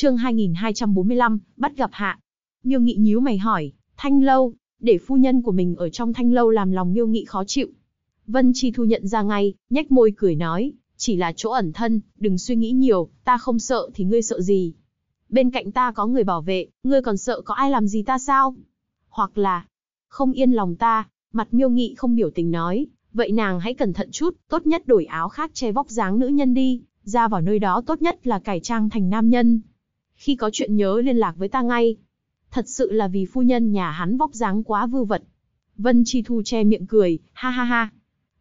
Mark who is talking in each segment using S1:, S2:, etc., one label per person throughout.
S1: chương 2245, bắt gặp hạ. Miêu Nghị nhíu mày hỏi, Thanh Lâu, để phu nhân của mình ở trong Thanh Lâu làm lòng Miêu Nghị khó chịu. Vân Chi thu nhận ra ngay, nhếch môi cười nói, chỉ là chỗ ẩn thân, đừng suy nghĩ nhiều, ta không sợ thì ngươi sợ gì. Bên cạnh ta có người bảo vệ, ngươi còn sợ có ai làm gì ta sao? Hoặc là, không yên lòng ta, mặt miêu nghị không biểu tình nói, vậy nàng hãy cẩn thận chút, tốt nhất đổi áo khác che vóc dáng nữ nhân đi, ra vào nơi đó tốt nhất là cải trang thành nam nhân khi có chuyện nhớ liên lạc với ta ngay. Thật sự là vì phu nhân nhà hắn vóc dáng quá vư vật. Vân Chi Thu che miệng cười, ha ha ha.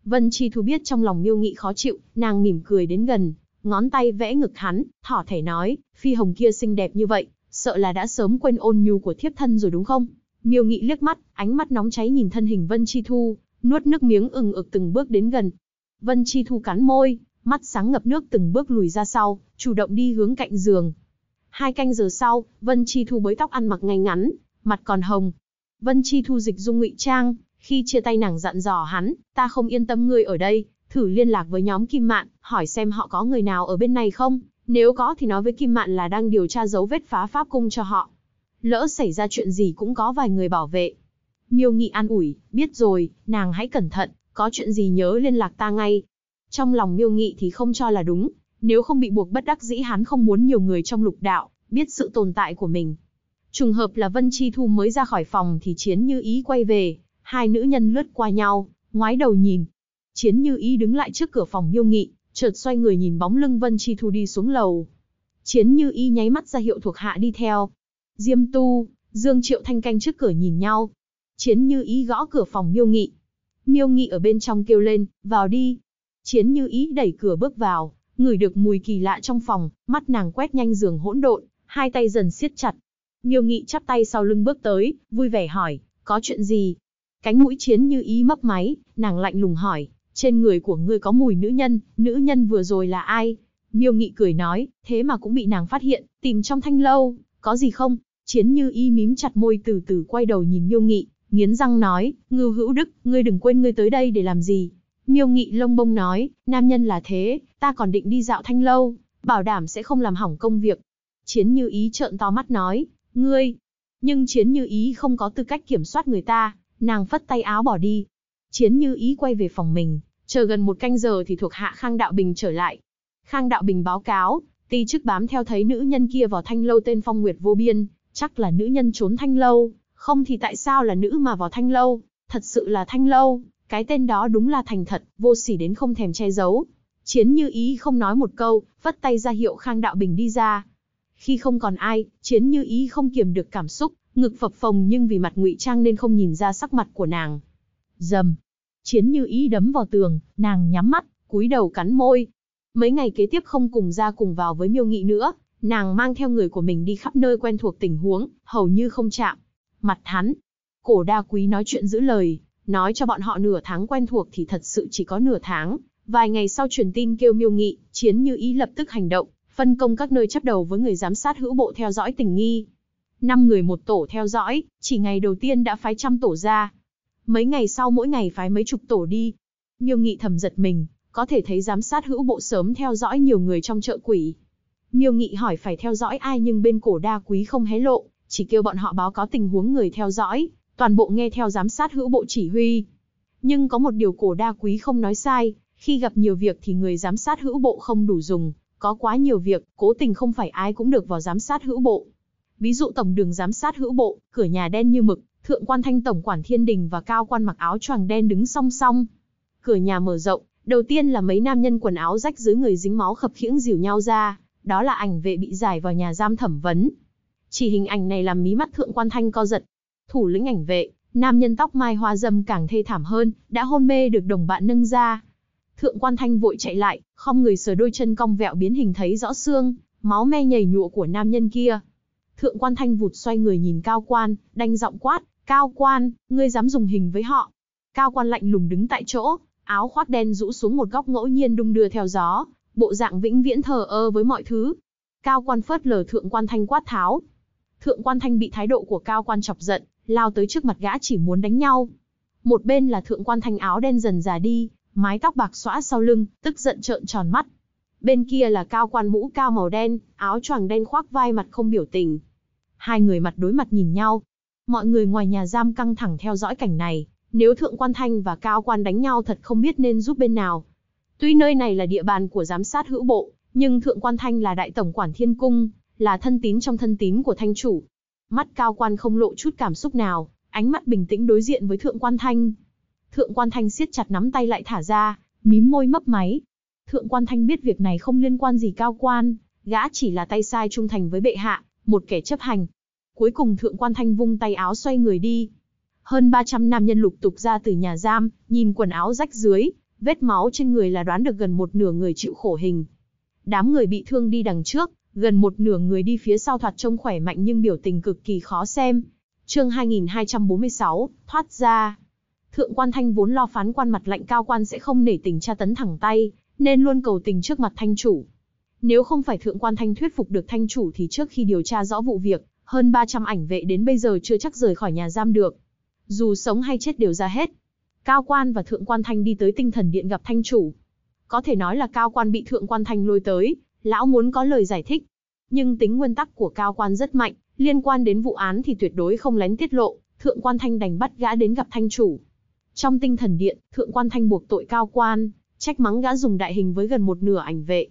S1: Vân Chi Thu biết trong lòng miêu nghị khó chịu, nàng mỉm cười đến gần, ngón tay vẽ ngực hắn, thỏ thể nói, phi hồng kia xinh đẹp như vậy, sợ là đã sớm quên ôn nhu của thiếp thân rồi đúng không? Miêu Nghị liếc mắt, ánh mắt nóng cháy nhìn thân hình Vân Chi Thu, nuốt nước miếng ừng ực từng bước đến gần. Vân Chi Thu cắn môi, mắt sáng ngập nước từng bước lùi ra sau, chủ động đi hướng cạnh giường, Hai canh giờ sau, Vân Chi Thu bới tóc ăn mặc ngay ngắn, mặt còn hồng. Vân Chi Thu dịch dung ngụy trang, khi chia tay nàng dặn dò hắn, ta không yên tâm ngươi ở đây, thử liên lạc với nhóm Kim Mạn, hỏi xem họ có người nào ở bên này không, nếu có thì nói với Kim Mạn là đang điều tra dấu vết phá pháp cung cho họ. Lỡ xảy ra chuyện gì cũng có vài người bảo vệ. Miêu Nghị an ủi, biết rồi, nàng hãy cẩn thận, có chuyện gì nhớ liên lạc ta ngay. Trong lòng Miêu Nghị thì không cho là đúng, nếu không bị buộc bất đắc dĩ hắn không muốn nhiều người trong lục đạo, biết sự tồn tại của mình. Trùng hợp là Vân Chi Thu mới ra khỏi phòng thì Chiến Như Ý quay về, hai nữ nhân lướt qua nhau, ngoái đầu nhìn. Chiến Như Ý đứng lại trước cửa phòng Miêu Nghị, chợt xoay người nhìn bóng lưng Vân Chi Thu đi xuống lầu. Chiến Như ý nháy mắt ra hiệu thuộc hạ đi theo. Diêm Tu, Dương Triệu Thanh canh trước cửa nhìn nhau. Chiến Như Ý gõ cửa phòng Miêu Nghị. Miêu Nghị ở bên trong kêu lên, vào đi. Chiến Như Ý đẩy cửa bước vào, ngửi được mùi kỳ lạ trong phòng, mắt nàng quét nhanh giường hỗn độn, hai tay dần siết chặt. Miêu Nghị chắp tay sau lưng bước tới, vui vẻ hỏi, có chuyện gì? Cánh mũi chiến như ý mấp máy, nàng lạnh lùng hỏi, trên người của ngươi có mùi nữ nhân, nữ nhân vừa rồi là ai? Miêu Nghị cười nói, thế mà cũng bị nàng phát hiện, tìm trong thanh lâu, có gì không? Chiến như y mím chặt môi từ từ quay đầu nhìn Miêu Nghị, nghiến răng nói, ngư hữu đức, ngươi đừng quên ngươi tới đây để làm gì, Miêu nghị lông bông nói, nam nhân là thế, ta còn định đi dạo thanh lâu, bảo đảm sẽ không làm hỏng công việc. Chiến như ý trợn to mắt nói, ngươi. Nhưng chiến như ý không có tư cách kiểm soát người ta, nàng phất tay áo bỏ đi. Chiến như ý quay về phòng mình, chờ gần một canh giờ thì thuộc hạ Khang Đạo Bình trở lại. Khang Đạo Bình báo cáo, ti chức bám theo thấy nữ nhân kia vào thanh lâu tên Phong Nguyệt vô biên, chắc là nữ nhân trốn thanh lâu, không thì tại sao là nữ mà vào thanh lâu, thật sự là thanh lâu, cái tên đó đúng là thành thật, vô sỉ đến không thèm che giấu. Chiến như ý không nói một câu, vất tay ra hiệu Khang Đạo Bình đi ra. Khi không còn ai, chiến như ý không kiềm được cảm xúc, ngực phập phồng nhưng vì mặt ngụy trang nên không nhìn ra sắc mặt của nàng. Dầm. Chiến như ý đấm vào tường, nàng nhắm mắt, cúi đầu cắn môi. Mấy ngày kế tiếp không cùng ra cùng vào với miêu nghị nữa, nàng mang theo người của mình đi khắp nơi quen thuộc tình huống, hầu như không chạm. Mặt hắn. Cổ đa quý nói chuyện giữ lời, Nói cho bọn họ nửa tháng quen thuộc thì thật sự chỉ có nửa tháng. Vài ngày sau truyền tin kêu miêu nghị, chiến như ý lập tức hành động, phân công các nơi chấp đầu với người giám sát hữu bộ theo dõi tình nghi. Năm người một tổ theo dõi, chỉ ngày đầu tiên đã phái trăm tổ ra. Mấy ngày sau mỗi ngày phái mấy chục tổ đi. Miêu nghị thầm giật mình, có thể thấy giám sát hữu bộ sớm theo dõi nhiều người trong chợ quỷ. Miêu nghị hỏi phải theo dõi ai nhưng bên cổ đa quý không hé lộ, chỉ kêu bọn họ báo có tình huống người theo dõi, toàn bộ nghe theo giám sát hữu bộ chỉ huy. Nhưng có một điều cổ đa quý không nói sai, khi gặp nhiều việc thì người giám sát hữu bộ không đủ dùng, có quá nhiều việc, cố tình không phải ai cũng được vào giám sát hữu bộ. Ví dụ tổng đường giám sát hữu bộ, cửa nhà đen như mực, thượng quan thanh tổng quản thiên đình và cao quan mặc áo choàng đen đứng song song. Cửa nhà mở rộng, đầu tiên là mấy nam nhân quần áo rách dưới người dính máu khập khiễng dìu nhau ra, đó là ảnh vệ bị giải vào nhà giam thẩm vấn. Chỉ hình ảnh này làm mí mắt thượng quan thanh co giật, thủ lĩnh ảnh vệ, nam nhân tóc mai hoa dâm càng thê thảm hơn, đã hôn mê được đồng bạn nâng ra. Thượng quan thanh vội chạy lại, không người sờ đôi chân cong vẹo biến hình thấy rõ xương, máu me nhầy nhụa của nam nhân kia. Thượng quan thanh vụt xoay người nhìn cao quan, đanh giọng quát, cao quan, ngươi dám dùng hình với họ. Cao quan lạnh lùng đứng tại chỗ, áo khoác đen rũ xuống một góc ngẫu nhiên đung đưa theo gió, bộ dạng vĩnh viễn thờ ơ với mọi thứ. Cao quan phớt lờ thượng quan thanh quát tháo. Thượng quan thanh bị thái độ của cao quan chọc giận, lao tới trước mặt gã chỉ muốn đánh nhau. Một bên là thượng quan thanh áo đen dần già đi, mái tóc bạc xõa sau lưng, tức giận trợn tròn mắt. Bên kia là cao quan mũ cao màu đen, áo choàng đen khoác vai mặt không biểu tình. Hai người mặt đối mặt nhìn nhau. Mọi người ngoài nhà giam căng thẳng theo dõi cảnh này, nếu thượng quan thanh và cao quan đánh nhau thật không biết nên giúp bên nào. Tuy nơi này là địa bàn của giám sát hữu bộ, nhưng thượng quan thanh là đại tổng quản thiên cung, là thân tín trong thân tín của thanh chủ, Mắt cao quan không lộ chút cảm xúc nào, ánh mắt bình tĩnh đối diện với thượng quan thanh. Thượng quan thanh siết chặt nắm tay lại thả ra, mím môi mấp máy. Thượng quan thanh biết việc này không liên quan gì cao quan, gã chỉ là tay sai trung thành với bệ hạ, một kẻ chấp hành. Cuối cùng thượng quan thanh vung tay áo xoay người đi. Hơn 300 nam nhân lục tục ra từ nhà giam, nhìn quần áo rách dưới, vết máu trên người là đoán được gần một nửa người chịu khổ hình. Đám người bị thương đi đằng trước, Gần một nửa người đi phía sau thoạt trông khỏe mạnh nhưng biểu tình cực kỳ khó xem. Chương 2246, thoát ra. Thượng quan Thanh vốn lo phán quan mặt lạnh cao quan sẽ không nể tình tra tấn thẳng tay, nên luôn cầu tình trước mặt Thanh chủ. Nếu không phải Thượng quan Thanh thuyết phục được Thanh chủ thì trước khi điều tra rõ vụ việc, hơn 300 ảnh vệ đến bây giờ chưa chắc rời khỏi nhà giam được. Dù sống hay chết đều ra hết. Cao quan và Thượng quan Thanh đi tới tinh thần điện gặp Thanh chủ. Có thể nói là Cao quan bị Thượng quan Thanh lôi tới, lão muốn có lời giải thích. Nhưng tính nguyên tắc của cao quan rất mạnh, liên quan đến vụ án thì tuyệt đối không lén tiết lộ, thượng quan thanh đành bắt gã đến gặp thanh chủ. Trong tinh thần điện, thượng quan thanh buộc tội cao quan, trách mắng gã dùng đại hình với gần một nửa ảnh vệ.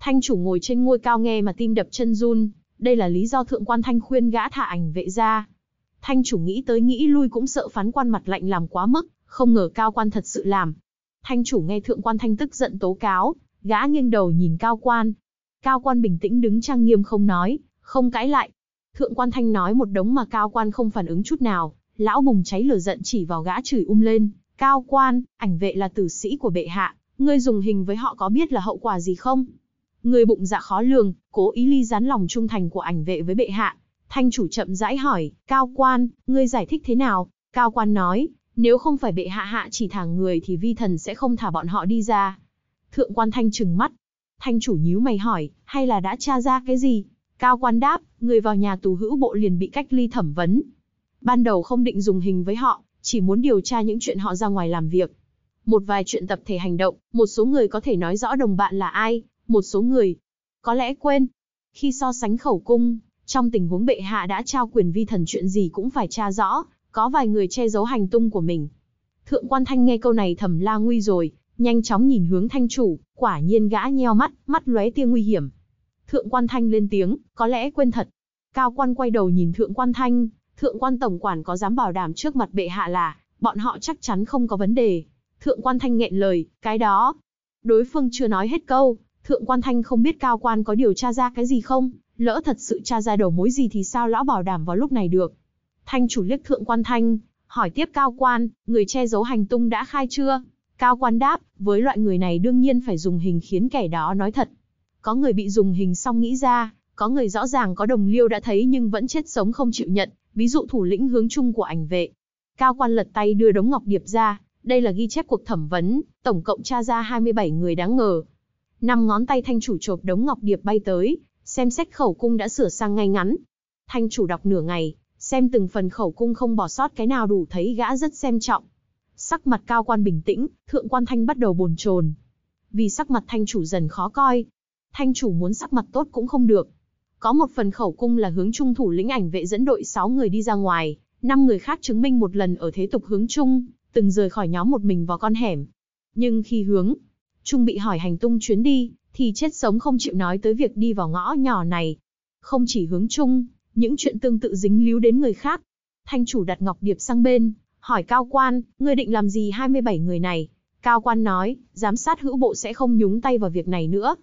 S1: Thanh chủ ngồi trên ngôi cao nghe mà tim đập chân run, đây là lý do thượng quan thanh khuyên gã thả ảnh vệ ra. Thanh chủ nghĩ tới nghĩ lui cũng sợ phán quan mặt lạnh làm quá mức, không ngờ cao quan thật sự làm. Thanh chủ nghe thượng quan thanh tức giận tố cáo, gã nghiêng đầu nhìn cao quan, Cao quan bình tĩnh đứng trang nghiêm không nói, không cãi lại. Thượng quan thanh nói một đống mà cao quan không phản ứng chút nào, lão bùng cháy lửa giận chỉ vào gã chửi um lên. Cao quan, ảnh vệ là tử sĩ của bệ hạ, ngươi dùng hình với họ có biết là hậu quả gì không? người bụng dạ khó lường, cố ý ly gián lòng trung thành của ảnh vệ với bệ hạ. Thanh chủ chậm rãi hỏi, cao quan, ngươi giải thích thế nào? Cao quan nói, nếu không phải bệ hạ hạ chỉ thả người thì vi thần sẽ không thả bọn họ đi ra. Thượng quan thanh trừng mắt, Thanh chủ nhíu mày hỏi, hay là đã tra ra cái gì? Cao quan đáp, người vào nhà tù hữu bộ liền bị cách ly thẩm vấn. Ban đầu không định dùng hình với họ, chỉ muốn điều tra những chuyện họ ra ngoài làm việc. Một vài chuyện tập thể hành động, một số người có thể nói rõ đồng bạn là ai, một số người có lẽ quên. Khi so sánh khẩu cung, trong tình huống bệ hạ đã trao quyền vi thần chuyện gì cũng phải tra rõ, có vài người che giấu hành tung của mình. Thượng quan thanh nghe câu này thầm la nguy rồi, nhanh chóng nhìn hướng thanh chủ, quả nhiên gã nheo mắt, mắt lóe tia nguy hiểm. Thượng quan thanh lên tiếng, có lẽ quên thật. Cao quan quay đầu nhìn thượng quan thanh, thượng quan tổng quản có dám bảo đảm trước mặt bệ hạ là, bọn họ chắc chắn không có vấn đề. Thượng quan thanh nghẹn lời, cái đó. Đối phương chưa nói hết câu, thượng quan thanh không biết cao quan có điều tra ra cái gì không, lỡ thật sự tra ra đầu mối gì thì sao lão bảo đảm vào lúc này được. Thanh chủ liếc thượng quan thanh, hỏi tiếp cao quan, người che giấu hành tung đã khai chưa? Cao quan đáp, với loại người này đương nhiên phải dùng hình khiến kẻ đó nói thật. Có người bị dùng hình xong nghĩ ra, có người rõ ràng có đồng liêu đã thấy nhưng vẫn chết sống không chịu nhận, ví dụ thủ lĩnh hướng chung của ảnh vệ. Cao quan lật tay đưa đống ngọc điệp ra, đây là ghi chép cuộc thẩm vấn, tổng cộng tra ra 27 người đáng ngờ. Năm ngón tay thanh chủ chộp đống ngọc điệp bay tới, xem xét khẩu cung đã sửa sang ngay ngắn. Thanh chủ đọc nửa ngày, xem từng phần khẩu cung không bỏ sót cái nào đủ thấy gã rất xem trọng. Sắc mặt cao quan bình tĩnh, thượng quan thanh bắt đầu bồn chồn. Vì sắc mặt thanh chủ dần khó coi. Thanh chủ muốn sắc mặt tốt cũng không được. Có một phần khẩu cung là hướng trung thủ lĩnh ảnh vệ dẫn đội 6 người đi ra ngoài, 5 người khác chứng minh một lần ở thế tục hướng trung, từng rời khỏi nhóm một mình vào con hẻm. Nhưng khi hướng trung bị hỏi hành tung chuyến đi, thì chết sống không chịu nói tới việc đi vào ngõ nhỏ này. Không chỉ hướng trung, những chuyện tương tự dính líu đến người khác. Thanh chủ đặt ngọc điệp sang bên, hỏi cao quan, ngươi định làm gì 27 người này? Cao quan nói, giám sát hữu bộ sẽ không nhúng tay vào việc này nữa.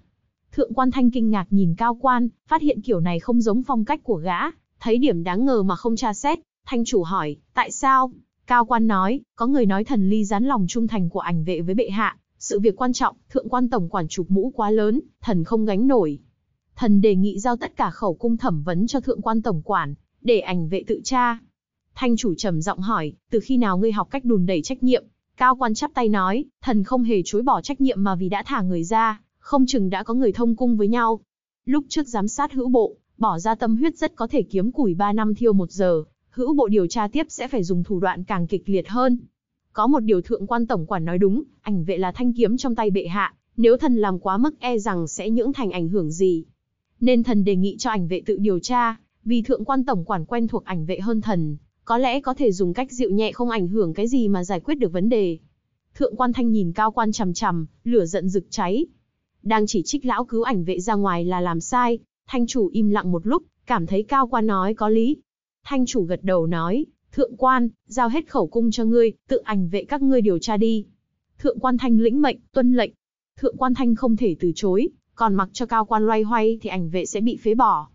S1: Thượng quan thanh kinh ngạc nhìn cao quan, phát hiện kiểu này không giống phong cách của gã, thấy điểm đáng ngờ mà không tra xét. Thanh chủ hỏi, tại sao? Cao quan nói, có người nói thần ly gián lòng trung thành của ảnh vệ với bệ hạ. Sự việc quan trọng, thượng quan tổng quản chụp mũ quá lớn, thần không gánh nổi. Thần đề nghị giao tất cả khẩu cung thẩm vấn cho thượng quan tổng quản, để ảnh vệ tự tra. Thanh chủ trầm giọng hỏi, từ khi nào ngươi học cách đùn đẩy trách nhiệm? Cao quan chắp tay nói, thần không hề chối bỏ trách nhiệm mà vì đã thả người ra, không chừng đã có người thông cung với nhau. Lúc trước giám sát hữu bộ, bỏ ra tâm huyết rất có thể kiếm củi 3 năm thiêu 1 giờ, hữu bộ điều tra tiếp sẽ phải dùng thủ đoạn càng kịch liệt hơn. Có một điều thượng quan tổng quản nói đúng, ảnh vệ là thanh kiếm trong tay bệ hạ, nếu thần làm quá mức e rằng sẽ nhưỡng thành ảnh hưởng gì. Nên thần đề nghị cho ảnh vệ tự điều tra, vì thượng quan tổng quản quen thuộc ảnh vệ hơn thần, có lẽ có thể dùng cách dịu nhẹ không ảnh hưởng cái gì mà giải quyết được vấn đề. Thượng quan thanh nhìn cao quan chằm chằm, lửa giận rực cháy. Đang chỉ trích lão cứu ảnh vệ ra ngoài là làm sai, thanh chủ im lặng một lúc, cảm thấy cao quan nói có lý. Thanh chủ gật đầu nói, thượng quan, giao hết khẩu cung cho ngươi, tự ảnh vệ các ngươi điều tra đi. Thượng quan thanh lĩnh mệnh, tuân lệnh. Thượng quan thanh không thể từ chối, còn mặc cho cao quan loay hoay thì ảnh vệ sẽ bị phế bỏ.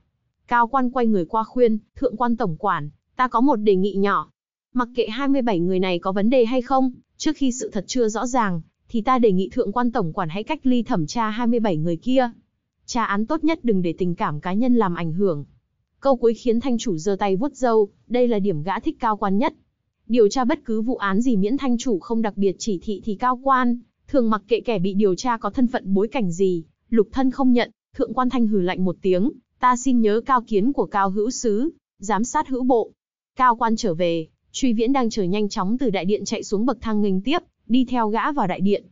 S1: Cao quan quay người qua khuyên, thượng quan tổng quản, Ta có một đề nghị nhỏ. Mặc kệ 27 người này có vấn đề hay không, trước khi sự thật chưa rõ ràng, thì ta đề nghị thượng quan tổng quản hãy cách ly thẩm tra 27 người kia. Tra án tốt nhất đừng để tình cảm cá nhân làm ảnh hưởng. Câu cuối khiến thanh chủ giơ tay vuốt râu, đây là điểm gã thích cao quan nhất. Điều tra bất cứ vụ án gì miễn thanh chủ không đặc biệt chỉ thị thì cao quan, thường mặc kệ kẻ bị điều tra có thân phận bối cảnh gì, lục thân không nhận, thượng quan thanh hừ lạnh một tiếng, ta xin nhớ cao kiến của cao hữu sứ, giám sát hữu bộ, Cao quan trở về, Truy Viễn đang chờ nhanh chóng từ đại điện chạy xuống bậc thang nghênh tiếp, đi theo gã vào đại điện.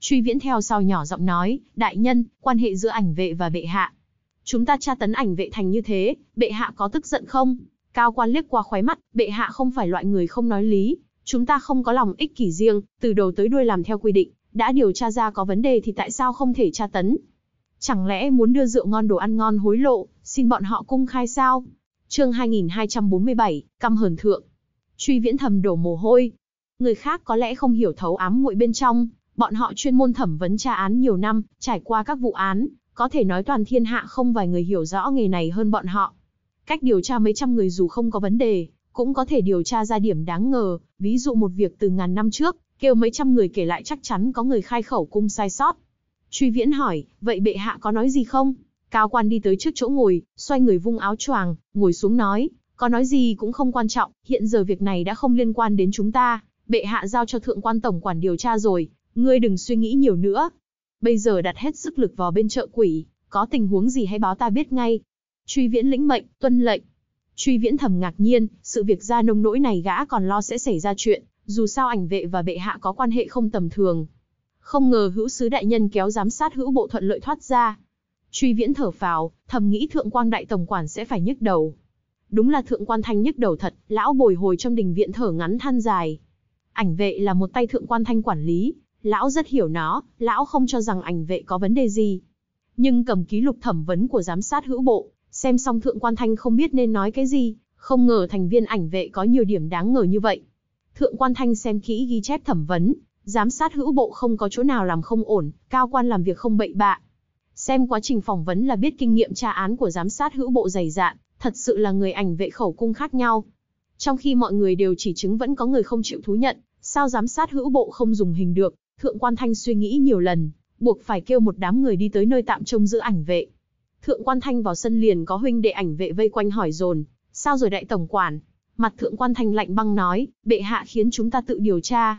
S1: Truy Viễn theo sau nhỏ giọng nói, đại nhân, quan hệ giữa ảnh vệ và bệ hạ. Chúng ta tra tấn ảnh vệ thành như thế, bệ hạ có tức giận không? Cao quan liếc qua khóe mắt, bệ hạ không phải loại người không nói lý. Chúng ta không có lòng ích kỷ riêng, từ đầu tới đuôi làm theo quy định, đã điều tra ra có vấn đề thì tại sao không thể tra tấn? Chẳng lẽ muốn đưa rượu ngon đồ ăn ngon hối lộ, xin bọn họ cung khai sao? chương 2247, căm hờn thượng. Truy viễn thầm đổ mồ hôi. Người khác có lẽ không hiểu thấu ám muội bên trong, bọn họ chuyên môn thẩm vấn tra án nhiều năm, trải qua các vụ án, có thể nói toàn thiên hạ không vài người hiểu rõ nghề này hơn bọn họ. Cách điều tra mấy trăm người dù không có vấn đề, cũng có thể điều tra ra điểm đáng ngờ, ví dụ một việc từ ngàn năm trước, kêu mấy trăm người kể lại chắc chắn có người khai khẩu cung sai sót. Truy viễn hỏi, vậy bệ hạ có nói gì không? Cao quan đi tới trước chỗ ngồi, xoay người vung áo choàng, ngồi xuống nói, có nói gì cũng không quan trọng, hiện giờ việc này đã không liên quan đến chúng ta, bệ hạ giao cho thượng quan tổng quản điều tra rồi, ngươi đừng suy nghĩ nhiều nữa. Bây giờ đặt hết sức lực vào bên chợ quỷ, có tình huống gì hãy báo ta biết ngay. Truy viễn lĩnh mệnh, tuân lệnh. Truy viễn thầm ngạc nhiên, sự việc ra nông nỗi này gã còn lo sẽ xảy ra chuyện, dù sao ảnh vệ và bệ hạ có quan hệ không tầm thường. Không ngờ hữu sứ đại nhân kéo giám sát hữu bộ thuận lợi thoát ra, Truy viễn thở phào, thầm nghĩ thượng quan đại tổng quản sẽ phải nhức đầu. Đúng là thượng quan thanh nhức đầu thật, lão bồi hồi trong đình viện thở ngắn than dài. Ảnh vệ là một tay thượng quan thanh quản lý, lão rất hiểu nó, lão không cho rằng ảnh vệ có vấn đề gì. Nhưng cầm ký lục thẩm vấn của giám sát hữu bộ, xem xong thượng quan thanh không biết nên nói cái gì, không ngờ thành viên ảnh vệ có nhiều điểm đáng ngờ như vậy. Thượng quan thanh xem kỹ ghi chép thẩm vấn, giám sát hữu bộ không có chỗ nào làm không ổn, cao quan làm việc không bậy bạ, Xem quá trình phỏng vấn là biết kinh nghiệm tra án của giám sát hữu bộ dày dạn, thật sự là người ảnh vệ khẩu cung khác nhau. Trong khi mọi người đều chỉ chứng vẫn có người không chịu thú nhận, sao giám sát hữu bộ không dùng hình được, thượng quan thanh suy nghĩ nhiều lần, buộc phải kêu một đám người đi tới nơi tạm trông giữ ảnh vệ. Thượng quan thanh vào sân liền có huynh đệ ảnh vệ vây quanh hỏi dồn, sao rồi đại tổng quản? Mặt thượng quan thanh lạnh băng nói, bệ hạ khiến chúng ta tự điều tra.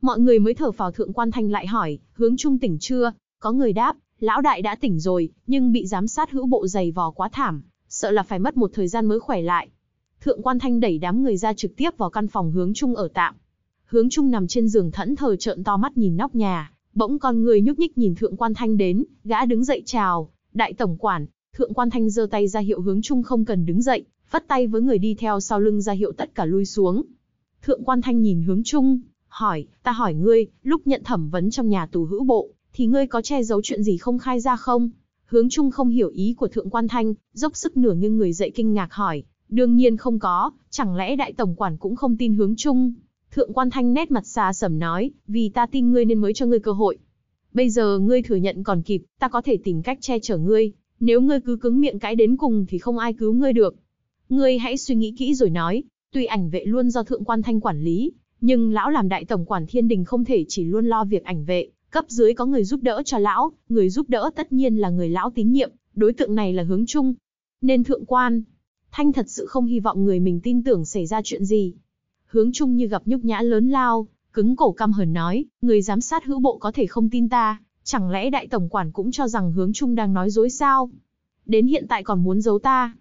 S1: Mọi người mới thở phào thượng quan thanh lại hỏi, hướng trung tỉnh chưa? Có người đáp, lão đại đã tỉnh rồi, nhưng bị giám sát hữu bộ dày vò quá thảm, sợ là phải mất một thời gian mới khỏe lại. Thượng quan thanh đẩy đám người ra trực tiếp vào căn phòng hướng trung ở tạm. Hướng trung nằm trên giường thẫn thờ trợn to mắt nhìn nóc nhà, bỗng con người nhúc nhích nhìn thượng quan thanh đến, gã đứng dậy chào, đại tổng quản, thượng quan thanh giơ tay ra hiệu hướng trung không cần đứng dậy, phất tay với người đi theo sau lưng ra hiệu tất cả lui xuống. Thượng quan thanh nhìn hướng trung, hỏi, ta hỏi ngươi, lúc nhận thẩm vấn trong nhà tù hữu bộ, thì ngươi có che giấu chuyện gì không khai ra không? Hướng Trung không hiểu ý của Thượng Quan Thanh, dốc sức nửa nghiêng người dậy kinh ngạc hỏi, đương nhiên không có, chẳng lẽ Đại Tổng Quản cũng không tin Hướng Trung? Thượng Quan Thanh nét mặt xa sầm nói, vì ta tin ngươi nên mới cho ngươi cơ hội. Bây giờ ngươi thừa nhận còn kịp, ta có thể tìm cách che chở ngươi, nếu ngươi cứ cứng miệng cãi đến cùng thì không ai cứu ngươi được. Ngươi hãy suy nghĩ kỹ rồi nói, tuy ảnh vệ luôn do Thượng Quan Thanh quản lý, nhưng lão làm Đại Tổng Quản Thiên Đình không thể chỉ luôn lo việc ảnh vệ, Cấp dưới có người giúp đỡ cho lão, người giúp đỡ tất nhiên là người lão tín nhiệm, đối tượng này là hướng chung. Nên thượng quan, Thanh thật sự không hy vọng người mình tin tưởng xảy ra chuyện gì. Hướng chung như gặp nhúc nhã lớn lao, cứng cổ căm hờn nói, người giám sát hữu bộ có thể không tin ta, chẳng lẽ đại tổng quản cũng cho rằng hướng chung đang nói dối sao? Đến hiện tại còn muốn giấu ta.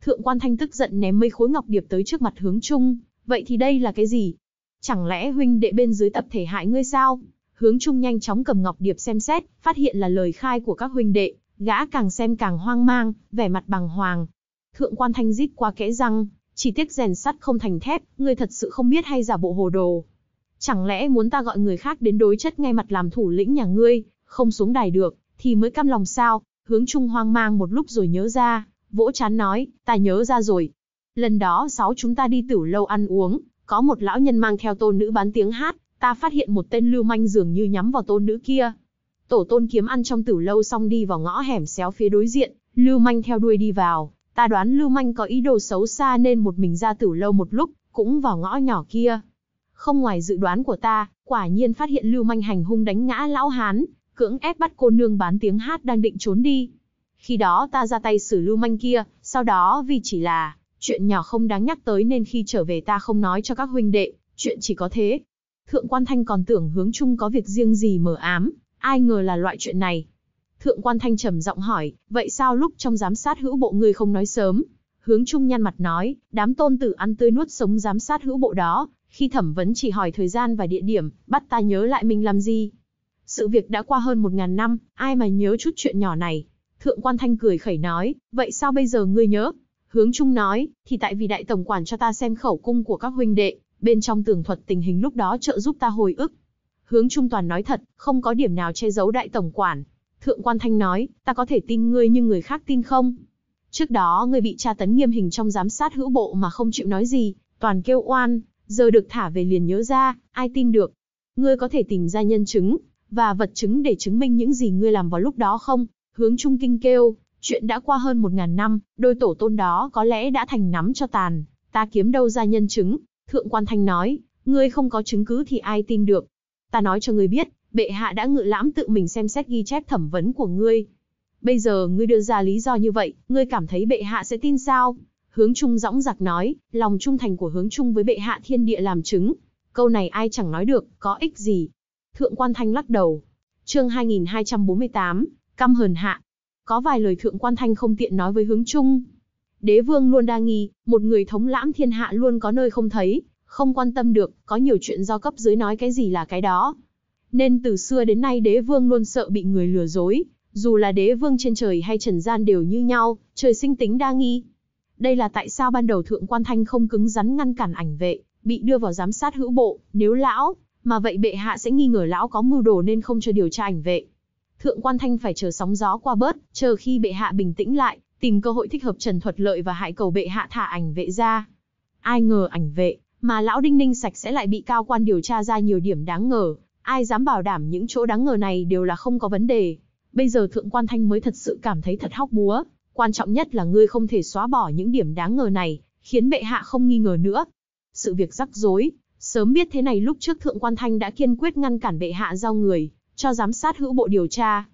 S1: Thượng quan thanh tức giận ném mấy khối ngọc điệp tới trước mặt hướng chung, vậy thì đây là cái gì? Chẳng lẽ huynh đệ bên dưới tập thể hại ngươi sao? Hướng Trung nhanh chóng cầm ngọc điệp xem xét, phát hiện là lời khai của các huynh đệ, gã càng xem càng hoang mang, vẻ mặt bằng hoàng. Thượng quan thanh rít qua kẽ răng, chỉ tiếc rèn sắt không thành thép, ngươi thật sự không biết hay giả bộ hồ đồ. Chẳng lẽ muốn ta gọi người khác đến đối chất ngay mặt làm thủ lĩnh nhà ngươi, không xuống đài được, thì mới căm lòng sao? Hướng Trung hoang mang một lúc rồi nhớ ra, vỗ chán nói, ta nhớ ra rồi. Lần đó sáu chúng ta đi tiểu lâu ăn uống, có một lão nhân mang theo tôn nữ bán tiếng hát, Ta phát hiện một tên lưu manh dường như nhắm vào tôn nữ kia. Tổ tôn kiếm ăn trong tử lâu xong đi vào ngõ hẻm xéo phía đối diện, lưu manh theo đuôi đi vào. Ta đoán lưu manh có ý đồ xấu xa nên một mình ra tử lâu một lúc, cũng vào ngõ nhỏ kia. Không ngoài dự đoán của ta, quả nhiên phát hiện lưu manh hành hung đánh ngã lão hán, cưỡng ép bắt cô nương bán tiếng hát đang định trốn đi. Khi đó ta ra tay xử lưu manh kia, sau đó vì chỉ là chuyện nhỏ không đáng nhắc tới nên khi trở về ta không nói cho các huynh đệ, chuyện chỉ có thế, Thượng quan thanh còn tưởng hướng chung có việc riêng gì mở ám, ai ngờ là loại chuyện này. Thượng quan thanh trầm giọng hỏi, vậy sao lúc trong giám sát hữu bộ người không nói sớm? Hướng chung nhăn mặt nói, đám tôn tử ăn tươi nuốt sống giám sát hữu bộ đó, khi thẩm vấn chỉ hỏi thời gian và địa điểm, bắt ta nhớ lại mình làm gì. Sự việc đã qua hơn một ngàn năm, ai mà nhớ chút chuyện nhỏ này. Thượng quan thanh cười khẩy nói, vậy sao bây giờ ngươi nhớ? Hướng Trung nói, thì tại vì đại tổng quản cho ta xem khẩu cung của các huynh đệ, bên trong tường thuật tình hình lúc đó trợ giúp ta hồi ức. Hướng Trung Toàn nói thật, không có điểm nào che giấu đại tổng quản. Thượng quan Thanh nói, ta có thể tin ngươi nhưng người khác tin không? Trước đó ngươi bị tra tấn nghiêm hình trong giám sát hữu bộ mà không chịu nói gì, toàn kêu oan, giờ được thả về liền nhớ ra, ai tin được? Ngươi có thể tìm ra nhân chứng và vật chứng để chứng minh những gì ngươi làm vào lúc đó không? Hướng Trung Kinh kêu, chuyện đã qua hơn một ngàn năm, đôi tổ tôn đó có lẽ đã thành nắm cho tàn, ta kiếm đâu ra nhân chứng, Thượng quan thanh nói, ngươi không có chứng cứ thì ai tin được. Ta nói cho ngươi biết, bệ hạ đã ngự lãm tự mình xem xét ghi chép thẩm vấn của ngươi. Bây giờ ngươi đưa ra lý do như vậy, ngươi cảm thấy bệ hạ sẽ tin sao? Hướng Trung dõng giặc nói, lòng trung thành của hướng Trung với bệ hạ thiên địa làm chứng. Câu này ai chẳng nói được, có ích gì. Thượng quan thanh lắc đầu. chương 2248, căm hờn hạ. Có vài lời thượng quan thanh không tiện nói với hướng Trung. Đế vương luôn đa nghi, một người thống lãm thiên hạ luôn có nơi không thấy, không quan tâm được, có nhiều chuyện do cấp dưới nói cái gì là cái đó. Nên từ xưa đến nay đế vương luôn sợ bị người lừa dối, dù là đế vương trên trời hay trần gian đều như nhau, trời sinh tính đa nghi. Đây là tại sao ban đầu thượng quan thanh không cứng rắn ngăn cản ảnh vệ, bị đưa vào giám sát hữu bộ, nếu lão, mà vậy bệ hạ sẽ nghi ngờ lão có mưu đồ nên không cho điều tra ảnh vệ. Thượng quan thanh phải chờ sóng gió qua bớt, chờ khi bệ hạ bình tĩnh lại, tìm cơ hội thích hợp Trần Thuật Lợi và hại cầu bệ hạ thả ảnh vệ ra. Ai ngờ ảnh vệ, mà lão Đinh Ninh sạch sẽ lại bị cao quan điều tra ra nhiều điểm đáng ngờ, ai dám bảo đảm những chỗ đáng ngờ này đều là không có vấn đề. Bây giờ Thượng Quan Thanh mới thật sự cảm thấy thật hóc búa, quan trọng nhất là ngươi không thể xóa bỏ những điểm đáng ngờ này, khiến bệ hạ không nghi ngờ nữa. Sự việc rắc rối, sớm biết thế này lúc trước Thượng Quan Thanh đã kiên quyết ngăn cản bệ hạ giao người, cho giám sát hữu bộ điều tra.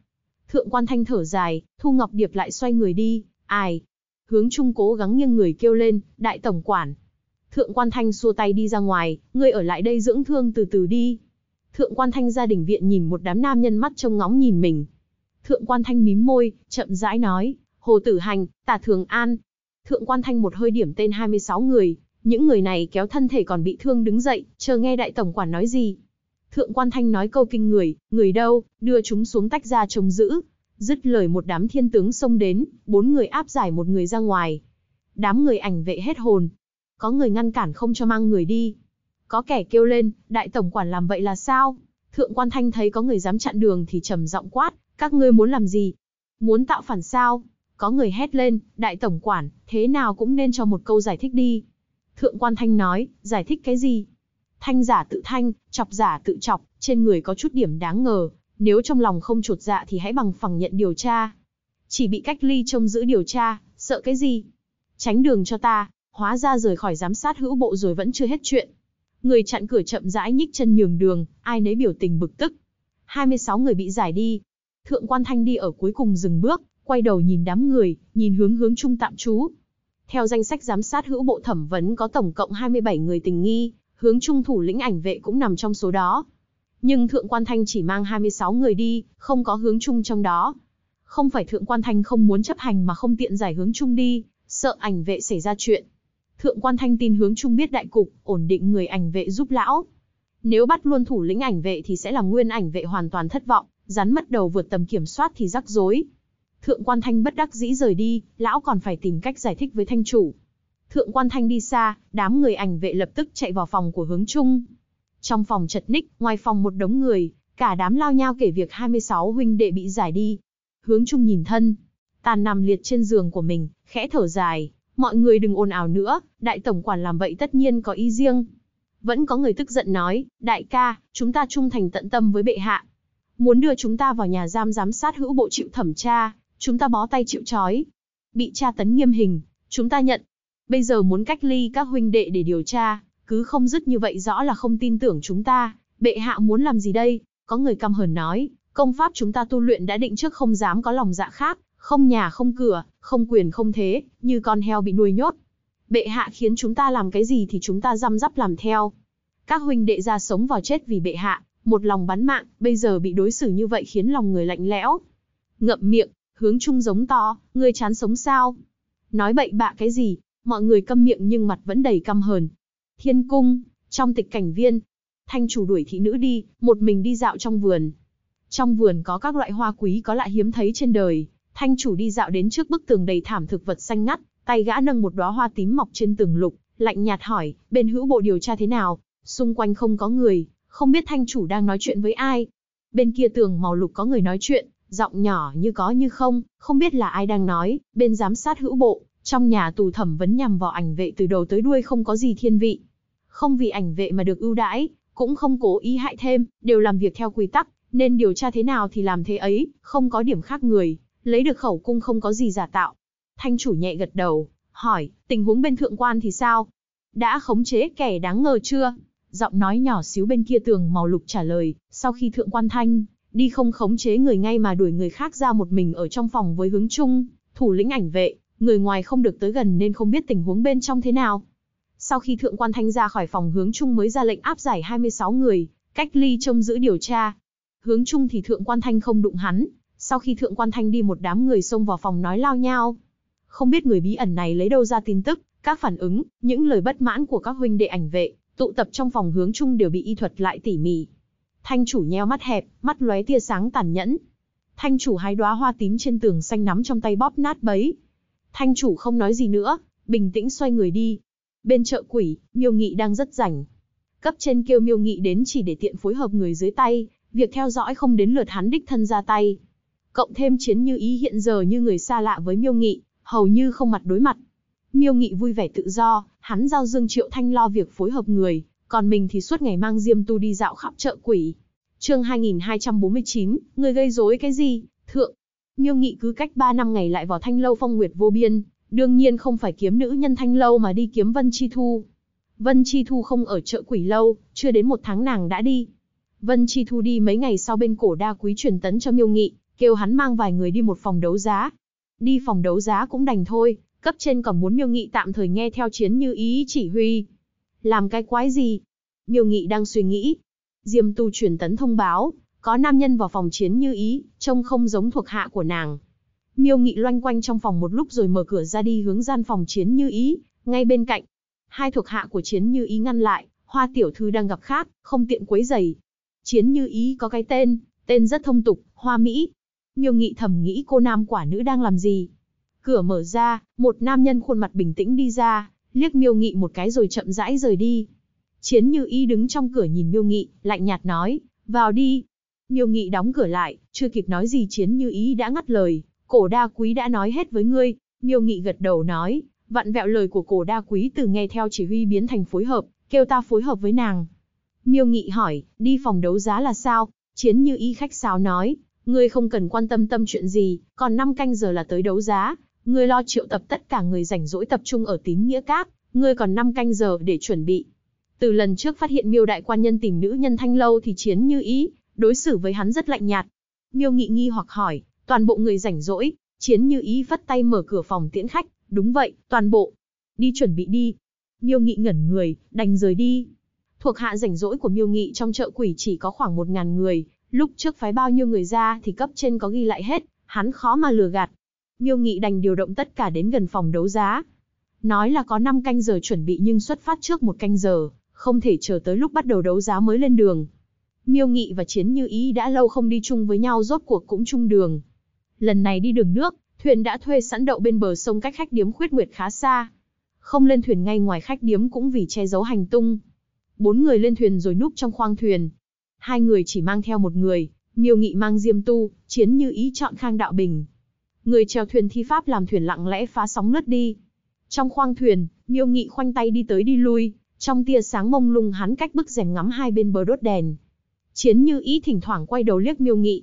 S1: Thượng Quan Thanh thở dài, Thu Ngọc Điệp lại xoay người đi, Ai? Hướng Trung cố gắng nghiêng người kêu lên, đại tổng quản. Thượng quan thanh xua tay đi ra ngoài, ngươi ở lại đây dưỡng thương từ từ đi. Thượng quan thanh ra đình viện nhìn một đám nam nhân mắt trông ngóng nhìn mình. Thượng quan thanh mím môi, chậm rãi nói, Hồ Tử Hành, Tả Thường An. Thượng quan thanh một hơi điểm tên 26 người, những người này kéo thân thể còn bị thương đứng dậy, chờ nghe đại tổng quản nói gì. Thượng quan thanh nói câu kinh người, người đâu, đưa chúng xuống tách ra trông giữ, Dứt lời một đám thiên tướng xông đến, bốn người áp giải một người ra ngoài. Đám người ảnh vệ hết hồn. Có người ngăn cản không cho mang người đi. Có kẻ kêu lên, đại tổng quản làm vậy là sao? Thượng quan thanh thấy có người dám chặn đường thì trầm giọng quát, các ngươi muốn làm gì? Muốn tạo phản sao? Có người hét lên, đại tổng quản, thế nào cũng nên cho một câu giải thích đi. Thượng quan thanh nói, giải thích cái gì? Thanh giả tự thanh, chọc giả tự chọc, trên người có chút điểm đáng ngờ, nếu trong lòng không trột dạ thì hãy bằng phẳng nhận điều tra. Chỉ bị cách ly trông giữ điều tra, sợ cái gì? Tránh đường cho ta, hóa ra rời khỏi giám sát hữu bộ rồi vẫn chưa hết chuyện. Người chặn cửa chậm rãi nhích chân nhường đường, ai nấy biểu tình bực tức. 26 người bị giải đi. Thượng quan thanh đi ở cuối cùng dừng bước, quay đầu nhìn đám người, nhìn hướng hướng trung tạm trú. Theo danh sách giám sát hữu bộ thẩm vấn có tổng cộng 27 người tình nghi, hướng trung thủ lĩnh ảnh vệ cũng nằm trong số đó nhưng Thượng Quan Thanh chỉ mang 26 người đi, không có hướng chung trong đó. Không phải Thượng Quan Thanh không muốn chấp hành mà không tiện giải hướng chung đi, sợ ảnh vệ xảy ra chuyện. Thượng Quan Thanh tin hướng chung biết đại cục, ổn định người ảnh vệ giúp lão. Nếu bắt luôn thủ lĩnh ảnh vệ thì sẽ làm nguyên ảnh vệ hoàn toàn thất vọng, rắn mất đầu vượt tầm kiểm soát thì rắc rối. Thượng Quan Thanh bất đắc dĩ rời đi, lão còn phải tìm cách giải thích với Thanh chủ. Thượng Quan Thanh đi xa, đám người ảnh vệ lập tức chạy vào phòng của hướng chung, trong phòng chật ních, ngoài phòng một đống người, cả đám lao nhao kể việc 26 huynh đệ bị giải đi. Hướng trung nhìn thân, tàn nằm liệt trên giường của mình, khẽ thở dài, mọi người đừng ồn ào nữa, đại tổng quản làm vậy tất nhiên có ý riêng. Vẫn có người tức giận nói, đại ca, chúng ta trung thành tận tâm với bệ hạ. Muốn đưa chúng ta vào nhà giam giám sát hữu bộ chịu thẩm tra, chúng ta bó tay chịu trói. Bị tra tấn nghiêm hình, chúng ta nhận. Bây giờ muốn cách ly các huynh đệ để điều tra, cứ không dứt như vậy rõ là không tin tưởng chúng ta, bệ hạ muốn làm gì đây? Có người căm hờn nói, công pháp chúng ta tu luyện đã định trước không dám có lòng dạ khác, không nhà không cửa, không quyền không thế, như con heo bị nuôi nhốt. Bệ hạ khiến chúng ta làm cái gì thì chúng ta răm rắp làm theo. Các huynh đệ ra sống vào chết vì bệ hạ, một lòng bắn mạng, bây giờ bị đối xử như vậy khiến lòng người lạnh lẽo. Ngậm miệng, hướng trung giống to, người chán sống sao? Nói bậy bạ cái gì, mọi người câm miệng nhưng mặt vẫn đầy căm hờn, Thiên cung, trong tịch cảnh viên, thanh chủ đuổi thị nữ đi, một mình đi dạo trong vườn. Trong vườn có các loại hoa quý có lại hiếm thấy trên đời, thanh chủ đi dạo đến trước bức tường đầy thảm thực vật xanh ngắt, tay gã nâng một đóa hoa tím mọc trên tường lục, lạnh nhạt hỏi, bên hữu bộ điều tra thế nào, xung quanh không có người, không biết thanh chủ đang nói chuyện với ai. Bên kia tường màu lục có người nói chuyện, giọng nhỏ như có như không, không biết là ai đang nói, bên giám sát hữu bộ, trong nhà tù thẩm vấn nhằm vào ảnh vệ từ đầu tới đuôi không có gì thiên vị. Không vì ảnh vệ mà được ưu đãi, cũng không cố ý hại thêm, đều làm việc theo quy tắc, nên điều tra thế nào thì làm thế ấy, không có điểm khác người, lấy được khẩu cung không có gì giả tạo. Thanh chủ nhẹ gật đầu, hỏi, tình huống bên thượng quan thì sao? Đã khống chế kẻ đáng ngờ chưa? Giọng nói nhỏ xíu bên kia tường màu lục trả lời, sau khi thượng quan thanh, đi không khống chế người ngay mà đuổi người khác ra một mình ở trong phòng với hướng chung, thủ lĩnh ảnh vệ, người ngoài không được tới gần nên không biết tình huống bên trong thế nào. Sau khi thượng quan thanh ra khỏi phòng hướng trung mới ra lệnh áp giải 26 người, cách ly trông giữ điều tra. Hướng trung thì thượng quan thanh không đụng hắn, sau khi thượng quan thanh đi một đám người xông vào phòng nói lao nhau. Không biết người bí ẩn này lấy đâu ra tin tức, các phản ứng, những lời bất mãn của các huynh đệ ảnh vệ, tụ tập trong phòng hướng trung đều bị y thuật lại tỉ mỉ. Thanh chủ nheo mắt hẹp, mắt lóe tia sáng tàn nhẫn. Thanh chủ hái đóa hoa tím trên tường xanh nắm trong tay bóp nát bấy, Thanh chủ không nói gì nữa, bình tĩnh xoay người đi. Bên chợ quỷ, miêu nghị đang rất rảnh. Cấp trên kêu miêu nghị đến chỉ để tiện phối hợp người dưới tay, việc theo dõi không đến lượt hắn đích thân ra tay. Cộng thêm chiến như ý hiện giờ như người xa lạ với miêu nghị, hầu như không mặt đối mặt. Miêu nghị vui vẻ tự do, hắn giao Dương Triệu Thanh lo việc phối hợp người, còn mình thì suốt ngày mang Diêm Tu đi dạo khắp chợ quỷ. Chương 2249, người gây rối cái gì? Thượng, Miêu Nghị cứ cách 3 năm ngày lại vào Thanh Lâu Phong Nguyệt vô biên, đương nhiên không phải kiếm nữ nhân Thanh Lâu mà đi kiếm Vân Chi Thu. Vân Chi Thu không ở chợ Quỷ Lâu, chưa đến một tháng nàng đã đi. Vân Chi Thu đi mấy ngày sau bên cổ đa quý truyền tấn cho Miêu Nghị, kêu hắn mang vài người đi một phòng đấu giá. Đi phòng đấu giá cũng đành thôi, cấp trên còn muốn Miêu Nghị tạm thời nghe theo chiến như ý chỉ huy. Làm cái quái gì? Miêu Nghị đang suy nghĩ. Diêm Tu truyền tấn thông báo, có nam nhân vào phòng chiến như ý, trông không giống thuộc hạ của nàng. Miêu Nghị loanh quanh trong phòng một lúc rồi mở cửa ra đi hướng gian phòng chiến như ý, ngay bên cạnh. Hai thuộc hạ của chiến như ý ngăn lại, hoa tiểu thư đang gặp khác, không tiện quấy giày. Chiến như ý có cái tên, tên rất thông tục, hoa Mỹ. Miêu Nghị thầm nghĩ cô nam quả nữ đang làm gì. Cửa mở ra, một nam nhân khuôn mặt bình tĩnh đi ra, liếc Miêu Nghị một cái rồi chậm rãi rời đi. Chiến Như ý đứng trong cửa nhìn Miêu Nghị, lạnh nhạt nói, "Vào đi." Miêu Nghị đóng cửa lại, chưa kịp nói gì chiến như ý đã ngắt lời, cổ đa quý đã nói hết với ngươi, Miêu Nghị gật đầu nói, vặn vẹo lời của cổ đa quý từ nghe theo chỉ huy biến thành phối hợp, kêu ta phối hợp với nàng. Miêu Nghị hỏi, đi phòng đấu giá là sao? Chiến như ý khách sáo nói, ngươi không cần quan tâm tâm chuyện gì, còn 5 canh giờ là tới đấu giá, ngươi lo triệu tập tất cả người rảnh rỗi tập trung ở tín nghĩa các, ngươi còn 5 canh giờ để chuẩn bị. Từ lần trước phát hiện miêu đại quan nhân tìm nữ nhân thanh lâu thì chiến như ý, đối xử với hắn rất lạnh nhạt. Miêu Nghị nghi hoặc hỏi, toàn bộ người rảnh rỗi, chiến như ý vắt tay mở cửa phòng tiễn khách, đúng vậy, toàn bộ. Đi chuẩn bị đi. Miêu Nghị ngẩn người, đành rời đi. Thuộc hạ rảnh rỗi của Miêu Nghị trong chợ quỷ chỉ có khoảng 1.000 người, lúc trước phái bao nhiêu người ra thì cấp trên có ghi lại hết, hắn khó mà lừa gạt. Miêu Nghị đành điều động tất cả đến gần phòng đấu giá. Nói là có 5 canh giờ chuẩn bị nhưng xuất phát trước một canh giờ, không thể chờ tới lúc bắt đầu đấu giá mới lên đường. Miêu Nghị và Chiến Như Ý đã lâu không đi chung với nhau rốt cuộc cũng chung đường. Lần này đi đường nước, thuyền đã thuê sẵn đậu bên bờ sông cách khách điếm khuyết nguyệt khá xa. Không lên thuyền ngay ngoài khách điếm cũng vì che giấu hành tung. Bốn người lên thuyền rồi núp trong khoang thuyền. Hai người chỉ mang theo một người, Miêu Nghị mang Diêm Tu, Chiến Như Ý chọn Khang Đạo Bình. Người chèo thuyền thi pháp làm thuyền lặng lẽ phá sóng lướt đi. Trong khoang thuyền, Miêu Nghị khoanh tay đi tới đi lui, trong tia sáng mông lung hắn cách bức rèm ngắm hai bên bờ đốt đèn. Chiến như ý thỉnh thoảng quay đầu liếc miêu nghị.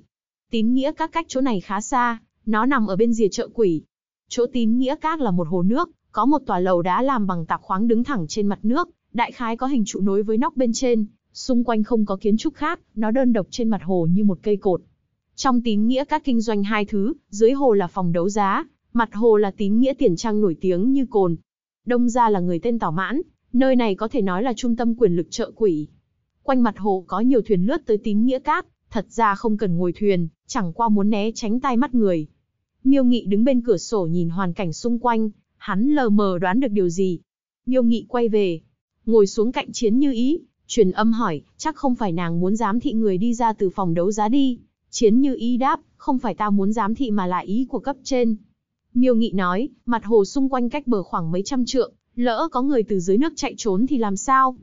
S1: Tín nghĩa các cách chỗ này khá xa, nó nằm ở bên rìa chợ quỷ. Chỗ tín nghĩa các là một hồ nước, có một tòa lầu đá làm bằng tạc khoáng đứng thẳng trên mặt nước, đại khái có hình trụ nối với nóc bên trên, xung quanh không có kiến trúc khác, nó đơn độc trên mặt hồ như một cây cột. Trong tín nghĩa các kinh doanh hai thứ, dưới hồ là phòng đấu giá, mặt hồ là tín nghĩa tiền trang nổi tiếng như cồn. Đông gia là người tên Tào Mãn, nơi này có thể nói là trung tâm quyền lực chợ quỷ. Quanh mặt hồ có nhiều thuyền lướt tới tín nghĩa cát, thật ra không cần ngồi thuyền, chẳng qua muốn né tránh tai mắt người. Miêu Nghị đứng bên cửa sổ nhìn hoàn cảnh xung quanh, hắn lờ mờ đoán được điều gì. Miêu Nghị quay về, ngồi xuống cạnh chiến như ý, truyền âm hỏi, chắc không phải nàng muốn dám thị người đi ra từ phòng đấu giá đi. Chiến như ý đáp, không phải ta muốn dám thị mà là ý của cấp trên. Miêu Nghị nói, mặt hồ xung quanh cách bờ khoảng mấy trăm trượng, lỡ có người từ dưới nước chạy trốn thì làm sao?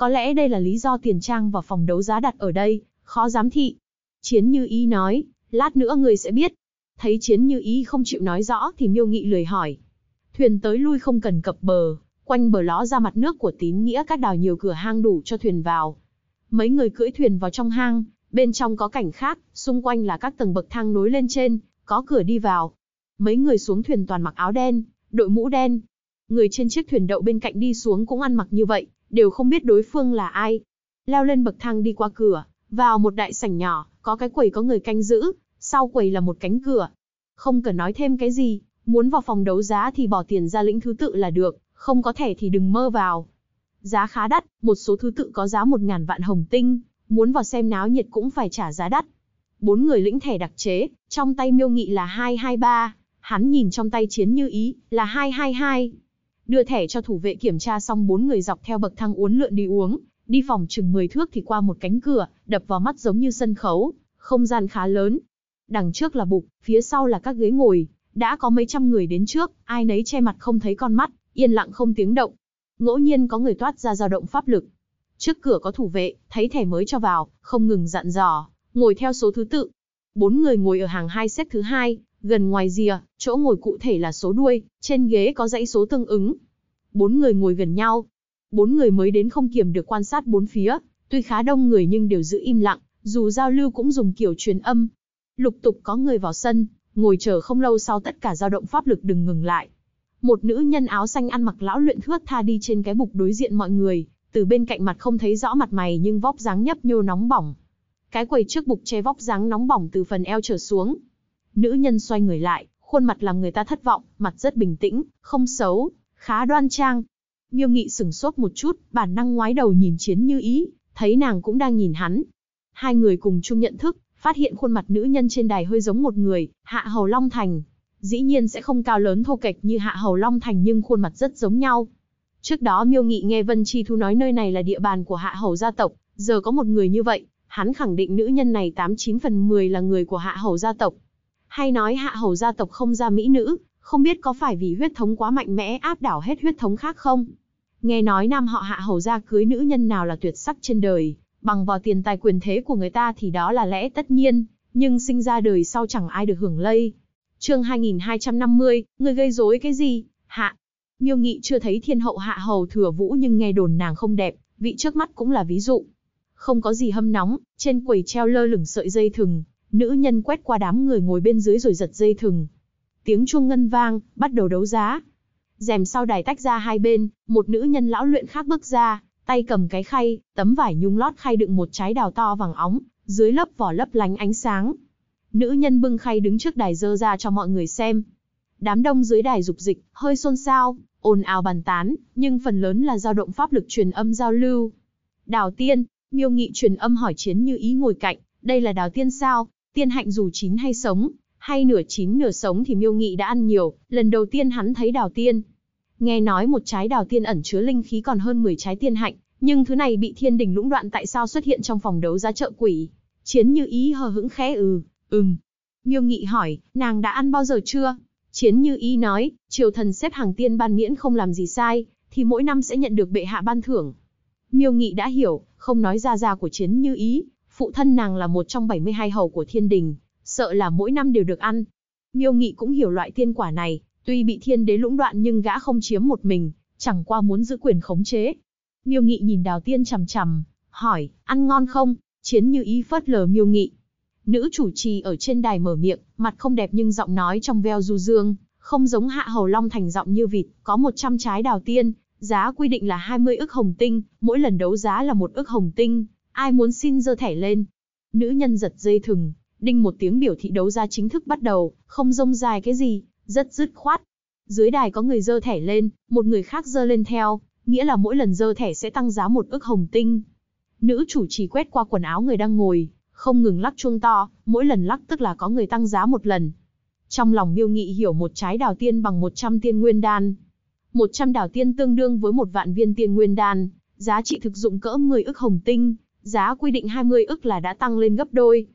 S1: Có lẽ đây là lý do tiền trang và phòng đấu giá đặt ở đây, khó giám thị. Chiến Như Ý nói, lát nữa người sẽ biết. Thấy Chiến Như Ý không chịu nói rõ thì miêu nghị lười hỏi. Thuyền tới lui không cần cập bờ, quanh bờ ló ra mặt nước của tín nghĩa các đào nhiều cửa hang đủ cho thuyền vào. Mấy người cưỡi thuyền vào trong hang, bên trong có cảnh khác, xung quanh là các tầng bậc thang nối lên trên, có cửa đi vào. Mấy người xuống thuyền toàn mặc áo đen, đội mũ đen. Người trên chiếc thuyền đậu bên cạnh đi xuống cũng ăn mặc như vậy, đều không biết đối phương là ai. Leo lên bậc thang đi qua cửa, vào một đại sảnh nhỏ, có cái quầy có người canh giữ, sau quầy là một cánh cửa. Không cần nói thêm cái gì, muốn vào phòng đấu giá thì bỏ tiền ra lĩnh thứ tự là được, không có thẻ thì đừng mơ vào. Giá khá đắt, một số thứ tự có giá một ngàn vạn hồng tinh, muốn vào xem náo nhiệt cũng phải trả giá đắt. Bốn người lĩnh thẻ đặc chế, trong tay miêu nghị là 223, hắn nhìn trong tay chiến như ý, là 222 đưa thẻ cho thủ vệ kiểm tra xong bốn người dọc theo bậc thang uốn lượn đi uống, đi phòng chừng 10 thước thì qua một cánh cửa, đập vào mắt giống như sân khấu, không gian khá lớn. Đằng trước là bục, phía sau là các ghế ngồi, đã có mấy trăm người đến trước, ai nấy che mặt không thấy con mắt, yên lặng không tiếng động. Ngẫu nhiên có người toát ra dao động pháp lực. Trước cửa có thủ vệ, thấy thẻ mới cho vào, không ngừng dặn dò, ngồi theo số thứ tự. Bốn người ngồi ở hàng hai xếp thứ hai, Gần ngoài rìa, chỗ ngồi cụ thể là số đuôi, trên ghế có dãy số tương ứng. Bốn người ngồi gần nhau. Bốn người mới đến không kiểm được quan sát bốn phía, tuy khá đông người nhưng đều giữ im lặng, dù giao lưu cũng dùng kiểu truyền âm. Lục tục có người vào sân, ngồi chờ không lâu sau tất cả dao động pháp lực đừng ngừng lại. Một nữ nhân áo xanh ăn mặc lão luyện thướt tha đi trên cái bục đối diện mọi người, từ bên cạnh mặt không thấy rõ mặt mày nhưng vóc dáng nhấp nhô nóng bỏng. Cái quầy trước bục che vóc dáng nóng bỏng từ phần eo trở xuống, Nữ nhân xoay người lại, khuôn mặt làm người ta thất vọng, mặt rất bình tĩnh, không xấu, khá đoan trang. Miêu Nghị sửng sốt một chút, bản năng ngoái đầu nhìn Chiến Như Ý, thấy nàng cũng đang nhìn hắn. Hai người cùng chung nhận thức, phát hiện khuôn mặt nữ nhân trên đài hơi giống một người, Hạ Hầu Long Thành. Dĩ nhiên sẽ không cao lớn thô kệch như Hạ Hầu Long Thành nhưng khuôn mặt rất giống nhau. Trước đó Miêu Nghị nghe Vân Chi Thu nói nơi này là địa bàn của Hạ Hầu gia tộc, giờ có một người như vậy, hắn khẳng định nữ nhân này 89 phần 10 là người của Hạ Hầu gia tộc hay nói hạ hầu gia tộc không ra mỹ nữ, không biết có phải vì huyết thống quá mạnh mẽ áp đảo hết huyết thống khác không? Nghe nói nam họ hạ hầu gia cưới nữ nhân nào là tuyệt sắc trên đời, bằng vào tiền tài quyền thế của người ta thì đó là lẽ tất nhiên, nhưng sinh ra đời sau chẳng ai được hưởng lây. Chương 2250, người gây rối cái gì? Hạ. Miêu Nghị chưa thấy thiên hậu hạ hầu thừa vũ nhưng nghe đồn nàng không đẹp, vị trước mắt cũng là ví dụ. Không có gì hâm nóng, trên quầy treo lơ lửng sợi dây thừng, Nữ nhân quét qua đám người ngồi bên dưới rồi giật dây thừng. Tiếng chuông ngân vang, bắt đầu đấu giá. Rèm sau đài tách ra hai bên, một nữ nhân lão luyện khác bước ra, tay cầm cái khay, tấm vải nhung lót khay đựng một trái đào to vàng óng, dưới lớp vỏ lấp lánh ánh sáng. Nữ nhân bưng khay đứng trước đài dơ ra cho mọi người xem. Đám đông dưới đài dục dịch, hơi xôn xao, ồn ào bàn tán, nhưng phần lớn là dao động pháp lực truyền âm giao lưu. Đào tiên, miêu nghị truyền âm hỏi chiến như ý ngồi cạnh, đây là đào tiên sao? Tiên hạnh dù chín hay sống, hay nửa chín nửa sống thì miêu nghị đã ăn nhiều, lần đầu tiên hắn thấy đào tiên. Nghe nói một trái đào tiên ẩn chứa linh khí còn hơn 10 trái tiên hạnh, nhưng thứ này bị thiên đình lũng đoạn tại sao xuất hiện trong phòng đấu giá chợ quỷ. Chiến như ý hờ hững khẽ ừ, ừm. Miêu nghị hỏi, nàng đã ăn bao giờ chưa? Chiến như ý nói, triều thần xếp hàng tiên ban miễn không làm gì sai, thì mỗi năm sẽ nhận được bệ hạ ban thưởng. Miêu nghị đã hiểu, không nói ra ra của chiến như ý, Phụ thân nàng là một trong 72 hầu của thiên đình, sợ là mỗi năm đều được ăn. Miêu Nghị cũng hiểu loại thiên quả này, tuy bị thiên đế lũng đoạn nhưng gã không chiếm một mình, chẳng qua muốn giữ quyền khống chế. Miêu Nghị nhìn đào tiên chằm chằm, hỏi, ăn ngon không? Chiến như ý phớt lờ Miêu Nghị. Nữ chủ trì ở trên đài mở miệng, mặt không đẹp nhưng giọng nói trong veo du dương, không giống hạ hầu long thành giọng như vịt, có 100 trái đào tiên, giá quy định là 20 ức hồng tinh, mỗi lần đấu giá là một ức hồng tinh, ai muốn xin giơ thẻ lên. Nữ nhân giật dây thừng, đinh một tiếng biểu thị đấu giá chính thức bắt đầu, không rông dài cái gì, rất dứt khoát. Dưới đài có người giơ thẻ lên, một người khác giơ lên theo, nghĩa là mỗi lần giơ thẻ sẽ tăng giá một ước hồng tinh. Nữ chủ trì quét qua quần áo người đang ngồi, không ngừng lắc chuông to, mỗi lần lắc tức là có người tăng giá một lần. Trong lòng Miêu Nghị hiểu một trái đào tiên bằng 100 tiên nguyên đan. 100 đào tiên tương đương với một vạn viên tiên nguyên đan, giá trị thực dụng cỡ 10 ức hồng tinh, Giá quy định 20 ức là đã tăng lên gấp đôi.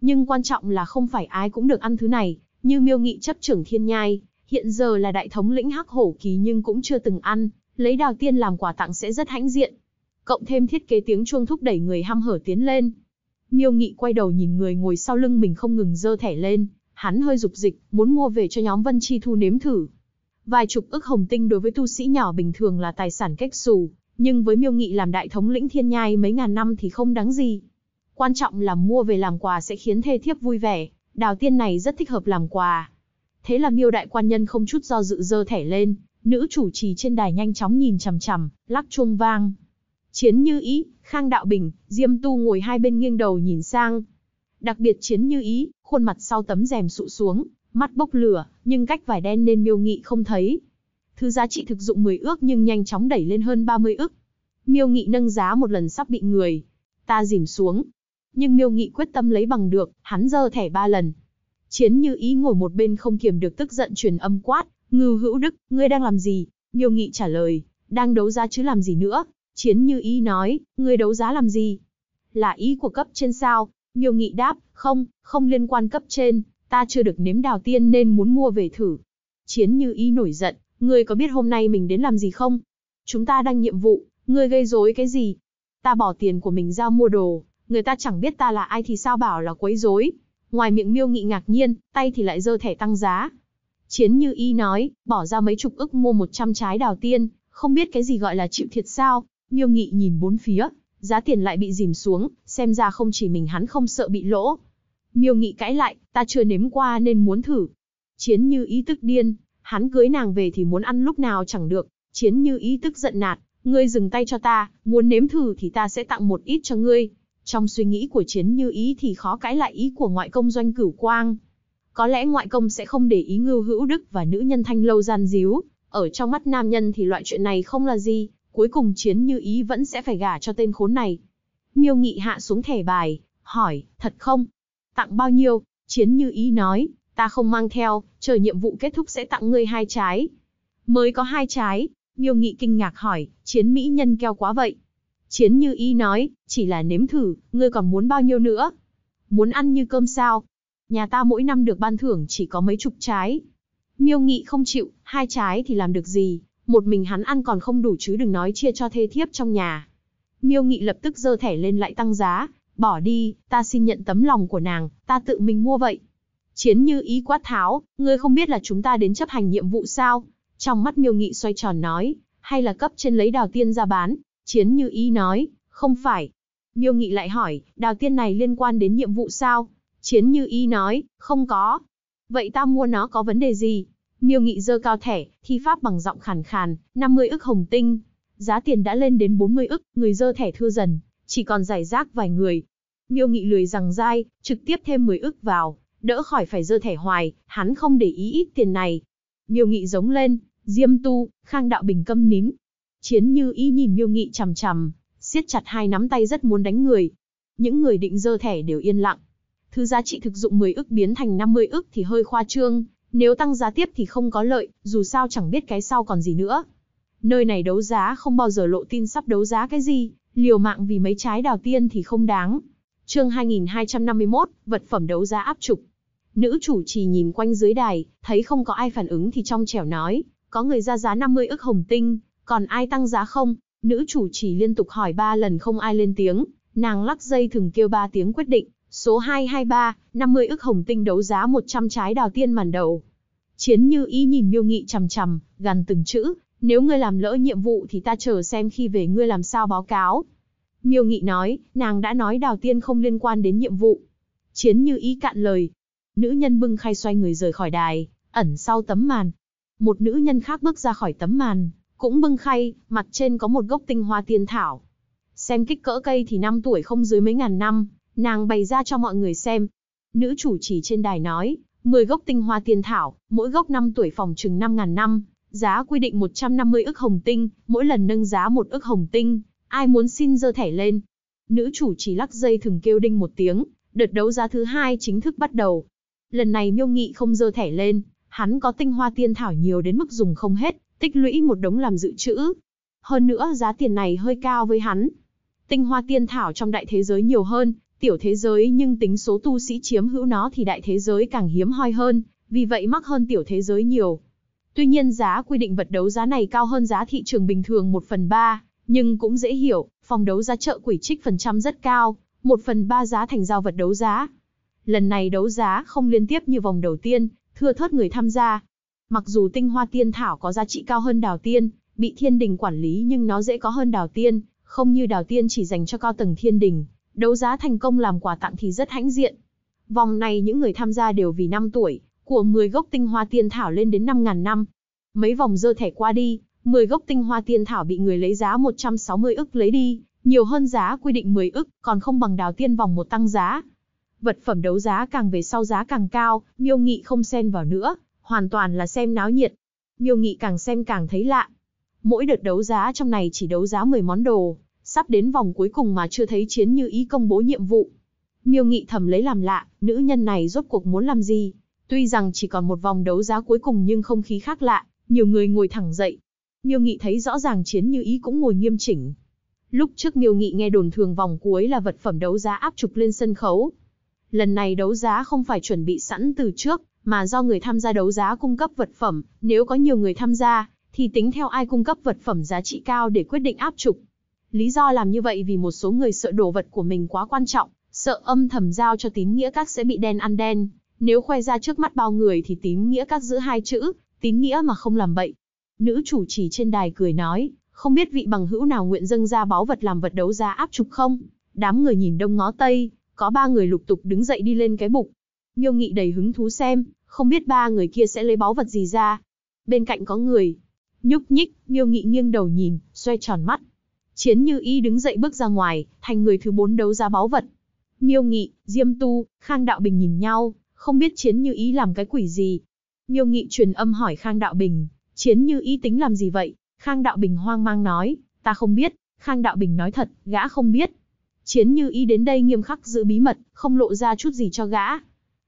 S1: Nhưng quan trọng là không phải ai cũng được ăn thứ này, như Miêu Nghị chấp trưởng Thiên Nhai, hiện giờ là đại thống lĩnh Hắc Hổ Kỳ nhưng cũng chưa từng ăn, lấy đào tiên làm quà tặng sẽ rất hãnh diện. Cộng thêm thiết kế tiếng chuông thúc đẩy người ham hở tiến lên. Miêu Nghị quay đầu nhìn người ngồi sau lưng mình không ngừng giơ thẻ lên, hắn hơi dục dịch, muốn mua về cho nhóm Vân Chi Thu nếm thử. Vài chục ức hồng tinh đối với tu sĩ nhỏ bình thường là tài sản cách xù, nhưng với Miêu Nghị làm đại thống lĩnh thiên nhai mấy ngàn năm thì không đáng gì. Quan trọng là mua về làm quà sẽ khiến thê thiếp vui vẻ, đào tiên này rất thích hợp làm quà. Thế là Miêu đại quan nhân không chút do dự dơ thẻ lên, nữ chủ trì trên đài nhanh chóng nhìn chằm chằm, lắc chuông vang. Chiến Như Ý, Khang Đạo Bình, Diêm Tu ngồi hai bên nghiêng đầu nhìn sang. Đặc biệt Chiến Như Ý, khuôn mặt sau tấm rèm sụ xuống, mắt bốc lửa, nhưng cách vải đen nên Miêu Nghị không thấy, thứ giá trị thực dụng 10 ước nhưng nhanh chóng đẩy lên hơn 30 ước. Miêu Nghị nâng giá một lần sắp bị người ta dìm xuống, nhưng Miêu Nghị quyết tâm lấy bằng được, hắn giơ thẻ ba lần. Chiến Như Ý ngồi một bên không kiềm được tức giận truyền âm quát, "Ngưu Hữu Đức, ngươi đang làm gì?" Miêu Nghị trả lời, "Đang đấu giá chứ làm gì nữa?" Chiến Như Ý nói, "Ngươi đấu giá làm gì?" "Là ý của cấp trên sao?" Miêu Nghị đáp, "Không, không liên quan cấp trên, ta chưa được nếm đào tiên nên muốn mua về thử." Chiến Như Ý nổi giận, Ngươi có biết hôm nay mình đến làm gì không? Chúng ta đang nhiệm vụ, ngươi gây rối cái gì? Ta bỏ tiền của mình ra mua đồ, người ta chẳng biết ta là ai thì sao bảo là quấy rối. Ngoài miệng miêu nghị ngạc nhiên, tay thì lại giơ thẻ tăng giá. Chiến như y nói, bỏ ra mấy chục ức mua 100 trái đào tiên, không biết cái gì gọi là chịu thiệt sao. Miêu nghị nhìn bốn phía, giá tiền lại bị dìm xuống, xem ra không chỉ mình hắn không sợ bị lỗ. Miêu nghị cãi lại, ta chưa nếm qua nên muốn thử. Chiến như Y tức điên, hắn cưới nàng về thì muốn ăn lúc nào chẳng được, chiến như ý tức giận nạt, ngươi dừng tay cho ta, muốn nếm thử thì ta sẽ tặng một ít cho ngươi. Trong suy nghĩ của chiến như ý thì khó cãi lại ý của ngoại công doanh cửu quang. Có lẽ ngoại công sẽ không để ý ngưu hữu đức và nữ nhân thanh lâu gian díu, ở trong mắt nam nhân thì loại chuyện này không là gì, cuối cùng chiến như ý vẫn sẽ phải gả cho tên khốn này. Miêu nghị hạ xuống thẻ bài, hỏi, thật không? Tặng bao nhiêu? Chiến như ý nói, Ta không mang theo, chờ nhiệm vụ kết thúc sẽ tặng ngươi hai trái. Mới có hai trái, miêu nghị kinh ngạc hỏi, chiến mỹ nhân keo quá vậy. Chiến như ý nói, chỉ là nếm thử, ngươi còn muốn bao nhiêu nữa? Muốn ăn như cơm sao? Nhà ta mỗi năm được ban thưởng chỉ có mấy chục trái. Miêu nghị không chịu, hai trái thì làm được gì, một mình hắn ăn còn không đủ chứ đừng nói chia cho thê thiếp trong nhà. Miêu nghị lập tức giơ thẻ lên lại tăng giá, bỏ đi, ta xin nhận tấm lòng của nàng, ta tự mình mua vậy. Chiến như ý quát tháo, ngươi không biết là chúng ta đến chấp hành nhiệm vụ sao? Trong mắt miêu nghị xoay tròn nói, hay là cấp trên lấy đào tiên ra bán? Chiến như ý nói, không phải. Miêu nghị lại hỏi, đào tiên này liên quan đến nhiệm vụ sao? Chiến như ý nói, không có. Vậy ta mua nó có vấn đề gì? Miêu nghị dơ cao thẻ, thi pháp bằng giọng khàn khàn, 50 ức hồng tinh. Giá tiền đã lên đến 40 ức, người dơ thẻ thưa dần, chỉ còn giải rác vài người. Miêu nghị lười rằng dai, trực tiếp thêm 10 ức vào, đỡ khỏi phải dơ thẻ hoài, hắn không để ý ít tiền này. Miêu Nghị giống lên, Diêm Tu, Khang Đạo Bình câm nín. Chiến Như Ý nhìn Miêu Nghị chằm chằm, siết chặt hai nắm tay rất muốn đánh người. Những người định dơ thẻ đều yên lặng. Thứ giá trị thực dụng 10 ức biến thành 50 ức thì hơi khoa trương, nếu tăng giá tiếp thì không có lợi, dù sao chẳng biết cái sau còn gì nữa. Nơi này đấu giá không bao giờ lộ tin sắp đấu giá cái gì, liều mạng vì mấy trái đào tiên thì không đáng. Chương 2251, vật phẩm đấu giá áp trục. Nữ chủ trì nhìn quanh dưới đài, thấy không có ai phản ứng thì trong trẻo nói, có người ra giá 50 ức hồng tinh, còn ai tăng giá không? Nữ chủ trì liên tục hỏi ba lần không ai lên tiếng, nàng lắc dây thường kêu ba tiếng quyết định, số 223, 50 ức hồng tinh đấu giá 100 trái đào tiên màn đầu. Chiến như ý nhìn miêu nghị chằm chằm, gần từng chữ, nếu ngươi làm lỡ nhiệm vụ thì ta chờ xem khi về ngươi làm sao báo cáo. Miêu nghị nói, nàng đã nói đào tiên không liên quan đến nhiệm vụ. Chiến như ý cạn lời, Nữ nhân bưng khay xoay người rời khỏi đài, ẩn sau tấm màn. Một nữ nhân khác bước ra khỏi tấm màn, cũng bưng khay, mặt trên có một gốc tinh hoa tiên thảo. Xem kích cỡ cây thì năm tuổi không dưới mấy ngàn năm, nàng bày ra cho mọi người xem. Nữ chủ trì trên đài nói, 10 gốc tinh hoa tiên thảo, mỗi gốc năm tuổi phòng chừng 5 ngàn năm, giá quy định 150 ức hồng tinh, mỗi lần nâng giá một ức hồng tinh, ai muốn xin dơ thẻ lên. Nữ chủ trì lắc dây thường kêu đinh một tiếng, đợt đấu giá thứ hai chính thức bắt đầu lần này Miêu Nghị không dơ thẻ lên, hắn có tinh hoa tiên thảo nhiều đến mức dùng không hết, tích lũy một đống làm dự trữ. Hơn nữa giá tiền này hơi cao với hắn. Tinh hoa tiên thảo trong đại thế giới nhiều hơn, tiểu thế giới nhưng tính số tu sĩ chiếm hữu nó thì đại thế giới càng hiếm hoi hơn, vì vậy mắc hơn tiểu thế giới nhiều. Tuy nhiên giá quy định vật đấu giá này cao hơn giá thị trường bình thường một phần ba, nhưng cũng dễ hiểu, phòng đấu giá chợ quỷ trích phần trăm rất cao, một phần ba giá thành giao vật đấu giá lần này đấu giá không liên tiếp như vòng đầu tiên, thưa thớt người tham gia. Mặc dù tinh hoa tiên thảo có giá trị cao hơn đào tiên, bị thiên đình quản lý nhưng nó dễ có hơn đào tiên, không như đào tiên chỉ dành cho cao tầng thiên đình. Đấu giá thành công làm quà tặng thì rất hãnh diện. Vòng này những người tham gia đều vì 5 tuổi, của 10 gốc tinh hoa tiên thảo lên đến 5.000 năm. Mấy vòng dơ thẻ qua đi, 10 gốc tinh hoa tiên thảo bị người lấy giá 160 ức lấy đi, nhiều hơn giá quy định 10 ức, còn không bằng đào tiên vòng một tăng giá, Vật phẩm đấu giá càng về sau giá càng cao, miêu nghị không xen vào nữa, hoàn toàn là xem náo nhiệt. Miêu nghị càng xem càng thấy lạ. Mỗi đợt đấu giá trong này chỉ đấu giá 10 món đồ, sắp đến vòng cuối cùng mà chưa thấy chiến như ý công bố nhiệm vụ. Miêu nghị thầm lấy làm lạ, nữ nhân này rốt cuộc muốn làm gì? Tuy rằng chỉ còn một vòng đấu giá cuối cùng nhưng không khí khác lạ, nhiều người ngồi thẳng dậy. Miêu Nghị thấy rõ ràng Chiến Như Ý cũng ngồi nghiêm chỉnh. Lúc trước Miêu Nghị nghe đồn thường vòng cuối là vật phẩm đấu giá áp trục lên sân khấu, lần này đấu giá không phải chuẩn bị sẵn từ trước, mà do người tham gia đấu giá cung cấp vật phẩm, nếu có nhiều người tham gia, thì tính theo ai cung cấp vật phẩm giá trị cao để quyết định áp trục. Lý do làm như vậy vì một số người sợ đồ vật của mình quá quan trọng, sợ âm thầm giao cho tín nghĩa các sẽ bị đen ăn đen, nếu khoe ra trước mắt bao người thì tín nghĩa các giữ hai chữ, tín nghĩa mà không làm bậy. Nữ chủ trì trên đài cười nói, không biết vị bằng hữu nào nguyện dâng ra báu vật làm vật đấu giá áp trục không? Đám người nhìn đông ngó tây, có ba người lục tục đứng dậy đi lên cái bục. Miêu Nghị đầy hứng thú xem, không biết ba người kia sẽ lấy báu vật gì ra. Bên cạnh có người, nhúc nhích, Miêu Nghị nghiêng đầu nhìn, xoay tròn mắt. Chiến Như ý đứng dậy bước ra ngoài, thành người thứ bốn đấu giá báu vật. Miêu Nghị, Diêm Tu, Khang Đạo Bình nhìn nhau, không biết Chiến Như ý làm cái quỷ gì. Miêu Nghị truyền âm hỏi Khang Đạo Bình, Chiến Như ý tính làm gì vậy? Khang Đạo Bình hoang mang nói, ta không biết. Khang Đạo Bình nói thật, gã không biết. Chiến Như Ý đến đây nghiêm khắc giữ bí mật, không lộ ra chút gì cho gã.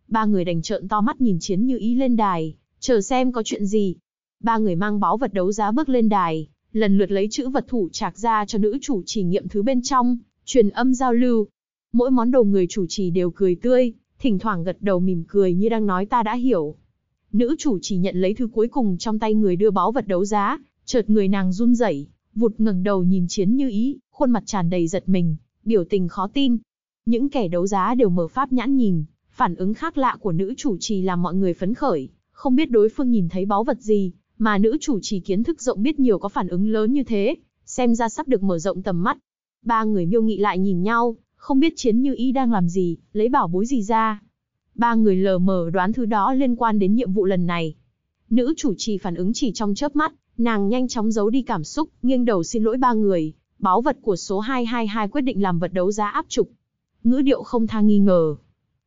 S1: Ba người đành trợn to mắt nhìn Chiến Như Ý lên đài, chờ xem có chuyện gì. Ba người mang báo vật đấu giá bước lên đài, lần lượt lấy chữ vật thủ trạc ra cho nữ chủ trì nghiệm thứ bên trong, truyền âm giao lưu. Mỗi món đồ người chủ trì đều cười tươi, thỉnh thoảng gật đầu mỉm cười như đang nói ta đã hiểu. Nữ chủ chỉ nhận lấy thứ cuối cùng trong tay người đưa báo vật đấu giá, chợt người nàng run rẩy, vụt ngẩng đầu nhìn chiến như ý, khuôn mặt tràn đầy giật mình, biểu tình khó tin. Những kẻ đấu giá đều mở pháp nhãn nhìn, phản ứng khác lạ của nữ chủ trì làm mọi người phấn khởi, không biết đối phương nhìn thấy báu vật gì, mà nữ chủ trì kiến thức rộng biết nhiều có phản ứng lớn như thế, xem ra sắp được mở rộng tầm mắt. Ba người miêu nghị lại nhìn nhau, không biết chiến như ý đang làm gì, lấy bảo bối gì ra. Ba người lờ mờ đoán thứ đó liên quan đến nhiệm vụ lần này. Nữ chủ trì phản ứng chỉ trong chớp mắt, nàng nhanh chóng giấu đi cảm xúc, nghiêng đầu xin lỗi ba người báu vật của số 222 quyết định làm vật đấu giá áp trục. Ngữ điệu không tha nghi ngờ.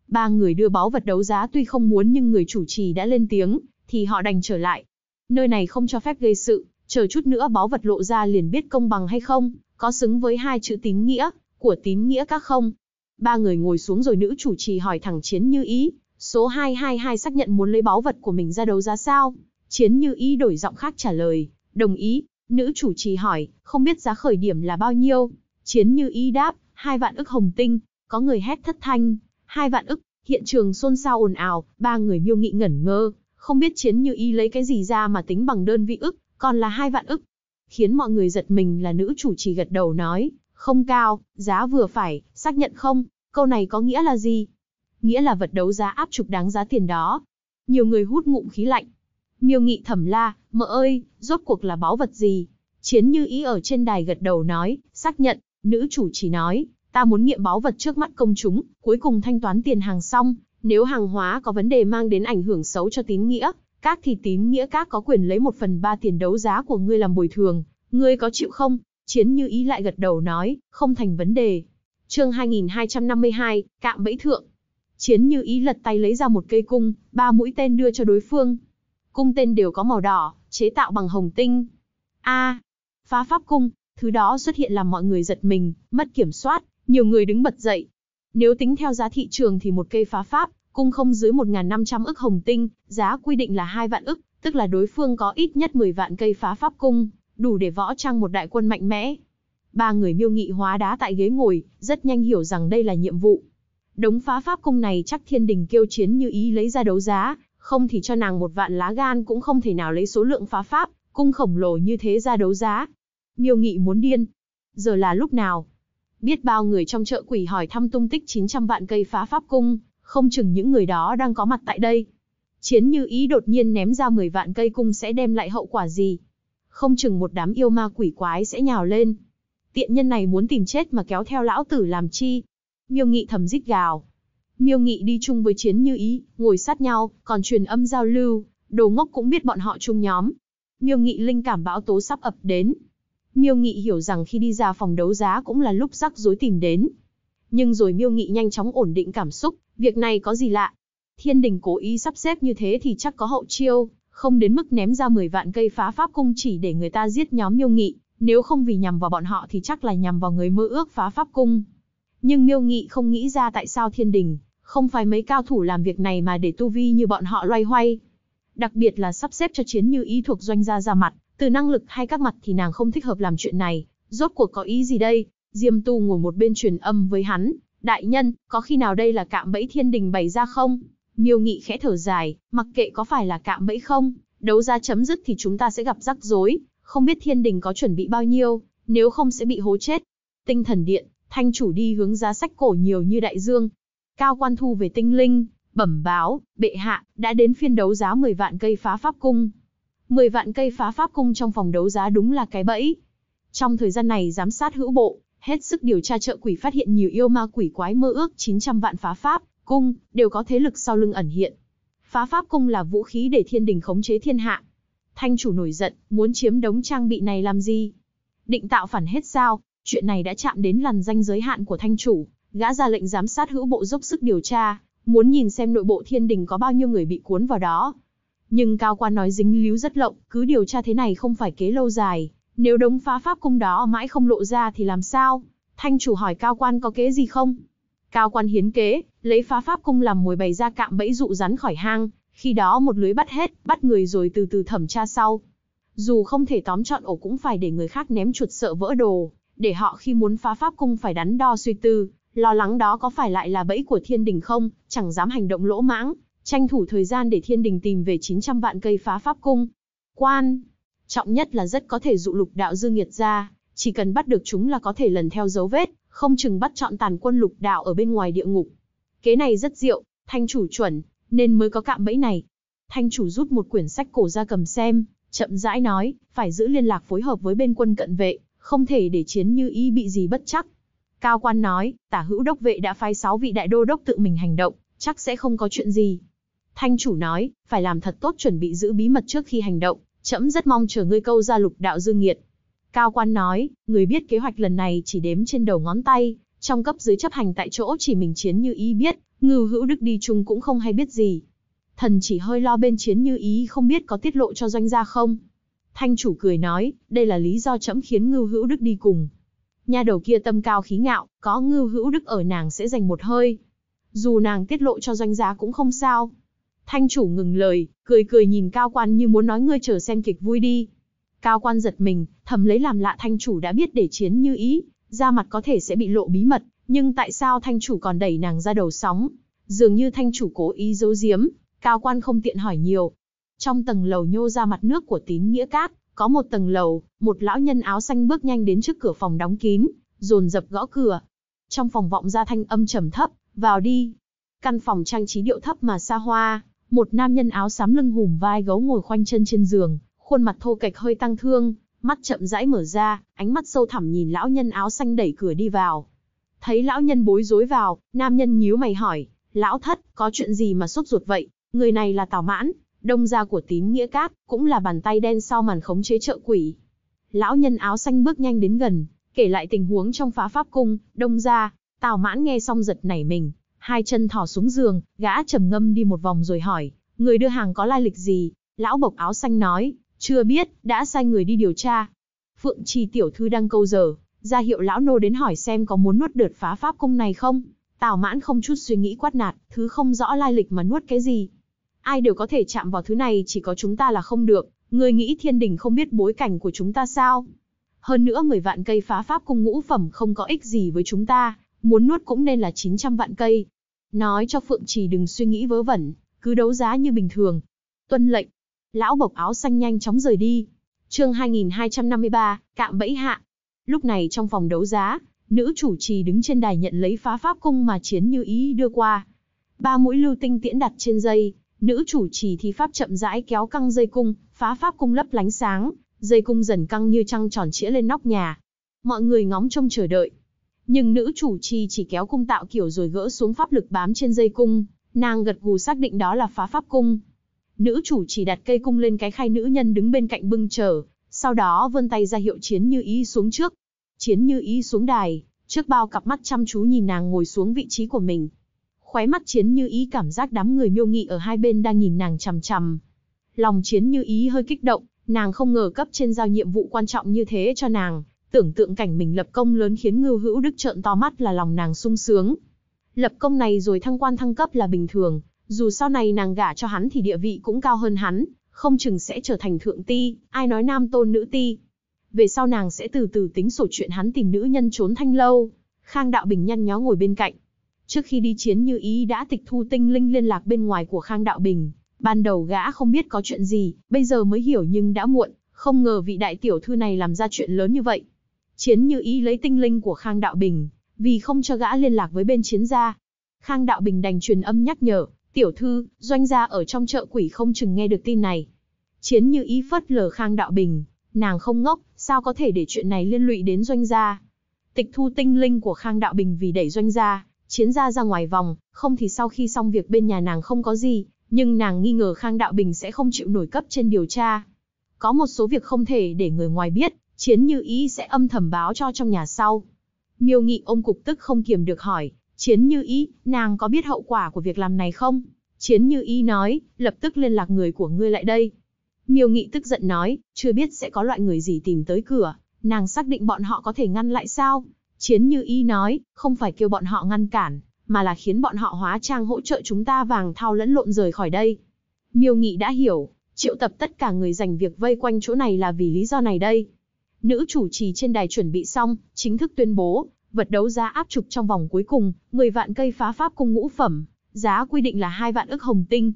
S1: Ba người đưa báu vật đấu giá tuy không muốn nhưng người chủ trì đã lên tiếng, thì họ đành trở lại. Nơi này không cho phép gây sự, chờ chút nữa báu vật lộ ra liền biết công bằng hay không, có xứng với hai chữ tín nghĩa, của tín nghĩa các không. Ba người ngồi xuống rồi nữ chủ trì hỏi thẳng Chiến Như Ý, số 222 xác nhận muốn lấy báu vật của mình ra đấu giá sao? Chiến Như Ý đổi giọng khác trả lời, đồng ý. Nữ chủ trì hỏi, không biết giá khởi điểm là bao nhiêu? Chiến như ý đáp, hai vạn ức hồng tinh, có người hét thất thanh, hai vạn ức, hiện trường xôn xao ồn ào, ba người miêu nghị ngẩn ngơ, không biết chiến như ý lấy cái gì ra mà tính bằng đơn vị ức, còn là hai vạn ức. Khiến mọi người giật mình là nữ chủ trì gật đầu nói, không cao, giá vừa phải, xác nhận không, câu này có nghĩa là gì? Nghĩa là vật đấu giá áp trục đáng giá tiền đó. Nhiều người hút ngụm khí lạnh, Miêu nghị thẩm la, mợ ơi, rốt cuộc là báu vật gì? Chiến như ý ở trên đài gật đầu nói, xác nhận, nữ chủ chỉ nói, ta muốn nghiệm báu vật trước mắt công chúng, cuối cùng thanh toán tiền hàng xong, nếu hàng hóa có vấn đề mang đến ảnh hưởng xấu cho tín nghĩa, các thì tín nghĩa các có quyền lấy một phần ba tiền đấu giá của ngươi làm bồi thường, ngươi có chịu không? Chiến như ý lại gật đầu nói, không thành vấn đề. chương 2252, cạm bẫy thượng. Chiến như ý lật tay lấy ra một cây cung, ba mũi tên đưa cho đối phương, cung tên đều có màu đỏ, chế tạo bằng hồng tinh. A, phá pháp cung, thứ đó xuất hiện làm mọi người giật mình, mất kiểm soát, nhiều người đứng bật dậy. Nếu tính theo giá thị trường thì một cây phá pháp, cung không dưới 1.500 ức hồng tinh, giá quy định là 2 vạn ức, tức là đối phương có ít nhất 10 vạn cây phá pháp cung, đủ để võ trang một đại quân mạnh mẽ. Ba người miêu nghị hóa đá tại ghế ngồi, rất nhanh hiểu rằng đây là nhiệm vụ. Đống phá pháp cung này chắc thiên đình kêu chiến như ý lấy ra đấu giá, không thì cho nàng một vạn lá gan cũng không thể nào lấy số lượng phá pháp, cung khổng lồ như thế ra đấu giá. Miêu Nghị muốn điên. Giờ là lúc nào? Biết bao người trong chợ quỷ hỏi thăm tung tích 900 vạn cây phá pháp cung, không chừng những người đó đang có mặt tại đây. Chiến như ý đột nhiên ném ra 10 vạn cây cung sẽ đem lại hậu quả gì? Không chừng một đám yêu ma quỷ quái sẽ nhào lên. Tiện nhân này muốn tìm chết mà kéo theo lão tử làm chi? Miêu Nghị thầm rít gào, Miêu Nghị đi chung với Chiến Như Ý, ngồi sát nhau, còn truyền âm giao lưu, Đồ Ngốc cũng biết bọn họ chung nhóm. Miêu Nghị linh cảm bão tố sắp ập đến. Miêu Nghị hiểu rằng khi đi ra phòng đấu giá cũng là lúc rắc rối tìm đến. Nhưng rồi Miêu Nghị nhanh chóng ổn định cảm xúc, việc này có gì lạ. Thiên đình cố ý sắp xếp như thế thì chắc có hậu chiêu, không đến mức ném ra 10 vạn cây phá pháp cung chỉ để người ta giết nhóm Miêu Nghị, nếu không vì nhằm vào bọn họ thì chắc là nhằm vào người mơ ước phá pháp cung. Nhưng Miêu Nghị không nghĩ ra tại sao Thiên đình không phải mấy cao thủ làm việc này mà để tu vi như bọn họ loay hoay. Đặc biệt là sắp xếp cho chiến như ý thuộc doanh gia ra mặt, từ năng lực hay các mặt thì nàng không thích hợp làm chuyện này, rốt cuộc có ý gì đây? Diêm Tu ngồi một bên truyền âm với hắn, đại nhân, có khi nào đây là cạm bẫy thiên đình bày ra không? Miêu Nghị khẽ thở dài, mặc kệ có phải là cạm bẫy không, đấu ra chấm dứt thì chúng ta sẽ gặp rắc rối, không biết thiên đình có chuẩn bị bao nhiêu, nếu không sẽ bị hố chết. Tinh thần điện, thanh chủ đi hướng giá sách cổ nhiều như đại dương, Cao quan thu về tinh linh, bẩm báo, bệ hạ, đã đến phiên đấu giá 10 vạn cây phá pháp cung. 10 vạn cây phá pháp cung trong phòng đấu giá đúng là cái bẫy. Trong thời gian này giám sát hữu bộ, hết sức điều tra trợ quỷ phát hiện nhiều yêu ma quỷ quái mơ ước 900 vạn phá pháp, cung, đều có thế lực sau lưng ẩn hiện. Phá pháp cung là vũ khí để thiên đình khống chế thiên hạ. Thanh chủ nổi giận, muốn chiếm đống trang bị này làm gì? Định tạo phản hết sao? Chuyện này đã chạm đến lằn danh giới hạn của thanh chủ, gã ra lệnh giám sát hữu bộ dốc sức điều tra, muốn nhìn xem nội bộ thiên đình có bao nhiêu người bị cuốn vào đó. Nhưng cao quan nói dính líu rất lộng, cứ điều tra thế này không phải kế lâu dài, nếu đống phá pháp cung đó mãi không lộ ra thì làm sao? Thanh chủ hỏi cao quan có kế gì không? Cao quan hiến kế, lấy phá pháp cung làm mồi bày ra cạm bẫy dụ rắn khỏi hang, khi đó một lưới bắt hết, bắt người rồi từ từ thẩm tra sau. Dù không thể tóm chọn ổ cũng phải để người khác ném chuột sợ vỡ đồ, để họ khi muốn phá pháp cung phải đắn đo suy tư, Lo lắng đó có phải lại là bẫy của thiên đình không, chẳng dám hành động lỗ mãng, tranh thủ thời gian để thiên đình tìm về 900 vạn cây phá pháp cung. Quan, trọng nhất là rất có thể dụ lục đạo dư nghiệt ra, chỉ cần bắt được chúng là có thể lần theo dấu vết, không chừng bắt chọn tàn quân lục đạo ở bên ngoài địa ngục. Kế này rất diệu, thanh chủ chuẩn, nên mới có cạm bẫy này. Thanh chủ rút một quyển sách cổ ra cầm xem, chậm rãi nói, phải giữ liên lạc phối hợp với bên quân cận vệ, không thể để chiến như ý bị gì bất chắc. Cao quan nói, tả hữu đốc vệ đã phái 6 vị đại đô đốc tự mình hành động, chắc sẽ không có chuyện gì. Thanh chủ nói, phải làm thật tốt chuẩn bị giữ bí mật trước khi hành động, trẫm rất mong chờ ngươi câu ra lục đạo dương nghiệt. Cao quan nói, người biết kế hoạch lần này chỉ đếm trên đầu ngón tay, trong cấp dưới chấp hành tại chỗ chỉ mình chiến như ý biết, ngư hữu đức đi chung cũng không hay biết gì. Thần chỉ hơi lo bên chiến như ý không biết có tiết lộ cho doanh gia không. Thanh chủ cười nói, đây là lý do trẫm khiến ngư hữu đức đi cùng, Nha đầu kia tâm cao khí ngạo, có ngưu hữu đức ở nàng sẽ dành một hơi. Dù nàng tiết lộ cho doanh giá cũng không sao. Thanh chủ ngừng lời, cười cười nhìn cao quan như muốn nói ngươi chờ xem kịch vui đi. Cao quan giật mình, thầm lấy làm lạ thanh chủ đã biết để chiến như ý, ra mặt có thể sẽ bị lộ bí mật, nhưng tại sao thanh chủ còn đẩy nàng ra đầu sóng? Dường như thanh chủ cố ý giấu giếm, cao quan không tiện hỏi nhiều. Trong tầng lầu nhô ra mặt nước của tín nghĩa cát, có một tầng lầu, một lão nhân áo xanh bước nhanh đến trước cửa phòng đóng kín, dồn dập gõ cửa. Trong phòng vọng ra thanh âm trầm thấp, vào đi. Căn phòng trang trí điệu thấp mà xa hoa, một nam nhân áo xám lưng hùm vai gấu ngồi khoanh chân trên giường, khuôn mặt thô kệch hơi tăng thương, mắt chậm rãi mở ra, ánh mắt sâu thẳm nhìn lão nhân áo xanh đẩy cửa đi vào. Thấy lão nhân bối rối vào, nam nhân nhíu mày hỏi, lão thất, có chuyện gì mà sốt ruột vậy, người này là Tào Mãn, đông gia của tín nghĩa cát, cũng là bàn tay đen sau màn khống chế trợ quỷ. Lão nhân áo xanh bước nhanh đến gần, kể lại tình huống trong phá pháp cung, đông gia, tào mãn nghe xong giật nảy mình, hai chân thỏ xuống giường, gã trầm ngâm đi một vòng rồi hỏi, người đưa hàng có lai lịch gì? Lão bộc áo xanh nói, chưa biết, đã sai người đi điều tra. Phượng trì tiểu thư đang câu giờ, ra hiệu lão nô đến hỏi xem có muốn nuốt đợt phá pháp cung này không? Tào mãn không chút suy nghĩ quát nạt, thứ không rõ lai lịch mà nuốt cái gì. Ai đều có thể chạm vào thứ này chỉ có chúng ta là không được, ngươi nghĩ thiên đình không biết bối cảnh của chúng ta sao? Hơn nữa người vạn cây phá pháp cung ngũ phẩm không có ích gì với chúng ta, muốn nuốt cũng nên là 900 vạn cây. Nói cho Phượng Trì đừng suy nghĩ vớ vẩn, cứ đấu giá như bình thường. Tuân lệnh, lão bộc áo xanh nhanh chóng rời đi. chương 2253, cạm bẫy hạ. Lúc này trong phòng đấu giá, nữ chủ trì đứng trên đài nhận lấy phá pháp cung mà chiến như ý đưa qua. Ba mũi lưu tinh tiễn đặt trên dây, Nữ chủ trì thi pháp chậm rãi kéo căng dây cung, phá pháp cung lấp lánh sáng, dây cung dần căng như trăng tròn chĩa lên nóc nhà. Mọi người ngóng trông chờ đợi. Nhưng nữ chủ trì chỉ kéo cung tạo kiểu rồi gỡ xuống pháp lực bám trên dây cung, nàng gật gù xác định đó là phá pháp cung. Nữ chủ trì đặt cây cung lên cái khay nữ nhân đứng bên cạnh bưng chờ, sau đó vươn tay ra hiệu chiến như ý xuống trước. Chiến như ý xuống đài, trước bao cặp mắt chăm chú nhìn nàng ngồi xuống vị trí của mình, Khóe mắt chiến như ý cảm giác đám người miêu nghị ở hai bên đang nhìn nàng chằm chằm. Lòng chiến như ý hơi kích động, nàng không ngờ cấp trên giao nhiệm vụ quan trọng như thế cho nàng, tưởng tượng cảnh mình lập công lớn khiến ngưu hữu đức trợn to mắt là lòng nàng sung sướng. Lập công này rồi thăng quan thăng cấp là bình thường, dù sau này nàng gả cho hắn thì địa vị cũng cao hơn hắn, không chừng sẽ trở thành thượng ti, ai nói nam tôn nữ ti. Về sau nàng sẽ từ từ tính sổ chuyện hắn tìm nữ nhân trốn thanh lâu. Khang Đạo Bình nhăn nhó ngồi bên cạnh, Trước khi đi chiến như ý đã tịch thu tinh linh liên lạc bên ngoài của Khang Đạo Bình. Ban đầu gã không biết có chuyện gì, bây giờ mới hiểu nhưng đã muộn, không ngờ vị đại tiểu thư này làm ra chuyện lớn như vậy. Chiến như ý lấy tinh linh của Khang Đạo Bình, vì không cho gã liên lạc với bên chiến gia. Khang Đạo Bình đành truyền âm nhắc nhở, tiểu thư, doanh gia ở trong chợ quỷ không chừng nghe được tin này. Chiến như ý phất lờ Khang Đạo Bình, nàng không ngốc, sao có thể để chuyện này liên lụy đến doanh gia. Tịch thu tinh linh của Khang Đạo Bình vì đẩy doanh gia, chiến ra ra ngoài vòng, không thì sau khi xong việc bên nhà nàng không có gì, nhưng nàng nghi ngờ Khang Đạo Bình sẽ không chịu nổi cấp trên điều tra. Có một số việc không thể để người ngoài biết, chiến như ý sẽ âm thầm báo cho trong nhà sau. Miêu nghị ông cục tức không kiềm được hỏi, chiến như ý, nàng có biết hậu quả của việc làm này không? Chiến như ý nói, lập tức liên lạc người của ngươi lại đây. Miêu nghị tức giận nói, chưa biết sẽ có loại người gì tìm tới cửa, nàng xác định bọn họ có thể ngăn lại sao? Chiến như ý nói, không phải kêu bọn họ ngăn cản, mà là khiến bọn họ hóa trang hỗ trợ chúng ta vàng thao lẫn lộn rời khỏi đây. Miêu Nghị đã hiểu, triệu tập tất cả người dành việc vây quanh chỗ này là vì lý do này đây. Nữ chủ trì trên đài chuẩn bị xong, chính thức tuyên bố, vật đấu giá áp trục trong vòng cuối cùng, 10 vạn cây phá pháp cung ngũ phẩm, giá quy định là 2 vạn ức hồng tinh.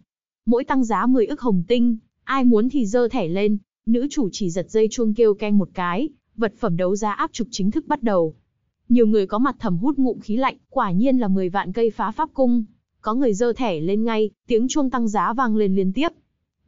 S1: Mỗi tăng giá 10 ức hồng tinh, ai muốn thì dơ thẻ lên, nữ chủ trì giật dây chuông kêu keng một cái, vật phẩm đấu giá áp trục chính thức bắt đầu. Nhiều người có mặt thầm hút ngụm khí lạnh, quả nhiên là 10 vạn cây phá pháp cung. Có người dơ thẻ lên ngay, tiếng chuông tăng giá vang lên liên tiếp.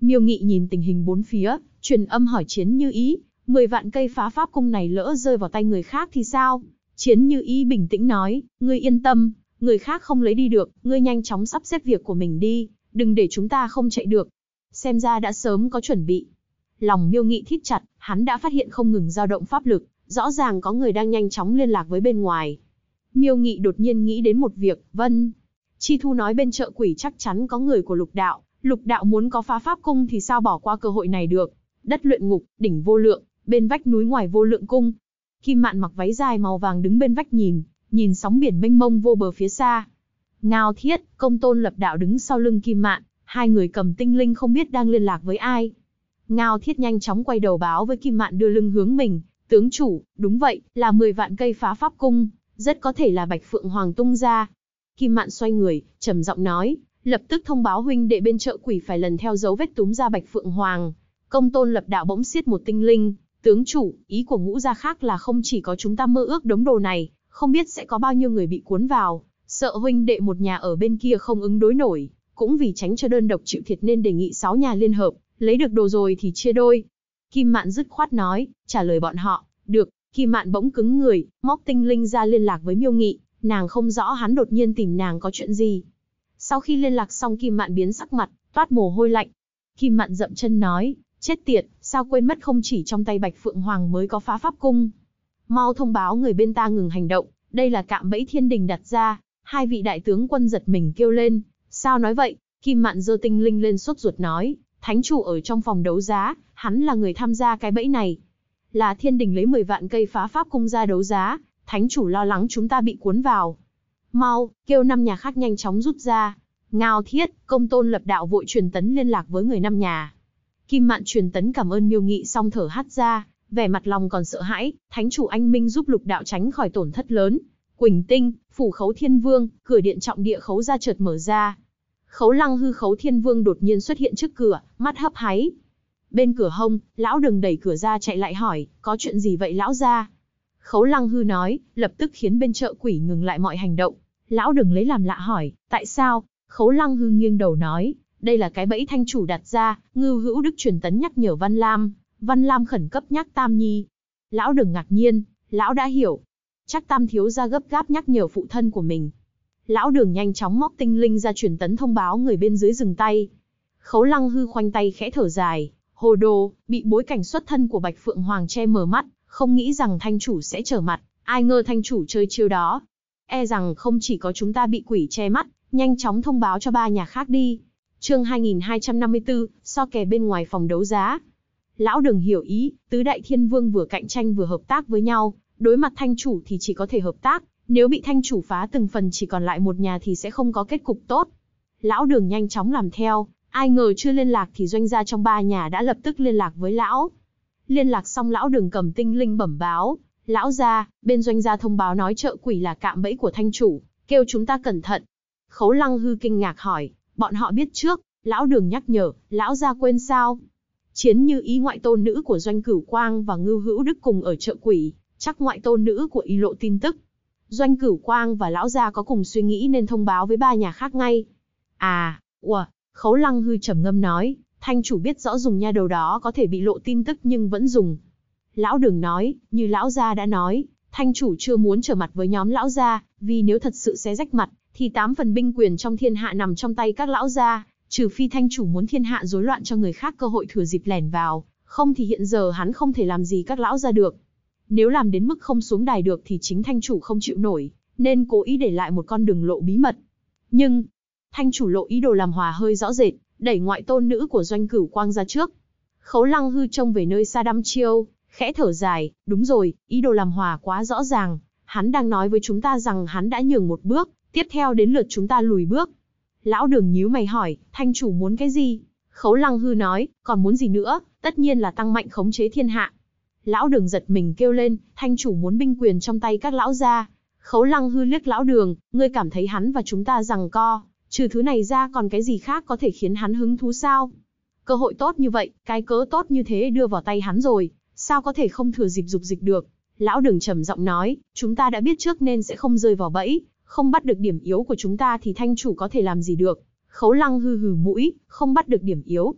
S1: Miêu Nghị nhìn tình hình bốn phía, truyền âm hỏi Chiến Như Ý, 10 vạn cây phá pháp cung này lỡ rơi vào tay người khác thì sao? Chiến Như Ý bình tĩnh nói, ngươi yên tâm, người khác không lấy đi được, ngươi nhanh chóng sắp xếp việc của mình đi, đừng để chúng ta không chạy được. Xem ra đã sớm có chuẩn bị. Lòng Miêu Nghị thít chặt, hắn đã phát hiện không ngừng dao động pháp lực, rõ ràng có người đang nhanh chóng liên lạc với bên ngoài. Miêu Nghị đột nhiên nghĩ đến một việc, Vân. Chi Thu nói bên chợ quỷ chắc chắn có người của lục đạo, lục đạo muốn có phá pháp cung thì sao bỏ qua cơ hội này được. Đất luyện ngục, đỉnh vô lượng, bên vách núi ngoài vô lượng cung. Kim mạn mặc váy dài màu vàng đứng bên vách nhìn, nhìn sóng biển mênh mông vô bờ phía xa. Ngao thiết, công tôn lập đạo đứng sau lưng kim mạn, hai người cầm tinh linh không biết đang liên lạc với ai. Ngao thiết nhanh chóng quay đầu báo với kim mạn đưa lưng hướng mình, Tướng chủ, đúng vậy, là 10 vạn cây phá pháp cung, rất có thể là Bạch Phượng Hoàng tung ra. Kim Mạn xoay người, trầm giọng nói, lập tức thông báo huynh đệ bên chợ quỷ phải lần theo dấu vết túm ra Bạch Phượng Hoàng. Công tôn lập đạo bỗng xiết một tinh linh, tướng chủ, ý của ngũ gia khác là không chỉ có chúng ta mơ ước đống đồ này, không biết sẽ có bao nhiêu người bị cuốn vào, sợ huynh đệ một nhà ở bên kia không ứng đối nổi, cũng vì tránh cho đơn độc chịu thiệt nên đề nghị sáu nhà liên hợp, lấy được đồ rồi thì chia đôi, Kim Mạn dứt khoát nói, trả lời bọn họ, được, Kim Mạn bỗng cứng người, móc tinh linh ra liên lạc với Miêu Nghị, nàng không rõ hắn đột nhiên tìm nàng có chuyện gì. Sau khi liên lạc xong Kim Mạn biến sắc mặt, toát mồ hôi lạnh. Kim Mạn dậm chân nói, chết tiệt, sao quên mất không chỉ trong tay Bạch Phượng Hoàng mới có phá pháp cung. Mau thông báo người bên ta ngừng hành động, đây là cạm bẫy thiên đình đặt ra. Hai vị đại tướng quân giật mình kêu lên, sao nói vậy? Kim Mạn giơ tinh linh lên sốt ruột nói, Thánh chủ ở trong phòng đấu giá, hắn là người tham gia cái bẫy này. Là thiên đình lấy 10 vạn cây phá pháp cung ra đấu giá, thánh chủ lo lắng chúng ta bị cuốn vào. Mau, kêu năm nhà khác nhanh chóng rút ra. Ngao thiết, công tôn lập đạo vội truyền tấn liên lạc với người năm nhà. Kim mạn truyền tấn cảm ơn miêu nghị song thở hát ra, vẻ mặt lòng còn sợ hãi, thánh chủ anh Minh giúp lục đạo tránh khỏi tổn thất lớn. Quỳnh Tinh, phủ khấu thiên vương, cửa điện trọng địa khấu ra chợt mở ra, Khấu Lăng hư Khấu Thiên Vương đột nhiên xuất hiện trước cửa, mắt hấp háy. Bên cửa hông, lão đừng đẩy cửa ra chạy lại hỏi, có chuyện gì vậy lão gia? Khấu Lăng hư nói, lập tức khiến bên chợ quỷ ngừng lại mọi hành động. Lão đừng lấy làm lạ hỏi, tại sao? Khấu Lăng hư nghiêng đầu nói, đây là cái bẫy thanh chủ đặt ra, Ngưu Hữu Đức truyền tấn nhắc nhở Văn Lam, Văn Lam khẩn cấp nhắc Tam Nhi. Lão đừng ngạc nhiên, lão đã hiểu. Chắc Tam thiếu gia gấp gáp nhắc nhở phụ thân của mình, lão đường nhanh chóng móc tinh linh ra truyền tấn thông báo người bên dưới dừng tay. Khấu lăng hư khoanh tay khẽ thở dài, hồ đồ, bị bối cảnh xuất thân của Bạch Phượng Hoàng che mờ mắt, không nghĩ rằng thanh chủ sẽ trở mặt, ai ngờ thanh chủ chơi chiêu đó. E rằng không chỉ có chúng ta bị quỷ che mắt, nhanh chóng thông báo cho ba nhà khác đi. Chương 2254, so kè bên ngoài phòng đấu giá. Lão đừng hiểu ý, tứ đại thiên vương vừa cạnh tranh vừa hợp tác với nhau, đối mặt thanh chủ thì chỉ có thể hợp tác, nếu bị thanh chủ phá từng phần chỉ còn lại một nhà thì sẽ không có kết cục tốt. Lão đường nhanh chóng làm theo, ai ngờ chưa liên lạc thì doanh gia trong ba nhà đã lập tức liên lạc với lão. Liên lạc xong lão đường cầm tinh linh bẩm báo, lão gia, bên doanh gia thông báo nói chợ quỷ là cạm bẫy của thanh chủ, kêu chúng ta cẩn thận. Khấu lăng hư kinh ngạc hỏi, bọn họ biết trước, lão đường nhắc nhở, lão gia quên sao? Chiến như ý ngoại tôn nữ của doanh cửu quang và ngưu hữu đức cùng ở chợ quỷ, chắc ngoại tôn nữ của y lộ tin tức, Doanh cửu quang và lão gia có cùng suy nghĩ nên thông báo với ba nhà khác ngay. À, ủa, khấu lăng hư trầm ngâm nói, thanh chủ biết rõ dùng nha đầu đó có thể bị lộ tin tức nhưng vẫn dùng. Lão đừng nói, như lão gia đã nói, thanh chủ chưa muốn trở mặt với nhóm lão gia, vì nếu thật sự xé rách mặt, thì tám phần binh quyền trong thiên hạ nằm trong tay các lão gia, trừ phi thanh chủ muốn thiên hạ rối loạn cho người khác cơ hội thừa dịp lẻn vào, không thì hiện giờ hắn không thể làm gì các lão gia được. Nếu làm đến mức không xuống đài được thì chính thanh chủ không chịu nổi, nên cố ý để lại một con đường lộ bí mật. Nhưng, thanh chủ lộ ý đồ làm hòa hơi rõ rệt, đẩy ngoại tôn nữ của doanh cửu quang ra trước. Khấu lăng hư trông về nơi xa đăm chiêu, khẽ thở dài, đúng rồi, ý đồ làm hòa quá rõ ràng. Hắn đang nói với chúng ta rằng hắn đã nhường một bước, tiếp theo đến lượt chúng ta lùi bước. Lão đường nhíu mày hỏi, thanh chủ muốn cái gì? Khấu lăng hư nói, còn muốn gì nữa, tất nhiên là tăng mạnh khống chế thiên hạ. Lão đường giật mình kêu lên, thanh chủ muốn binh quyền trong tay các lão ra. Khấu lăng hư liếc lão đường, ngươi cảm thấy hắn và chúng ta rằng co, trừ thứ này ra còn cái gì khác có thể khiến hắn hứng thú sao? Cơ hội tốt như vậy, cái cớ tốt như thế đưa vào tay hắn rồi, sao có thể không thừa dịp dục dịch được? Lão đường trầm giọng nói, chúng ta đã biết trước nên sẽ không rơi vào bẫy, không bắt được điểm yếu của chúng ta thì thanh chủ có thể làm gì được. Khấu lăng hư hừ mũi, không bắt được điểm yếu.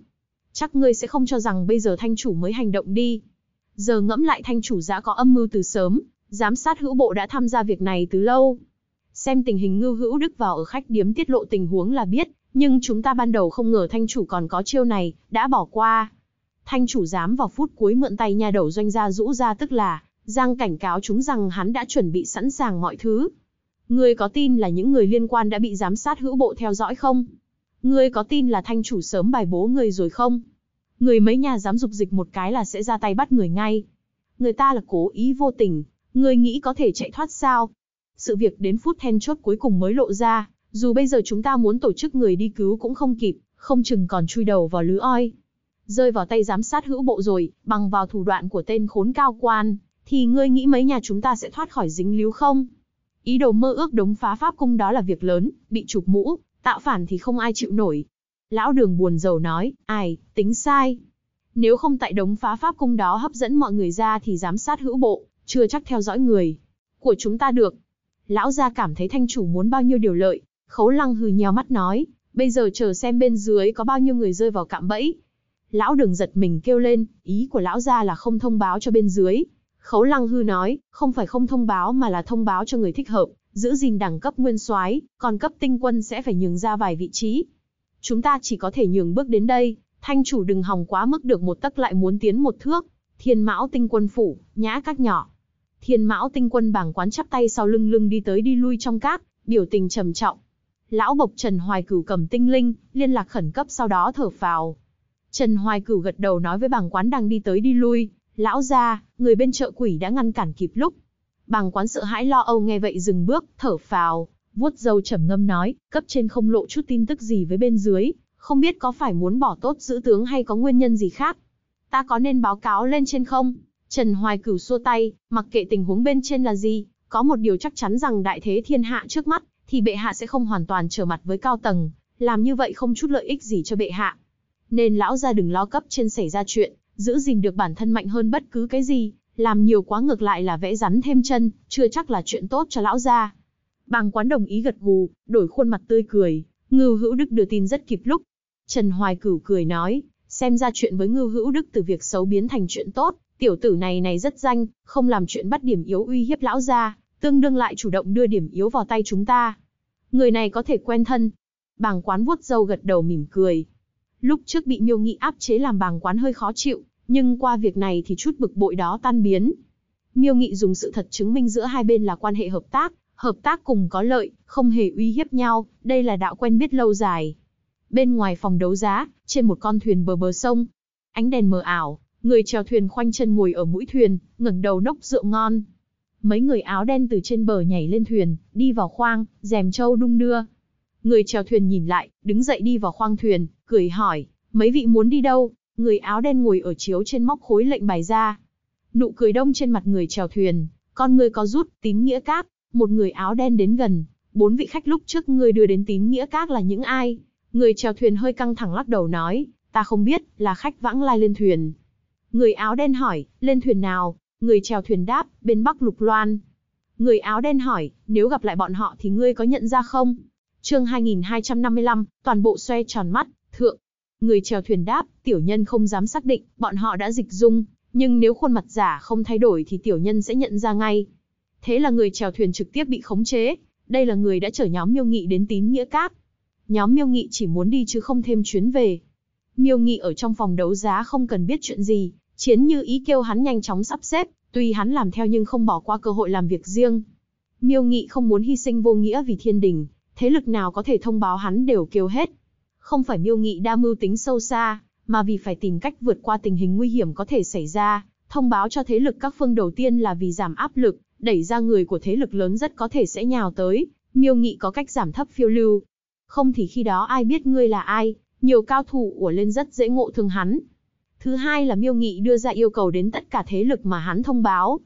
S1: Chắc ngươi sẽ không cho rằng bây giờ thanh chủ mới hành động đi. Giờ ngẫm lại thanh chủ giã có âm mưu từ sớm, giám sát hữu bộ đã tham gia việc này từ lâu. Xem tình hình ngư hữu đức vào ở khách điếm tiết lộ tình huống là biết, nhưng chúng ta ban đầu không ngờ thanh chủ còn có chiêu này, đã bỏ qua. Thanh chủ dám vào phút cuối mượn tay nhà đầu doanh gia rũ ra tức là, Giang cảnh cáo chúng rằng hắn đã chuẩn bị sẵn sàng mọi thứ. người có tin là những người liên quan đã bị giám sát hữu bộ theo dõi không? người có tin là thanh chủ sớm bài bố người rồi không? người mấy nhà dám dục dịch một cái là sẽ ra tay bắt người ngay. Người ta là cố ý vô tình, người nghĩ có thể chạy thoát sao? Sự việc đến phút then chốt cuối cùng mới lộ ra, dù bây giờ chúng ta muốn tổ chức người đi cứu cũng không kịp, không chừng còn chui đầu vào lứa oi. Rơi vào tay giám sát hữu bộ rồi, bằng vào thủ đoạn của tên khốn cao quan, thì ngươi nghĩ mấy nhà chúng ta sẽ thoát khỏi dính líu không? Ý đồ mơ ước đống phá pháp cung đó là việc lớn, bị chụp mũ, tạo phản thì không ai chịu nổi, Lão đường buồn rầu nói, ai, tính sai. Nếu không tại đống phá pháp cung đó hấp dẫn mọi người ra thì giám sát hữu bộ, chưa chắc theo dõi người. Của chúng ta được. Lão gia cảm thấy thanh chủ muốn bao nhiêu điều lợi. Khấu lăng hừ nheo mắt nói, bây giờ chờ xem bên dưới có bao nhiêu người rơi vào cạm bẫy. Lão đường giật mình kêu lên, ý của lão gia là không thông báo cho bên dưới. Khấu lăng hư nói, không phải không thông báo mà là thông báo cho người thích hợp, giữ gìn đẳng cấp nguyên soái, còn cấp tinh quân sẽ phải nhường ra vài vị trí, Chúng ta chỉ có thể nhường bước đến đây, thanh chủ đừng hòng quá mức được một tấc lại muốn tiến một thước. Thiên mão tinh quân phủ, nhã các nhỏ. Thiên mão tinh quân bảng quán chắp tay sau lưng lưng đi tới đi lui trong các, biểu tình trầm trọng. Lão bộc Trần Hoài Cửu cầm tinh linh, liên lạc khẩn cấp sau đó thở vào. Trần Hoài Cửu gật đầu nói với bảng quán đang đi tới đi lui, lão ra, người bên chợ quỷ đã ngăn cản kịp lúc. Bàng quán sợ hãi lo âu nghe vậy dừng bước, thở vào vuốt dâu trầm ngâm nói, cấp trên không lộ chút tin tức gì với bên dưới, không biết có phải muốn bỏ tốt giữ tướng hay có nguyên nhân gì khác. Ta có nên báo cáo lên trên không? Trần Hoài Cửu xua tay, mặc kệ tình huống bên trên là gì, có một điều chắc chắn rằng đại thế thiên hạ trước mắt, thì bệ hạ sẽ không hoàn toàn trở mặt với cao tầng, làm như vậy không chút lợi ích gì cho bệ hạ. Nên lão ra đừng lo cấp trên xảy ra chuyện, giữ gìn được bản thân mạnh hơn bất cứ cái gì, làm nhiều quá ngược lại là vẽ rắn thêm chân, chưa chắc là chuyện tốt cho lão ra. Bàng quán đồng ý gật gù, đổi khuôn mặt tươi cười, Ngưu Hữu Đức đưa tin rất kịp lúc. Trần Hoài Cửu cười nói, xem ra chuyện với Ngưu Hữu Đức từ việc xấu biến thành chuyện tốt, tiểu tử này này rất danh, không làm chuyện bắt điểm yếu uy hiếp lão gia, tương đương lại chủ động đưa điểm yếu vào tay chúng ta. Người này có thể quen thân. Bàng quán vuốt râu gật đầu mỉm cười. Lúc trước bị miêu nghị áp chế làm bàng quán hơi khó chịu, nhưng qua việc này thì chút bực bội đó tan biến. Miêu nghị dùng sự thật chứng minh giữa hai bên là quan hệ hợp tác, hợp tác cùng có lợi, không hề uy hiếp nhau, đây là đạo quen biết lâu dài. Bên ngoài phòng đấu giá, trên một con thuyền bờ bờ sông, ánh đèn mờ ảo, người chèo thuyền khoanh chân ngồi ở mũi thuyền, ngẩng đầu nốc rượu ngon. Mấy người áo đen từ trên bờ nhảy lên thuyền, đi vào khoang, rèm trâu đung đưa. Người chèo thuyền nhìn lại, đứng dậy đi vào khoang thuyền, cười hỏi, mấy vị muốn đi đâu? Người áo đen ngồi ở chiếu trên móc khối lệnh bài ra. Nụ cười đông trên mặt người chèo thuyền, con người có rút, tín nghĩa cát một người áo đen đến gần, bốn vị khách lúc trước ngươi đưa đến tín nghĩa các là những ai? Người chèo thuyền hơi căng thẳng lắc đầu nói, ta không biết, là khách vãng lai lên thuyền. Người áo đen hỏi, lên thuyền nào? Người chèo thuyền đáp, bên Bắc Lục Loan. Người áo đen hỏi, nếu gặp lại bọn họ thì ngươi có nhận ra không? Chương 2255, toàn bộ xoay tròn mắt, thượng. Người chèo thuyền đáp, tiểu nhân không dám xác định, bọn họ đã dịch dung, nhưng nếu khuôn mặt giả không thay đổi thì tiểu nhân sẽ nhận ra ngay. Thế là người chèo thuyền trực tiếp bị khống chế, đây là người đã chở nhóm Miêu Nghị đến Tín Nghĩa Cáp. Nhóm Miêu Nghị chỉ muốn đi chứ không thêm chuyến về. Miêu Nghị ở trong phòng đấu giá không cần biết chuyện gì, Chiến Như Ý kêu hắn nhanh chóng sắp xếp, tuy hắn làm theo nhưng không bỏ qua cơ hội làm việc riêng. Miêu Nghị không muốn hy sinh vô nghĩa vì thiên đình, thế lực nào có thể thông báo hắn đều kêu hết. Không phải Miêu Nghị đa mưu tính sâu xa, mà vì phải tìm cách vượt qua tình hình nguy hiểm có thể xảy ra, thông báo cho thế lực các phương đầu tiên là vì giảm áp lực, đẩy ra người của thế lực lớn rất có thể sẽ nhào tới, miêu nghị có cách giảm thấp phiêu lưu. Không thì khi đó ai biết ngươi là ai, nhiều cao thủ ủa lên rất dễ ngộ thương hắn. Thứ hai là miêu nghị đưa ra yêu cầu đến tất cả thế lực mà hắn thông báo.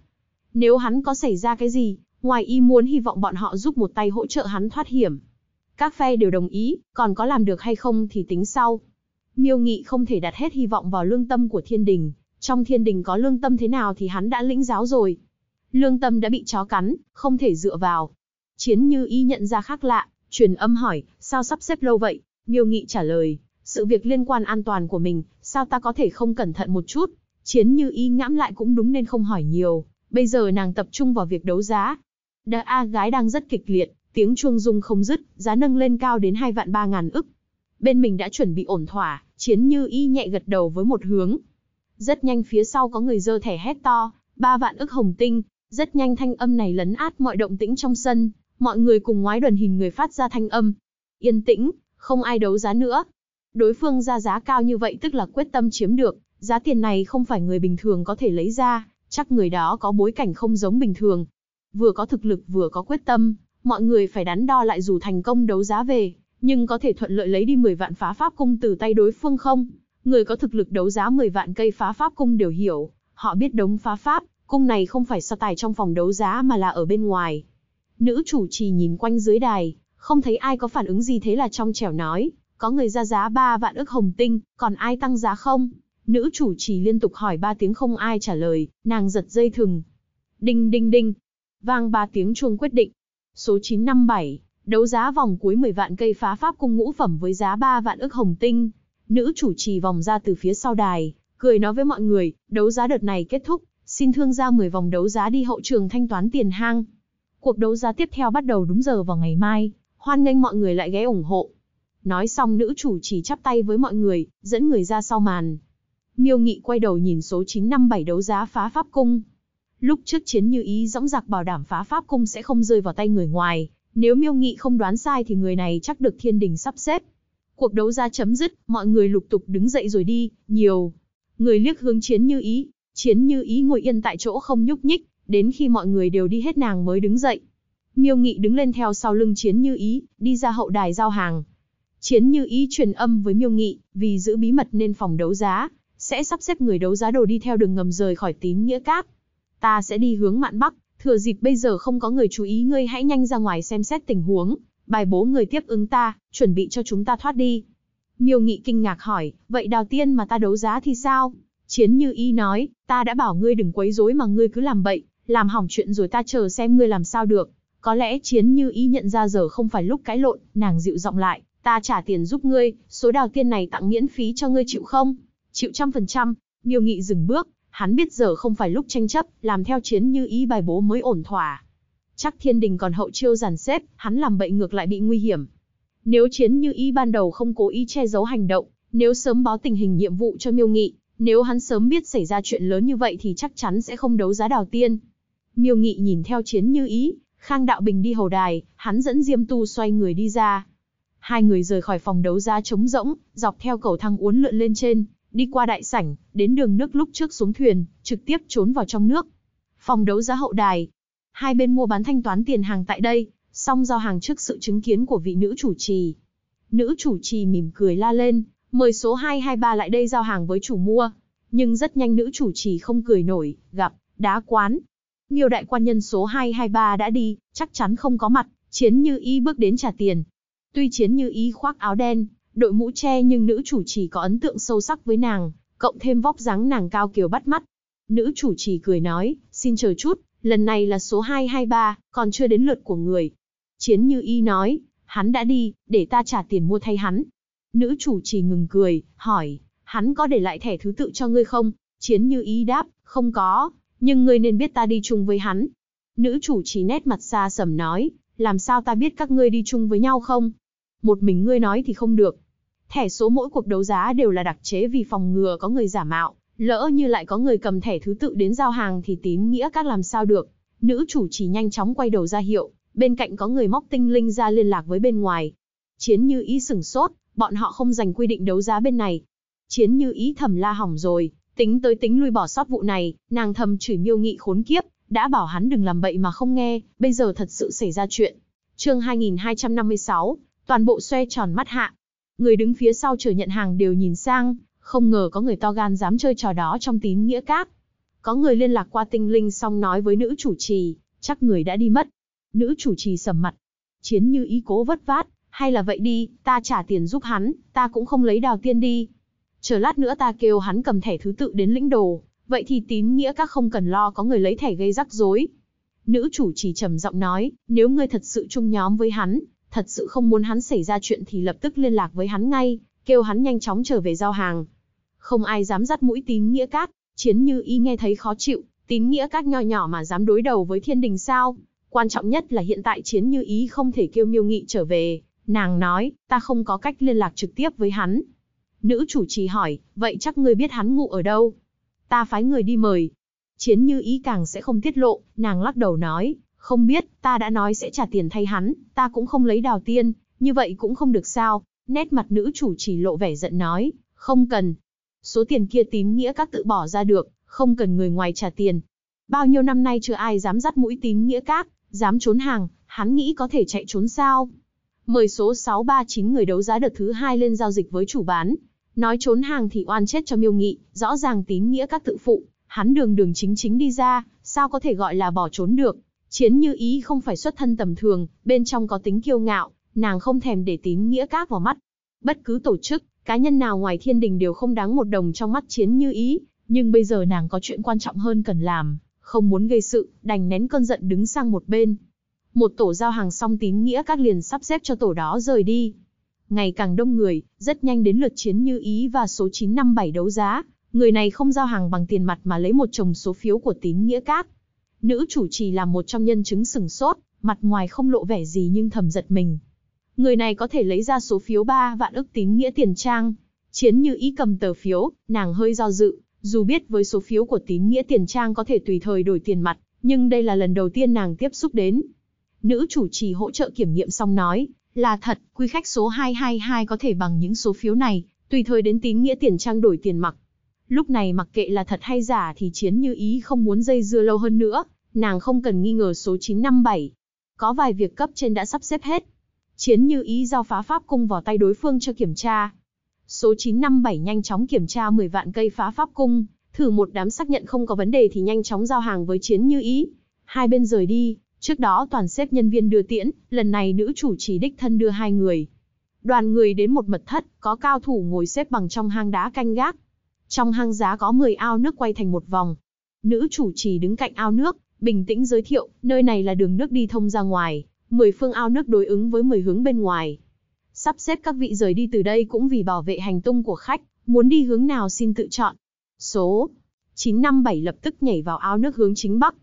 S1: Nếu hắn có xảy ra cái gì, ngoài y muốn hy vọng bọn họ giúp một tay hỗ trợ hắn thoát hiểm. Các phe đều đồng ý, còn có làm được hay không thì tính sau. Miêu nghị không thể đặt hết hy vọng vào lương tâm của thiên đình, trong thiên đình có lương tâm thế nào thì hắn đã lĩnh giáo rồi, Lương tâm đã bị chó cắn, không thể dựa vào. Chiến như y nhận ra khác lạ, truyền âm hỏi, sao sắp xếp lâu vậy? Miêu nghị trả lời, sự việc liên quan an toàn của mình, sao ta có thể không cẩn thận một chút? Chiến như y ngẫm lại cũng đúng nên không hỏi nhiều, bây giờ nàng tập trung vào việc đấu giá. Đa A gái đang rất kịch liệt, tiếng chuông rung không dứt, giá nâng lên cao đến hai vạn ba ngàn ức. Bên mình đã chuẩn bị ổn thỏa, chiến như y nhẹ gật đầu với một hướng. Rất nhanh phía sau có người dơ thẻ hét to, ba vạn ức hồng tinh, rất nhanh thanh âm này lấn át mọi động tĩnh trong sân, mọi người cùng ngoái đần hình người phát ra thanh âm. Yên tĩnh, không ai đấu giá nữa. Đối phương ra giá cao như vậy tức là quyết tâm chiếm được, giá tiền này không phải người bình thường có thể lấy ra, chắc người đó có bối cảnh không giống bình thường. Vừa có thực lực vừa có quyết tâm, mọi người phải đắn đo lại dù thành công đấu giá về, nhưng có thể thuận lợi lấy đi 10 vạn phá pháp cung từ tay đối phương không? Người có thực lực đấu giá 10 vạn cây phá pháp cung đều hiểu, họ biết đống phá pháp, Cung này không phải so tài trong phòng đấu giá mà là ở bên ngoài. Nữ chủ trì nhìn quanh dưới đài, không thấy ai có phản ứng gì thế là trong trẻo nói, có người ra giá 3 vạn ức hồng tinh, còn ai tăng giá không? Nữ chủ trì liên tục hỏi ba tiếng không ai trả lời, nàng giật dây thừng. Đinh đinh đinh, vang ba tiếng chuông quyết định. Số 957, đấu giá vòng cuối 10 vạn cây phá pháp cung ngũ phẩm với giá 3 vạn ức hồng tinh. Nữ chủ trì vòng ra từ phía sau đài, cười nói với mọi người, đấu giá đợt này kết thúc, xin thương gia 10 vòng đấu giá đi hậu trường thanh toán tiền hang. Cuộc đấu giá tiếp theo bắt đầu đúng giờ vào ngày mai, hoan nghênh mọi người lại ghé ủng hộ. Nói xong nữ chủ chỉ chắp tay với mọi người, dẫn người ra sau màn. Miêu Nghị quay đầu nhìn số 957 đấu giá phá pháp cung. Lúc trước chiến như ý dõng dạc bảo đảm phá pháp cung sẽ không rơi vào tay người ngoài, nếu Miêu Nghị không đoán sai thì người này chắc được thiên đình sắp xếp. Cuộc đấu giá chấm dứt, mọi người lục tục đứng dậy rồi đi, nhiều. Người liếc hướng chiến như ý, Chiến Như Ý ngồi yên tại chỗ không nhúc nhích, đến khi mọi người đều đi hết nàng mới đứng dậy. Miêu Nghị đứng lên theo sau lưng Chiến Như Ý, đi ra hậu đài giao hàng. Chiến Như Ý truyền âm với Miêu Nghị, vì giữ bí mật nên phòng đấu giá, sẽ sắp xếp người đấu giá đồ đi theo đường ngầm rời khỏi tín nghĩa Cát. Ta sẽ đi hướng mạn bắc, thừa dịp bây giờ không có người chú ý ngươi hãy nhanh ra ngoài xem xét tình huống, bài bố người tiếp ứng ta, chuẩn bị cho chúng ta thoát đi. Miêu Nghị kinh ngạc hỏi, vậy đào tiên mà ta đấu giá thì sao? Chiến Như Y nói, ta đã bảo ngươi đừng quấy rối mà ngươi cứ làm bậy, làm hỏng chuyện rồi ta chờ xem ngươi làm sao được. Có lẽ Chiến Như Y nhận ra giờ không phải lúc cãi lộn, nàng dịu giọng lại, ta trả tiền giúp ngươi, số đào tiên này tặng miễn phí cho ngươi chịu không? Chịu trăm phần trăm, miêu nghị dừng bước, hắn biết giờ không phải lúc tranh chấp, làm theo Chiến Như Y bài bố mới ổn thỏa. Chắc thiên đình còn hậu chiêu giàn xếp, hắn làm bậy ngược lại bị nguy hiểm. Nếu Chiến Như Y ban đầu không cố ý che giấu hành động, nếu sớm báo tình hình nhiệm vụ cho miêu nghị, nếu hắn sớm biết xảy ra chuyện lớn như vậy thì chắc chắn sẽ không đấu giá đào tiên. Miêu Nghị nhìn theo chiến như ý, Khang Đạo Bình đi hầu đài, hắn dẫn Diêm Tu xoay người đi ra. Hai người rời khỏi phòng đấu giá trống rỗng, dọc theo cầu thang uốn lượn lên trên, đi qua đại sảnh, đến đường nước lúc trước xuống thuyền, trực tiếp trốn vào trong nước. Phòng đấu giá hậu đài. Hai bên mua bán thanh toán tiền hàng tại đây, xong giao hàng trước sự chứng kiến của vị nữ chủ trì. Nữ chủ trì mỉm cười la lên, mời số 223 lại đây giao hàng với chủ mua. Nhưng rất nhanh nữ chủ trì không cười nổi, gặp, đá quán. Miêu đại quan nhân số 223 đã đi, chắc chắn không có mặt, Chiến Như Y bước đến trả tiền. Tuy Chiến Như Y khoác áo đen, đội mũ che nhưng nữ chủ trì có ấn tượng sâu sắc với nàng, cộng thêm vóc dáng nàng cao kiều bắt mắt. Nữ chủ trì cười nói, xin chờ chút, lần này là số 223, còn chưa đến lượt của người. Chiến Như Y nói, hắn đã đi, để ta trả tiền mua thay hắn. Nữ chủ chỉ ngừng cười, hỏi, hắn có để lại thẻ thứ tự cho ngươi không? Chiến như ý đáp, không có, nhưng ngươi nên biết ta đi chung với hắn. Nữ chủ chỉ nét mặt xa sầm nói, làm sao ta biết các ngươi đi chung với nhau không? Một mình ngươi nói thì không được. Thẻ số mỗi cuộc đấu giá đều là đặc chế vì phòng ngừa có người giả mạo, lỡ như lại có người cầm thẻ thứ tự đến giao hàng thì tín nghĩa các làm sao được. Nữ chủ chỉ nhanh chóng quay đầu ra hiệu, bên cạnh có người móc tinh linh ra liên lạc với bên ngoài. Chiến như ý sửng sốt, bọn họ không dành quy định đấu giá bên này. Chiến như ý thầm la hỏng rồi, tính tới tính lui bỏ sót vụ này, nàng thầm chửi miêu nghị khốn kiếp, đã bảo hắn đừng làm bậy mà không nghe, bây giờ thật sự xảy ra chuyện. chương 2256, toàn bộ xoe tròn mắt hạ. Người đứng phía sau chờ nhận hàng đều nhìn sang, không ngờ có người to gan dám chơi trò đó trong tín nghĩa cát. Có người liên lạc qua tinh linh xong nói với nữ chủ trì, chắc người đã đi mất. Nữ chủ trì sầm mặt. Chiến như ý cố vất vát, hay là vậy đi, ta trả tiền giúp hắn, ta cũng không lấy đào tiên đi. Chờ lát nữa ta kêu hắn cầm thẻ thứ tự đến lĩnh đồ, vậy thì tín nghĩa các không cần lo có người lấy thẻ gây rắc rối. Nữ chủ chỉ trầm giọng nói, nếu ngươi thật sự chung nhóm với hắn, thật sự không muốn hắn xảy ra chuyện thì lập tức liên lạc với hắn ngay, kêu hắn nhanh chóng trở về giao hàng. Không ai dám dắt mũi tín nghĩa các, chiến như y nghe thấy khó chịu, tín nghĩa các nho nhỏ mà dám đối đầu với thiên đình sao. Quan trọng nhất là hiện tại chiến như ý không thể kêu miêu nghị trở về, Nàng nói, ta không có cách liên lạc trực tiếp với hắn. Nữ chủ trì hỏi, vậy chắc ngươi biết hắn ngủ ở đâu? Ta phái người đi mời. Chiến như ý càng sẽ không tiết lộ, nàng lắc đầu nói, không biết, ta đã nói sẽ trả tiền thay hắn, ta cũng không lấy đào tiên, như vậy cũng không được sao. Nét mặt nữ chủ trì lộ vẻ giận nói, không cần. Số tiền kia tím nghĩa các tự bỏ ra được, không cần người ngoài trả tiền. Bao nhiêu năm nay chưa ai dám dắt mũi tím nghĩa các, dám trốn hàng, hắn nghĩ có thể chạy trốn sao? Mời số 639 người đấu giá đợt thứ hai lên giao dịch với chủ bán. Nói trốn hàng thì oan chết cho miêu nghị, rõ ràng tín nghĩa các tự phụ. Hắn đường đường chính chính đi ra, sao có thể gọi là bỏ trốn được. Chiến như ý không phải xuất thân tầm thường, bên trong có tính kiêu ngạo, nàng không thèm để tín nghĩa các vào mắt. Bất cứ tổ chức, cá nhân nào ngoài thiên đình đều không đáng một đồng trong mắt chiến như ý, nhưng bây giờ nàng có chuyện quan trọng hơn cần làm, không muốn gây sự, đành nén cơn giận đứng sang một bên một tổ giao hàng xong tín nghĩa các liền sắp xếp cho tổ đó rời đi. Ngày càng đông người, rất nhanh đến lượt chiến như ý và số 957 đấu giá, người này không giao hàng bằng tiền mặt mà lấy một chồng số phiếu của tín nghĩa các. Nữ chủ trì là một trong nhân chứng sừng sốt, mặt ngoài không lộ vẻ gì nhưng thầm giật mình. Người này có thể lấy ra số phiếu 3 vạn ức tín nghĩa tiền trang. Chiến như ý cầm tờ phiếu, nàng hơi do dự, dù biết với số phiếu của tín nghĩa tiền trang có thể tùy thời đổi tiền mặt, nhưng đây là lần đầu tiên nàng tiếp xúc đến. Nữ chủ trì hỗ trợ kiểm nghiệm xong nói, là thật, quy khách số 222 có thể bằng những số phiếu này, tùy thời đến tín nghĩa tiền trang đổi tiền mặc. Lúc này mặc kệ là thật hay giả thì chiến như ý không muốn dây dưa lâu hơn nữa, nàng không cần nghi ngờ số 957. Có vài việc cấp trên đã sắp xếp hết. Chiến như ý giao phá pháp cung vào tay đối phương cho kiểm tra. Số 957 nhanh chóng kiểm tra 10 vạn cây phá pháp cung, thử một đám xác nhận không có vấn đề thì nhanh chóng giao hàng với chiến như ý. Hai bên rời đi, Trước đó toàn xếp nhân viên đưa tiễn, lần này nữ chủ chỉ đích thân đưa hai người. Đoàn người đến một mật thất, có cao thủ ngồi xếp bằng trong hang đá canh gác. Trong hang giá có 10 ao nước quay thành một vòng. Nữ chủ trì đứng cạnh ao nước, bình tĩnh giới thiệu, nơi này là đường nước đi thông ra ngoài, 10 phương ao nước đối ứng với 10 hướng bên ngoài. Sắp xếp các vị rời đi từ đây cũng vì bảo vệ hành tung của khách, muốn đi hướng nào xin tự chọn. Số 957 lập tức nhảy vào ao nước hướng chính bắc,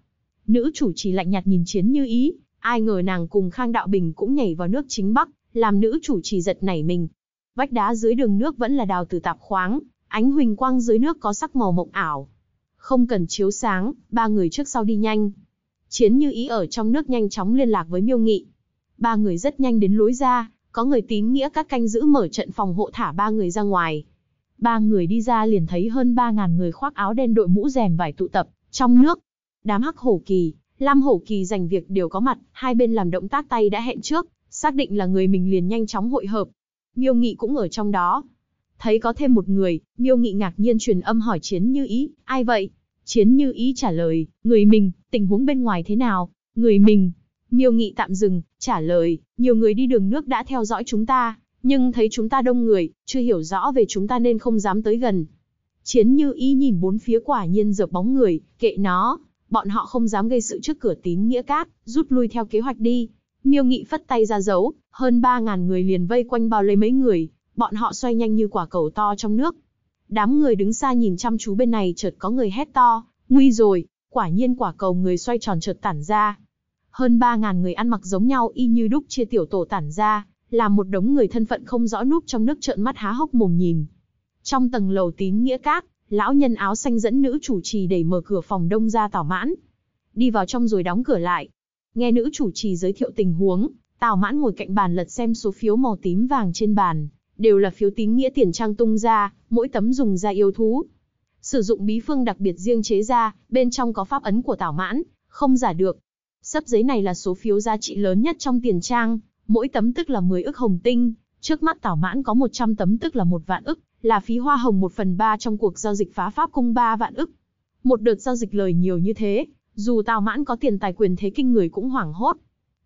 S1: Nữ chủ chỉ lạnh nhạt nhìn chiến như ý, ai ngờ nàng cùng Khang Đạo Bình cũng nhảy vào nước chính Bắc, làm nữ chủ chỉ giật nảy mình. Vách đá dưới đường nước vẫn là đào từ tạp khoáng, ánh huỳnh quang dưới nước có sắc màu mộng ảo. Không cần chiếu sáng, ba người trước sau đi nhanh. Chiến như ý ở trong nước nhanh chóng liên lạc với miêu nghị. Ba người rất nhanh đến lối ra, có người tín nghĩa các canh giữ mở trận phòng hộ thả ba người ra ngoài. Ba người đi ra liền thấy hơn ba ngàn người khoác áo đen đội mũ rèm vải tụ tập, trong nước, đám hắc hổ kỳ, lam hổ kỳ dành việc đều có mặt, hai bên làm động tác tay đã hẹn trước, xác định là người mình liền nhanh chóng hội hợp. Miêu Nghị cũng ở trong đó. Thấy có thêm một người, Miêu Nghị ngạc nhiên truyền âm hỏi Chiến Như Ý, ai vậy? Chiến Như Ý trả lời, người mình, tình huống bên ngoài thế nào? Người mình. Miêu Nghị tạm dừng, trả lời, nhiều người đi đường nước đã theo dõi chúng ta, nhưng thấy chúng ta đông người, chưa hiểu rõ về chúng ta nên không dám tới gần. Chiến Như Ý nhìn bốn phía quả nhiên dợp bóng người, kệ nó, bọn họ không dám gây sự trước cửa tín nghĩa cát, rút lui theo kế hoạch đi. Miêu Nghị phất tay ra dấu, hơn 3.000 người liền vây quanh bao lấy mấy người, bọn họ xoay nhanh như quả cầu to trong nước. Đám người đứng xa nhìn chăm chú bên này chợt có người hét to, nguy rồi, quả nhiên quả cầu người xoay tròn chợt tản ra. Hơn 3.000 người ăn mặc giống nhau y như đúc chia tiểu tổ tản ra, là một đống người thân phận không rõ núp trong nước trợn mắt há hốc mồm nhìn. Trong tầng lầu tín nghĩa cát lão nhân áo xanh dẫn nữ chủ trì đẩy mở cửa phòng đông ra tảo mãn. Đi vào trong rồi đóng cửa lại. Nghe nữ chủ trì giới thiệu tình huống, tảo mãn ngồi cạnh bàn lật xem số phiếu màu tím vàng trên bàn. Đều là phiếu tín nghĩa tiền trang tung ra, mỗi tấm dùng ra yêu thú. Sử dụng bí phương đặc biệt riêng chế ra, bên trong có pháp ấn của tảo mãn, không giả được. Sấp giấy này là số phiếu giá trị lớn nhất trong tiền trang, mỗi tấm tức là 10 ức hồng tinh, trước mắt tảo mãn có 100 tấm tức là một vạn ức, là phí hoa hồng 1 phần 3 trong cuộc giao dịch phá Pháp cung 3 vạn ức. Một đợt giao dịch lời nhiều như thế, dù Tào Mãn có tiền tài quyền thế kinh người cũng hoảng hốt.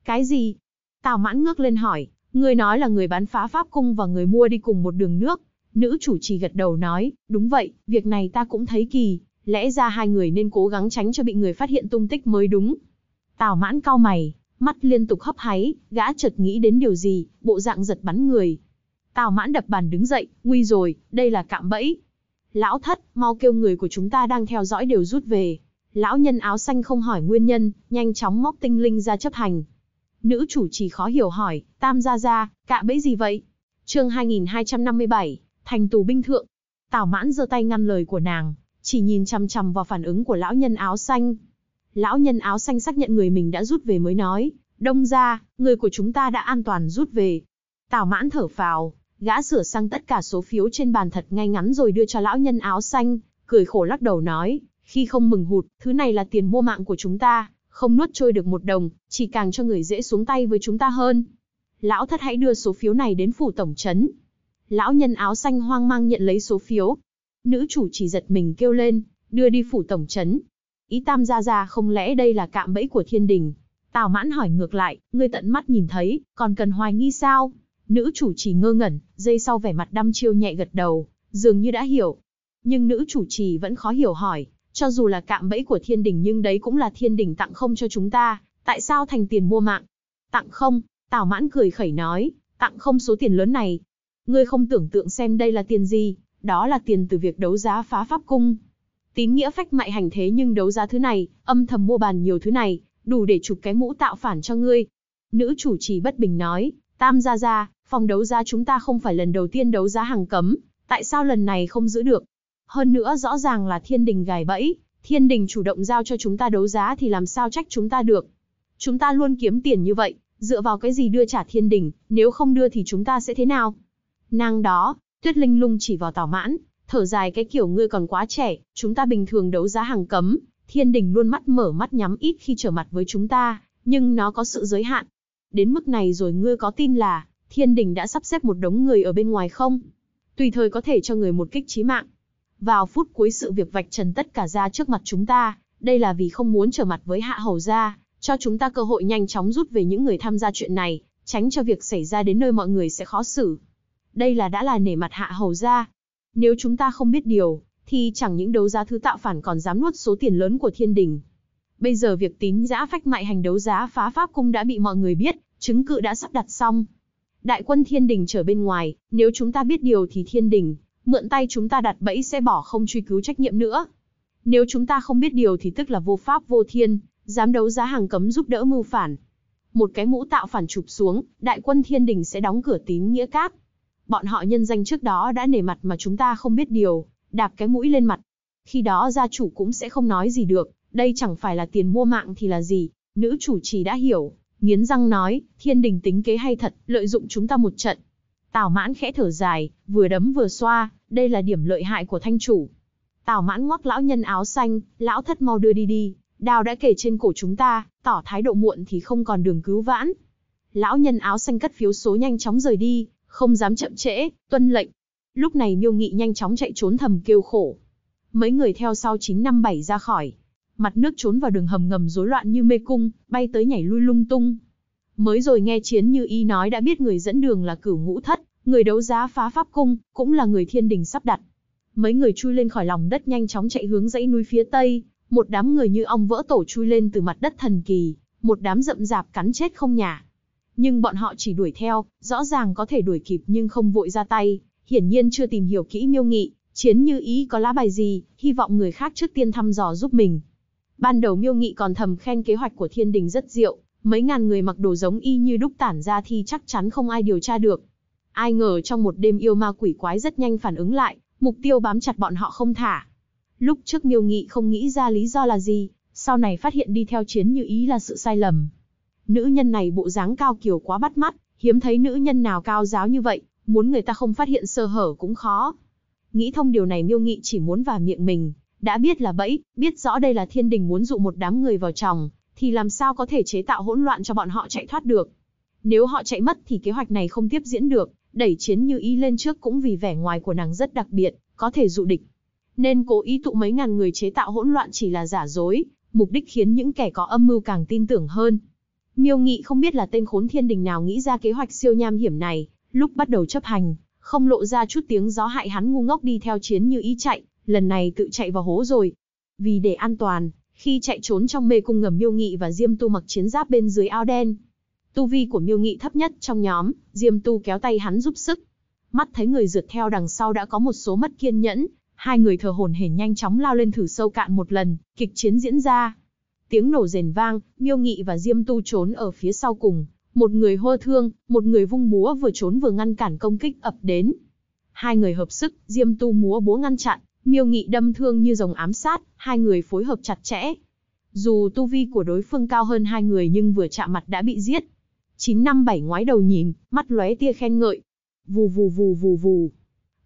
S1: Cái gì? Tào Mãn ngước lên hỏi, người nói là người bán phá Pháp cung và người mua đi cùng một đường nước. Nữ chủ trì gật đầu nói, đúng vậy, việc này ta cũng thấy kỳ, lẽ ra hai người nên cố gắng tránh cho bị người phát hiện tung tích mới đúng. Tào Mãn cau mày, mắt liên tục hấp háy, gã chợt nghĩ đến điều gì, bộ dạng giật bắn người, Tào mãn đập bàn đứng dậy, nguy rồi, đây là cạm bẫy. Lão thất, mau kêu người của chúng ta đang theo dõi đều rút về. Lão nhân áo xanh không hỏi nguyên nhân, nhanh chóng móc tinh linh ra chấp hành. Nữ chủ trì khó hiểu hỏi, tam gia gia, cạ bẫy gì vậy? chương 2257, thành tù binh thượng. Tào mãn giơ tay ngăn lời của nàng, chỉ nhìn chằm chằm vào phản ứng của lão nhân áo xanh. Lão nhân áo xanh xác nhận người mình đã rút về mới nói, đông ra, người của chúng ta đã an toàn rút về. Tào mãn thở phào, Gã sửa sang tất cả số phiếu trên bàn thật ngay ngắn rồi đưa cho lão nhân áo xanh, cười khổ lắc đầu nói, khi không mừng hụt, thứ này là tiền mua mạng của chúng ta, không nuốt trôi được một đồng, chỉ càng cho người dễ xuống tay với chúng ta hơn. Lão thất hãy đưa số phiếu này đến phủ tổng trấn. Lão nhân áo xanh hoang mang nhận lấy số phiếu. Nữ chủ chỉ giật mình kêu lên, đưa đi phủ tổng trấn. Ý tam gia gia không lẽ đây là cạm bẫy của thiên đình. Tào mãn hỏi ngược lại, ngươi tận mắt nhìn thấy, còn cần hoài nghi sao? Nữ chủ trì ngơ ngẩn, dây sau vẻ mặt đăm chiêu nhẹ gật đầu, dường như đã hiểu. Nhưng nữ chủ trì vẫn khó hiểu hỏi, cho dù là cạm bẫy của thiên đình nhưng đấy cũng là thiên đình tặng không cho chúng ta, tại sao thành tiền mua mạng? Tặng không, Tào Mãn cười khẩy nói, tặng không số tiền lớn này. Ngươi không tưởng tượng xem đây là tiền gì, đó là tiền từ việc đấu giá phá pháp cung. Tín nghĩa phách mại hành thế nhưng đấu giá thứ này, âm thầm mua bàn nhiều thứ này, đủ để chụp cái mũ tạo phản cho ngươi. Nữ chủ trì bất bình nói, tam gia gia, Phòng đấu giá chúng ta không phải lần đầu tiên đấu giá hàng cấm, tại sao lần này không giữ được? Hơn nữa rõ ràng là thiên đình gài bẫy, thiên đình chủ động giao cho chúng ta đấu giá thì làm sao trách chúng ta được? Chúng ta luôn kiếm tiền như vậy, dựa vào cái gì đưa trả thiên đình, nếu không đưa thì chúng ta sẽ thế nào? Nàng đó, tuyết linh lung chỉ vào tảo mãn, thở dài cái kiểu ngươi còn quá trẻ, chúng ta bình thường đấu giá hàng cấm, thiên đình luôn mắt mở mắt nhắm ít khi trở mặt với chúng ta, nhưng nó có sự giới hạn. Đến mức này rồi ngươi có tin là, Thiên đình đã sắp xếp một đống người ở bên ngoài không? Tùy thời có thể cho người một kích chí mạng. Vào phút cuối sự việc vạch trần tất cả ra trước mặt chúng ta, đây là vì không muốn trở mặt với hạ hầu gia, cho chúng ta cơ hội nhanh chóng rút về những người tham gia chuyện này, tránh cho việc xảy ra đến nơi mọi người sẽ khó xử. Đây là đã là nể mặt hạ hầu gia. Nếu chúng ta không biết điều, thì chẳng những đấu giá thứ tạo phản còn dám nuốt số tiền lớn của thiên đình. Bây giờ việc tín giã phách mại hành đấu giá phá pháp cung đã bị mọi người biết, chứng cự đã sắp đặt xong. Đại quân thiên đình trở bên ngoài, nếu chúng ta biết điều thì thiên đình, mượn tay chúng ta đặt bẫy sẽ bỏ không truy cứu trách nhiệm nữa. Nếu chúng ta không biết điều thì tức là vô pháp vô thiên, dám đấu giá hàng cấm giúp đỡ mưu phản. Một cái mũ tạo phản chụp xuống, đại quân thiên đình sẽ đóng cửa tín nghĩa cát. Bọn họ nhân danh trước đó đã nể mặt mà chúng ta không biết điều, đạp cái mũi lên mặt. Khi đó gia chủ cũng sẽ không nói gì được, đây chẳng phải là tiền mua mạng thì là gì, nữ chủ trì đã hiểu, nghiến răng nói, thiên đình tính kế hay thật, lợi dụng chúng ta một trận. Tào mãn khẽ thở dài, vừa đấm vừa xoa, đây là điểm lợi hại của thanh chủ. Tào mãn ngoắc lão nhân áo xanh, lão thất mau đưa đi đi, đào đã kể trên cổ chúng ta, tỏ thái độ muộn thì không còn đường cứu vãn. Lão nhân áo xanh cất phiếu số nhanh chóng rời đi, không dám chậm trễ, tuân lệnh. Lúc này miêu nghị nhanh chóng chạy trốn thầm kêu khổ. Mấy người theo sau 957 ra khỏi, mặt nước trốn vào đường hầm ngầm rối loạn như mê cung, bay tới nhảy lui lung tung. Mới rồi nghe chiến như y nói đã biết người dẫn đường là cửu ngũ thất, người đấu giá phá pháp cung, cũng là người thiên đình sắp đặt. Mấy người chui lên khỏi lòng đất nhanh chóng chạy hướng dãy núi phía tây, một đám người như ong vỡ tổ chui lên từ mặt đất thần kỳ, một đám rậm rạp cắn chết không nhả. Nhưng bọn họ chỉ đuổi theo, rõ ràng có thể đuổi kịp nhưng không vội ra tay, hiển nhiên chưa tìm hiểu kỹ miêu nghị, chiến như ý có lá bài gì, hy vọng người khác trước tiên thăm dò giúp mình. Ban đầu Miêu Nghị còn thầm khen kế hoạch của Thiên Đình rất diệu, mấy ngàn người mặc đồ giống y như đúc tản ra thì chắc chắn không ai điều tra được. Ai ngờ trong một đêm yêu ma quỷ quái rất nhanh phản ứng lại, mục tiêu bám chặt bọn họ không thả. Lúc trước Miêu Nghị không nghĩ ra lý do là gì, sau này phát hiện đi theo chiến như ý là sự sai lầm. Nữ nhân này bộ dáng cao kiều quá bắt mắt, hiếm thấy nữ nhân nào cao giáo như vậy, muốn người ta không phát hiện sơ hở cũng khó. Nghĩ thông điều này Miêu Nghị chỉ muốn vào miệng mình, đã biết là bẫy, biết rõ đây là thiên đình muốn dụ một đám người vào chồng, thì làm sao có thể chế tạo hỗn loạn cho bọn họ chạy thoát được. Nếu họ chạy mất thì kế hoạch này không tiếp diễn được, đẩy chiến như ý lên trước cũng vì vẻ ngoài của nàng rất đặc biệt, có thể dụ địch. Nên cố ý tụ mấy ngàn người chế tạo hỗn loạn chỉ là giả dối, mục đích khiến những kẻ có âm mưu càng tin tưởng hơn. Miêu Nghị không biết là tên khốn thiên đình nào nghĩ ra kế hoạch siêu nham hiểm này, lúc bắt đầu chấp hành, không lộ ra chút tiếng gió hại hắn ngu ngốc đi theo chiến như ý chạy, lần này tự chạy vào hố rồi. Vì để an toàn, khi chạy trốn trong mê cung ngầm Miêu Nghị và Diêm Tu mặc chiến giáp bên dưới áo đen. Tu vi của Miêu Nghị thấp nhất trong nhóm, Diêm Tu kéo tay hắn giúp sức. Mắt thấy người rượt theo đằng sau đã có một số mất kiên nhẫn, hai người thờ hồn hề nhanh chóng lao lên thử sâu cạn một lần, kịch chiến diễn ra. Tiếng nổ rền vang, Miêu Nghị và Diêm Tu trốn ở phía sau cùng, một người hô thương, một người vung búa vừa trốn vừa ngăn cản công kích ập đến. Hai người hợp sức, Diêm Tu múa búa ngăn chặn, Miêu Nghị đâm thương như rồng ám sát, hai người phối hợp chặt chẽ. Dù tu vi của đối phương cao hơn hai người nhưng vừa chạm mặt đã bị giết. năm 957 ngoái đầu nhìn, mắt lóe tia khen ngợi. Vù vù vù vù vù.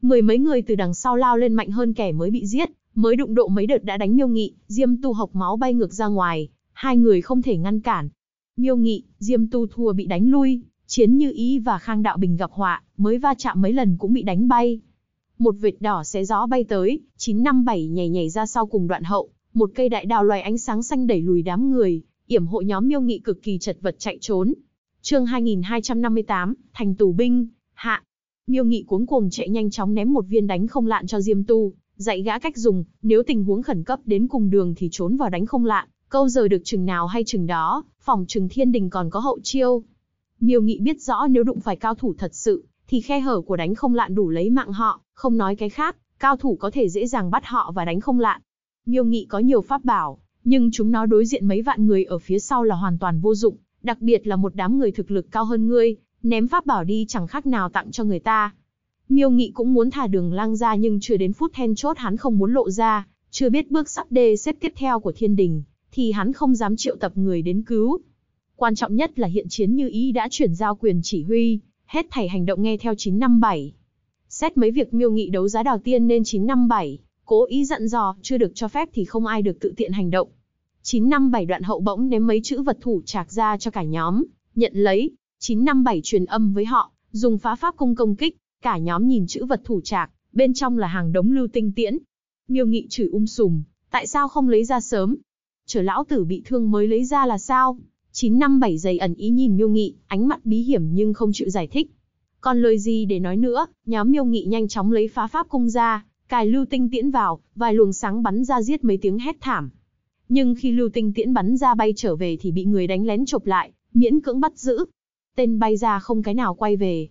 S1: Mười mấy người từ đằng sau lao lên mạnh hơn kẻ mới bị giết, mới đụng độ mấy đợt đã đánh Miêu Nghị, Diêm Tu học máu bay ngược ra ngoài, hai người không thể ngăn cản. Miêu Nghị, Diêm Tu thua bị đánh lui, Chiến Như Ý và Khang Đạo Bình gặp họa, mới va chạm mấy lần cũng bị đánh bay, một vệt đỏ xé gió bay tới, 957 nhảy nhảy ra sau cùng đoạn hậu, một cây đại đao loài ánh sáng xanh đẩy lùi đám người, yểm hộ nhóm miêu nghị cực kỳ chật vật chạy trốn. Chương 2258, thành tù binh, hạ. Miêu nghị cuống cuồng chạy nhanh chóng ném một viên đánh không lạn cho Diêm Tu, dạy gã cách dùng, nếu tình huống khẩn cấp đến cùng đường thì trốn vào đánh không lạn, câu giờ được chừng nào hay chừng đó, phòng chừng thiên đình còn có hậu chiêu. Miêu nghị biết rõ nếu đụng phải cao thủ thật sự, thì khe hở của đánh không lạn đủ lấy mạng họ, không nói cái khác, cao thủ có thể dễ dàng bắt họ và đánh không lạn. Miêu Nghị có nhiều pháp bảo, nhưng chúng nó đối diện mấy vạn người ở phía sau là hoàn toàn vô dụng, đặc biệt là một đám người thực lực cao hơn ngươi, ném pháp bảo đi chẳng khác nào tặng cho người ta. Miêu Nghị cũng muốn thả đường lang ra nhưng chưa đến phút then chốt hắn không muốn lộ ra, chưa biết bước sắp đê xếp tiếp theo của thiên đình, thì hắn không dám triệu tập người đến cứu. Quan trọng nhất là hiện chiến như ý đã chuyển giao quyền chỉ huy, hết thảy hành động nghe theo 957. Xét mấy việc miêu nghị đấu giá đào tiên nên 957, cố ý dặn dò, chưa được cho phép thì không ai được tự tiện hành động. 957 đoạn hậu bỗng ném mấy chữ vật thủ trạc ra cho cả nhóm, nhận lấy, 957 truyền âm với họ, dùng phá pháp cung công kích, cả nhóm nhìn chữ vật thủ trạc, bên trong là hàng đống lưu tinh tiễn. Miêu nghị chửi um sùm, tại sao không lấy ra sớm? Chờ lão tử bị thương mới lấy ra là sao? năm 957 giày ẩn ý nhìn Miêu Nghị, ánh mắt bí hiểm nhưng không chịu giải thích. Còn lời gì để nói nữa, nhóm Miêu Nghị nhanh chóng lấy phá pháp cung ra, cài lưu tinh tiễn vào, vài luồng sáng bắn ra giết mấy tiếng hét thảm. Nhưng khi lưu tinh tiễn bắn ra bay trở về thì bị người đánh lén chộp lại, miễn cưỡng bắt giữ. Tên bay ra không cái nào quay về.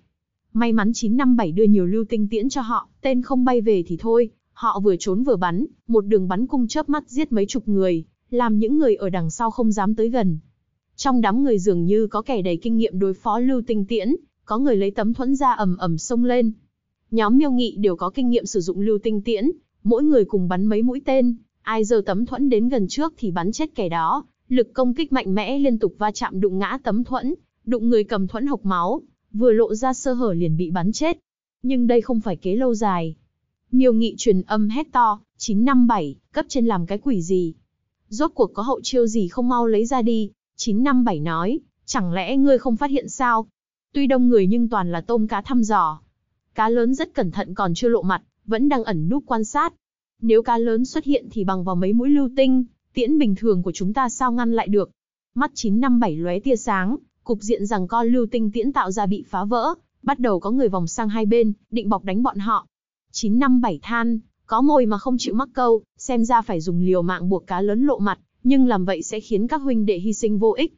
S1: May mắn 957 đưa nhiều lưu tinh tiễn cho họ, tên không bay về thì thôi, họ vừa trốn vừa bắn, một đường bắn cung chớp mắt giết mấy chục người, làm những người ở đằng sau không dám tới gần, trong đám người dường như có kẻ đầy kinh nghiệm đối phó Lưu Tinh Tiễn, có người lấy tấm thuẫn ra ầm ầm xông lên. Nhóm Miêu Nghị đều có kinh nghiệm sử dụng Lưu Tinh Tiễn, mỗi người cùng bắn mấy mũi tên, ai giơ tấm thuẫn đến gần trước thì bắn chết kẻ đó, lực công kích mạnh mẽ liên tục va chạm đụng ngã tấm thuẫn, đụng người cầm thuẫn hộc máu, vừa lộ ra sơ hở liền bị bắn chết. Nhưng đây không phải kế lâu dài. Miêu Nghị truyền âm hét to, 957, cấp trên làm cái quỷ gì? Rốt cuộc có hậu chiêu gì không mau lấy ra đi, 957 nói, chẳng lẽ ngươi không phát hiện sao? Tuy đông người nhưng toàn là tôm cá thăm dò. Cá lớn rất cẩn thận còn chưa lộ mặt, vẫn đang ẩn núp quan sát. Nếu cá lớn xuất hiện thì bằng vào mấy mũi lưu tinh, tiễn bình thường của chúng ta sao ngăn lại được? Mắt 957 lóe tia sáng, cục diện rằng con lưu tinh tiễn tạo ra bị phá vỡ, bắt đầu có người vòng sang hai bên, định bọc đánh bọn họ. 957 than, có mồi mà không chịu mắc câu, xem ra phải dùng liều mạng buộc cá lớn lộ mặt nhưng làm vậy sẽ khiến các huynh đệ hy sinh vô ích.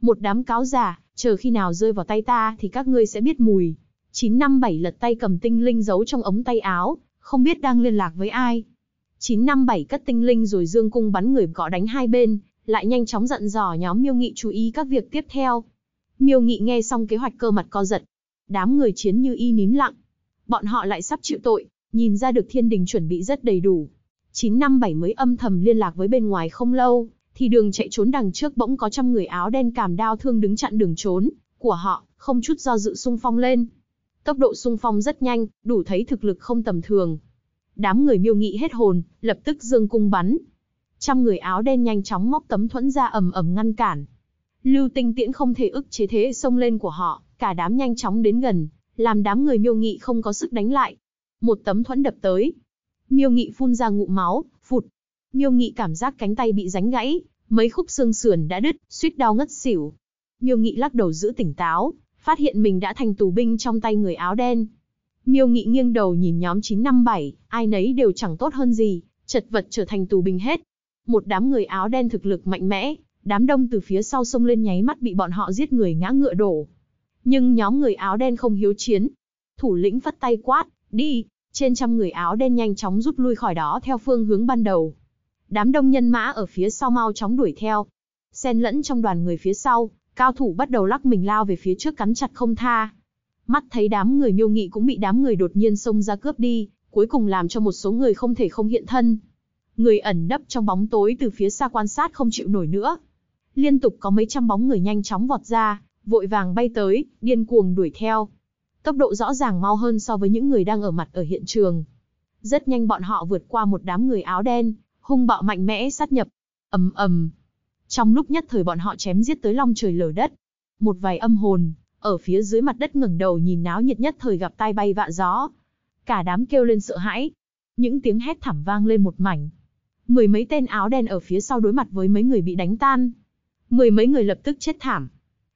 S1: Một đám cáo giả, chờ khi nào rơi vào tay ta thì các ngươi sẽ biết mùi. 957 lật tay cầm tinh linh giấu trong ống tay áo, không biết đang liên lạc với ai. 957 cất tinh linh rồi dương cung bắn người gõ đánh hai bên, lại nhanh chóng dặn dò nhóm miêu nghị chú ý các việc tiếp theo. Miêu nghị nghe xong kế hoạch cơ mặt co giật. Đám người chiến như y nín lặng. Bọn họ lại sắp chịu tội, nhìn ra được thiên đình chuẩn bị rất đầy đủ. 957 mới âm thầm liên lạc với bên ngoài không lâu, thì đường chạy trốn đằng trước bỗng có trăm người áo đen cảm đao thương đứng chặn đường trốn của họ, không chút do dự xung phong lên. Tốc độ xung phong rất nhanh, đủ thấy thực lực không tầm thường. Đám người miêu nghị hết hồn, lập tức dương cung bắn. Trăm người áo đen nhanh chóng móc tấm thuẫn ra ầm ầm ngăn cản. Lưu Tinh Tiễn không thể ức chế thế xông lên của họ, cả đám nhanh chóng đến gần, làm đám người miêu nghị không có sức đánh lại. Một tấm thuẫn đập tới, Miêu Nghị phun ra ngụm máu, phụt. Miêu Nghị cảm giác cánh tay bị ránh gãy, mấy khúc xương sườn đã đứt, suýt đau ngất xỉu. Miêu Nghị lắc đầu giữ tỉnh táo, phát hiện mình đã thành tù binh trong tay người áo đen. Miêu Nghị nghiêng đầu nhìn nhóm chín năm bảy, ai nấy đều chẳng tốt hơn gì, chật vật trở thành tù binh hết. Một đám người áo đen thực lực mạnh mẽ, đám đông từ phía sau sông lên nháy mắt bị bọn họ giết người ngã ngựa đổ. Nhưng nhóm người áo đen không hiếu chiến. Thủ lĩnh phất tay quát, đi, trên trăm người áo đen nhanh chóng rút lui khỏi đó theo phương hướng ban đầu. Đám đông nhân mã ở phía sau mau chóng đuổi theo. Xen lẫn trong đoàn người phía sau, cao thủ bắt đầu lắc mình lao về phía trước cắn chặt không tha. Mắt thấy đám người miêu nghị cũng bị đám người đột nhiên xông ra cướp đi, cuối cùng làm cho một số người không thể không hiện thân. Người ẩn nấp trong bóng tối từ phía xa quan sát không chịu nổi nữa. Liên tục có mấy trăm bóng người nhanh chóng vọt ra, vội vàng bay tới, điên cuồng đuổi theo tốc độ rõ ràng mau hơn so với những người đang ở mặt ở hiện trường. Rất nhanh bọn họ vượt qua một đám người áo đen, hung bạo mạnh mẽ sát nhập. ầm ầm. Trong lúc nhất thời bọn họ chém giết tới long trời lở đất. Một vài âm hồn ở phía dưới mặt đất ngẩng đầu nhìn náo nhiệt nhất thời gặp tai bay vạ gió. Cả đám kêu lên sợ hãi. Những tiếng hét thảm vang lên một mảnh. Mười mấy tên áo đen ở phía sau đối mặt với mấy người bị đánh tan. Mười mấy người lập tức chết thảm,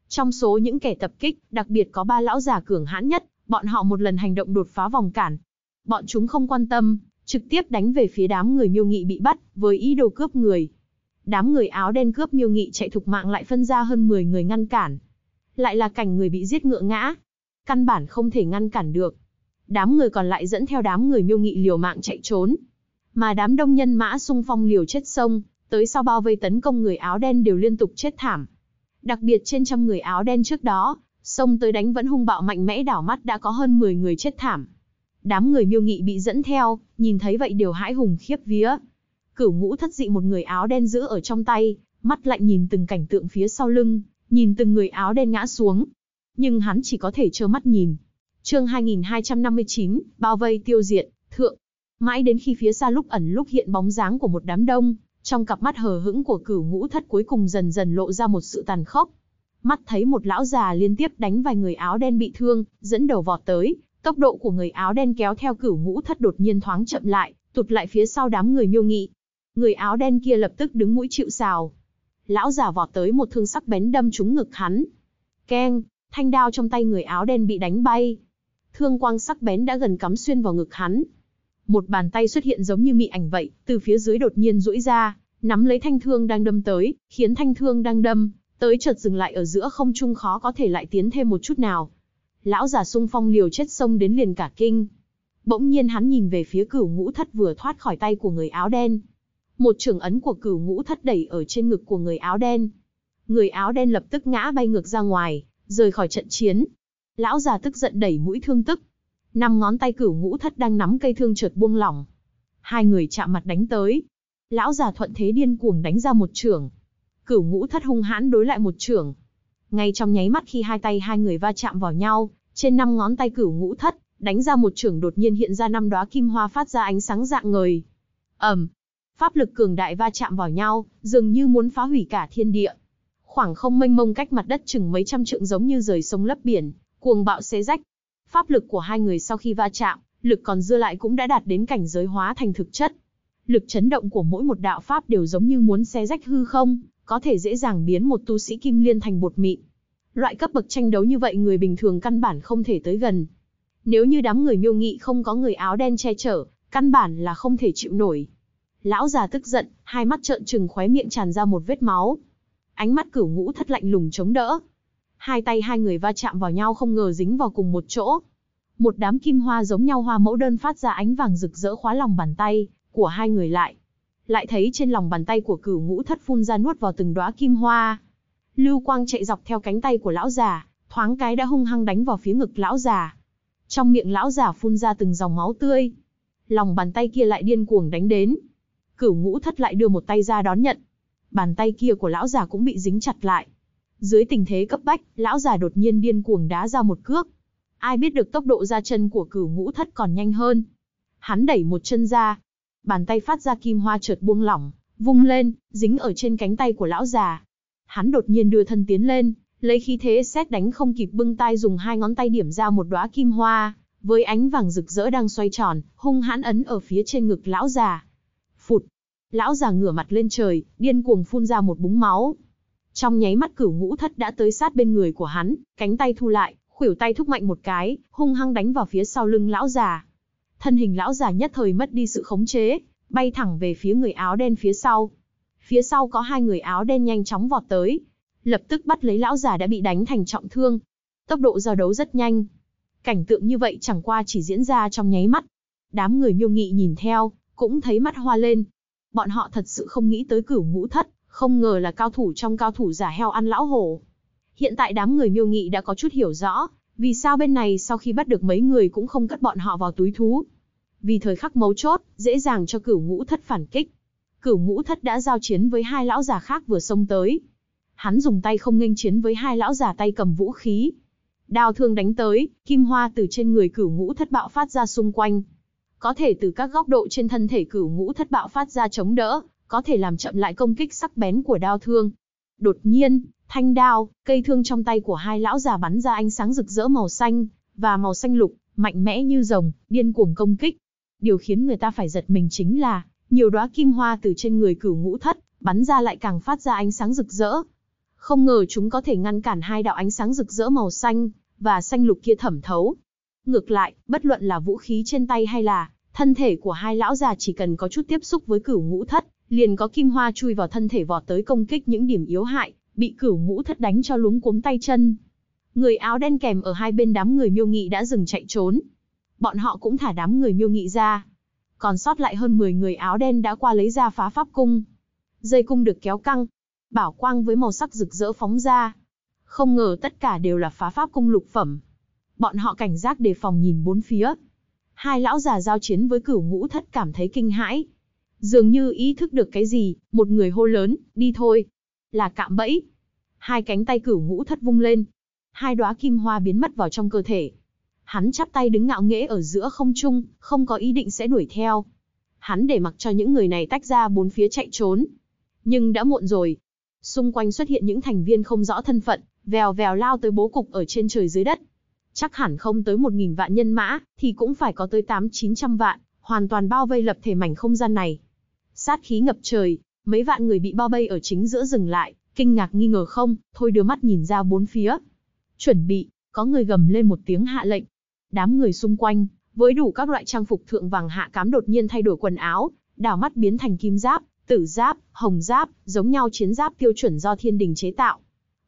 S1: trong số những kẻ tập kích, đặc biệt có ba lão già cường hãn nhất, bọn họ một lần hành động đột phá vòng cản. Bọn chúng không quan tâm, trực tiếp đánh về phía đám người miêu nghị bị bắt, với ý đồ cướp người. Đám người áo đen cướp miêu nghị chạy thục mạng lại phân ra hơn 10 người ngăn cản. Lại là cảnh người bị giết ngựa ngã. Căn bản không thể ngăn cản được. Đám người còn lại dẫn theo đám người miêu nghị liều mạng chạy trốn. Mà đám đông nhân mã xung phong liều chết sông, tới sau bao vây tấn công người áo đen đều liên tục chết thảm đặc biệt trên trăm người áo đen trước đó, xông tới đánh vẫn hung bạo mạnh mẽ đảo mắt đã có hơn 10 người chết thảm. Đám người miêu nghị bị dẫn theo, nhìn thấy vậy đều hãi hùng khiếp vía. Cửu ngũ thất dị một người áo đen giữ ở trong tay, mắt lạnh nhìn từng cảnh tượng phía sau lưng, nhìn từng người áo đen ngã xuống. Nhưng hắn chỉ có thể trơ mắt nhìn. chương 2259, bao vây tiêu diệt, thượng. Mãi đến khi phía xa lúc ẩn lúc hiện bóng dáng của một đám đông, trong cặp mắt hờ hững của cửu ngũ thất cuối cùng dần dần lộ ra một sự tàn khốc. Mắt thấy một lão già liên tiếp đánh vài người áo đen bị thương, dẫn đầu vọt tới, tốc độ của người áo đen kéo theo cửu ngũ thất đột nhiên thoáng chậm lại, tụt lại phía sau đám người miêu nghị. Người áo đen kia lập tức đứng mũi chịu sào. Lão già vọt tới một thương sắc bén đâm trúng ngực hắn. Keng, thanh đao trong tay người áo đen bị đánh bay. Thương quang sắc bén đã gần cắm xuyên vào ngực hắn, một bàn tay xuất hiện giống như mị ảnh vậy, từ phía dưới đột nhiên duỗi ra, nắm lấy thanh thương đang đâm tới, khiến thanh thương đang đâm, tới chợt dừng lại ở giữa không trung khó có thể lại tiến thêm một chút nào. Lão già sung phong liều chết sông đến liền cả kinh. Bỗng nhiên hắn nhìn về phía cửu ngũ thất vừa thoát khỏi tay của người áo đen. Một trường ấn của cửu ngũ thất đẩy ở trên ngực của người áo đen. Người áo đen lập tức ngã bay ngược ra ngoài, rời khỏi trận chiến. Lão già tức giận đẩy mũi thương tức, Năm ngón tay cửu ngũ thất đang nắm cây thương chợt buông lỏng. Hai người chạm mặt đánh tới. Lão già thuận thế điên cuồng đánh ra một trưởng. Cửu ngũ thất hung hãn đối lại một trưởng. Ngay trong nháy mắt khi hai tay hai người va chạm vào nhau, trên năm ngón tay cửu ngũ thất, đánh ra một trưởng đột nhiên hiện ra năm đóa kim hoa phát ra ánh sáng dạng ngời. Ầm, pháp lực cường đại va chạm vào nhau, dường như muốn phá hủy cả thiên địa. Khoảng không mênh mông cách mặt đất chừng mấy trăm trượng giống như rời sông lấp biển, cuồng bạo xé rách, Pháp lực của hai người sau khi va chạm, lực còn dư lại cũng đã đạt đến cảnh giới hóa thành thực chất. Lực chấn động của mỗi một đạo pháp đều giống như muốn xé rách hư không, có thể dễ dàng biến một tu sĩ kim liên thành bột mịn. Loại cấp bậc tranh đấu như vậy người bình thường căn bản không thể tới gần. Nếu như đám người miêu nghị không có người áo đen che chở, căn bản là không thể chịu nổi. Lão già tức giận, hai mắt trợn trừng khóe miệng tràn ra một vết máu. Ánh mắt cửu ngũ thất lạnh lùng chống đỡ, Hai tay hai người va chạm vào nhau không ngờ dính vào cùng một chỗ. Một đám kim hoa giống nhau hoa mẫu đơn phát ra ánh vàng rực rỡ khóa lòng bàn tay của hai người lại. Lại thấy trên lòng bàn tay của cửu ngũ thất phun ra nuốt vào từng đóa kim hoa. Lưu quang chạy dọc theo cánh tay của lão già, thoáng cái đã hung hăng đánh vào phía ngực lão già. Trong miệng lão già phun ra từng dòng máu tươi. Lòng bàn tay kia lại điên cuồng đánh đến. Cửu ngũ thất lại đưa một tay ra đón nhận. Bàn tay kia của lão già cũng bị dính chặt lại. Dưới tình thế cấp bách, lão già đột nhiên điên cuồng đá ra một cước. Ai biết được tốc độ ra chân của cửu ngũ thất còn nhanh hơn. Hắn đẩy một chân ra. Bàn tay phát ra kim hoa chợt buông lỏng, vung lên, dính ở trên cánh tay của lão già. Hắn đột nhiên đưa thân tiến lên, lấy khí thế xét đánh không kịp bưng tay dùng hai ngón tay điểm ra một đóa kim hoa, với ánh vàng rực rỡ đang xoay tròn, hung hãn ấn ở phía trên ngực lão già. Phụt! Lão già ngửa mặt lên trời, điên cuồng phun ra một búng máu, trong nháy mắt cửu ngũ thất đã tới sát bên người của hắn, cánh tay thu lại, khuỷu tay thúc mạnh một cái, hung hăng đánh vào phía sau lưng lão già. Thân hình lão già nhất thời mất đi sự khống chế, bay thẳng về phía người áo đen phía sau. Phía sau có hai người áo đen nhanh chóng vọt tới, lập tức bắt lấy lão già đã bị đánh thành trọng thương. Tốc độ giao đấu rất nhanh. Cảnh tượng như vậy chẳng qua chỉ diễn ra trong nháy mắt. Đám người miêu nghị nhìn theo, cũng thấy mắt hoa lên. Bọn họ thật sự không nghĩ tới cửu ngũ thất, không ngờ là cao thủ trong cao thủ giả heo ăn lão hổ. Hiện tại đám người miêu nghị đã có chút hiểu rõ, vì sao bên này sau khi bắt được mấy người cũng không cất bọn họ vào túi thú. Vì thời khắc mấu chốt, dễ dàng cho cửu ngũ thất phản kích. Cửu ngũ thất đã giao chiến với hai lão già khác vừa xông tới. Hắn dùng tay không nghênh chiến với hai lão già tay cầm vũ khí. Đao thương đánh tới, kim hoa từ trên người cửu ngũ thất bạo phát ra xung quanh. Có thể từ các góc độ trên thân thể cửu ngũ thất bạo phát ra chống đỡ, có thể làm chậm lại công kích sắc bén của đao thương. Đột nhiên, thanh đao, cây thương trong tay của hai lão già bắn ra ánh sáng rực rỡ màu xanh và màu xanh lục, mạnh mẽ như rồng, điên cuồng công kích. Điều khiến người ta phải giật mình chính là nhiều đóa kim hoa từ trên người cửu ngũ thất bắn ra lại càng phát ra ánh sáng rực rỡ. Không ngờ chúng có thể ngăn cản hai đạo ánh sáng rực rỡ màu xanh và xanh lục kia thẩm thấu. Ngược lại, bất luận là vũ khí trên tay hay là thân thể của hai lão già chỉ cần có chút tiếp xúc với cửu ngũ thất liền có kim hoa chui vào thân thể vọt tới công kích những điểm yếu hại, bị cửu mũ thất đánh cho luống cuống tay chân. Người áo đen kèm ở hai bên đám người miêu nghị đã dừng chạy trốn. Bọn họ cũng thả đám người miêu nghị ra. Còn sót lại hơn 10 người áo đen đã qua lấy ra phá pháp cung. Dây cung được kéo căng, bảo quang với màu sắc rực rỡ phóng ra. Không ngờ tất cả đều là phá pháp cung lục phẩm. Bọn họ cảnh giác đề phòng nhìn bốn phía. Hai lão già giao chiến với cửu ngũ thất cảm thấy kinh hãi, Dường như ý thức được cái gì, một người hô lớn, đi thôi. Là cạm bẫy. Hai cánh tay cửu ngũ thất vung lên. Hai đóa kim hoa biến mất vào trong cơ thể. Hắn chắp tay đứng ngạo nghễ ở giữa không trung, không có ý định sẽ đuổi theo. Hắn để mặc cho những người này tách ra bốn phía chạy trốn. Nhưng đã muộn rồi. Xung quanh xuất hiện những thành viên không rõ thân phận, vèo vèo lao tới bố cục ở trên trời dưới đất chắc hẳn không tới một nghìn vạn nhân mã, thì cũng phải có tới tám chín trăm vạn, hoàn toàn bao vây lập thể mảnh không gian này sát khí ngập trời, mấy vạn người bị bao vây ở chính giữa dừng lại, kinh ngạc nghi ngờ không, thôi đưa mắt nhìn ra bốn phía. Chuẩn bị, có người gầm lên một tiếng hạ lệnh. Đám người xung quanh, với đủ các loại trang phục thượng vàng hạ cám đột nhiên thay đổi quần áo, đảo mắt biến thành kim giáp, tử giáp, hồng giáp, giống nhau chiến giáp tiêu chuẩn do thiên đình chế tạo.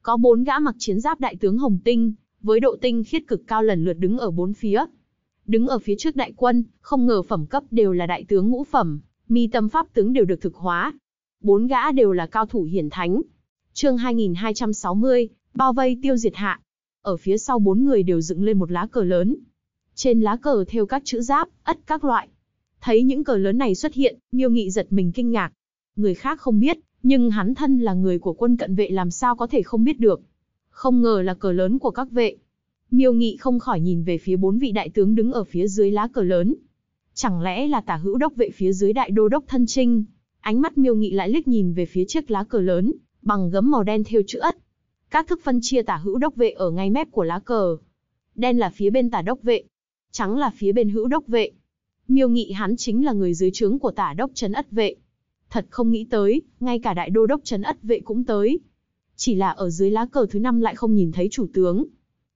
S1: Có bốn gã mặc chiến giáp đại tướng Hồng Tinh, với độ tinh khiết cực cao lần lượt đứng ở bốn phía. Đứng ở phía trước đại quân, không ngờ phẩm cấp đều là đại tướng ngũ phẩm, mi tâm pháp tướng đều được thực hóa. Bốn gã đều là cao thủ hiển thánh. Chương 2260, bao vây tiêu diệt hạ. Ở phía sau bốn người đều dựng lên một lá cờ lớn. Trên lá cờ theo các chữ giáp, ất các loại. Thấy những cờ lớn này xuất hiện, Miêu Nghị giật mình kinh ngạc. Người khác không biết, nhưng hắn thân là người của quân cận vệ làm sao có thể không biết được. Không ngờ là cờ lớn của các vệ. Miêu Nghị không khỏi nhìn về phía bốn vị đại tướng đứng ở phía dưới lá cờ lớn, Chẳng lẽ là tả hữu đốc vệ phía dưới đại đô đốc thân trinh? Ánh mắt miêu nghị lại liếc nhìn về phía chiếc lá cờ lớn, bằng gấm màu đen thêu chữ ất. Các thức phân chia tả hữu đốc vệ ở ngay mép của lá cờ. Đen là phía bên tả đốc vệ, trắng là phía bên hữu đốc vệ. Miêu nghị hắn chính là người dưới trướng của tả đốc trấn ất vệ. Thật không nghĩ tới, ngay cả đại đô đốc trấn ất vệ cũng tới. Chỉ là ở dưới lá cờ thứ năm lại không nhìn thấy chủ tướng.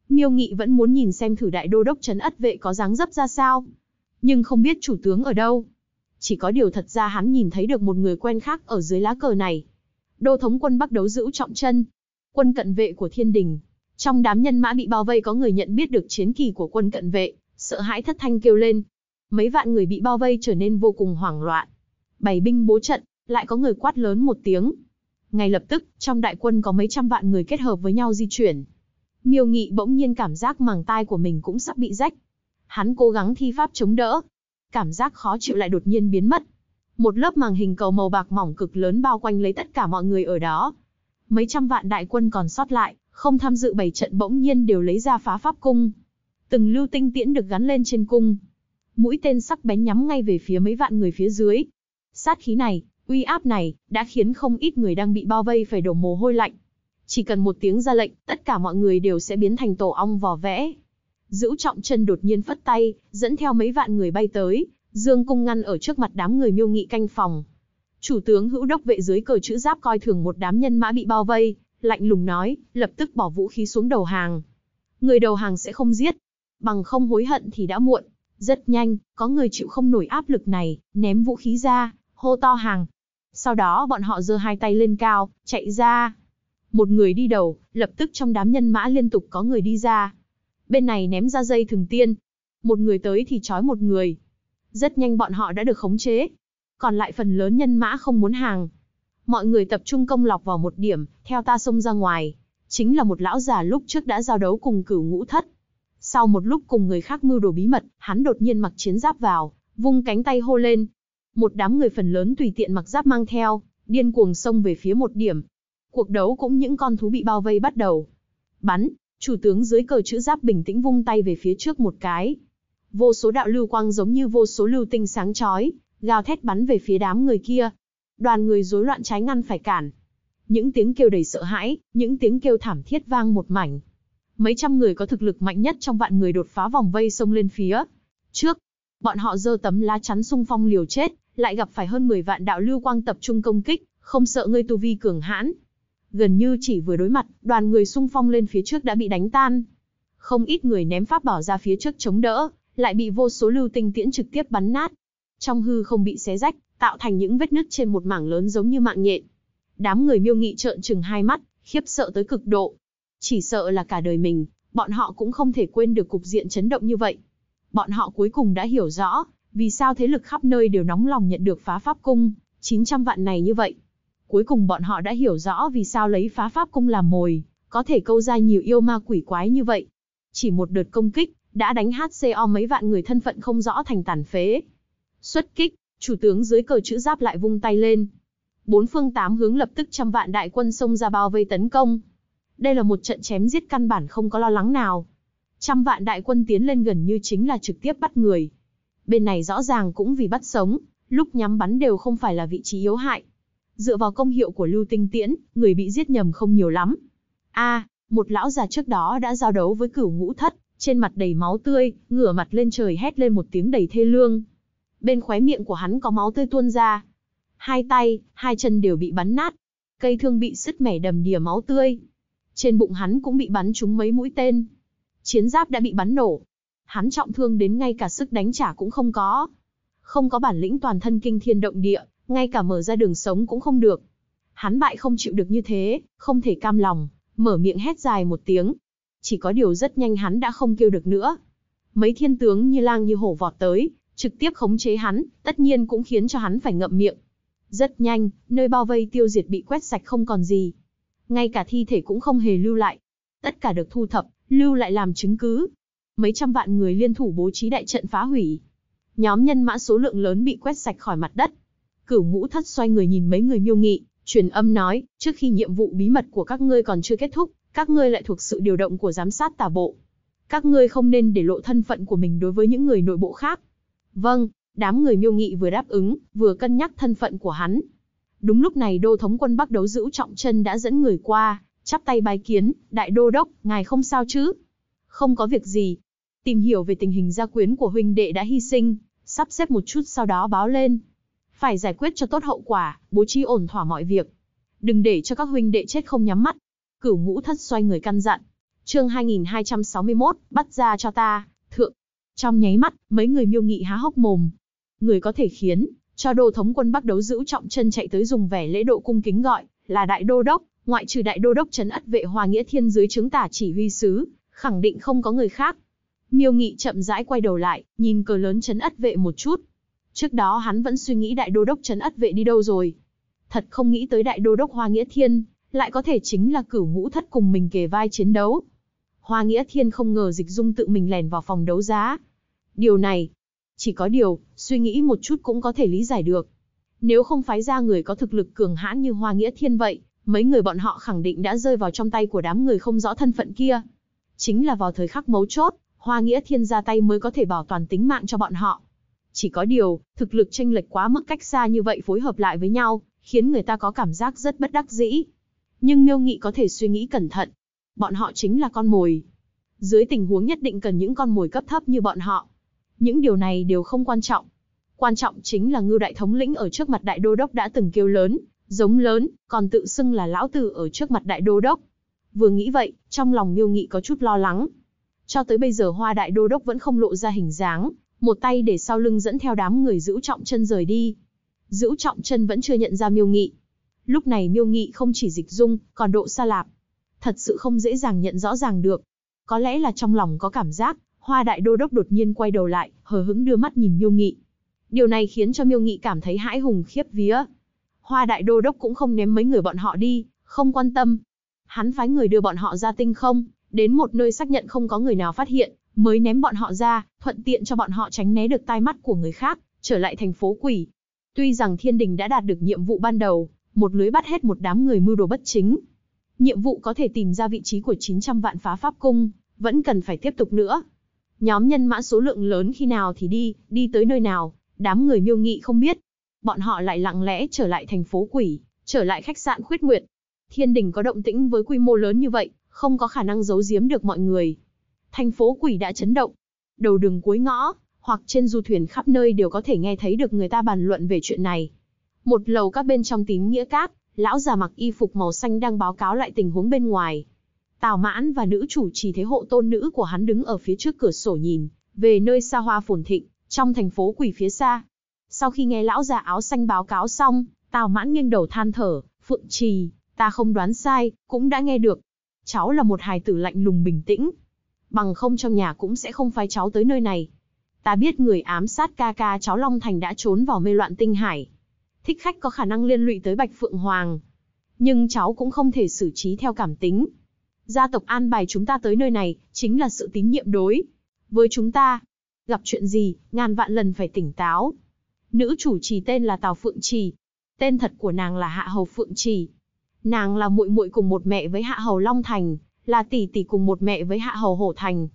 S1: Miêu nghị vẫn muốn nhìn xem thử đại đô đốc trấn ất vệ có dáng dấp ra sao nhưng không biết chủ tướng ở đâu. Chỉ có điều thật ra hắn nhìn thấy được một người quen khác ở dưới lá cờ này. Đô thống quân Bắc đấu giữ trọng chân, quân cận vệ của thiên đình. Trong đám nhân mã bị bao vây có người nhận biết được chiến kỳ của quân cận vệ, sợ hãi thất thanh kêu lên. Mấy vạn người bị bao vây trở nên vô cùng hoảng loạn. Bày binh bố trận, lại có người quát lớn một tiếng. Ngay lập tức, trong đại quân có mấy trăm vạn người kết hợp với nhau di chuyển. Miêu Nghị bỗng nhiên cảm giác màng tai của mình cũng sắp bị rách, Hắn cố gắng thi pháp chống đỡ. Cảm giác khó chịu lại đột nhiên biến mất. Một lớp màng hình cầu màu bạc mỏng cực lớn bao quanh lấy tất cả mọi người ở đó. Mấy trăm vạn đại quân còn sót lại, không tham dự bảy trận bỗng nhiên đều lấy ra phá pháp cung. Từng lưu tinh tiễn được gắn lên trên cung. Mũi tên sắc bén nhắm ngay về phía mấy vạn người phía dưới. Sát khí này, uy áp này, đã khiến không ít người đang bị bao vây phải đổ mồ hôi lạnh. Chỉ cần một tiếng ra lệnh, tất cả mọi người đều sẽ biến thành tổ ong vò vẽ. Dữu Trọng chân đột nhiên phất tay, dẫn theo mấy vạn người bay tới, dương cung ngăn ở trước mặt đám người miêu nghị canh phòng. Chủ tướng hữu đốc vệ dưới cờ chữ giáp coi thường một đám nhân mã bị bao vây, lạnh lùng nói, lập tức bỏ vũ khí xuống đầu hàng. Người đầu hàng sẽ không giết, bằng không hối hận thì đã muộn. Rất nhanh, có người chịu không nổi áp lực này, ném vũ khí ra, hô to hàng. Sau đó bọn họ giơ hai tay lên cao, chạy ra. Một người đi đầu, lập tức trong đám nhân mã liên tục có người đi ra, bên này ném ra dây thường tiên. Một người tới thì trói một người. Rất nhanh bọn họ đã được khống chế. Còn lại phần lớn nhân mã không muốn hàng. Mọi người tập trung công lọc vào một điểm, theo ta xông ra ngoài. Chính là một lão già lúc trước đã giao đấu cùng cửu ngũ thất. Sau một lúc cùng người khác mưu đồ bí mật, hắn đột nhiên mặc chiến giáp vào, vung cánh tay hô lên. Một đám người phần lớn tùy tiện mặc giáp mang theo, điên cuồng xông về phía một điểm. Cuộc đấu cũng những con thú bị bao vây bắt đầu. Bắn, Chủ tướng dưới cờ chữ giáp bình tĩnh vung tay về phía trước một cái. Vô số đạo lưu quang giống như vô số lưu tinh sáng chói, gào thét bắn về phía đám người kia. Đoàn người rối loạn trái ngăn phải cản. Những tiếng kêu đầy sợ hãi, những tiếng kêu thảm thiết vang một mảnh. Mấy trăm người có thực lực mạnh nhất trong vạn người đột phá vòng vây xông lên phía trước. Bọn họ giơ tấm lá chắn sung phong liều chết, lại gặp phải hơn 10 vạn đạo lưu quang tập trung công kích, không sợ ngươi tu vi cường hãn, gần như chỉ vừa đối mặt, đoàn người xung phong lên phía trước đã bị đánh tan. Không ít người ném pháp bảo ra phía trước chống đỡ, lại bị vô số lưu tinh tiễn trực tiếp bắn nát. Trong hư không bị xé rách, tạo thành những vết nứt trên một mảng lớn giống như mạng nhện. Đám người miêu nghị trợn trừng hai mắt, khiếp sợ tới cực độ. Chỉ sợ là cả đời mình, bọn họ cũng không thể quên được cục diện chấn động như vậy. Bọn họ cuối cùng đã hiểu rõ, vì sao thế lực khắp nơi đều nóng lòng nhận được phá pháp cung, 900 vạn này như vậy. Cuối cùng bọn họ đã hiểu rõ vì sao lấy phá pháp cung làm mồi, có thể câu ra nhiều yêu ma quỷ quái như vậy. Chỉ một đợt công kích, đã đánh HCO mấy vạn người thân phận không rõ thành tàn phế. Xuất kích, chủ tướng dưới cờ chữ giáp lại vung tay lên. Bốn phương tám hướng lập tức trăm vạn đại quân xông ra bao vây tấn công. Đây là một trận chém giết căn bản không có lo lắng nào. Trăm vạn đại quân tiến lên gần như chính là trực tiếp bắt người. Bên này rõ ràng cũng vì bắt sống, lúc nhắm bắn đều không phải là vị trí yếu hại dựa vào công hiệu của lưu tinh tiễn, người bị giết nhầm không nhiều lắm. A, một lão già trước đó đã giao đấu với cửu ngũ thất, trên mặt đầy máu tươi, ngửa mặt lên trời hét lên một tiếng đầy thê lương. Bên khóe miệng của hắn có máu tươi tuôn ra. Hai tay, hai chân đều bị bắn nát. Cây thương bị sứt mẻ đầm đìa máu tươi. Trên bụng hắn cũng bị bắn trúng mấy mũi tên. Chiến giáp đã bị bắn nổ. Hắn trọng thương đến ngay cả sức đánh trả cũng không có. Không có bản lĩnh toàn thân kinh thiên động địa, ngay cả mở ra đường sống cũng không được. Hắn bại không chịu được như thế, không thể cam lòng, mở miệng hét dài một tiếng. Chỉ có điều rất nhanh hắn đã không kêu được nữa. Mấy thiên tướng như lang như hổ vọt tới, trực tiếp khống chế hắn, tất nhiên cũng khiến cho hắn phải ngậm miệng. Rất nhanh, nơi bao vây tiêu diệt bị quét sạch không còn gì. Ngay cả thi thể cũng không hề lưu lại. Tất cả được thu thập, lưu lại làm chứng cứ. Mấy trăm vạn người liên thủ bố trí đại trận phá hủy. Nhóm nhân mã số lượng lớn bị quét sạch khỏi mặt đất, Cửu ngũ thất xoay người nhìn mấy người miêu nghị, truyền âm nói, trước khi nhiệm vụ bí mật của các ngươi còn chưa kết thúc, các ngươi lại thuộc sự điều động của giám sát tà bộ. Các ngươi không nên để lộ thân phận của mình đối với những người nội bộ khác. Vâng, đám người miêu nghị vừa đáp ứng, vừa cân nhắc thân phận của hắn. Đúng lúc này đô thống quân Bắc đấu giữ trọng chân đã dẫn người qua, chắp tay bài kiến, đại đô đốc, ngài không sao chứ? Không có việc gì. Tìm hiểu về tình hình gia quyến của huynh đệ đã hy sinh, sắp xếp một chút sau đó báo lên, phải giải quyết cho tốt hậu quả, bố trí ổn thỏa mọi việc. Đừng để cho các huynh đệ chết không nhắm mắt. Cửu ngũ thất xoay người căn dặn. Chương 2261, bắt ra cho ta, thượng. Trong nháy mắt, mấy người miêu nghị há hốc mồm. Người có thể khiến, cho đồ thống quân bắt đấu giữ trọng chân chạy tới dùng vẻ lễ độ cung kính gọi, là đại đô đốc, ngoại trừ đại đô đốc trấn ất vệ hòa nghĩa thiên dưới chứng tả chỉ huy sứ, khẳng định không có người khác. Miêu nghị chậm rãi quay đầu lại, nhìn cờ lớn trấn ất vệ một chút, Trước đó hắn vẫn suy nghĩ đại đô đốc trấn ất vệ đi đâu rồi. Thật không nghĩ tới đại đô đốc Hoa Nghĩa Thiên, lại có thể chính là cửu ngũ thất cùng mình kề vai chiến đấu. Hoa Nghĩa Thiên không ngờ dịch dung tự mình lèn vào phòng đấu giá. Điều này, chỉ có điều, suy nghĩ một chút cũng có thể lý giải được. Nếu không phái ra người có thực lực cường hãn như Hoa Nghĩa Thiên vậy, mấy người bọn họ khẳng định đã rơi vào trong tay của đám người không rõ thân phận kia. Chính là vào thời khắc mấu chốt, Hoa Nghĩa Thiên ra tay mới có thể bảo toàn tính mạng cho bọn họ. Chỉ có điều, thực lực tranh lệch quá mức cách xa như vậy phối hợp lại với nhau, khiến người ta có cảm giác rất bất đắc dĩ. Nhưng Miêu Nghị có thể suy nghĩ cẩn thận. Bọn họ chính là con mồi. Dưới tình huống nhất định cần những con mồi cấp thấp như bọn họ. Những điều này đều không quan trọng. Quan trọng chính là Ngưu đại thống lĩnh ở trước mặt đại đô đốc đã từng kêu lớn, giống lớn, còn tự xưng là lão tử ở trước mặt đại đô đốc. Vừa nghĩ vậy, trong lòng Miêu Nghị có chút lo lắng. Cho tới bây giờ Hoa đại đô đốc vẫn không lộ ra hình dáng, một tay để sau lưng dẫn theo đám người giữ trọng chân rời đi. Giữ trọng chân vẫn chưa nhận ra miêu nghị. Lúc này miêu nghị không chỉ dịch dung, còn độ xa lạp. Thật sự không dễ dàng nhận rõ ràng được. Có lẽ là trong lòng có cảm giác, hoa đại đô đốc đột nhiên quay đầu lại, hờ hững đưa mắt nhìn miêu nghị. Điều này khiến cho miêu nghị cảm thấy hãi hùng khiếp vía. Hoa đại đô đốc cũng không ném mấy người bọn họ đi, không quan tâm. Hắn phái người đưa bọn họ ra tinh không, đến một nơi xác nhận không có người nào phát hiện, mới ném bọn họ ra, thuận tiện cho bọn họ tránh né được tai mắt của người khác, trở lại thành phố quỷ. Tuy rằng thiên đình đã đạt được nhiệm vụ ban đầu, một lưới bắt hết một đám người mưu đồ bất chính. Nhiệm vụ có thể tìm ra vị trí của 900 vạn phá pháp cung, vẫn cần phải tiếp tục nữa. Nhóm nhân mã số lượng lớn khi nào thì đi, đi tới nơi nào, đám người miêu nghị không biết. Bọn họ lại lặng lẽ trở lại thành phố quỷ, trở lại khách sạn khuyết nguyệt. Thiên đình có động tĩnh với quy mô lớn như vậy, không có khả năng giấu giếm được mọi người thành phố quỷ đã chấn động. Đầu đường cuối ngõ, hoặc trên du thuyền khắp nơi đều có thể nghe thấy được người ta bàn luận về chuyện này. Một lầu các bên trong tín nghĩa các, lão già mặc y phục màu xanh đang báo cáo lại tình huống bên ngoài. Tào mãn và nữ chủ trì thế hộ tôn nữ của hắn đứng ở phía trước cửa sổ nhìn, về nơi xa hoa phồn thịnh, trong thành phố quỷ phía xa. Sau khi nghe lão già áo xanh báo cáo xong, Tào mãn nghiêng đầu than thở, phượng trì, ta không đoán sai, cũng đã nghe được. Cháu là một hài tử lạnh lùng bình tĩnh, bằng không trong nhà cũng sẽ không phái cháu tới nơi này. Ta biết người ám sát ca ca cháu Long Thành đã trốn vào mê loạn tinh hải. Thích khách có khả năng liên lụy tới Bạch Phượng Hoàng. Nhưng cháu cũng không thể xử trí theo cảm tính. Gia tộc an bài chúng ta tới nơi này, chính là sự tín nhiệm đối. Với chúng ta, gặp chuyện gì, ngàn vạn lần phải tỉnh táo. Nữ chủ trì tên là Tào Phượng Trì. Tên thật của nàng là Hạ Hầu Phượng Trì. Nàng là muội muội cùng một mẹ với Hạ Hầu Long Thành, là tỷ tỷ cùng một mẹ với Hạ Hầu Hổ Thành.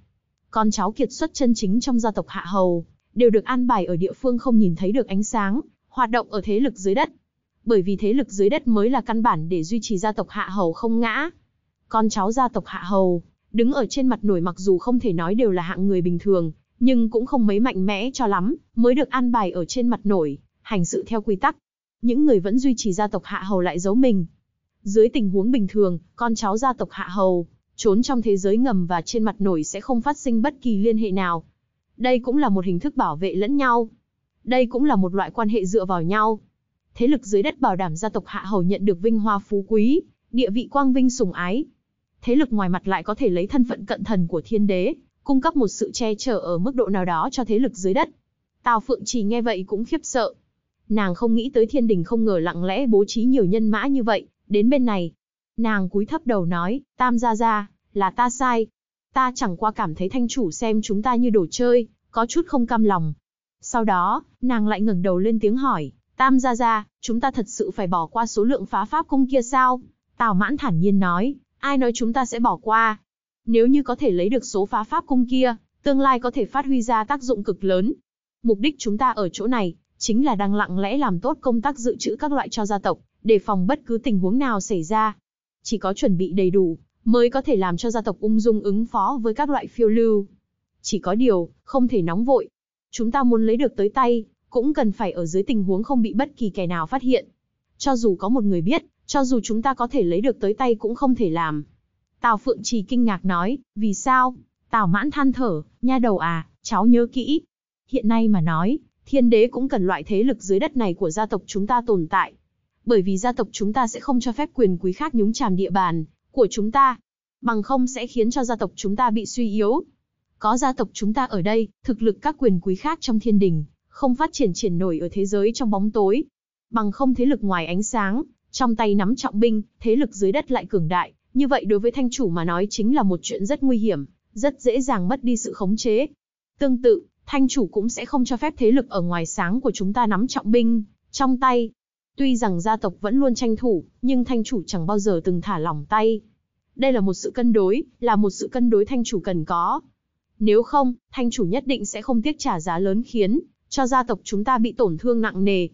S1: Con cháu kiệt xuất chân chính trong gia tộc Hạ Hầu, đều được an bài ở địa phương không nhìn thấy được ánh sáng, hoạt động ở thế lực dưới đất. Bởi vì thế lực dưới đất mới là căn bản để duy trì gia tộc Hạ Hầu không ngã. Con cháu gia tộc Hạ Hầu, đứng ở trên mặt nổi mặc dù không thể nói đều là hạng người bình thường, nhưng cũng không mấy mạnh mẽ cho lắm, mới được an bài ở trên mặt nổi, hành sự theo quy tắc. Những người vẫn duy trì gia tộc Hạ Hầu lại giấu mình. Dưới tình huống bình thường, con cháu gia tộc Hạ Hầu trốn trong thế giới ngầm và trên mặt nổi sẽ không phát sinh bất kỳ liên hệ nào. Đây cũng là một hình thức bảo vệ lẫn nhau. Đây cũng là một loại quan hệ dựa vào nhau. Thế lực dưới đất bảo đảm gia tộc Hạ Hầu nhận được vinh hoa phú quý, địa vị quang vinh sủng ái. Thế lực ngoài mặt lại có thể lấy thân phận cận thần của thiên đế, cung cấp một sự che chở ở mức độ nào đó cho thế lực dưới đất. Tào Phượng chỉ nghe vậy cũng khiếp sợ. Nàng không nghĩ tới thiên đình không ngờ lặng lẽ bố trí nhiều nhân mã như vậy, đến bên này, Nàng cúi thấp đầu nói, tam gia gia, là ta sai. Ta chẳng qua cảm thấy thanh chủ xem chúng ta như đồ chơi, có chút không cam lòng. Sau đó, nàng lại ngẩng đầu lên tiếng hỏi, tam gia gia, chúng ta thật sự phải bỏ qua số lượng phá pháp cung kia sao? Tào mãn thản nhiên nói, ai nói chúng ta sẽ bỏ qua? Nếu như có thể lấy được số phá pháp cung kia, tương lai có thể phát huy ra tác dụng cực lớn. Mục đích chúng ta ở chỗ này, chính là đang lặng lẽ làm tốt công tác dự trữ các loại cho gia tộc, để phòng bất cứ tình huống nào xảy ra chỉ có chuẩn bị đầy đủ, mới có thể làm cho gia tộc ung dung ứng phó với các loại phiêu lưu. Chỉ có điều, không thể nóng vội. Chúng ta muốn lấy được tới tay, cũng cần phải ở dưới tình huống không bị bất kỳ kẻ nào phát hiện. Cho dù có một người biết, cho dù chúng ta có thể lấy được tới tay cũng không thể làm. Tào Phượng Trì kinh ngạc nói, vì sao? Tào Mãn than thở, nha đầu à, cháu nhớ kỹ. Hiện nay mà nói, thiên đế cũng cần loại thế lực dưới đất này của gia tộc chúng ta tồn tại bởi vì gia tộc chúng ta sẽ không cho phép quyền quý khác nhúng chàm địa bàn của chúng ta, bằng không sẽ khiến cho gia tộc chúng ta bị suy yếu. Có gia tộc chúng ta ở đây, thực lực các quyền quý khác trong thiên đình, không phát triển triển nổi ở thế giới trong bóng tối. Bằng không thế lực ngoài ánh sáng, trong tay nắm trọng binh, thế lực dưới đất lại cường đại. Như vậy đối với thanh chủ mà nói chính là một chuyện rất nguy hiểm, rất dễ dàng mất đi sự khống chế. Tương tự, thanh chủ cũng sẽ không cho phép thế lực ở ngoài sáng của chúng ta nắm trọng binh, trong tay, Tuy rằng gia tộc vẫn luôn tranh thủ, nhưng thanh chủ chẳng bao giờ từng thả lỏng tay. Đây là một sự cân đối, là một sự cân đối thanh chủ cần có. Nếu không, thanh chủ nhất định sẽ không tiếc trả giá lớn khiến cho gia tộc chúng ta bị tổn thương nặng nề.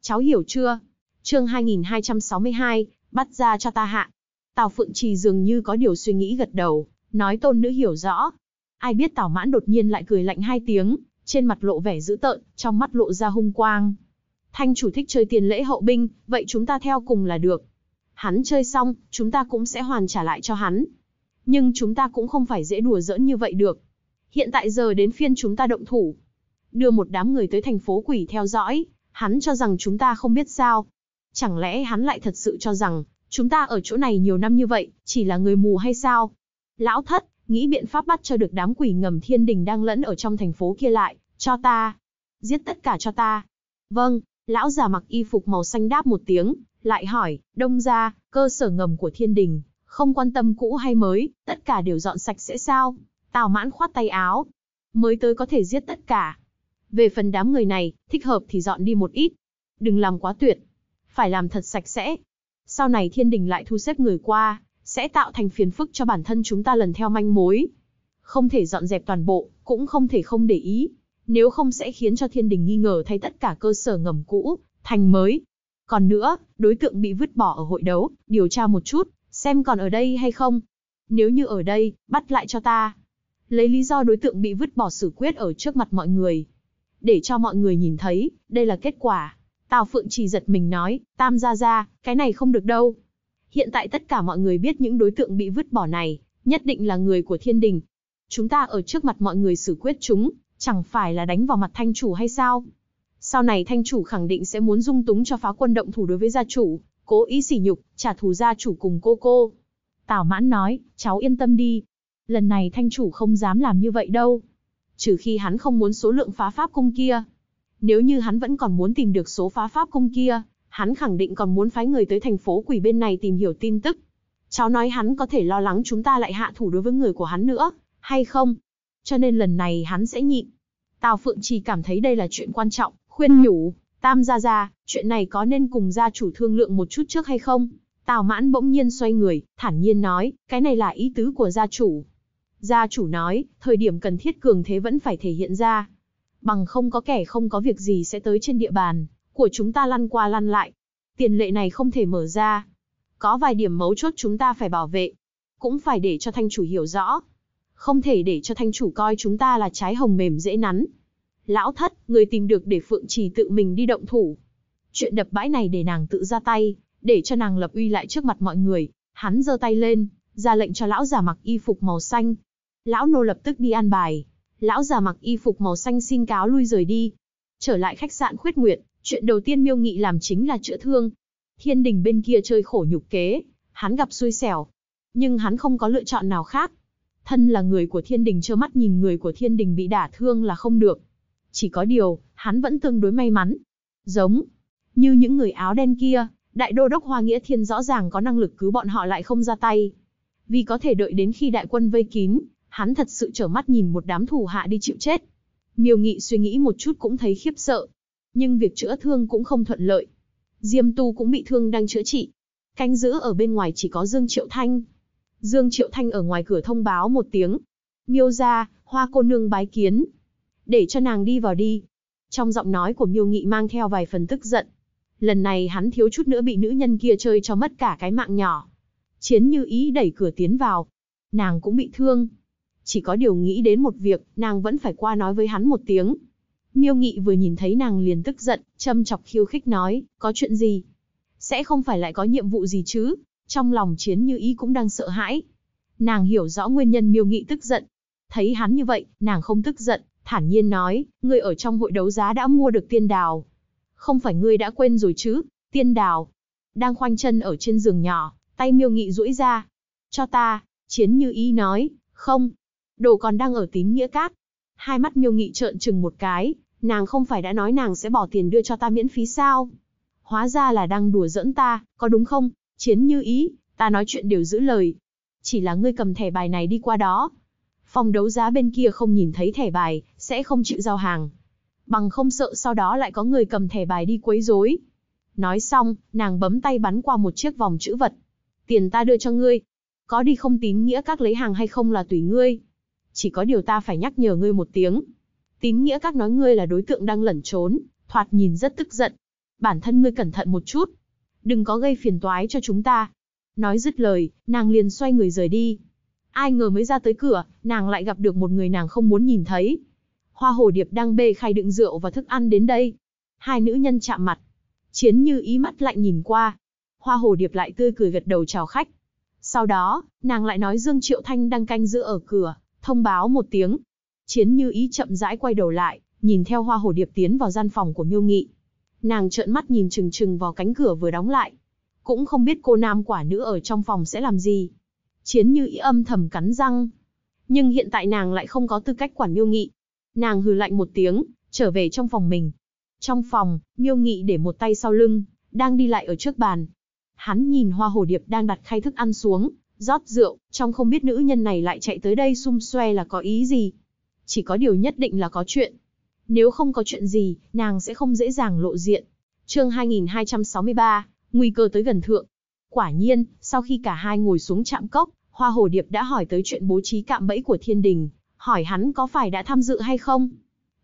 S1: Cháu hiểu chưa? Chương 2262, bắt ra cho ta hạ. Tào Phượng Trì dường như có điều suy nghĩ gật đầu, nói tôn nữ hiểu rõ. Ai biết Tào Mãn đột nhiên lại cười lạnh hai tiếng, trên mặt lộ vẻ dữ tợn, trong mắt lộ ra hung quang, Thanh chủ thích chơi tiền lễ hậu binh, vậy chúng ta theo cùng là được. Hắn chơi xong, chúng ta cũng sẽ hoàn trả lại cho hắn. Nhưng chúng ta cũng không phải dễ đùa giỡn như vậy được. Hiện tại giờ đến phiên chúng ta động thủ. Đưa một đám người tới thành phố quỷ theo dõi, hắn cho rằng chúng ta không biết sao. Chẳng lẽ hắn lại thật sự cho rằng, chúng ta ở chỗ này nhiều năm như vậy, chỉ là người mù hay sao? Lão thất, nghĩ biện pháp bắt cho được đám quỷ ngầm thiên đình đang lẫn ở trong thành phố kia lại, cho ta. Giết tất cả cho ta. Vâng, Lão già mặc y phục màu xanh đáp một tiếng, lại hỏi, đông ra, cơ sở ngầm của thiên đình, không quan tâm cũ hay mới, tất cả đều dọn sạch sẽ sao? Tào mãn khoát tay áo, mới tới có thể giết tất cả. Về phần đám người này, thích hợp thì dọn đi một ít. Đừng làm quá tuyệt, phải làm thật sạch sẽ. Sau này thiên đình lại thu xếp người qua, sẽ tạo thành phiền phức cho bản thân chúng ta lần theo manh mối. Không thể dọn dẹp toàn bộ, cũng không thể không để ý, nếu không sẽ khiến cho thiên đình nghi ngờ thay tất cả cơ sở ngầm cũ, thành mới. Còn nữa, đối tượng bị vứt bỏ ở hội đấu, điều tra một chút, xem còn ở đây hay không. Nếu như ở đây, bắt lại cho ta. Lấy lý do đối tượng bị vứt bỏ xử quyết ở trước mặt mọi người. Để cho mọi người nhìn thấy, đây là kết quả. Tào Phượng chỉ giật mình nói, tam gia gia, cái này không được đâu. Hiện tại tất cả mọi người biết những đối tượng bị vứt bỏ này, nhất định là người của thiên đình. Chúng ta ở trước mặt mọi người xử quyết chúng, chẳng phải là đánh vào mặt thanh chủ hay sao? Sau này thanh chủ khẳng định sẽ muốn dung túng cho phá quân động thủ đối với gia chủ, cố ý sỉ nhục, trả thù gia chủ cùng cô cô. Tào mãn nói, cháu yên tâm đi. Lần này thanh chủ không dám làm như vậy đâu. Trừ khi hắn không muốn số lượng phá pháp cung kia. Nếu như hắn vẫn còn muốn tìm được số phá pháp cung kia, hắn khẳng định còn muốn phái người tới thành phố quỷ bên này tìm hiểu tin tức. Cháu nói hắn có thể lo lắng chúng ta lại hạ thủ đối với người của hắn nữa, hay không? cho nên lần này hắn sẽ nhịn. Tào Phượng Trì cảm thấy đây là chuyện quan trọng, khuyên nhủ, Tam gia gia, chuyện này có nên cùng gia chủ thương lượng một chút trước hay không? Tào Mãn bỗng nhiên xoay người, thản nhiên nói, cái này là ý tứ của gia chủ. Gia chủ nói, thời điểm cần thiết cường thế vẫn phải thể hiện ra. Bằng không có kẻ không có việc gì sẽ tới trên địa bàn, của chúng ta lăn qua lăn lại. Tiền lệ này không thể mở ra. Có vài điểm mấu chốt chúng ta phải bảo vệ. Cũng phải để cho thanh chủ hiểu rõ, không thể để cho thanh chủ coi chúng ta là trái hồng mềm dễ nắn. Lão thất, người tìm được để Phượng Trì tự mình đi động thủ. Chuyện đập bãi này để nàng tự ra tay, để cho nàng lập uy lại trước mặt mọi người. Hắn giơ tay lên, ra lệnh cho lão già mặc y phục màu xanh. Lão nô lập tức đi ăn bài. Lão già mặc y phục màu xanh xin cáo lui rời đi. Trở lại khách sạn khuyết nguyện, chuyện đầu tiên miêu nghị làm chính là chữa thương. Thiên đình bên kia chơi khổ nhục kế, hắn gặp xui xẻo. Nhưng hắn không có lựa chọn nào khác, thân là người của thiên đình trơ mắt nhìn người của thiên đình bị đả thương là không được. Chỉ có điều, hắn vẫn tương đối may mắn. Giống như những người áo đen kia, đại đô đốc Hoa Nghĩa Thiên rõ ràng có năng lực cứu bọn họ lại không ra tay. Vì có thể đợi đến khi đại quân vây kín, hắn thật sự trở mắt nhìn một đám thủ hạ đi chịu chết. Miêu Nghị suy nghĩ một chút cũng thấy khiếp sợ. Nhưng việc chữa thương cũng không thuận lợi. Diêm Tu cũng bị thương đang chữa trị. Canh giữ ở bên ngoài chỉ có Dương Triệu Thanh, Dương Triệu Thanh ở ngoài cửa thông báo một tiếng. Miêu ra, hoa cô nương bái kiến. Để cho nàng đi vào đi. Trong giọng nói của miêu nghị mang theo vài phần tức giận. Lần này hắn thiếu chút nữa bị nữ nhân kia chơi cho mất cả cái mạng nhỏ. Chiến như ý đẩy cửa tiến vào. Nàng cũng bị thương. Chỉ có điều nghĩ đến một việc, nàng vẫn phải qua nói với hắn một tiếng. Miêu nghị vừa nhìn thấy nàng liền tức giận, châm chọc khiêu khích nói, có chuyện gì? Sẽ không phải lại có nhiệm vụ gì chứ, trong lòng chiến như ý cũng đang sợ hãi. Nàng hiểu rõ nguyên nhân miêu nghị tức giận. Thấy hắn như vậy, nàng không tức giận, thản nhiên nói, ngươi ở trong hội đấu giá đã mua được tiên đào. Không phải ngươi đã quên rồi chứ, tiên đào. Đang khoanh chân ở trên giường nhỏ, tay miêu nghị duỗi ra. Cho ta, chiến như ý nói, không. Đồ còn đang ở tín nghĩa cát. Hai mắt miêu nghị trợn trừng một cái, nàng không phải đã nói nàng sẽ bỏ tiền đưa cho ta miễn phí sao? Hóa ra là đang đùa dẫn ta, có đúng không? Chiến như ý, ta nói chuyện đều giữ lời. Chỉ là ngươi cầm thẻ bài này đi qua đó. Phòng đấu giá bên kia không nhìn thấy thẻ bài, sẽ không chịu giao hàng. Bằng không sợ sau đó lại có người cầm thẻ bài đi quấy rối. Nói xong, nàng bấm tay bắn qua một chiếc vòng chữ vật. Tiền ta đưa cho ngươi. Có đi không tín nghĩa các lấy hàng hay không là tùy ngươi. Chỉ có điều ta phải nhắc nhở ngươi một tiếng. Tín nghĩa các nói ngươi là đối tượng đang lẩn trốn, thoạt nhìn rất tức giận. Bản thân ngươi cẩn thận một chút, đừng có gây phiền toái cho chúng ta. Nói dứt lời, nàng liền xoay người rời đi. Ai ngờ mới ra tới cửa, nàng lại gặp được một người nàng không muốn nhìn thấy. Hoa hồ điệp đang bê khay đựng rượu và thức ăn đến đây. Hai nữ nhân chạm mặt. Chiến như ý mắt lạnh nhìn qua. Hoa hồ điệp lại tươi cười gật đầu chào khách. Sau đó, nàng lại nói Dương Triệu Thanh đang canh giữ ở cửa, thông báo một tiếng. Chiến như ý chậm rãi quay đầu lại, nhìn theo hoa hồ điệp tiến vào gian phòng của miêu nghị nàng trợn mắt nhìn chừng chừng vào cánh cửa vừa đóng lại. Cũng không biết cô nam quả nữ ở trong phòng sẽ làm gì. Chiến như ý âm thầm cắn răng. Nhưng hiện tại nàng lại không có tư cách quản miêu nghị. Nàng hừ lạnh một tiếng, trở về trong phòng mình. Trong phòng, miêu nghị để một tay sau lưng, đang đi lại ở trước bàn. Hắn nhìn hoa hồ điệp đang đặt khay thức ăn xuống, rót rượu, trong không biết nữ nhân này lại chạy tới đây xung xoe là có ý gì. Chỉ có điều nhất định là có chuyện. Nếu không có chuyện gì, nàng sẽ không dễ dàng lộ diện. Chương 2263, nguy cơ tới gần thượng. Quả nhiên, sau khi cả hai ngồi xuống chạm cốc, Hoa Hồ Điệp đã hỏi tới chuyện bố trí cạm bẫy của Thiên Đình, hỏi hắn có phải đã tham dự hay không.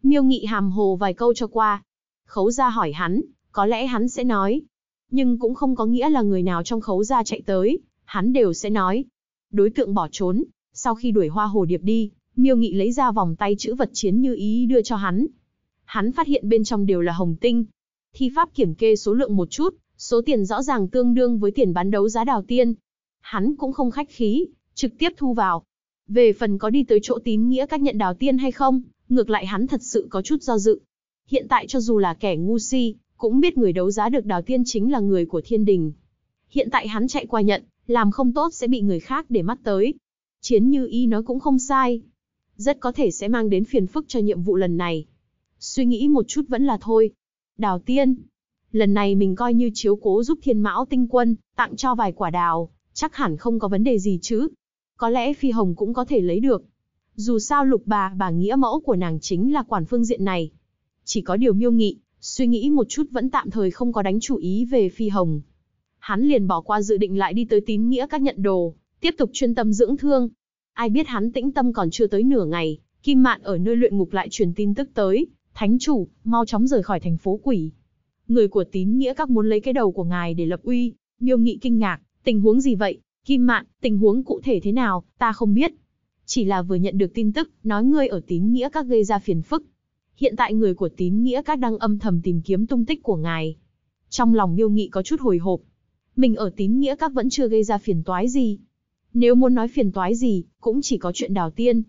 S1: Miêu Nghị hàm hồ vài câu cho qua. Khấu gia hỏi hắn, có lẽ hắn sẽ nói. Nhưng cũng không có nghĩa là người nào trong khấu gia chạy tới, hắn đều sẽ nói. Đối tượng bỏ trốn, sau khi đuổi Hoa Hồ Điệp đi, Miêu Nghị lấy ra vòng tay chữ vật chiến như ý đưa cho hắn. Hắn phát hiện bên trong đều là hồng tinh. Thi pháp kiểm kê số lượng một chút, số tiền rõ ràng tương đương với tiền bán đấu giá đào tiên. Hắn cũng không khách khí, trực tiếp thu vào. Về phần có đi tới chỗ tín nghĩa các nhận đào tiên hay không, ngược lại hắn thật sự có chút do dự. Hiện tại cho dù là kẻ ngu si, cũng biết người đấu giá được đào tiên chính là người của thiên đình. Hiện tại hắn chạy qua nhận, làm không tốt sẽ bị người khác để mắt tới. Chiến như y nói cũng không sai, rất có thể sẽ mang đến phiền phức cho nhiệm vụ lần này. Suy nghĩ một chút vẫn là thôi. Đào tiên, lần này mình coi như chiếu cố giúp thiên mão tinh quân, tặng cho vài quả đào, chắc hẳn không có vấn đề gì chứ. Có lẽ phi hồng cũng có thể lấy được. Dù sao lục bà, bà nghĩa mẫu của nàng chính là quản phương diện này. Chỉ có điều miêu nghị, suy nghĩ một chút vẫn tạm thời không có đánh chú ý về phi hồng. Hắn liền bỏ qua dự định lại đi tới tín nghĩa các nhận đồ, tiếp tục chuyên tâm dưỡng thương, Ai biết hắn tĩnh tâm còn chưa tới nửa ngày, Kim Mạn ở nơi luyện ngục lại truyền tin tức tới, "Thánh chủ, mau chóng rời khỏi thành phố quỷ. Người của tín nghĩa các muốn lấy cái đầu của ngài để lập uy." Miêu Nghị kinh ngạc, "Tình huống gì vậy? Kim Mạn, tình huống cụ thể thế nào, ta không biết." Chỉ là vừa nhận được tin tức, nói ngươi ở tín nghĩa các gây ra phiền phức. Hiện tại người của tín nghĩa các đang âm thầm tìm kiếm tung tích của ngài. Trong lòng Miêu Nghị có chút hồi hộp. Mình ở tín nghĩa các vẫn chưa gây ra phiền toái gì, nếu muốn nói phiền toái gì, cũng chỉ có chuyện đào tiên.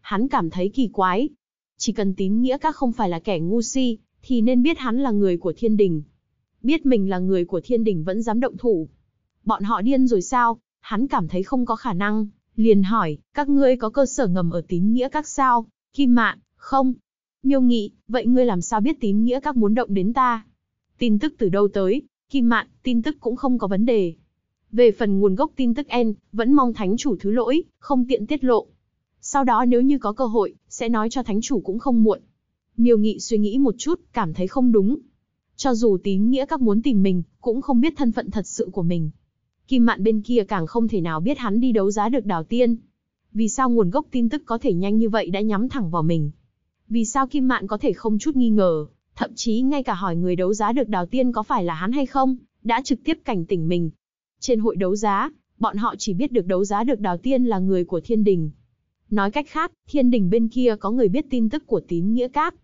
S1: Hắn cảm thấy kỳ quái. Chỉ cần tín nghĩa các không phải là kẻ ngu si, thì nên biết hắn là người của thiên đình. Biết mình là người của thiên đình vẫn dám động thủ. Bọn họ điên rồi sao? Hắn cảm thấy không có khả năng. Liền hỏi, các ngươi có cơ sở ngầm ở tín nghĩa các sao? Kim mạng, không. Miêu nghị, vậy ngươi làm sao biết tín nghĩa các muốn động đến ta? Tin tức từ đâu tới? Kim mạng, tin tức cũng không có vấn đề. Về phần nguồn gốc tin tức En, vẫn mong thánh chủ thứ lỗi, không tiện tiết lộ. Sau đó nếu như có cơ hội, sẽ nói cho thánh chủ cũng không muộn. Miêu Nghị suy nghĩ một chút, cảm thấy không đúng. Cho dù tín nghĩa các muốn tìm mình, cũng không biết thân phận thật sự của mình. Kim Mạn bên kia càng không thể nào biết hắn đi đấu giá được đào tiên. Vì sao nguồn gốc tin tức có thể nhanh như vậy đã nhắm thẳng vào mình? Vì sao Kim Mạn có thể không chút nghi ngờ, thậm chí ngay cả hỏi người đấu giá được đào tiên có phải là hắn hay không, đã trực tiếp cảnh tỉnh mình, trên hội đấu giá, bọn họ chỉ biết được đấu giá được Đào Tiên là người của Thiên Đình. Nói cách khác, Thiên Đình bên kia có người biết tin tức của Tín Nghĩa cát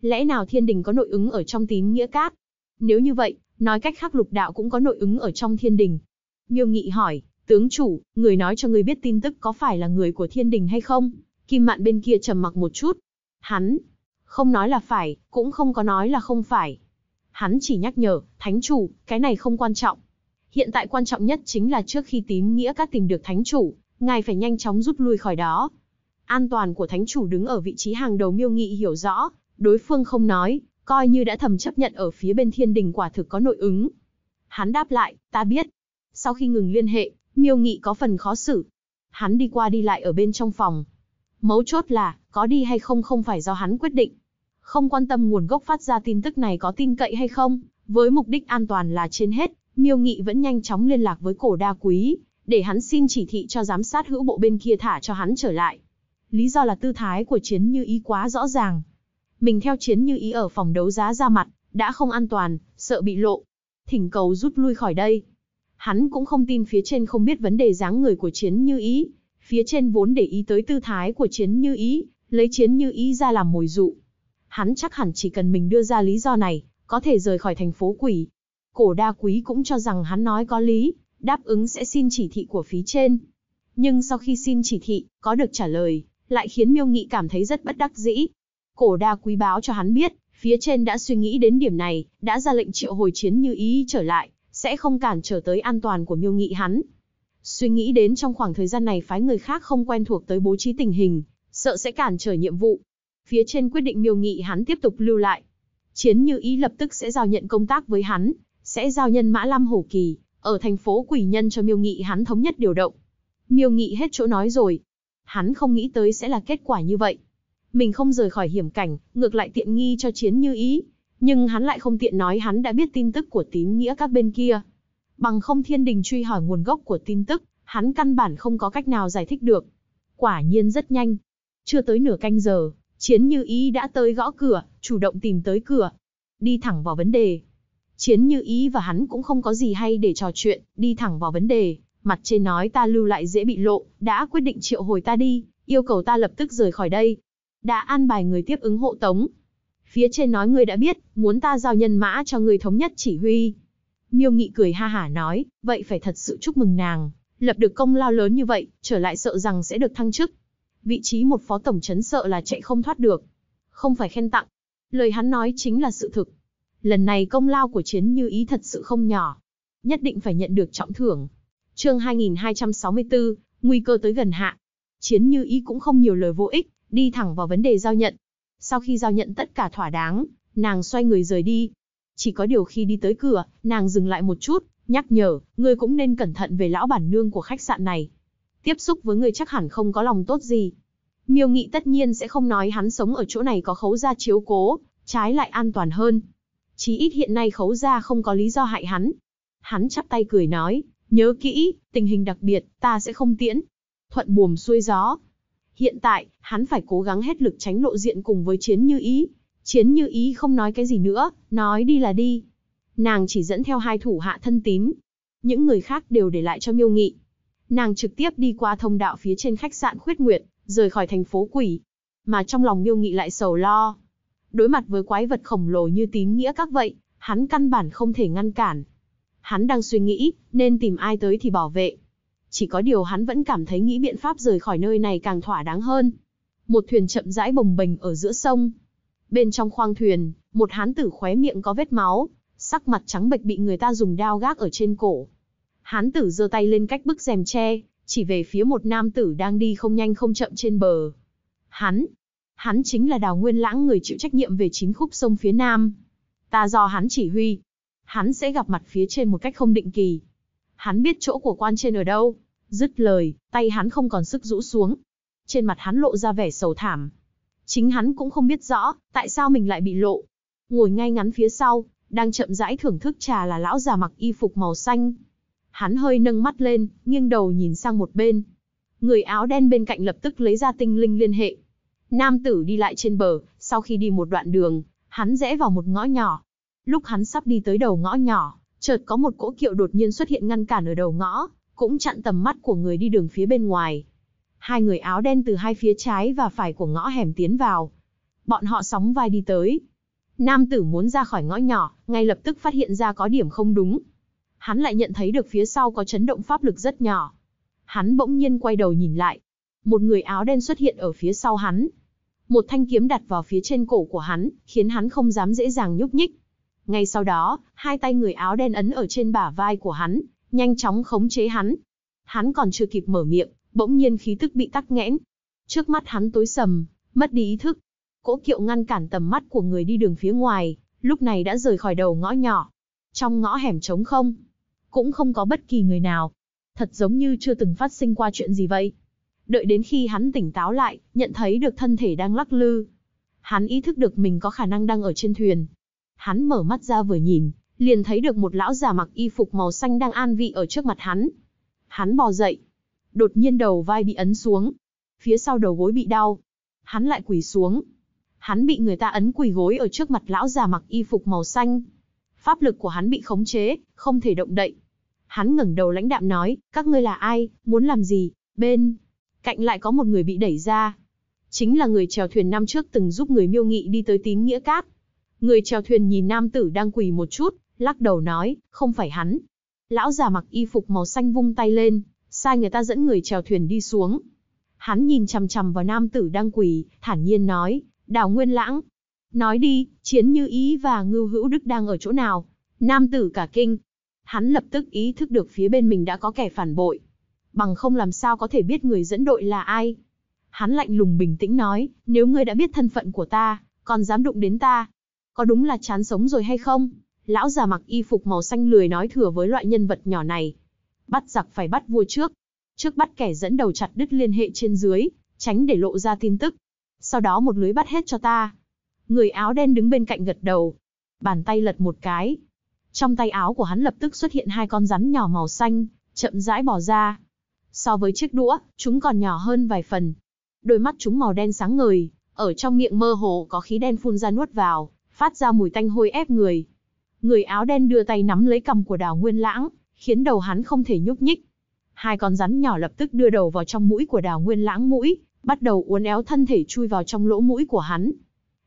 S1: Lẽ nào Thiên Đình có nội ứng ở trong Tín Nghĩa cát Nếu như vậy, nói cách khác lục đạo cũng có nội ứng ở trong Thiên Đình. Miêu Nghị hỏi, tướng chủ, người nói cho người biết tin tức có phải là người của Thiên Đình hay không? Kim Mạn bên kia trầm mặc một chút. Hắn, không nói là phải, cũng không có nói là không phải. Hắn chỉ nhắc nhở, thánh chủ, cái này không quan trọng. Hiện tại quan trọng nhất chính là trước khi tím nghĩa các tìm được thánh chủ, ngài phải nhanh chóng rút lui khỏi đó. An toàn của thánh chủ đứng ở vị trí hàng đầu miêu nghị hiểu rõ, đối phương không nói, coi như đã thầm chấp nhận ở phía bên thiên đình quả thực có nội ứng. Hắn đáp lại, ta biết. Sau khi ngừng liên hệ, miêu nghị có phần khó xử. Hắn đi qua đi lại ở bên trong phòng. Mấu chốt là, có đi hay không không phải do hắn quyết định. Không quan tâm nguồn gốc phát ra tin tức này có tin cậy hay không, với mục đích an toàn là trên hết, Miêu Nghị vẫn nhanh chóng liên lạc với cổ đa quý, để hắn xin chỉ thị cho giám sát hữu bộ bên kia thả cho hắn trở lại. Lý do là tư thái của chiến như ý quá rõ ràng. Mình theo chiến như ý ở phòng đấu giá ra mặt, đã không an toàn, sợ bị lộ. Thỉnh cầu rút lui khỏi đây. Hắn cũng không tin phía trên không biết vấn đề dáng người của chiến như ý. Phía trên vốn để ý tới tư thái của chiến như ý, lấy chiến như ý ra làm mồi dụ. Hắn chắc hẳn chỉ cần mình đưa ra lý do này, có thể rời khỏi thành phố quỷ, cổ đa quý cũng cho rằng hắn nói có lý, đáp ứng sẽ xin chỉ thị của phí trên. Nhưng sau khi xin chỉ thị, có được trả lời, lại khiến miêu nghị cảm thấy rất bất đắc dĩ. Cổ đa quý báo cho hắn biết, phía trên đã suy nghĩ đến điểm này, đã ra lệnh triệu hồi chiến như ý trở lại, sẽ không cản trở tới an toàn của miêu nghị hắn. Suy nghĩ đến trong khoảng thời gian này phái người khác không quen thuộc tới bố trí tình hình, sợ sẽ cản trở nhiệm vụ. Phía trên quyết định miêu nghị hắn tiếp tục lưu lại. Chiến như ý lập tức sẽ giao nhận công tác với hắn, sẽ giao nhân mã Lam Hổ Kỳ, ở thành phố Quỷ Nhân cho Miêu Nghị hắn thống nhất điều động. Miêu Nghị hết chỗ nói rồi. Hắn không nghĩ tới sẽ là kết quả như vậy. Mình không rời khỏi hiểm cảnh, ngược lại tiện nghi cho chiến như ý. Nhưng hắn lại không tiện nói hắn đã biết tin tức của tín nghĩa các bên kia. Bằng không thiên đình truy hỏi nguồn gốc của tin tức, hắn căn bản không có cách nào giải thích được. Quả nhiên rất nhanh. Chưa tới nửa canh giờ, chiến như ý đã tới gõ cửa, chủ động tìm tới cửa. Đi thẳng vào vấn đề, Chiến như ý và hắn cũng không có gì hay để trò chuyện, đi thẳng vào vấn đề. Mặt trên nói ta lưu lại dễ bị lộ, đã quyết định triệu hồi ta đi, yêu cầu ta lập tức rời khỏi đây. Đã an bài người tiếp ứng hộ tống. Phía trên nói người đã biết, muốn ta giao nhân mã cho người thống nhất chỉ huy. Miêu Nghị cười ha hả nói, vậy phải thật sự chúc mừng nàng, lập được công lao lớn như vậy, trở lại sợ rằng sẽ được thăng chức. Vị trí một phó tổng chấn sợ là chạy không thoát được. Không phải khen tặng. Lời hắn nói chính là sự thực lần này công lao của chiến như ý thật sự không nhỏ. Nhất định phải nhận được trọng thưởng. chương 2264, nguy cơ tới gần hạ. Chiến như ý cũng không nhiều lời vô ích, đi thẳng vào vấn đề giao nhận. Sau khi giao nhận tất cả thỏa đáng, nàng xoay người rời đi. Chỉ có điều khi đi tới cửa, nàng dừng lại một chút, nhắc nhở, ngươi cũng nên cẩn thận về lão bản nương của khách sạn này. Tiếp xúc với ngươi chắc hẳn không có lòng tốt gì. Miêu Nghị tất nhiên sẽ không nói hắn sống ở chỗ này có khấu ra chiếu cố, trái lại an toàn hơn chí ít hiện nay khấu gia không có lý do hại hắn. Hắn chắp tay cười nói, nhớ kỹ, tình hình đặc biệt, ta sẽ không tiễn. Thuận buồm xuôi gió. Hiện tại, hắn phải cố gắng hết lực tránh lộ diện cùng với chiến như ý. Chiến như ý không nói cái gì nữa, nói đi là đi. Nàng chỉ dẫn theo hai thủ hạ thân tín. Những người khác đều để lại cho miêu nghị. Nàng trực tiếp đi qua thông đạo phía trên khách sạn Khuyết Nguyệt, rời khỏi thành phố quỷ. Mà trong lòng miêu nghị lại sầu lo, đối mặt với quái vật khổng lồ như tín nghĩa các vậy, hắn căn bản không thể ngăn cản. Hắn đang suy nghĩ, nên tìm ai tới thì bảo vệ. Chỉ có điều hắn vẫn cảm thấy nghĩ biện pháp rời khỏi nơi này càng thỏa đáng hơn. Một thuyền chậm rãi bồng bềnh ở giữa sông. Bên trong khoang thuyền, một hán tử khóe miệng có vết máu, sắc mặt trắng bệch bị người ta dùng đao gác ở trên cổ. Hán tử giơ tay lên cách bức rèm tre, chỉ về phía một nam tử đang đi không nhanh không chậm trên bờ. Hắn, Hắn chính là Đào Nguyên Lãng người chịu trách nhiệm về chính khúc sông phía Nam. Ta do hắn chỉ huy. Hắn sẽ gặp mặt phía trên một cách không định kỳ. Hắn biết chỗ của quan trên ở đâu. Dứt lời, tay hắn không còn sức rũ xuống. Trên mặt hắn lộ ra vẻ sầu thảm. Chính hắn cũng không biết rõ, tại sao mình lại bị lộ. Ngồi ngay ngắn phía sau, đang chậm rãi thưởng thức trà là lão già mặc y phục màu xanh. Hắn hơi nâng mắt lên, nghiêng đầu nhìn sang một bên. Người áo đen bên cạnh lập tức lấy ra tinh linh liên hệ, Nam tử đi lại trên bờ, sau khi đi một đoạn đường, hắn rẽ vào một ngõ nhỏ. Lúc hắn sắp đi tới đầu ngõ nhỏ, chợt có một cỗ kiệu đột nhiên xuất hiện ngăn cản ở đầu ngõ, cũng chặn tầm mắt của người đi đường phía bên ngoài. Hai người áo đen từ hai phía trái và phải của ngõ hẻm tiến vào. Bọn họ sóng vai đi tới. Nam tử muốn ra khỏi ngõ nhỏ, ngay lập tức phát hiện ra có điểm không đúng. Hắn lại nhận thấy được phía sau có chấn động pháp lực rất nhỏ. Hắn bỗng nhiên quay đầu nhìn lại. Một người áo đen xuất hiện ở phía sau hắn, một thanh kiếm đặt vào phía trên cổ của hắn, khiến hắn không dám dễ dàng nhúc nhích. Ngay sau đó, hai tay người áo đen ấn ở trên bả vai của hắn, nhanh chóng khống chế hắn. Hắn còn chưa kịp mở miệng, bỗng nhiên khí tức bị tắc nghẽn. Trước mắt hắn tối sầm, mất đi ý thức. Cỗ kiệu ngăn cản tầm mắt của người đi đường phía ngoài, lúc này đã rời khỏi đầu ngõ nhỏ. Trong ngõ hẻm trống không, cũng không có bất kỳ người nào. Thật giống như chưa từng phát sinh qua chuyện gì vậy. Đợi đến khi hắn tỉnh táo lại, nhận thấy được thân thể đang lắc lư. Hắn ý thức được mình có khả năng đang ở trên thuyền. Hắn mở mắt ra vừa nhìn, liền thấy được một lão già mặc y phục màu xanh đang an vị ở trước mặt hắn. Hắn bò dậy. Đột nhiên đầu vai bị ấn xuống. Phía sau đầu gối bị đau. Hắn lại quỳ xuống. Hắn bị người ta ấn quỳ gối ở trước mặt lão già mặc y phục màu xanh. Pháp lực của hắn bị khống chế, không thể động đậy. Hắn ngẩng đầu lãnh đạm nói, các ngươi là ai, muốn làm gì, bên, cạnh lại có một người bị đẩy ra. Chính là người chèo thuyền năm trước từng giúp người miêu nghị đi tới tín nghĩa cát. Người chèo thuyền nhìn nam tử đang quỳ một chút, lắc đầu nói, không phải hắn. Lão già mặc y phục màu xanh vung tay lên, sai người ta dẫn người chèo thuyền đi xuống. Hắn nhìn chằm chằm vào nam tử đang quỳ, thản nhiên nói, đào nguyên lãng. Nói đi, chiến như ý và ngưu hữu đức đang ở chỗ nào? Nam tử cả kinh. Hắn lập tức ý thức được phía bên mình đã có kẻ phản bội, bằng không làm sao có thể biết người dẫn đội là ai. Hắn lạnh lùng bình tĩnh nói, nếu ngươi đã biết thân phận của ta, còn dám đụng đến ta, có đúng là chán sống rồi hay không? Lão già mặc y phục màu xanh lười nói thừa với loại nhân vật nhỏ này. Bắt giặc phải bắt vua trước. Trước bắt kẻ dẫn đầu chặt đứt liên hệ trên dưới, tránh để lộ ra tin tức. Sau đó một lưới bắt hết cho ta. Người áo đen đứng bên cạnh gật đầu. Bàn tay lật một cái. Trong tay áo của hắn lập tức xuất hiện hai con rắn nhỏ màu xanh, chậm rãi bỏ ra. So với chiếc đũa, chúng còn nhỏ hơn vài phần. Đôi mắt chúng màu đen sáng ngời, ở trong miệng mơ hồ có khí đen phun ra nuốt vào, phát ra mùi tanh hôi ép người. Người áo đen đưa tay nắm lấy cầm của đào nguyên lãng, khiến đầu hắn không thể nhúc nhích. Hai con rắn nhỏ lập tức đưa đầu vào trong mũi của đào nguyên lãng mũi, bắt đầu uốn éo thân thể chui vào trong lỗ mũi của hắn.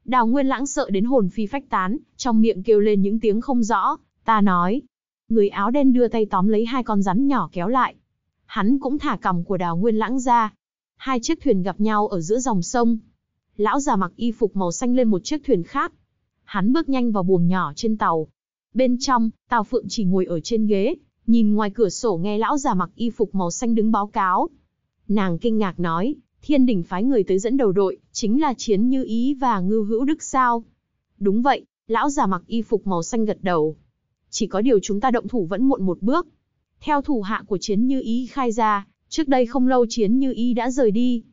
S1: Đào nguyên lãng sợ đến hồn phi phách tán, trong miệng kêu lên những tiếng không rõ, ta nói. Người áo đen đưa tay tóm lấy hai con rắn nhỏ kéo lại, hắn cũng thả cằm của đào nguyên lãng ra. Hai chiếc thuyền gặp nhau ở giữa dòng sông. Lão già mặc y phục màu xanh lên một chiếc thuyền khác. Hắn bước nhanh vào buồng nhỏ trên tàu. Bên trong, Tào Phượng chỉ ngồi ở trên ghế, nhìn ngoài cửa sổ nghe lão già mặc y phục màu xanh đứng báo cáo. Nàng kinh ngạc nói, thiên đình phái người tới dẫn đầu đội, chính là Chiến Như Ý và ngư Hữu Đức sao? Đúng vậy, lão già mặc y phục màu xanh gật đầu. Chỉ có điều chúng ta động thủ vẫn muộn một bước. Theo thủ hạ của Chiến Như Ý khai ra, trước đây không lâu Chiến Như Ý đã rời đi.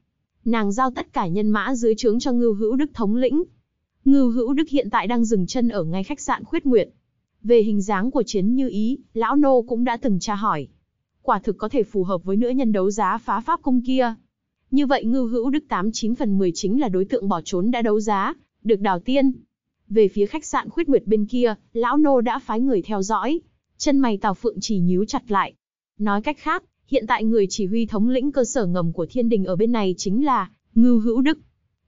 S1: Nàng giao tất cả nhân mã dưới trướng cho Ngưu Hữu Đức thống lĩnh. Ngưu Hữu Đức hiện tại đang dừng chân ở ngay khách sạn Khuyết Nguyệt. Về hình dáng của Chiến Như Ý, lão nô cũng đã từng tra hỏi. Quả thực có thể phù hợp với nữ nhân đấu giá phá pháp cung kia. Như vậy Ngưu Hữu Đức 89 phần 10 chính là đối tượng bỏ trốn đã đấu giá, được đào tiên. Về phía khách sạn Khuyết Nguyệt bên kia, lão nô đã phái người theo dõi, Chân mày Tào Phượng chỉ nhíu chặt lại. Nói cách khác, hiện tại người chỉ huy thống lĩnh cơ sở ngầm của thiên đình ở bên này chính là Ngưu Hữu Đức.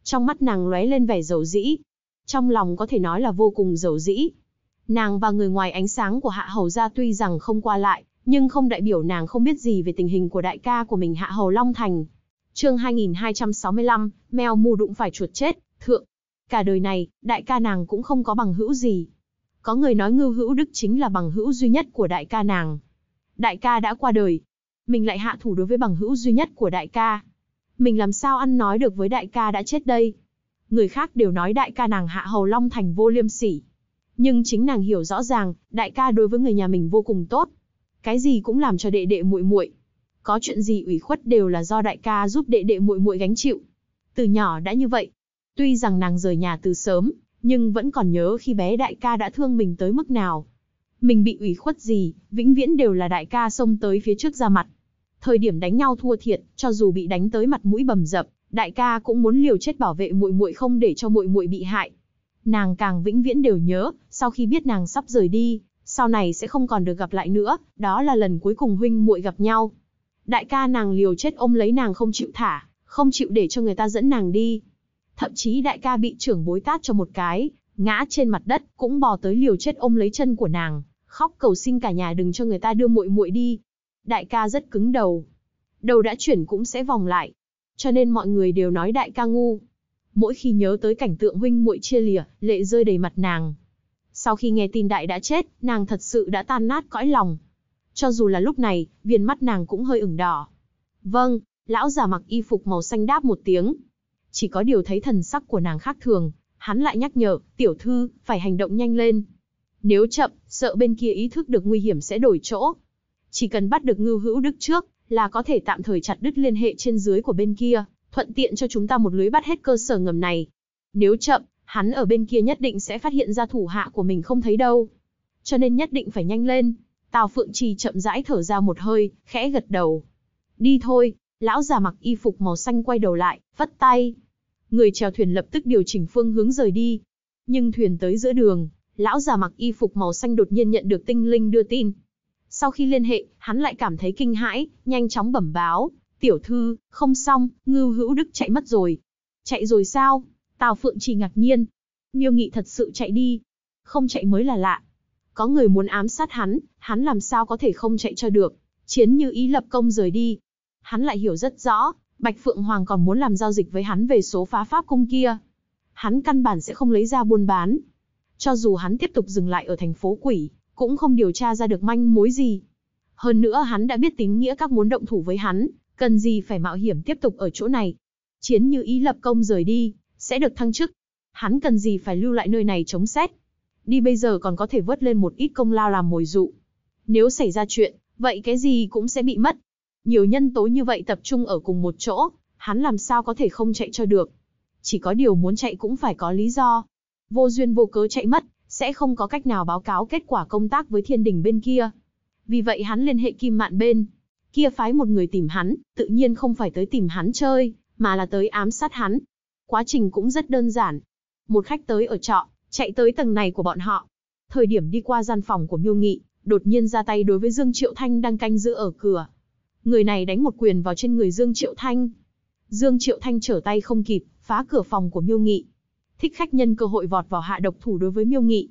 S1: Trong mắt nàng lóe lên vẻ dầu dĩ. Trong lòng có thể nói là vô cùng dầu dĩ. Nàng và người ngoài ánh sáng của Hạ Hầu gia tuy rằng không qua lại, nhưng không đại biểu nàng không biết gì về tình hình của đại ca của mình Hạ Hầu Long Thành. Chương 2265, mèo mù đụng phải chuột chết, thượng. Cả đời này, đại ca nàng cũng không có bằng hữu gì, có người nói Ngưu Hữu Đức chính là bằng hữu duy nhất của đại ca nàng. Đại ca đã qua đời. Mình lại hạ thủ đối với bằng hữu duy nhất của đại ca. Mình làm sao ăn nói được với đại ca đã chết đây? Người khác đều nói đại ca nàng hạ hầu long thành vô liêm sỉ. Nhưng chính nàng hiểu rõ ràng, đại ca đối với người nhà mình vô cùng tốt. Cái gì cũng làm cho đệ đệ muội muội. Có chuyện gì ủy khuất đều là do đại ca giúp đệ đệ muội muội gánh chịu. Từ nhỏ đã như vậy. Tuy rằng nàng rời nhà từ sớm, nhưng vẫn còn nhớ khi bé đại ca đã thương mình tới mức nào. Mình bị ủy khuất gì, vĩnh viễn đều là đại ca xông tới phía trước ra mặt. Thời điểm đánh nhau thua thiệt, cho dù bị đánh tới mặt mũi bầm dập, đại ca cũng muốn liều chết bảo vệ muội muội không để cho muội muội bị hại. Nàng càng vĩnh viễn đều nhớ, sau khi biết nàng sắp rời đi, sau này sẽ không còn được gặp lại nữa, đó là lần cuối cùng huynh muội gặp nhau. Đại ca nàng liều chết ôm lấy nàng không chịu thả, không chịu để cho người ta dẫn nàng đi, thậm chí đại ca bị trưởng bối tát cho một cái, ngã trên mặt đất, cũng bò tới liều chết ôm lấy chân của nàng, khóc cầu xin cả nhà đừng cho người ta đưa muội muội đi. Đại ca rất cứng đầu, đầu đã chuyển cũng sẽ vòng lại, cho nên mọi người đều nói đại ca ngu. Mỗi khi nhớ tới cảnh tượng huynh muội chia lìa, lệ rơi đầy mặt nàng. Sau khi nghe tin đại đã chết, nàng thật sự đã tan nát cõi lòng. Cho dù là lúc này, viền mắt nàng cũng hơi ửng đỏ. Vâng, lão già mặc y phục màu xanh đáp một tiếng, chỉ có điều thấy thần sắc của nàng khác thường, hắn lại nhắc nhở, tiểu thư, phải hành động nhanh lên. Nếu chậm, sợ bên kia ý thức được nguy hiểm sẽ đổi chỗ. Chỉ cần bắt được ngưu hữu đức trước, là có thể tạm thời chặt đứt liên hệ trên dưới của bên kia, thuận tiện cho chúng ta một lưới bắt hết cơ sở ngầm này. Nếu chậm, hắn ở bên kia nhất định sẽ phát hiện ra thủ hạ của mình không thấy đâu. Cho nên nhất định phải nhanh lên. Tào Phượng Trì chậm rãi thở ra một hơi, khẽ gật đầu. Đi thôi, lão già mặc y phục màu xanh quay đầu lại, vất tay. Người chèo thuyền lập tức điều chỉnh phương hướng rời đi. Nhưng thuyền tới giữa đường, lão già mặc y phục màu xanh đột nhiên nhận được tinh linh đưa tin. Sau khi liên hệ, hắn lại cảm thấy kinh hãi, nhanh chóng bẩm báo, tiểu thư, không xong, ngưu hữu đức chạy mất rồi. Chạy rồi sao? Tào Phượng chỉ ngạc nhiên. Miêu Nghị thật sự chạy đi. Không chạy mới là lạ. Có người muốn ám sát hắn, hắn làm sao có thể không chạy cho được. Chiến như ý lập công rời đi. Hắn lại hiểu rất rõ, Bạch Phượng Hoàng còn muốn làm giao dịch với hắn về số phá pháp cung kia. Hắn căn bản sẽ không lấy ra buôn bán. Cho dù hắn tiếp tục dừng lại ở thành phố quỷ, cũng không điều tra ra được manh mối gì. Hơn nữa hắn đã biết tính nghĩa các muốn động thủ với hắn, cần gì phải mạo hiểm tiếp tục ở chỗ này. Chiến như ý lập công rời đi, sẽ được thăng chức. Hắn cần gì phải lưu lại nơi này chống xét. Đi bây giờ còn có thể vớt lên một ít công lao làm mồi dụ. Nếu xảy ra chuyện, vậy cái gì cũng sẽ bị mất. Nhiều nhân tố như vậy tập trung ở cùng một chỗ, hắn làm sao có thể không chạy cho được. Chỉ có điều muốn chạy cũng phải có lý do. Vô duyên vô cớ chạy mất, sẽ không có cách nào báo cáo kết quả công tác với thiên đình bên kia. Vì vậy hắn liên hệ kim mạn bên. Kia phái một người tìm hắn, tự nhiên không phải tới tìm hắn chơi, mà là tới ám sát hắn. Quá trình cũng rất đơn giản. Một khách tới ở trọ, chạy tới tầng này của bọn họ. Thời điểm đi qua gian phòng của Miêu Nghị, đột nhiên ra tay đối với Dương Triệu Thanh đang canh giữ ở cửa người này đánh một quyền vào trên người Dương Triệu Thanh. Dương Triệu Thanh trở tay không kịp, phá cửa phòng của Miêu Nghị. Thích khách nhân cơ hội vọt vào hạ độc thủ đối với Miêu Nghị.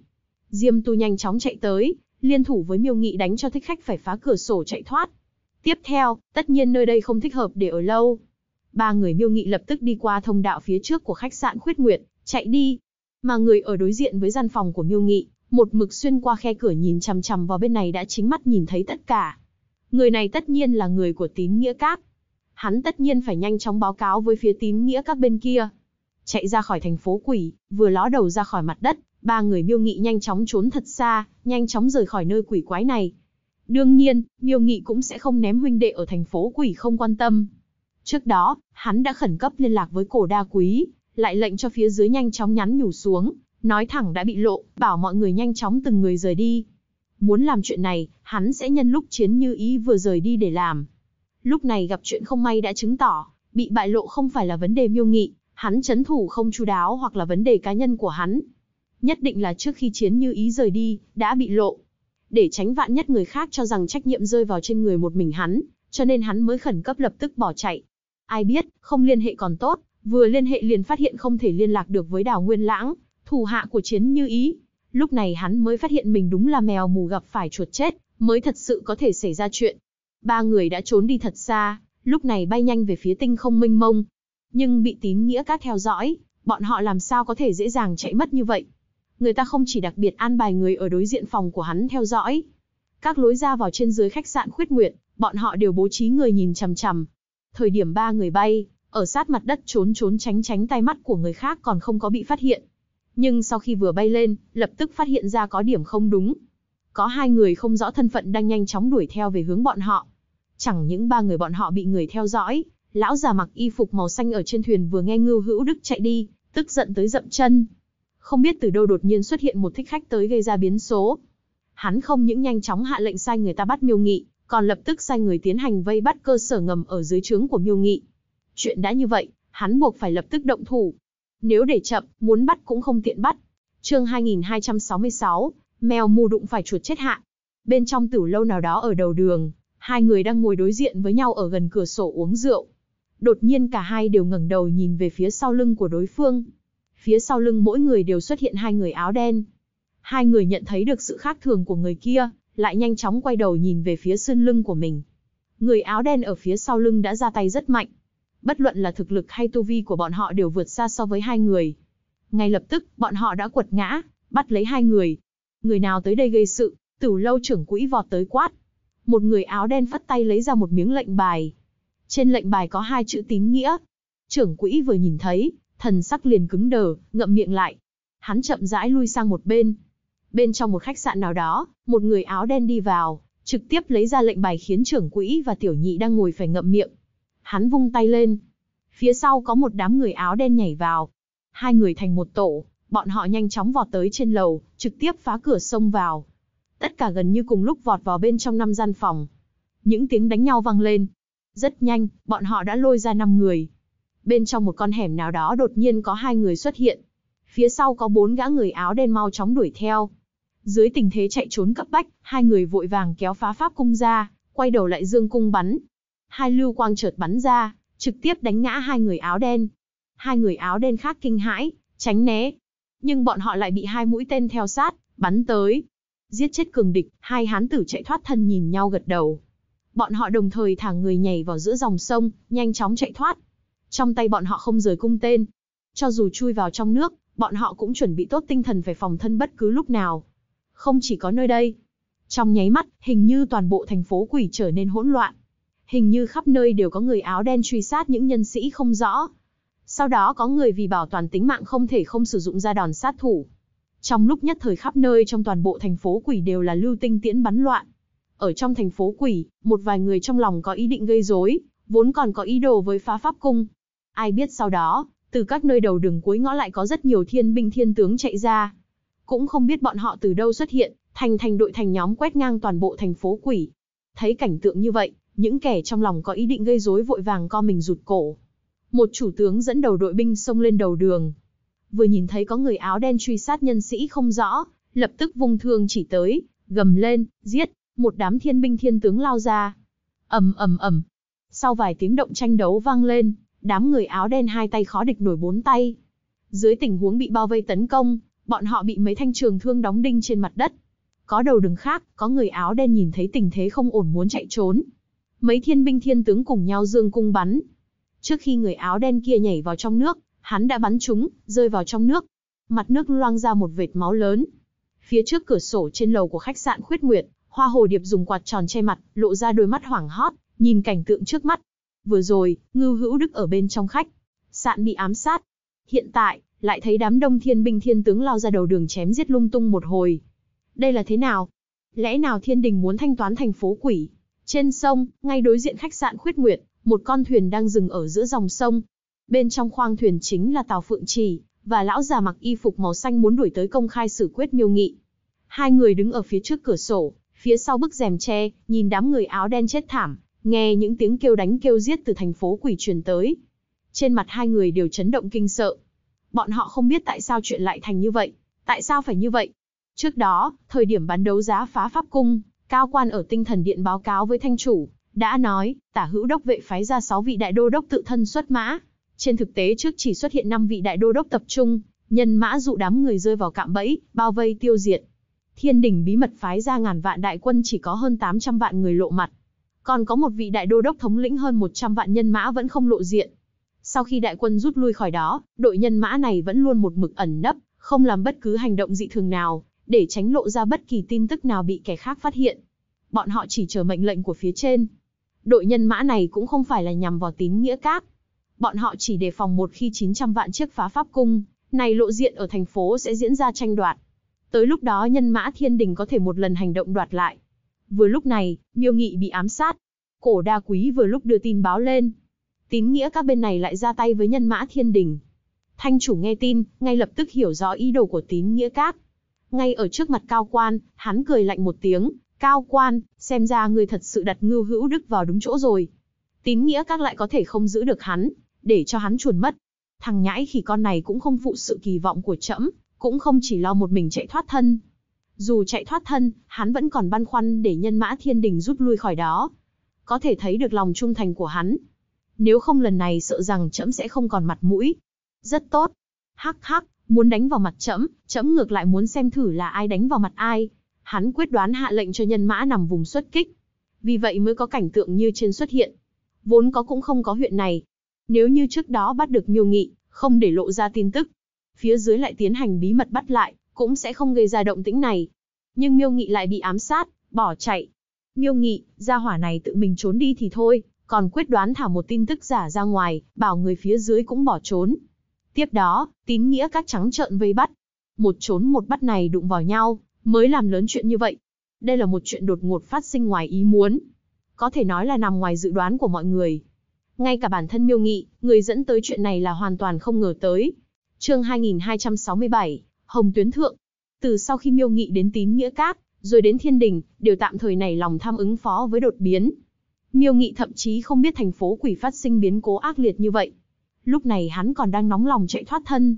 S1: Diêm Tu nhanh chóng chạy tới, liên thủ với Miêu Nghị đánh cho thích khách phải phá cửa sổ chạy thoát. Tiếp theo, tất nhiên nơi đây không thích hợp để ở lâu. Ba người Miêu Nghị lập tức đi qua thông đạo phía trước của khách sạn Khuyết Nguyệt, chạy đi. Mà người ở đối diện với gian phòng của Miêu Nghị, một mực xuyên qua khe cửa nhìn chằm chằm vào bên này đã chính mắt nhìn thấy tất cả. Người này tất nhiên là người của tín nghĩa các. Hắn tất nhiên phải nhanh chóng báo cáo với phía tín nghĩa các bên kia. Chạy ra khỏi thành phố quỷ, vừa ló đầu ra khỏi mặt đất, ba người miêu nghị nhanh chóng trốn thật xa, nhanh chóng rời khỏi nơi quỷ quái này. Đương nhiên, miêu nghị cũng sẽ không ném huynh đệ ở thành phố quỷ không quan tâm. Trước đó, hắn đã khẩn cấp liên lạc với cổ đa quý, lại lệnh cho phía dưới nhanh chóng nhắn nhủ xuống, nói thẳng đã bị lộ, bảo mọi người nhanh chóng từng người rời đi. Muốn làm chuyện này, hắn sẽ nhân lúc chiến như ý vừa rời đi để làm. Lúc này gặp chuyện không may đã chứng tỏ, bị bại lộ không phải là vấn đề miêu nghị, hắn chấn thủ không chú đáo hoặc là vấn đề cá nhân của hắn. Nhất định là trước khi chiến như ý rời đi, đã bị lộ. Để tránh vạn nhất người khác cho rằng trách nhiệm rơi vào trên người một mình hắn, cho nên hắn mới khẩn cấp lập tức bỏ chạy. Ai biết, không liên hệ còn tốt, vừa liên hệ liền phát hiện không thể liên lạc được với đào nguyên lãng, thủ hạ của chiến như ý. Lúc này hắn mới phát hiện mình đúng là mèo mù gặp phải chuột chết, mới thật sự có thể xảy ra chuyện. Ba người đã trốn đi thật xa, lúc này bay nhanh về phía tinh không mênh mông. Nhưng bị tín nghĩa các theo dõi, bọn họ làm sao có thể dễ dàng chạy mất như vậy. Người ta không chỉ đặc biệt an bài người ở đối diện phòng của hắn theo dõi. Các lối ra vào trên dưới khách sạn khuyết nguyện, bọn họ đều bố trí người nhìn chằm chằm. Thời điểm ba người bay, ở sát mặt đất trốn trốn tránh tránh tay mắt của người khác còn không có bị phát hiện, nhưng sau khi vừa bay lên, lập tức phát hiện ra có điểm không đúng. Có hai người không rõ thân phận đang nhanh chóng đuổi theo về hướng bọn họ. Chẳng những ba người bọn họ bị người theo dõi, lão già mặc y phục màu xanh ở trên thuyền vừa nghe Ngưu Hữu Đức chạy đi, tức giận tới dậm chân. Không biết từ đâu đột nhiên xuất hiện một thích khách tới gây ra biến số. Hắn không những nhanh chóng hạ lệnh sai người ta bắt Miêu Nghị, còn lập tức sai người tiến hành vây bắt cơ sở ngầm ở dưới trướng của Miêu Nghị. Chuyện đã như vậy, hắn buộc phải lập tức động thủ, nếu để chậm, muốn bắt cũng không tiện bắt. Chương 2266, mèo mù đụng phải chuột chết hạ. Bên trong tử lâu nào đó ở đầu đường, hai người đang ngồi đối diện với nhau ở gần cửa sổ uống rượu. Đột nhiên cả hai đều ngẩng đầu nhìn về phía sau lưng của đối phương. Phía sau lưng mỗi người đều xuất hiện hai người áo đen. Hai người nhận thấy được sự khác thường của người kia, lại nhanh chóng quay đầu nhìn về phía sơn lưng của mình. Người áo đen ở phía sau lưng đã ra tay rất mạnh, bất luận là thực lực hay tu vi của bọn họ đều vượt xa so với hai người. Ngay lập tức, bọn họ đã quật ngã, bắt lấy hai người. Người nào tới đây gây sự, Tửu lâu trưởng quỹ vọt tới quát. Một người áo đen phất tay lấy ra một miếng lệnh bài. Trên lệnh bài có hai chữ tín nghĩa. Trưởng quỹ vừa nhìn thấy, thần sắc liền cứng đờ, ngậm miệng lại. Hắn chậm rãi lui sang một bên. Bên trong một khách sạn nào đó, một người áo đen đi vào, trực tiếp lấy ra lệnh bài khiến trưởng quỹ và tiểu nhị đang ngồi phải ngậm miệng. Hắn vung tay lên. Phía sau có một đám người áo đen nhảy vào. Hai người thành một tổ, bọn họ nhanh chóng vọt tới trên lầu, trực tiếp phá cửa xông vào. Tất cả gần như cùng lúc vọt vào bên trong năm gian phòng. Những tiếng đánh nhau vang lên. Rất nhanh, bọn họ đã lôi ra năm người. Bên trong một con hẻm nào đó đột nhiên có hai người xuất hiện. Phía sau có bốn gã người áo đen mau chóng đuổi theo. Dưới tình thế chạy trốn cấp bách, hai người vội vàng kéo phá pháp cung ra, quay đầu lại dương cung bắn, hai lưu quang chợt bắn ra, trực tiếp đánh ngã hai người áo đen. Hai người áo đen khác kinh hãi, tránh né. Nhưng bọn họ lại bị hai mũi tên theo sát, bắn tới. Giết chết cường địch, hai hán tử chạy thoát thân nhìn nhau gật đầu. Bọn họ đồng thời thả người nhảy vào giữa dòng sông, nhanh chóng chạy thoát. Trong tay bọn họ không rời cung tên. Cho dù chui vào trong nước, bọn họ cũng chuẩn bị tốt tinh thần phải phòng thân bất cứ lúc nào. Không chỉ có nơi đây. Trong nháy mắt, hình như toàn bộ thành phố quỷ trở nên hỗn loạn hình như khắp nơi đều có người áo đen truy sát những nhân sĩ không rõ. Sau đó có người vì bảo toàn tính mạng không thể không sử dụng ra đòn sát thủ. Trong lúc nhất thời khắp nơi trong toàn bộ thành phố quỷ đều là lưu tinh tiễn bắn loạn. Ở trong thành phố quỷ, một vài người trong lòng có ý định gây rối, vốn còn có ý đồ với phá pháp cung. Ai biết sau đó, từ các nơi đầu đường cuối ngõ lại có rất nhiều thiên binh thiên tướng chạy ra. Cũng không biết bọn họ từ đâu xuất hiện, thành thành đội thành nhóm quét ngang toàn bộ thành phố quỷ. Thấy cảnh tượng như vậy, những kẻ trong lòng có ý định gây rối vội vàng co mình rụt cổ. Một chủ tướng dẫn đầu đội binh xông lên đầu đường. Vừa nhìn thấy có người áo đen truy sát nhân sĩ không rõ, lập tức vung thương chỉ tới, gầm lên, giết, một đám thiên binh thiên tướng lao ra. ầm ầm ầm. Sau vài tiếng động tranh đấu vang lên, đám người áo đen hai tay khó địch nổi bốn tay. Dưới tình huống bị bao vây tấn công, bọn họ bị mấy thanh trường thương đóng đinh trên mặt đất. Có đầu đường khác, có người áo đen nhìn thấy tình thế không ổn muốn chạy trốn, mấy thiên binh thiên tướng cùng nhau dương cung bắn. Trước khi người áo đen kia nhảy vào trong nước, hắn đã bắn chúng, rơi vào trong nước. Mặt nước loang ra một vệt máu lớn. Phía trước cửa sổ trên lầu của khách sạn Khuyết Nguyệt, Hoa Hồ Điệp dùng quạt tròn che mặt, lộ ra đôi mắt hoảng hốt, nhìn cảnh tượng trước mắt. Vừa rồi, Ngưu Hữu Đức ở bên trong khách sạn bị ám sát. Hiện tại, lại thấy đám đông thiên binh thiên tướng lao ra đầu đường chém giết lung tung một hồi. Đây là thế nào? Lẽ nào thiên đình muốn thanh toán thành phố quỷ? Trên sông, ngay đối diện khách sạn Khuyết Nguyệt, một con thuyền đang dừng ở giữa dòng sông. Bên trong khoang thuyền chính là Tào Phượng Trì, và lão già mặc y phục màu xanh muốn đuổi tới công khai xử quyết miêu nghị. Hai người đứng ở phía trước cửa sổ, phía sau bức rèm tre, nhìn đám người áo đen chết thảm, nghe những tiếng kêu đánh kêu giết từ thành phố quỷ truyền tới. Trên mặt hai người đều chấn động kinh sợ. Bọn họ không biết tại sao chuyện lại thành như vậy, tại sao phải như vậy. Trước đó, thời điểm bán đấu giá phá pháp cung, Cao quan ở tinh thần điện báo cáo với thanh chủ, đã nói, tả hữu đốc vệ phái ra 6 vị đại đô đốc tự thân xuất mã. Trên thực tế trước chỉ xuất hiện 5 vị đại đô đốc tập trung, nhân mã dụ đám người rơi vào cạm bẫy, bao vây tiêu diệt. Thiên đỉnh bí mật phái ra ngàn vạn đại quân chỉ có hơn 800 vạn người lộ mặt. Còn có một vị đại đô đốc thống lĩnh hơn 100 vạn nhân mã vẫn không lộ diện. Sau khi đại quân rút lui khỏi đó, đội nhân mã này vẫn luôn một mực ẩn nấp, không làm bất cứ hành động dị thường nào, để tránh lộ ra bất kỳ tin tức nào bị kẻ khác phát hiện. Bọn họ chỉ chờ mệnh lệnh của phía trên. Đội nhân mã này cũng không phải là nhằm vào tín nghĩa các. Bọn họ chỉ đề phòng một khi 900 vạn chiếc phá pháp cung, này lộ diện ở thành phố sẽ diễn ra tranh đoạt. Tới lúc đó nhân mã thiên đình có thể một lần hành động đoạt lại. Vừa lúc này, miêu nghị bị ám sát. Cổ đa quý vừa lúc đưa tin báo lên. Tín nghĩa các bên này lại ra tay với nhân mã thiên đình. Thanh chủ nghe tin, ngay lập tức hiểu rõ ý đồ của tín nghĩa các. Ngay ở trước mặt cao quan, hắn cười lạnh một tiếng, cao quan, xem ra người thật sự đặt ngưu hữu đức vào đúng chỗ rồi. Tín nghĩa các lại có thể không giữ được hắn, để cho hắn chuồn mất. Thằng nhãi khỉ con này cũng không phụ sự kỳ vọng của trẫm, cũng không chỉ lo một mình chạy thoát thân. Dù chạy thoát thân, hắn vẫn còn băn khoăn để nhân mã thiên đình rút lui khỏi đó. Có thể thấy được lòng trung thành của hắn. Nếu không lần này sợ rằng trẫm sẽ không còn mặt mũi. Rất tốt. Hắc hắc, Muốn đánh vào mặt trẫm, trẫm ngược lại muốn xem thử là ai đánh vào mặt ai. Hắn quyết đoán hạ lệnh cho nhân mã nằm vùng xuất kích. Vì vậy mới có cảnh tượng như trên xuất hiện. Vốn có cũng không có huyện này. Nếu như trước đó bắt được miêu nghị, không để lộ ra tin tức. Phía dưới lại tiến hành bí mật bắt lại, cũng sẽ không gây ra động tĩnh này. Nhưng miêu nghị lại bị ám sát, bỏ chạy. Miêu nghị, gia hỏa này tự mình trốn đi thì thôi, còn quyết đoán thả một tin tức giả ra ngoài, bảo người phía dưới cũng bỏ trốn, Tiếp đó, tín nghĩa các trắng trợn vây bắt. Một trốn một bắt này đụng vào nhau, mới làm lớn chuyện như vậy. Đây là một chuyện đột ngột phát sinh ngoài ý muốn. Có thể nói là nằm ngoài dự đoán của mọi người. Ngay cả bản thân miêu nghị, người dẫn tới chuyện này là hoàn toàn không ngờ tới. chương 2267, Hồng Tuyến Thượng. Từ sau khi miêu nghị đến tín nghĩa các, rồi đến thiên đình, đều tạm thời này lòng tham ứng phó với đột biến. Miêu nghị thậm chí không biết thành phố quỷ phát sinh biến cố ác liệt như vậy lúc này hắn còn đang nóng lòng chạy thoát thân.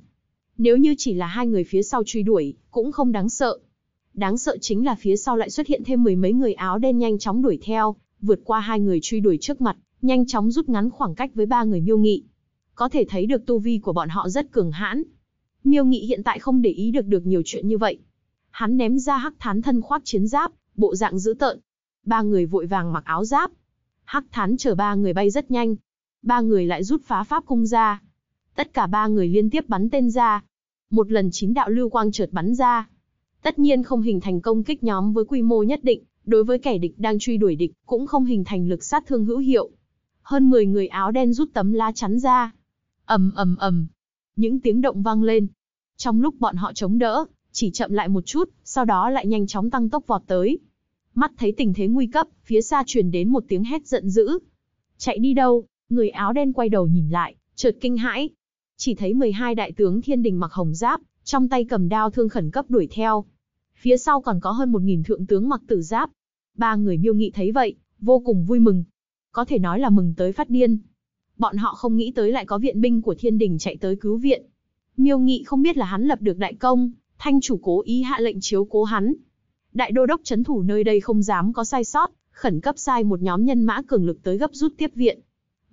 S1: Nếu như chỉ là hai người phía sau truy đuổi, cũng không đáng sợ. Đáng sợ chính là phía sau lại xuất hiện thêm mười mấy người áo đen nhanh chóng đuổi theo, vượt qua hai người truy đuổi trước mặt, nhanh chóng rút ngắn khoảng cách với ba người miêu nghị. Có thể thấy được tu vi của bọn họ rất cường hãn. Miêu nghị hiện tại không để ý được được nhiều chuyện như vậy. Hắn ném ra hắc thán thân khoác chiến giáp, bộ dạng dữ tợn. Ba người vội vàng mặc áo giáp. Hắc thán chờ ba người bay rất nhanh, ba người lại rút phá pháp cung ra. Tất cả ba người liên tiếp bắn tên ra. Một lần chín đạo lưu quang chợt bắn ra. Tất nhiên không hình thành công kích nhóm với quy mô nhất định, đối với kẻ địch đang truy đuổi địch cũng không hình thành lực sát thương hữu hiệu. Hơn 10 người áo đen rút tấm lá chắn ra. ầm ầm ầm, những tiếng động vang lên. Trong lúc bọn họ chống đỡ, chỉ chậm lại một chút, sau đó lại nhanh chóng tăng tốc vọt tới. Mắt thấy tình thế nguy cấp, phía xa truyền đến một tiếng hét giận dữ. Chạy đi đâu? Người áo đen quay đầu nhìn lại, chợt kinh hãi. Chỉ thấy 12 đại tướng thiên đình mặc hồng giáp, trong tay cầm đao thương khẩn cấp đuổi theo. Phía sau còn có hơn 1.000 thượng tướng mặc tử giáp. Ba người miêu nghị thấy vậy, vô cùng vui mừng. Có thể nói là mừng tới phát điên. Bọn họ không nghĩ tới lại có viện binh của thiên đình chạy tới cứu viện. Miêu nghị không biết là hắn lập được đại công, thanh chủ cố ý hạ lệnh chiếu cố hắn. Đại đô đốc chấn thủ nơi đây không dám có sai sót, khẩn cấp sai một nhóm nhân mã cường lực tới gấp rút tiếp viện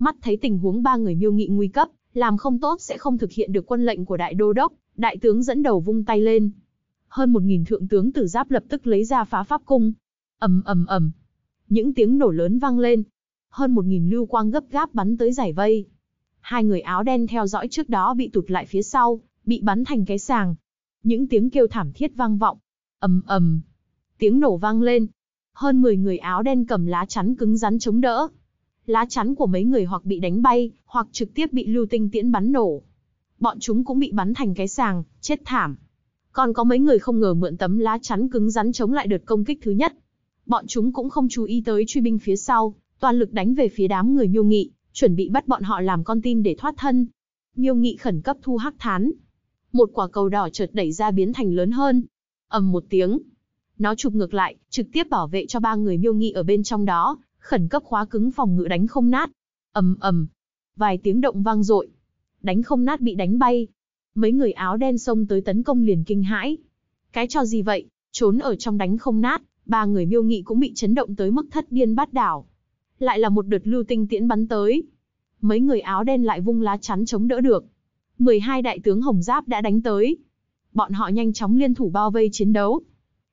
S1: mắt thấy tình huống ba người miêu nghị nguy cấp, làm không tốt sẽ không thực hiện được quân lệnh của đại đô đốc, đại tướng dẫn đầu vung tay lên. Hơn một nghìn thượng tướng tử giáp lập tức lấy ra phá pháp cung. ầm ầm ầm, những tiếng nổ lớn vang lên. Hơn một nghìn lưu quang gấp gáp bắn tới giải vây. Hai người áo đen theo dõi trước đó bị tụt lại phía sau, bị bắn thành cái sàng. Những tiếng kêu thảm thiết vang vọng. ầm ầm, tiếng nổ vang lên. Hơn 10 người áo đen cầm lá chắn cứng rắn chống đỡ, lá chắn của mấy người hoặc bị đánh bay, hoặc trực tiếp bị lưu tinh tiễn bắn nổ. Bọn chúng cũng bị bắn thành cái sàng, chết thảm. Còn có mấy người không ngờ mượn tấm lá chắn cứng rắn chống lại đợt công kích thứ nhất. Bọn chúng cũng không chú ý tới truy binh phía sau, toàn lực đánh về phía đám người Nhiêu Nghị, chuẩn bị bắt bọn họ làm con tin để thoát thân. Nhiêu Nghị khẩn cấp thu hắc thán. Một quả cầu đỏ chợt đẩy ra biến thành lớn hơn. ầm một tiếng, nó chụp ngược lại, trực tiếp bảo vệ cho ba người miêu nghị ở bên trong đó, khẩn cấp khóa cứng phòng ngự đánh không nát. ầm ầm, vài tiếng động vang dội, đánh không nát bị đánh bay. Mấy người áo đen xông tới tấn công liền kinh hãi. Cái cho gì vậy? Trốn ở trong đánh không nát, ba người miêu nghị cũng bị chấn động tới mức thất điên bát đảo. Lại là một đợt lưu tinh tiễn bắn tới. Mấy người áo đen lại vung lá chắn chống đỡ được. 12 đại tướng Hồng Giáp đã đánh tới. Bọn họ nhanh chóng liên thủ bao vây chiến đấu,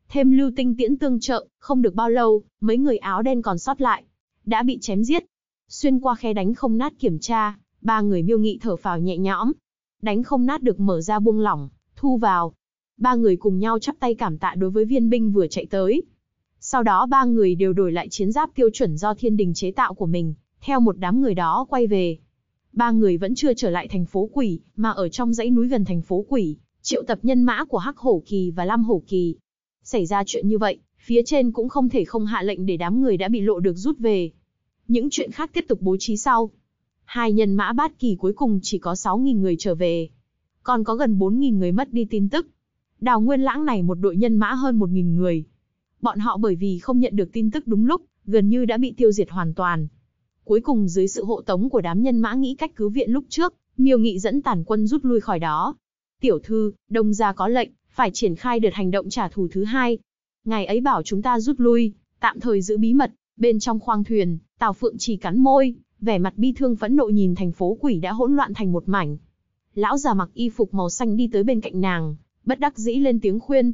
S1: Thêm lưu tinh tiễn tương trợ, không được bao lâu, mấy người áo đen còn sót lại. Đã bị chém giết. Xuyên qua khe đánh không nát kiểm tra, ba người miêu nghị thở phào nhẹ nhõm. Đánh không nát được mở ra buông lỏng, thu vào. Ba người cùng nhau chắp tay cảm tạ đối với viên binh vừa chạy tới. Sau đó ba người đều đổi lại chiến giáp tiêu chuẩn do thiên đình chế tạo của mình, theo một đám người đó quay về. Ba người vẫn chưa trở lại thành phố quỷ, mà ở trong dãy núi gần thành phố quỷ, triệu tập nhân mã của Hắc Hổ Kỳ và Lam Hổ Kỳ, Xảy ra chuyện như vậy, phía trên cũng không thể không hạ lệnh để đám người đã bị lộ được rút về. Những chuyện khác tiếp tục bố trí sau. Hai nhân mã bát kỳ cuối cùng chỉ có 6.000 người trở về. Còn có gần 4.000 người mất đi tin tức. Đào Nguyên Lãng này một đội nhân mã hơn 1.000 người. Bọn họ bởi vì không nhận được tin tức đúng lúc, gần như đã bị tiêu diệt hoàn toàn. Cuối cùng dưới sự hộ tống của đám nhân mã nghĩ cách cứu viện lúc trước, miêu nghị dẫn tàn quân rút lui khỏi đó. Tiểu thư, đông gia có lệnh, phải triển khai đợt hành động trả thù thứ hai. Ngài ấy bảo chúng ta rút lui, tạm thời giữ bí mật, bên trong khoang thuyền, Tào Phượng chỉ cắn môi, vẻ mặt bi thương phẫn nộ nhìn thành phố quỷ đã hỗn loạn thành một mảnh. Lão già mặc y phục màu xanh đi tới bên cạnh nàng, bất đắc dĩ lên tiếng khuyên.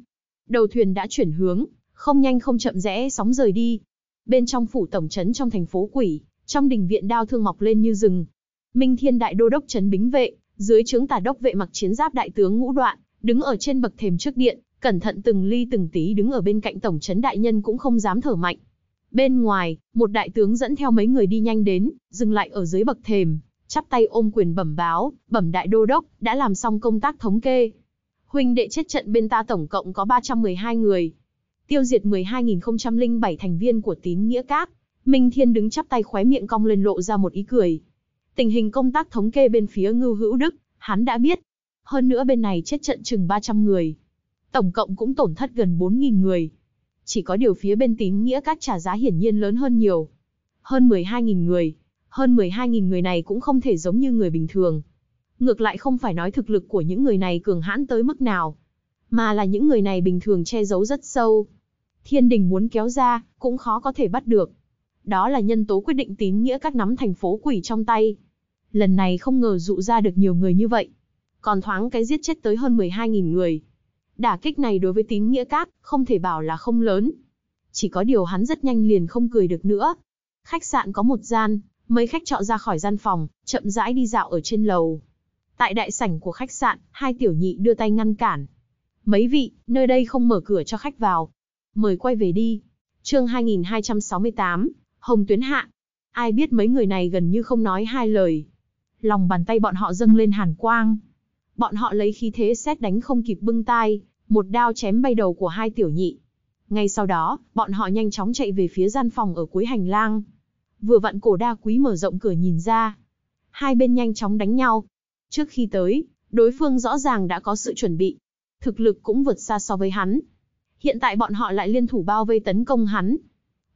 S1: Đầu thuyền đã chuyển hướng, không nhanh không chậm rẽ sóng rời đi. Bên trong phủ tổng trấn trong thành phố quỷ, trong đình viện đao thương mọc lên như rừng. Minh Thiên đại đô đốc trấn Bính vệ, dưới trướng tả đốc vệ mặc chiến giáp đại tướng ngũ đoạn, đứng ở trên bậc thềm trước điện, cẩn thận từng ly từng tí đứng ở bên cạnh tổng trấn đại nhân cũng không dám thở mạnh. Bên ngoài, một đại tướng dẫn theo mấy người đi nhanh đến, dừng lại ở dưới bậc thềm, chắp tay ôm quyền bẩm báo, bẩm đại đô đốc, đã làm xong công tác thống kê. Huynh đệ chết trận bên ta tổng cộng có 312 người. Tiêu diệt 12.007 thành viên của tín nghĩa các. Minh Thiên đứng chắp tay khóe miệng cong lên lộ ra một ý cười. Tình hình công tác thống kê bên phía ngưu hữu Đức, hắn đã biết, hơn nữa bên này chết trận chừng 300 người. Tổng cộng cũng tổn thất gần 4.000 người. Chỉ có điều phía bên tín nghĩa các trả giá hiển nhiên lớn hơn nhiều. Hơn 12.000 người. Hơn 12.000 người này cũng không thể giống như người bình thường. Ngược lại không phải nói thực lực của những người này cường hãn tới mức nào. Mà là những người này bình thường che giấu rất sâu. Thiên đình muốn kéo ra, cũng khó có thể bắt được. Đó là nhân tố quyết định tín nghĩa các nắm thành phố quỷ trong tay lần này không ngờ dụ ra được nhiều người như vậy còn thoáng cái giết chết tới hơn 12.000 người. Đả kích này đối với tín nghĩa các, không thể bảo là không lớn. Chỉ có điều hắn rất nhanh liền không cười được nữa. Khách sạn có một gian, mấy khách trọ ra khỏi gian phòng, chậm rãi đi dạo ở trên lầu. Tại đại sảnh của khách sạn, hai tiểu nhị đưa tay ngăn cản. Mấy vị, nơi đây không mở cửa cho khách vào. Mời quay về đi. Chương 2268, Hồng Tuyến Hạ. Ai biết mấy người này gần như không nói hai lời. Lòng bàn tay bọn họ dâng lên hàn quang, Bọn họ lấy khí thế xét đánh không kịp bưng tai, một đao chém bay đầu của hai tiểu nhị. Ngay sau đó, bọn họ nhanh chóng chạy về phía gian phòng ở cuối hành lang. Vừa vặn cổ đa quý mở rộng cửa nhìn ra. Hai bên nhanh chóng đánh nhau. Trước khi tới, đối phương rõ ràng đã có sự chuẩn bị. Thực lực cũng vượt xa so với hắn. Hiện tại bọn họ lại liên thủ bao vây tấn công hắn.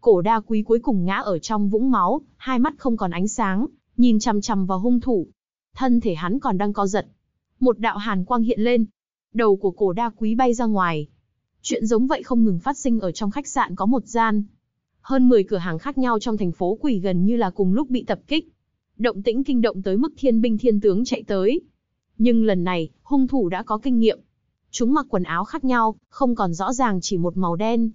S1: Cổ đa quý cuối cùng ngã ở trong vũng máu, hai mắt không còn ánh sáng, nhìn chằm chằm vào hung thủ. Thân thể hắn còn đang co giật, một đạo hàn quang hiện lên, đầu của cổ đa quý bay ra ngoài. Chuyện giống vậy không ngừng phát sinh ở trong khách sạn có một gian. Hơn 10 cửa hàng khác nhau trong thành phố quỷ gần như là cùng lúc bị tập kích. Động tĩnh kinh động tới mức thiên binh thiên tướng chạy tới. Nhưng lần này, hung thủ đã có kinh nghiệm. Chúng mặc quần áo khác nhau, không còn rõ ràng chỉ một màu đen.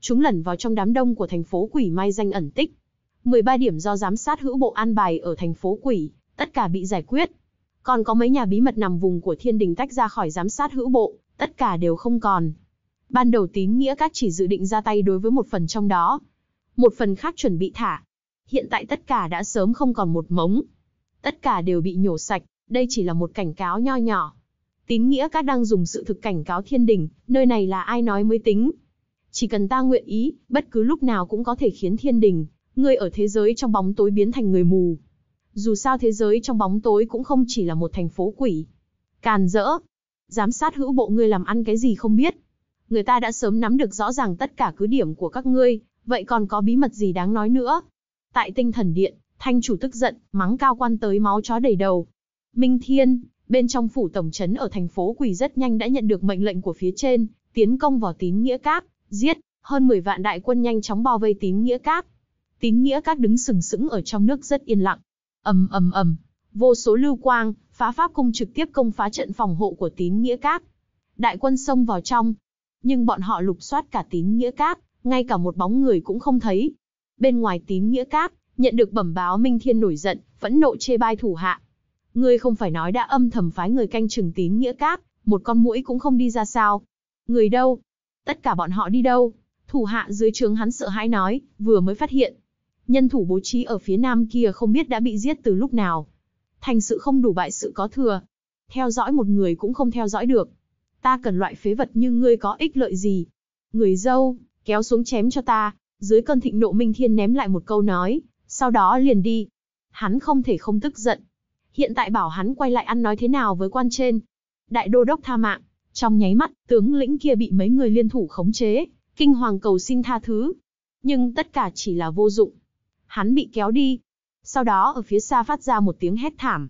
S1: Chúng lẩn vào trong đám đông của thành phố quỷ mai danh ẩn tích. 13 điểm do giám sát hữu bộ an bài ở thành phố quỷ, tất cả bị giải quyết. Còn có mấy nhà bí mật nằm vùng của thiên đình tách ra khỏi giám sát hữu bộ, tất cả đều không còn. Ban đầu tín nghĩa các chỉ dự định ra tay đối với một phần trong đó. Một phần khác chuẩn bị thả. Hiện tại tất cả đã sớm không còn một mống. Tất cả đều bị nhổ sạch, đây chỉ là một cảnh cáo nho nhỏ. Tín nghĩa các đang dùng sự thực cảnh cáo thiên đình, nơi này là ai nói mới tính. Chỉ cần ta nguyện ý, bất cứ lúc nào cũng có thể khiến thiên đình, ngươi ở thế giới trong bóng tối biến thành người mù, dù sao thế giới trong bóng tối cũng không chỉ là một thành phố quỷ. Càn rỡ. Giám sát hữu bộ ngươi làm ăn cái gì không biết. Người ta đã sớm nắm được rõ ràng tất cả cứ điểm của các ngươi, vậy còn có bí mật gì đáng nói nữa. Tại tinh thần điện, thanh chủ tức giận, mắng cao quan tới máu chó đầy đầu. Minh Thiên, bên trong phủ tổng trấn ở thành phố quỷ rất nhanh đã nhận được mệnh lệnh của phía trên, tiến công vào tín nghĩa các, giết, hơn 10 vạn đại quân nhanh chóng bao vây tín nghĩa các. Tín nghĩa các đứng sừng sững ở trong nước rất yên lặng, ầm ầm ầm, vô số lưu quang, phá pháp cung trực tiếp công phá trận phòng hộ của tín nghĩa Cát. Đại quân xông vào trong, nhưng bọn họ lục soát cả tín nghĩa Cát, ngay cả một bóng người cũng không thấy. Bên ngoài tín nghĩa Cát nhận được bẩm báo Minh Thiên nổi giận, phẫn nộ chê bai thủ hạ. Ngươi không phải nói đã âm thầm phái người canh chừng tín nghĩa Cát, một con mũi cũng không đi ra sao. Người đâu? Tất cả bọn họ đi đâu? Thủ hạ dưới trướng hắn sợ hãi nói, vừa mới phát hiện, nhân thủ bố trí ở phía nam kia không biết đã bị giết từ lúc nào. Thành sự không đủ bại sự có thừa. Theo dõi một người cũng không theo dõi được. Ta cần loại phế vật như ngươi có ích lợi gì. Người dâu, kéo xuống chém cho ta. Dưới cơn thịnh nộ Minh Thiên ném lại một câu nói, sau đó liền đi. Hắn không thể không tức giận. Hiện tại bảo hắn quay lại ăn nói thế nào với quan trên. Đại đô đốc tha mạng, trong nháy mắt, tướng lĩnh kia bị mấy người liên thủ khống chế, kinh hoàng cầu xin tha thứ. Nhưng tất cả chỉ là vô dụng hắn bị kéo đi. Sau đó ở phía xa phát ra một tiếng hét thảm.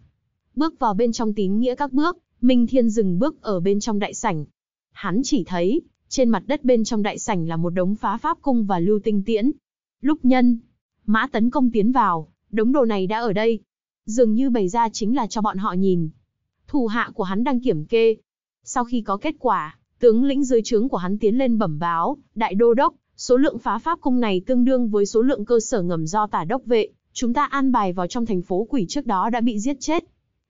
S1: Bước vào bên trong tín nghĩa các bước, Minh Thiên dừng bước ở bên trong đại sảnh. Hắn chỉ thấy, trên mặt đất bên trong đại sảnh là một đống phá pháp cung và lưu tinh tiễn. Lúc nhân, mã tấn công tiến vào, đống đồ này đã ở đây. Dường như bày ra chính là cho bọn họ nhìn. Thủ hạ của hắn đang kiểm kê. Sau khi có kết quả, tướng lĩnh dưới trướng của hắn tiến lên bẩm báo, đại đô đốc, Số lượng phá pháp cung này tương đương với số lượng cơ sở ngầm do tả đốc vệ, chúng ta an bài vào trong thành phố quỷ trước đó đã bị giết chết.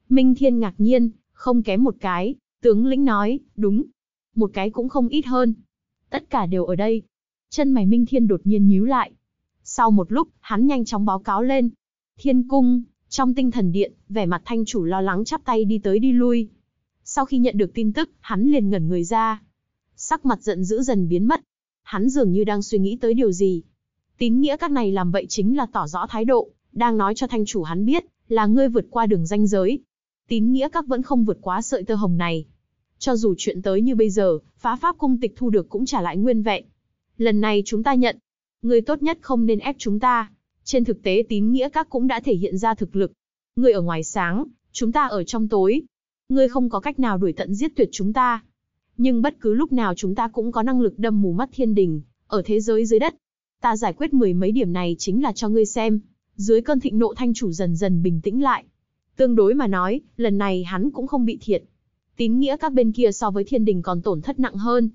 S1: Minh Thiên ngạc nhiên, không kém một cái, tướng lĩnh nói, đúng. Một cái cũng không ít hơn. Tất cả đều ở đây. Chân mày Minh Thiên đột nhiên nhíu lại. Sau một lúc, hắn nhanh chóng báo cáo lên. Thiên cung, trong tinh thần điện, vẻ mặt thanh chủ lo lắng chắp tay đi tới đi lui. Sau khi nhận được tin tức, hắn liền ngẩn người ra. Sắc mặt giận dữ dần biến mất, hắn dường như đang suy nghĩ tới điều gì. Tín nghĩa các này làm vậy chính là tỏ rõ thái độ, đang nói cho thanh chủ hắn biết, là ngươi vượt qua đường ranh giới. Tín nghĩa các vẫn không vượt quá sợi tơ hồng này. Cho dù chuyện tới như bây giờ, phá pháp cung tịch thu được cũng trả lại nguyên vẹn. Lần này chúng ta nhận, ngươi tốt nhất không nên ép chúng ta. Trên thực tế tín nghĩa các cũng đã thể hiện ra thực lực. Ngươi ở ngoài sáng, chúng ta ở trong tối. Ngươi không có cách nào đuổi tận giết tuyệt chúng ta, nhưng bất cứ lúc nào chúng ta cũng có năng lực đâm mù mắt thiên đình, ở thế giới dưới đất. Ta giải quyết mười mấy điểm này chính là cho ngươi xem. Dưới cơn thịnh nộ thanh chủ dần dần bình tĩnh lại. Tương đối mà nói, lần này hắn cũng không bị thiệt. Tín nghĩa các bên kia so với thiên đình còn tổn thất nặng hơn.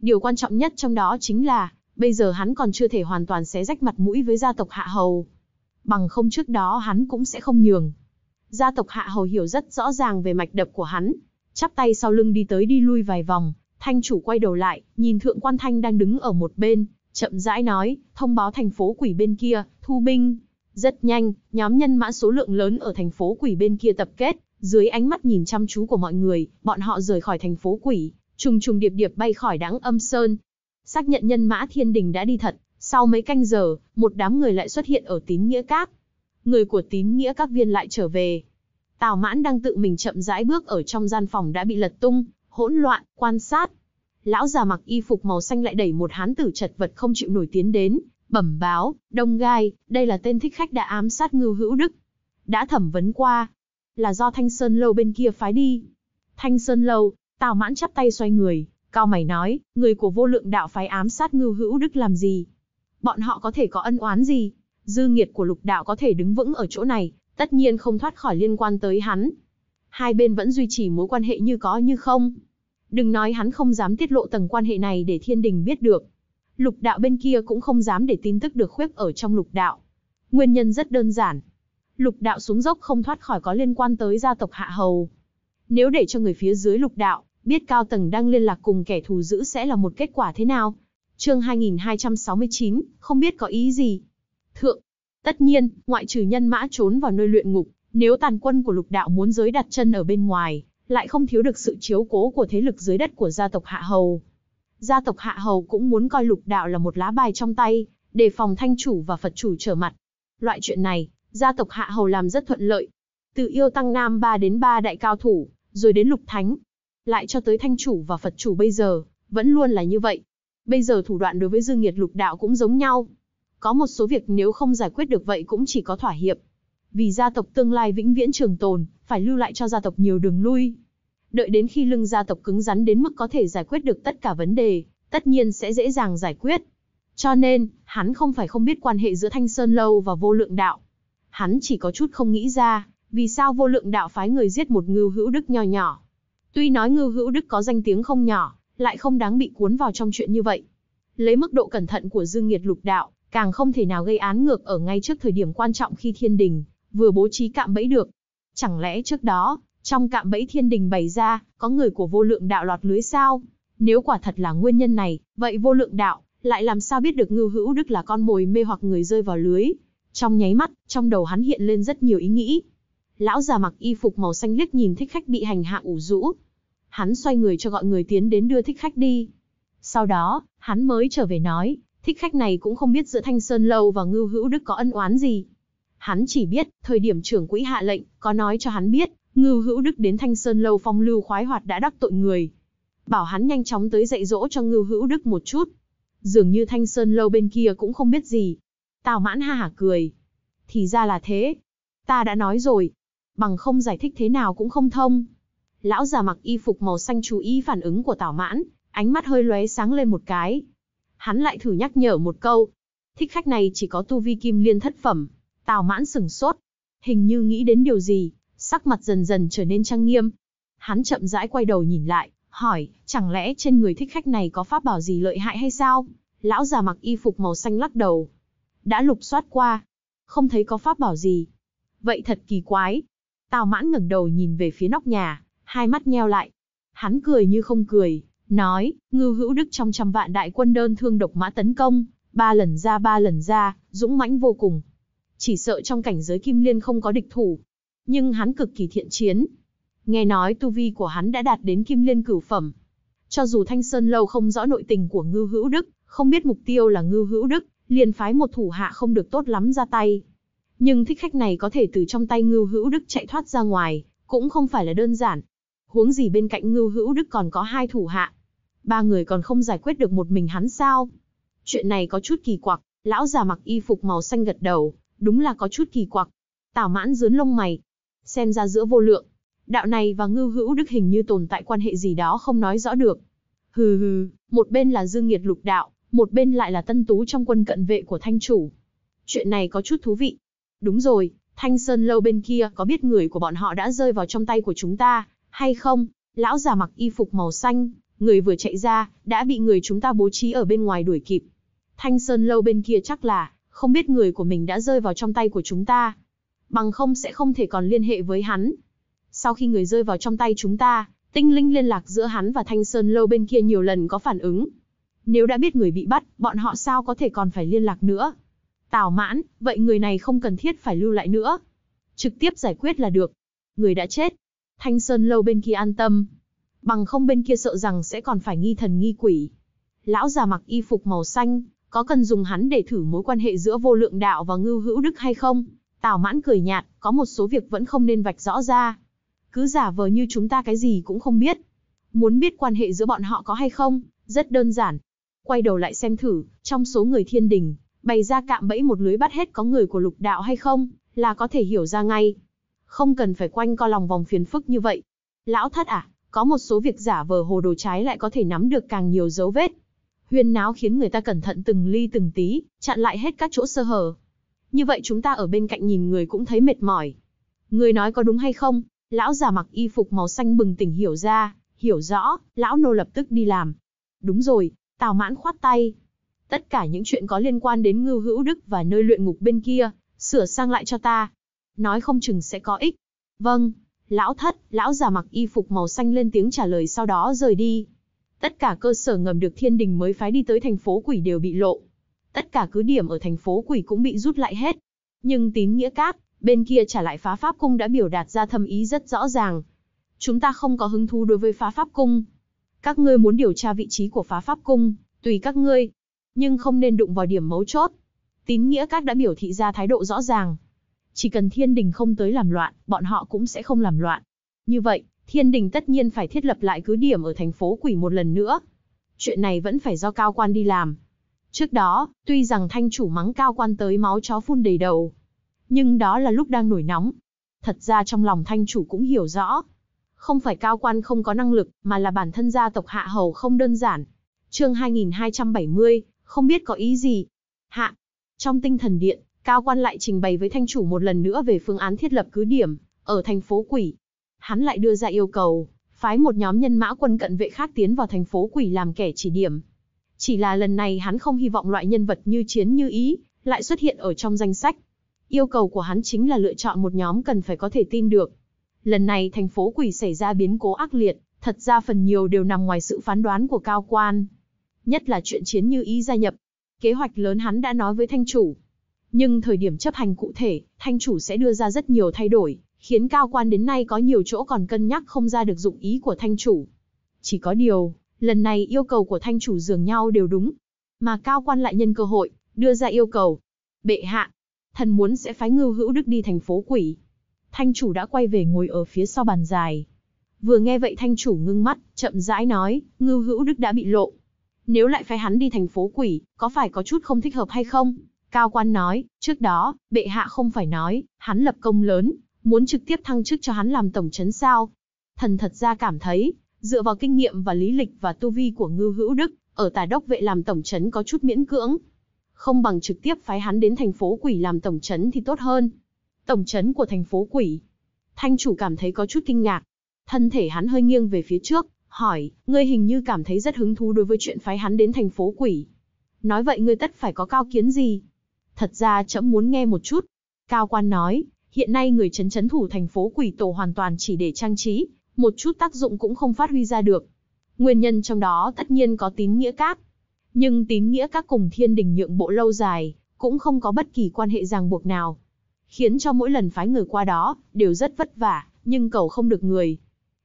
S1: Điều quan trọng nhất trong đó chính là, bây giờ hắn còn chưa thể hoàn toàn xé rách mặt mũi với gia tộc Hạ Hầu. Bằng không trước đó hắn cũng sẽ không nhường. Gia tộc Hạ Hầu hiểu rất rõ ràng về mạch đập của hắn, chắp tay sau lưng đi tới đi lui vài vòng, thanh chủ quay đầu lại, nhìn thượng quan thanh đang đứng ở một bên, chậm rãi nói, thông báo thành phố quỷ bên kia, thu binh. Rất nhanh, nhóm nhân mã số lượng lớn ở thành phố quỷ bên kia tập kết, dưới ánh mắt nhìn chăm chú của mọi người, bọn họ rời khỏi thành phố quỷ, trùng trùng điệp điệp bay khỏi đáng âm sơn. Xác nhận nhân mã thiên đình đã đi thật, sau mấy canh giờ, một đám người lại xuất hiện ở tín nghĩa các. Người của tín nghĩa các viên lại trở về, Tào Mãn đang tự mình chậm rãi bước ở trong gian phòng đã bị lật tung, hỗn loạn, quan sát. Lão già mặc y phục màu xanh lại đẩy một hán tử chật vật không chịu nổi tiến đến, bẩm báo, Đông Gai, đây là tên thích khách đã ám sát Ngưu Hữu Đức. Đã thẩm vấn qua, là do Thanh Sơn Lâu bên kia phái đi. Thanh Sơn Lâu, Tào Mãn chắp tay xoay người, cao mày nói, người của vô lượng đạo phái ám sát Ngưu Hữu Đức làm gì? Bọn họ có thể có ân oán gì? Dư nghiệt của lục đạo có thể đứng vững ở chỗ này, tất nhiên không thoát khỏi liên quan tới hắn. Hai bên vẫn duy trì mối quan hệ như có như không. Đừng nói hắn không dám tiết lộ tầng quan hệ này để thiên đình biết được. Lục đạo bên kia cũng không dám để tin tức được khuếch ở trong lục đạo. Nguyên nhân rất đơn giản. Lục đạo xuống dốc không thoát khỏi có liên quan tới gia tộc Hạ Hầu. Nếu để cho người phía dưới lục đạo, biết cao tầng đang liên lạc cùng kẻ thù giữ sẽ là một kết quả thế nào? Chương 2269, không biết có ý gì. Thượng, Tất nhiên, ngoại trừ nhân mã trốn vào nơi luyện ngục, nếu tàn quân của lục đạo muốn giới đặt chân ở bên ngoài, lại không thiếu được sự chiếu cố của thế lực dưới đất của gia tộc Hạ Hầu. Gia tộc Hạ Hầu cũng muốn coi lục đạo là một lá bài trong tay, để phòng thanh chủ và Phật chủ trở mặt. Loại chuyện này, gia tộc Hạ Hầu làm rất thuận lợi. Từ yêu tăng nam 3 đến 3 đại cao thủ, rồi đến lục thánh. Lại cho tới thanh chủ và Phật chủ bây giờ, vẫn luôn là như vậy. Bây giờ thủ đoạn đối với dương nghiệt lục đạo cũng giống nhau. Có một số việc nếu không giải quyết được vậy cũng chỉ có thỏa hiệp. Vì gia tộc tương lai vĩnh viễn trường tồn, phải lưu lại cho gia tộc nhiều đường lui. Đợi đến khi lưng gia tộc cứng rắn đến mức có thể giải quyết được tất cả vấn đề, tất nhiên sẽ dễ dàng giải quyết. Cho nên, hắn không phải không biết quan hệ giữa Thanh Sơn Lâu và vô lượng đạo. Hắn chỉ có chút không nghĩ ra, vì sao vô lượng đạo phái người giết một ngưu hữu đức nho nhỏ. Tuy nói ngưu hữu đức có danh tiếng không nhỏ, lại không đáng bị cuốn vào trong chuyện như vậy. Lấy mức độ cẩn thận của Dương Nghiệt lục đạo, Càng không thể nào gây án ngược ở ngay trước thời điểm quan trọng khi thiên đình, vừa bố trí cạm bẫy được. Chẳng lẽ trước đó, trong cạm bẫy thiên đình bày ra, có người của vô lượng đạo lọt lưới sao? Nếu quả thật là nguyên nhân này, vậy vô lượng đạo, lại làm sao biết được ngưu hữu đức là con mồi mê hoặc người rơi vào lưới? Trong nháy mắt, trong đầu hắn hiện lên rất nhiều ý nghĩ. Lão già mặc y phục màu xanh liếc nhìn thích khách bị hành hạ ủ rũ. Hắn xoay người cho gọi người tiến đến đưa thích khách đi. Sau đó, hắn mới trở về nói, thích khách này cũng không biết giữa Thanh Sơn Lâu và Ngưu Hữu Đức có ân oán gì. Hắn chỉ biết, thời điểm trưởng quỹ hạ lệnh, có nói cho hắn biết, Ngưu Hữu Đức đến Thanh Sơn Lâu phong lưu khoái hoạt đã đắc tội người. Bảo hắn nhanh chóng tới dạy dỗ cho Ngưu Hữu Đức một chút. Dường như Thanh Sơn Lâu bên kia cũng không biết gì. Tào mãn ha hả cười. Thì ra là thế. Ta đã nói rồi. Bằng không giải thích thế nào cũng không thông. Lão già mặc y phục màu xanh chú ý phản ứng của Tào mãn, ánh mắt hơi lóe sáng lên một cái, Hắn lại thử nhắc nhở một câu. Thích khách này chỉ có tu vi kim liên thất phẩm. Tào mãn sừng sốt. Hình như nghĩ đến điều gì, sắc mặt dần dần trở nên trang nghiêm. Hắn chậm rãi quay đầu nhìn lại, hỏi, chẳng lẽ trên người thích khách này có pháp bảo gì lợi hại hay sao? Lão già mặc y phục màu xanh lắc đầu. Đã lục soát qua, không thấy có pháp bảo gì. Vậy thật kỳ quái. Tào mãn ngẩng đầu nhìn về phía nóc nhà, hai mắt nheo lại. Hắn cười như không cười, Nói, Ngưu hữu đức trong trăm vạn đại quân đơn thương độc mã tấn công, ba lần ra ba lần ra, dũng mãnh vô cùng. Chỉ sợ trong cảnh giới kim liên không có địch thủ. Nhưng hắn cực kỳ thiện chiến. Nghe nói tu vi của hắn đã đạt đến kim liên cửu phẩm. Cho dù Thanh Sơn Lâu không rõ nội tình của Ngưu hữu đức, không biết mục tiêu là Ngưu hữu đức, liền phái một thủ hạ không được tốt lắm ra tay. Nhưng thích khách này có thể từ trong tay Ngưu hữu đức chạy thoát ra ngoài, cũng không phải là đơn giản huống gì bên cạnh Ngưu Hữu Đức còn có hai thủ hạ. Ba người còn không giải quyết được một mình hắn sao? Chuyện này có chút kỳ quặc, lão già mặc y phục màu xanh gật đầu, đúng là có chút kỳ quặc. Tào mãn dướn lông mày, xem ra giữa vô lượng. Đạo này và Ngưu Hữu Đức hình như tồn tại quan hệ gì đó không nói rõ được. Hừ hừ, một bên là Dương Nghiệt lục đạo, một bên lại là tân tú trong quân cận vệ của thanh chủ. Chuyện này có chút thú vị. Đúng rồi, Thanh Sơn lâu bên kia có biết người của bọn họ đã rơi vào trong tay của chúng ta, hay không? Lão già mặc y phục màu xanh, người vừa chạy ra, đã bị người chúng ta bố trí ở bên ngoài đuổi kịp. Thanh Sơn lâu bên kia chắc là, không biết người của mình đã rơi vào trong tay của chúng ta. Bằng không sẽ không thể còn liên hệ với hắn. Sau khi người rơi vào trong tay chúng ta, tinh linh liên lạc giữa hắn và Thanh Sơn lâu bên kia nhiều lần có phản ứng. Nếu đã biết người bị bắt, bọn họ sao có thể còn phải liên lạc nữa? Tào mãn, vậy người này không cần thiết phải lưu lại nữa. Trực tiếp giải quyết là được. Người đã chết, Thanh Sơn lâu bên kia an tâm. Bằng không bên kia sợ rằng sẽ còn phải nghi thần nghi quỷ. Lão già mặc y phục màu xanh, có cần dùng hắn để thử mối quan hệ giữa vô lượng đạo và ngư hữu đức hay không? Tào mãn cười nhạt, có một số việc vẫn không nên vạch rõ ra. Cứ giả vờ như chúng ta cái gì cũng không biết. Muốn biết quan hệ giữa bọn họ có hay không, rất đơn giản. Quay đầu lại xem thử, trong số người thiên đình, bày ra cạm bẫy một lưới bắt hết có người của lục đạo hay không, là có thể hiểu ra ngay không cần phải quanh co lòng vòng phiền phức như vậy. Lão thất à, có một số việc giả vờ hồ đồ trái lại có thể nắm được càng nhiều dấu vết. Huyên náo khiến người ta cẩn thận từng ly từng tí, chặn lại hết các chỗ sơ hở. Như vậy chúng ta ở bên cạnh nhìn người cũng thấy mệt mỏi. Người nói có đúng hay không? Lão già mặc y phục màu xanh bừng tỉnh hiểu ra, hiểu rõ, lão nô lập tức đi làm. Đúng rồi, Tào Mãn khoát tay. Tất cả những chuyện có liên quan đến Ngưu Hữu Đức và nơi luyện ngục bên kia, sửa sang lại cho ta, nói không chừng sẽ có ích. Vâng, lão thất, lão già mặc y phục màu xanh lên tiếng trả lời sau đó rời đi. Tất cả cơ sở ngầm được thiên đình mới phái đi tới thành phố quỷ đều bị lộ. Tất cả cứ điểm ở thành phố quỷ cũng bị rút lại hết. Nhưng tín nghĩa các, bên kia trả lại phá pháp cung đã biểu đạt ra thâm ý rất rõ ràng. Chúng ta không có hứng thú đối với phá pháp cung. Các ngươi muốn điều tra vị trí của phá pháp cung, tùy các ngươi. Nhưng không nên đụng vào điểm mấu chốt. Tín nghĩa các đã biểu thị ra thái độ rõ ràng. Chỉ cần thiên đình không tới làm loạn, bọn họ cũng sẽ không làm loạn. Như vậy, thiên đình tất nhiên phải thiết lập lại cứ điểm ở thành phố quỷ một lần nữa. Chuyện này vẫn phải do cao quan đi làm. Trước đó, tuy rằng thanh chủ mắng cao quan tới máu chó phun đầy đầu. Nhưng đó là lúc đang nổi nóng. Thật ra trong lòng thanh chủ cũng hiểu rõ. Không phải cao quan không có năng lực, mà là bản thân gia tộc hạ hầu không đơn giản. chương 2270, không biết có ý gì. Hạ, trong tinh thần điện, Cao quan lại trình bày với thanh chủ một lần nữa về phương án thiết lập cứ điểm, ở thành phố Quỷ. Hắn lại đưa ra yêu cầu, phái một nhóm nhân mã quân cận vệ khác tiến vào thành phố Quỷ làm kẻ chỉ điểm. Chỉ là lần này hắn không hy vọng loại nhân vật như chiến như ý, lại xuất hiện ở trong danh sách. Yêu cầu của hắn chính là lựa chọn một nhóm cần phải có thể tin được. Lần này thành phố Quỷ xảy ra biến cố ác liệt, thật ra phần nhiều đều nằm ngoài sự phán đoán của cao quan. Nhất là chuyện chiến như ý gia nhập. Kế hoạch lớn hắn đã nói với thanh chủ, nhưng thời điểm chấp hành cụ thể, thanh chủ sẽ đưa ra rất nhiều thay đổi, khiến cao quan đến nay có nhiều chỗ còn cân nhắc không ra được dụng ý của thanh chủ. Chỉ có điều, lần này yêu cầu của thanh chủ dường nhau đều đúng. Mà cao quan lại nhân cơ hội, đưa ra yêu cầu. Bệ hạ, thần muốn sẽ phái ngưu hữu đức đi thành phố quỷ. Thanh chủ đã quay về ngồi ở phía sau bàn dài. Vừa nghe vậy thanh chủ ngưng mắt, chậm rãi nói, ngưu hữu đức đã bị lộ. Nếu lại phái hắn đi thành phố quỷ, có phải có chút không thích hợp hay không? Cao quan nói, trước đó, bệ hạ không phải nói, hắn lập công lớn, muốn trực tiếp thăng chức cho hắn làm tổng chấn sao. Thần thật ra cảm thấy, dựa vào kinh nghiệm và lý lịch và tu vi của ngư hữu đức, ở tà đốc vệ làm tổng chấn có chút miễn cưỡng. Không bằng trực tiếp phái hắn đến thành phố quỷ làm tổng chấn thì tốt hơn. Tổng chấn của thành phố quỷ. Thanh chủ cảm thấy có chút kinh ngạc. Thân thể hắn hơi nghiêng về phía trước, hỏi, ngươi hình như cảm thấy rất hứng thú đối với chuyện phái hắn đến thành phố quỷ. Nói vậy ngươi tất phải có cao kiến gì? Thật ra trẫm muốn nghe một chút. Cao quan nói, hiện nay người chấn chấn thủ thành phố quỷ tổ hoàn toàn chỉ để trang trí, một chút tác dụng cũng không phát huy ra được. Nguyên nhân trong đó tất nhiên có tín nghĩa các. Nhưng tín nghĩa các cùng thiên đình nhượng bộ lâu dài, cũng không có bất kỳ quan hệ ràng buộc nào. Khiến cho mỗi lần phái người qua đó, đều rất vất vả, nhưng cầu không được người.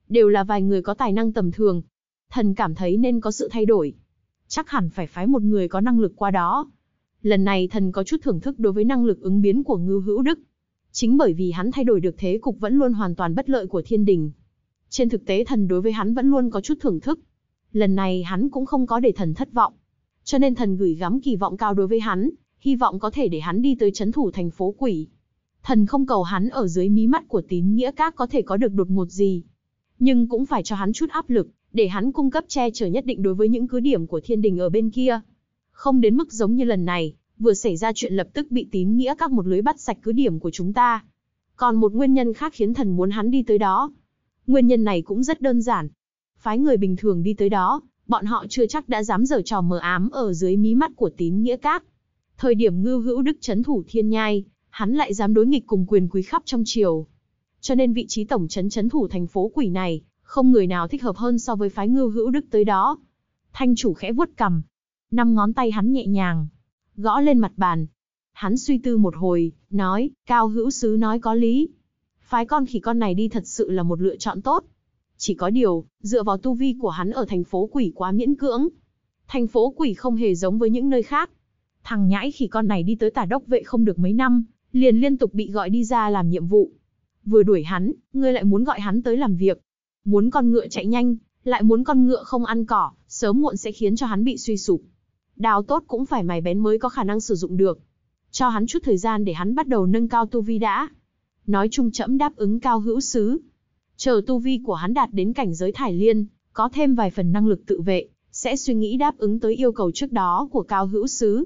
S1: Đều là vài người có tài năng tầm thường. Thần cảm thấy nên có sự thay đổi. Chắc hẳn phải phái một người có năng lực qua đó, lần này thần có chút thưởng thức đối với năng lực ứng biến của Ngưu Hữu Đức. Chính bởi vì hắn thay đổi được thế cục vẫn luôn hoàn toàn bất lợi của thiên đình. Trên thực tế thần đối với hắn vẫn luôn có chút thưởng thức. Lần này hắn cũng không có để thần thất vọng. Cho nên thần gửi gắm kỳ vọng cao đối với hắn, hy vọng có thể để hắn đi tới chấn thủ thành phố quỷ. Thần không cầu hắn ở dưới mí mắt của tín nghĩa các có thể có được đột ngột gì. Nhưng cũng phải cho hắn chút áp lực, để hắn cung cấp che chở nhất định đối với những cứ điểm của thiên đình ở bên kia không đến mức giống như lần này, vừa xảy ra chuyện lập tức bị tín nghĩa các một lưới bắt sạch cứ điểm của chúng ta. Còn một nguyên nhân khác khiến thần muốn hắn đi tới đó. Nguyên nhân này cũng rất đơn giản. Phái người bình thường đi tới đó, bọn họ chưa chắc đã dám giở trò mờ ám ở dưới mí mắt của tín nghĩa các. Thời điểm ngư hữu đức chấn thủ thiên nhai, hắn lại dám đối nghịch cùng quyền quý khắp trong triều. Cho nên vị trí tổng chấn chấn thủ thành phố quỷ này, không người nào thích hợp hơn so với phái ngư hữu đức tới đó. Thanh chủ khẽ vuốt cầm, năm ngón tay hắn nhẹ nhàng gõ lên mặt bàn. Hắn suy tư một hồi, nói, Cao Hữu Sứ nói có lý. Phái con khỉ con này đi thật sự là một lựa chọn tốt. Chỉ có điều, dựa vào tu vi của hắn ở thành phố quỷ quá miễn cưỡng. Thành phố quỷ không hề giống với những nơi khác. Thằng nhãi khỉ con này đi tới tả đốc vệ không được mấy năm, liền liên tục bị gọi đi ra làm nhiệm vụ. Vừa đuổi hắn, ngươi lại muốn gọi hắn tới làm việc. Muốn con ngựa chạy nhanh, lại muốn con ngựa không ăn cỏ, sớm muộn sẽ khiến cho hắn bị suy sụp. Đao tốt cũng phải mài bén mới có khả năng sử dụng được. Cho hắn chút thời gian để hắn bắt đầu nâng cao tu vi đã. Nói chung trẫm đáp ứng cao hữu sứ. Chờ tu vi của hắn đạt đến cảnh giới thải liên, có thêm vài phần năng lực tự vệ, sẽ suy nghĩ đáp ứng tới yêu cầu trước đó của cao hữu sứ.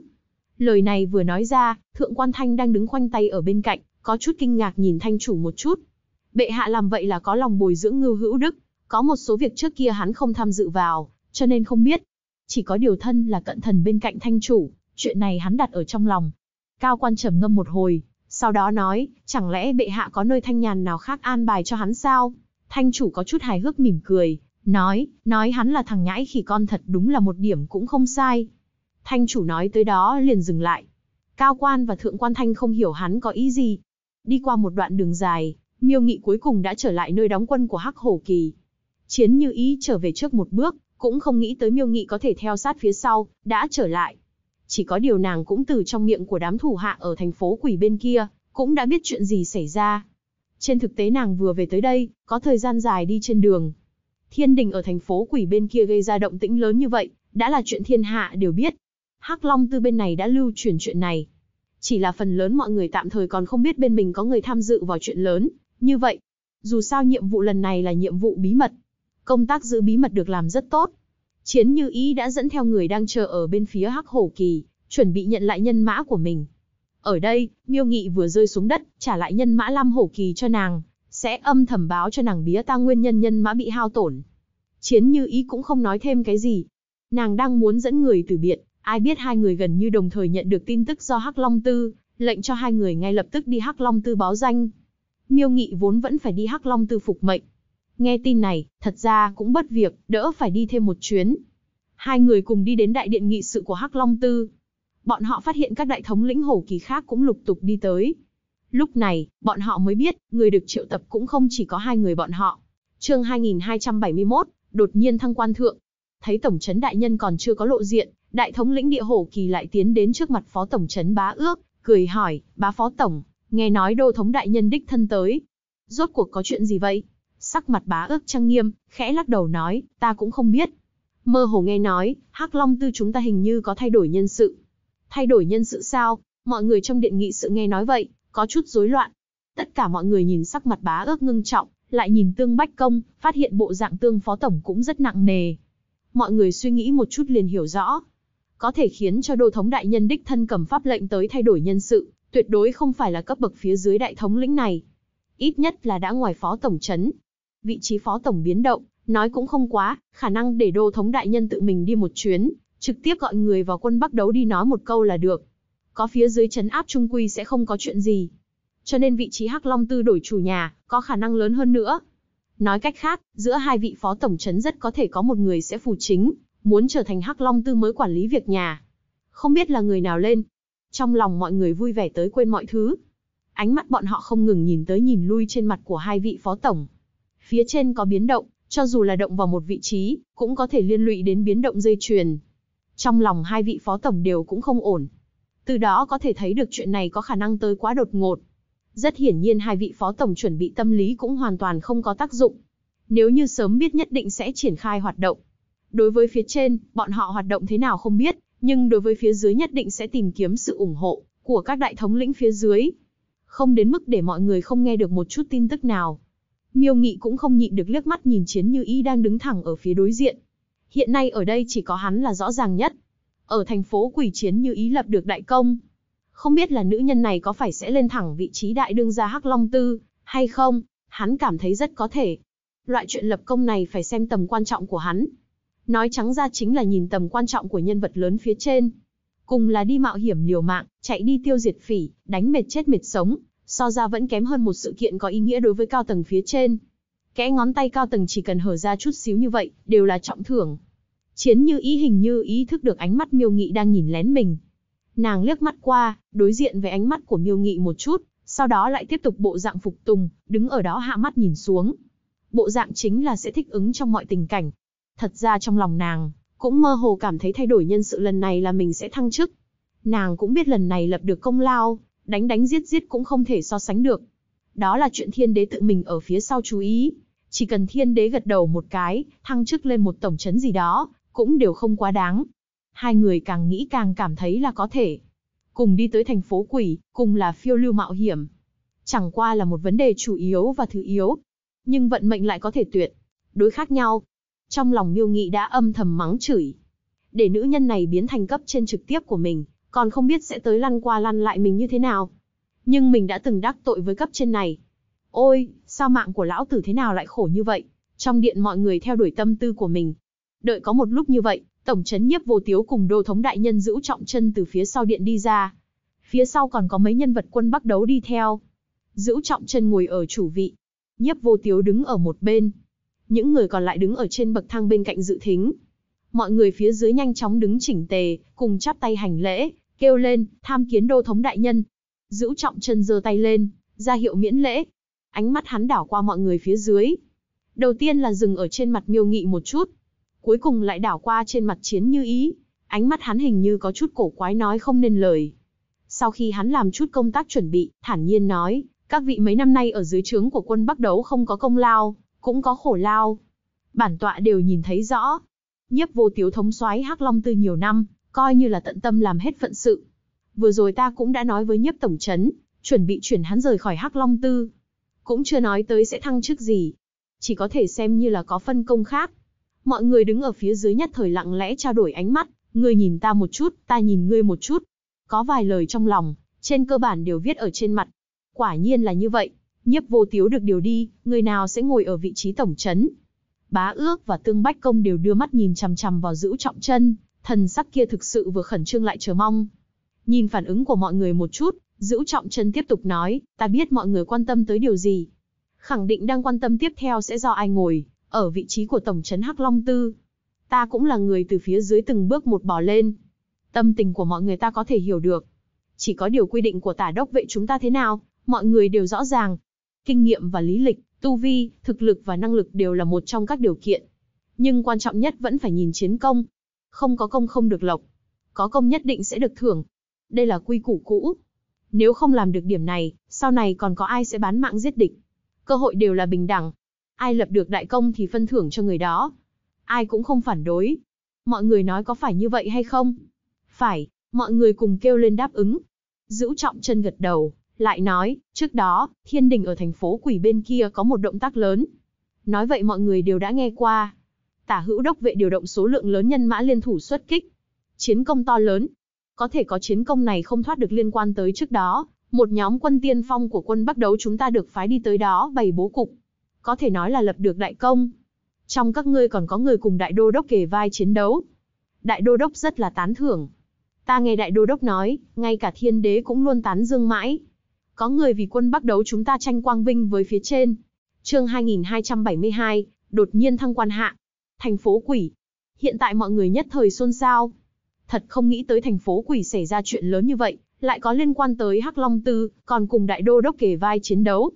S1: Lời này vừa nói ra, thượng quan thanh đang đứng khoanh tay ở bên cạnh, có chút kinh ngạc nhìn thanh chủ một chút. Bệ hạ làm vậy là có lòng bồi dưỡng ngưu hữu đức, có một số việc trước kia hắn không tham dự vào, cho nên không biết, chỉ có điều thân là cận thần bên cạnh thanh chủ, chuyện này hắn đặt ở trong lòng. Cao quan trầm ngâm một hồi, sau đó nói, chẳng lẽ bệ hạ có nơi thanh nhàn nào khác an bài cho hắn sao? Thanh chủ có chút hài hước mỉm cười, nói, nói hắn là thằng nhãi khi con thật đúng là một điểm cũng không sai. Thanh chủ nói tới đó liền dừng lại. Cao quan và thượng quan thanh không hiểu hắn có ý gì. Đi qua một đoạn đường dài, miêu nghị cuối cùng đã trở lại nơi đóng quân của Hắc Hổ Kỳ. Chiến như ý trở về trước một bước, cũng không nghĩ tới miêu nghị có thể theo sát phía sau, đã trở lại. Chỉ có điều nàng cũng từ trong miệng của đám thủ hạ ở thành phố quỷ bên kia, cũng đã biết chuyện gì xảy ra. Trên thực tế nàng vừa về tới đây, có thời gian dài đi trên đường. Thiên đình ở thành phố quỷ bên kia gây ra động tĩnh lớn như vậy, đã là chuyện thiên hạ đều biết. Hắc Long Tư bên này đã lưu truyền chuyện này. Chỉ là phần lớn mọi người tạm thời còn không biết bên mình có người tham dự vào chuyện lớn, như vậy. Dù sao nhiệm vụ lần này là nhiệm vụ bí mật, công tác giữ bí mật được làm rất tốt. Chiến Như Ý đã dẫn theo người đang chờ ở bên phía Hắc Hổ Kỳ, chuẩn bị nhận lại nhân mã của mình. Ở đây, Miêu Nghị vừa rơi xuống đất, trả lại nhân mã Lam Hổ Kỳ cho nàng, sẽ âm thầm báo cho nàng bía ta nguyên nhân nhân mã bị hao tổn. Chiến Như Ý cũng không nói thêm cái gì. Nàng đang muốn dẫn người từ biệt, ai biết hai người gần như đồng thời nhận được tin tức do Hắc Long Tư, lệnh cho hai người ngay lập tức đi Hắc Long Tư báo danh. Miêu Nghị vốn vẫn phải đi Hắc Long Tư phục mệnh, Nghe tin này, thật ra cũng bất việc, đỡ phải đi thêm một chuyến. Hai người cùng đi đến đại điện nghị sự của Hắc Long Tư. Bọn họ phát hiện các đại thống lĩnh hổ kỳ khác cũng lục tục đi tới. Lúc này, bọn họ mới biết, người được triệu tập cũng không chỉ có hai người bọn họ. Chương 2271, đột nhiên thăng quan thượng. Thấy tổng trấn đại nhân còn chưa có lộ diện, đại thống lĩnh địa hổ kỳ lại tiến đến trước mặt phó tổng trấn bá ước, cười hỏi, bá phó tổng, nghe nói đô thống đại nhân đích thân tới. Rốt cuộc có chuyện gì vậy? sắc mặt bá ước trang nghiêm, khẽ lắc đầu nói, ta cũng không biết. Mơ hồ nghe nói, Hắc Long Tư chúng ta hình như có thay đổi nhân sự. Thay đổi nhân sự sao? Mọi người trong điện nghị sự nghe nói vậy, có chút rối loạn. Tất cả mọi người nhìn sắc mặt bá ước ngưng trọng, lại nhìn tương bách công, phát hiện bộ dạng tương phó tổng cũng rất nặng nề. Mọi người suy nghĩ một chút liền hiểu rõ. Có thể khiến cho đô thống đại nhân đích thân cầm pháp lệnh tới thay đổi nhân sự, tuyệt đối không phải là cấp bậc phía dưới đại thống lĩnh này. Ít nhất là đã ngoài phó tổng chấn, vị trí phó tổng biến động, nói cũng không quá, khả năng để đô thống đại nhân tự mình đi một chuyến, trực tiếp gọi người vào quân Bắc đấu đi nói một câu là được. Có phía dưới chấn áp trung quy sẽ không có chuyện gì. Cho nên vị trí Hắc Long Tư đổi chủ nhà, có khả năng lớn hơn nữa. Nói cách khác, giữa hai vị phó tổng chấn rất có thể có một người sẽ phù chính, muốn trở thành Hắc Long Tư mới quản lý việc nhà. Không biết là người nào lên. Trong lòng mọi người vui vẻ tới quên mọi thứ. Ánh mắt bọn họ không ngừng nhìn tới nhìn lui trên mặt của hai vị phó tổng phía trên có biến động, cho dù là động vào một vị trí, cũng có thể liên lụy đến biến động dây chuyền. Trong lòng hai vị phó tổng đều cũng không ổn. Từ đó có thể thấy được chuyện này có khả năng tới quá đột ngột. Rất hiển nhiên hai vị phó tổng chuẩn bị tâm lý cũng hoàn toàn không có tác dụng. Nếu như sớm biết nhất định sẽ triển khai hoạt động. Đối với phía trên, bọn họ hoạt động thế nào không biết, nhưng đối với phía dưới nhất định sẽ tìm kiếm sự ủng hộ của các đại thống lĩnh phía dưới. Không đến mức để mọi người không nghe được một chút tin tức nào. Miêu Nghị cũng không nhịn được liếc mắt nhìn Chiến Như Ý đang đứng thẳng ở phía đối diện. Hiện nay ở đây chỉ có hắn là rõ ràng nhất. Ở thành phố quỷ Chiến Như Ý lập được đại công. Không biết là nữ nhân này có phải sẽ lên thẳng vị trí đại đương gia Hắc Long Tư, hay không, hắn cảm thấy rất có thể. Loại chuyện lập công này phải xem tầm quan trọng của hắn. Nói trắng ra chính là nhìn tầm quan trọng của nhân vật lớn phía trên. Cùng là đi mạo hiểm liều mạng, chạy đi tiêu diệt phỉ, đánh mệt chết mệt sống, so ra vẫn kém hơn một sự kiện có ý nghĩa đối với cao tầng phía trên. Kẽ ngón tay cao tầng chỉ cần hở ra chút xíu như vậy, đều là trọng thưởng. Chiến như ý hình như ý thức được ánh mắt miêu nghị đang nhìn lén mình. Nàng liếc mắt qua, đối diện với ánh mắt của miêu nghị một chút, sau đó lại tiếp tục bộ dạng phục tùng, đứng ở đó hạ mắt nhìn xuống. Bộ dạng chính là sẽ thích ứng trong mọi tình cảnh. Thật ra trong lòng nàng, cũng mơ hồ cảm thấy thay đổi nhân sự lần này là mình sẽ thăng chức. Nàng cũng biết lần này lập được công lao, đánh đánh giết giết cũng không thể so sánh được. Đó là chuyện thiên đế tự mình ở phía sau chú ý. Chỉ cần thiên đế gật đầu một cái, thăng chức lên một tổng chấn gì đó, cũng đều không quá đáng. Hai người càng nghĩ càng cảm thấy là có thể. Cùng đi tới thành phố quỷ, cùng là phiêu lưu mạo hiểm. Chẳng qua là một vấn đề chủ yếu và thứ yếu. Nhưng vận mệnh lại có thể tuyệt. Đối khác nhau. Trong lòng miêu nghị đã âm thầm mắng chửi. Để nữ nhân này biến thành cấp trên trực tiếp của mình, còn không biết sẽ tới lăn qua lăn lại mình như thế nào. Nhưng mình đã từng đắc tội với cấp trên này. Ôi, sao mạng của lão tử thế nào lại khổ như vậy? Trong điện mọi người theo đuổi tâm tư của mình. Đợi có một lúc như vậy, tổng trấn nhiếp vô tiếu cùng đô thống đại nhân giữ trọng chân từ phía sau điện đi ra. Phía sau còn có mấy nhân vật quân bắc đấu đi theo. Giữ trọng chân ngồi ở chủ vị. Nhiếp vô tiếu đứng ở một bên. Những người còn lại đứng ở trên bậc thang bên cạnh dự thính mọi người phía dưới nhanh chóng đứng chỉnh tề, cùng chắp tay hành lễ, kêu lên, tham kiến đô thống đại nhân. giữ trọng chân giơ tay lên, ra hiệu miễn lễ. Ánh mắt hắn đảo qua mọi người phía dưới. Đầu tiên là dừng ở trên mặt miêu nghị một chút. Cuối cùng lại đảo qua trên mặt chiến như ý. Ánh mắt hắn hình như có chút cổ quái nói không nên lời. Sau khi hắn làm chút công tác chuẩn bị, thản nhiên nói, các vị mấy năm nay ở dưới trướng của quân Bắc Đấu không có công lao, cũng có khổ lao. Bản tọa đều nhìn thấy rõ. nhếp vô tiểu thống soái Hắc Long Tư nhiều năm, coi như là tận tâm làm hết phận sự. Vừa rồi ta cũng đã nói với nhiếp tổng chấn, chuẩn bị chuyển hắn rời khỏi Hắc Long Tư. Cũng chưa nói tới sẽ thăng chức gì, chỉ có thể xem như là có phân công khác. Mọi người đứng ở phía dưới nhất thời lặng lẽ trao đổi ánh mắt, người nhìn ta một chút, ta nhìn ngươi một chút. Có vài lời trong lòng, trên cơ bản đều viết ở trên mặt. Quả nhiên là như vậy, nhiếp vô tiếu được điều đi, người nào sẽ ngồi ở vị trí tổng chấn? Bá ước và tương bách công đều đưa mắt nhìn chằm chằm vào giữ trọng chân, thần sắc kia thực sự vừa khẩn trương lại chờ mong. Nhìn phản ứng của mọi người một chút, Dữ Trọng chân tiếp tục nói, ta biết mọi người quan tâm tới điều gì. Khẳng định đang quan tâm tiếp theo sẽ do ai ngồi, ở vị trí của Tổng trấn Hắc Long Tư. Ta cũng là người từ phía dưới từng bước một bỏ lên. Tâm tình của mọi người ta có thể hiểu được. Chỉ có điều quy định của tả đốc vệ chúng ta thế nào, mọi người đều rõ ràng. Kinh nghiệm và lý lịch, tu vi, thực lực và năng lực đều là một trong các điều kiện. Nhưng quan trọng nhất vẫn phải nhìn chiến công, không có công không được lộc. Có công nhất định sẽ được thưởng. Đây là quy củ cũ. Nếu không làm được điểm này, sau này còn có ai sẽ bán mạng giết địch. Cơ hội đều là bình đẳng. Ai lập được đại công thì phân thưởng cho người đó. Ai cũng không phản đối. Mọi người nói có phải như vậy hay không? Phải, mọi người cùng kêu lên đáp ứng. Dữ trọng chân gật đầu, lại nói, trước đó, thiên đình ở thành phố quỷ bên kia có một động tác lớn. Nói vậy mọi người đều đã nghe qua, tả hữu đốc vệ điều động số lượng lớn nhân mã liên thủ xuất kích. Chiến công to lớn. Có thể có chiến công này không thoát được liên quan tới trước đó, một nhóm quân tiên phong của quân Bắc đấu chúng ta được phái đi tới đó bày bố cục. Có thể nói là lập được đại công. Trong các ngươi còn có người cùng đại đô đốc kề vai chiến đấu. Đại đô đốc rất là tán thưởng. Ta nghe đại đô đốc nói, ngay cả thiên đế cũng luôn tán dương mãi. Có người vì quân Bắc đấu chúng ta tranh quang vinh với phía trên. Chương 2272, đột nhiên thăng quan hạ thành phố quỷ. Hiện tại mọi người nhất thời xôn xao. Thật không nghĩ tới thành phố quỷ xảy ra chuyện lớn như vậy, lại có liên quan tới Hắc Long Tư, còn cùng đại đô đốc kề vai chiến đấu.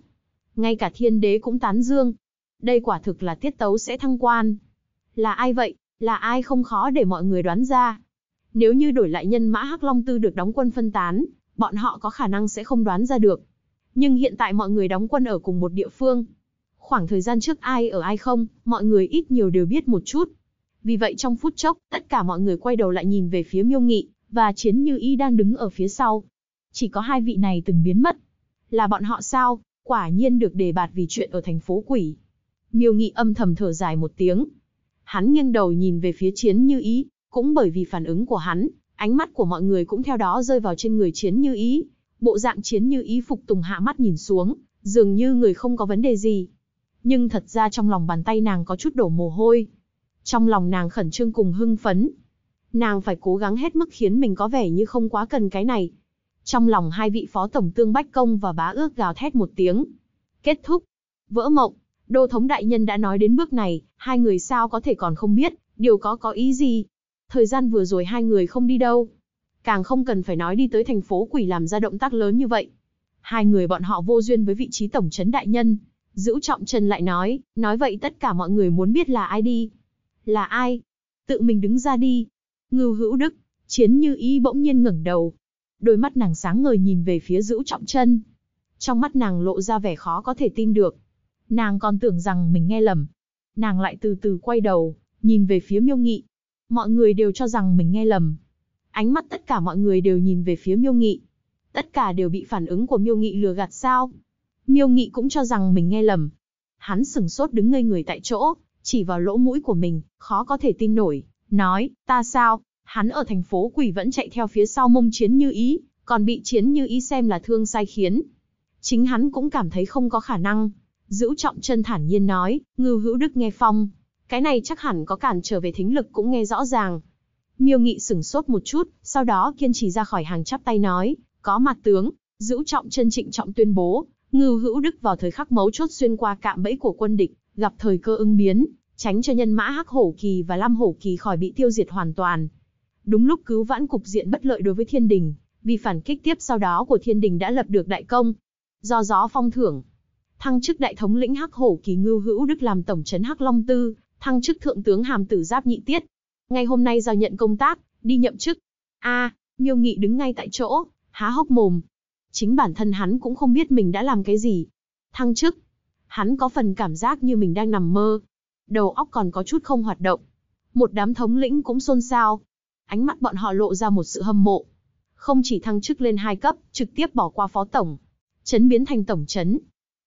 S1: Ngay cả thiên đế cũng tán dương. Đây quả thực là tiết tấu sẽ thăng quan. Là ai vậy? Là ai không khó để mọi người đoán ra. Nếu như đổi lại nhân mã Hắc Long Tư được đóng quân phân tán, bọn họ có khả năng sẽ không đoán ra được. Nhưng hiện tại mọi người đóng quân ở cùng một địa phương, Khoảng thời gian trước ai ở ai không, mọi người ít nhiều đều biết một chút. Vì vậy trong phút chốc, tất cả mọi người quay đầu lại nhìn về phía miêu nghị, và chiến như y đang đứng ở phía sau. Chỉ có hai vị này từng biến mất. Là bọn họ sao, quả nhiên được đề bạt vì chuyện ở thành phố quỷ. Miêu nghị âm thầm thở dài một tiếng. Hắn nghiêng đầu nhìn về phía chiến như ý, cũng bởi vì phản ứng của hắn, ánh mắt của mọi người cũng theo đó rơi vào trên người chiến như ý. Bộ dạng chiến như ý phục tùng hạ mắt nhìn xuống, dường như người không có vấn đề gì, nhưng thật ra trong lòng bàn tay nàng có chút đổ mồ hôi. Trong lòng nàng khẩn trương cùng hưng phấn. Nàng phải cố gắng hết mức khiến mình có vẻ như không quá cần cái này. Trong lòng hai vị phó tổng tương Bách Công và bá ước gào thét một tiếng. Kết thúc. Vỡ mộng. Đô thống đại nhân đã nói đến bước này, hai người sao có thể còn không biết, điều có có ý gì. Thời gian vừa rồi hai người không đi đâu. Càng không cần phải nói đi tới thành phố quỷ làm ra động tác lớn như vậy. Hai người bọn họ vô duyên với vị trí tổng trấn đại nhân, Dữ trọng trần lại nói, nói vậy tất cả mọi người muốn biết là ai đi. Là ai? Tự mình đứng ra đi. Ngưu hữu đức, chiến như ý bỗng nhiên ngẩng đầu. Đôi mắt nàng sáng ngời nhìn về phía dữ trọng chân. Trong mắt nàng lộ ra vẻ khó có thể tin được. Nàng còn tưởng rằng mình nghe lầm. Nàng lại từ từ quay đầu, nhìn về phía miêu nghị. Mọi người đều cho rằng mình nghe lầm. Ánh mắt tất cả mọi người đều nhìn về phía miêu nghị. Tất cả đều bị phản ứng của miêu nghị lừa gạt sao? Miêu Nghị cũng cho rằng mình nghe lầm. Hắn sừng sốt đứng ngây người tại chỗ, chỉ vào lỗ mũi của mình, khó có thể tin nổi, nói, ta sao? Hắn ở thành phố quỷ vẫn chạy theo phía sau mông chiến như ý, còn bị chiến như ý xem là thương sai khiến. Chính hắn cũng cảm thấy không có khả năng. Dữ trọng chân thản nhiên nói, ngư hữu đức nghe phong. Cái này chắc hẳn có cản trở về thính lực cũng nghe rõ ràng. Miêu nghị sửng sốt một chút, sau đó kiên trì ra khỏi hàng chắp tay nói, có mặt tướng, dữ trọng chân trịnh trọng tuyên bố, Ngưu Hữu Đức vào thời khắc mấu chốt xuyên qua cạm bẫy của quân địch, gặp thời cơ ứng biến, tránh cho nhân mã Hắc Hổ Kỳ và Lam Hổ Kỳ khỏi bị tiêu diệt hoàn toàn. Đúng lúc cứu vãn cục diện bất lợi đối với Thiên Đình, vì phản kích tiếp sau đó của Thiên Đình đã lập được đại công. Do gió phong thưởng, thăng chức đại thống lĩnh Hắc Hổ Kỳ Ngưu Hữu Đức làm tổng trấn Hắc Long Tư, thăng chức thượng tướng Hàm Tử Giáp Nhị Tiết. Ngày hôm nay giao nhận công tác, đi nhậm chức. A, Miêu Nghị đứng ngay tại chỗ, há hốc mồm, chính bản thân hắn cũng không biết mình đã làm cái gì. Thăng chức. Hắn có phần cảm giác như mình đang nằm mơ. Đầu óc còn có chút không hoạt động. Một đám thống lĩnh cũng xôn xao. Ánh mắt bọn họ lộ ra một sự hâm mộ. Không chỉ thăng chức lên hai cấp, trực tiếp bỏ qua phó tổng. Chấn biến thành tổng chấn.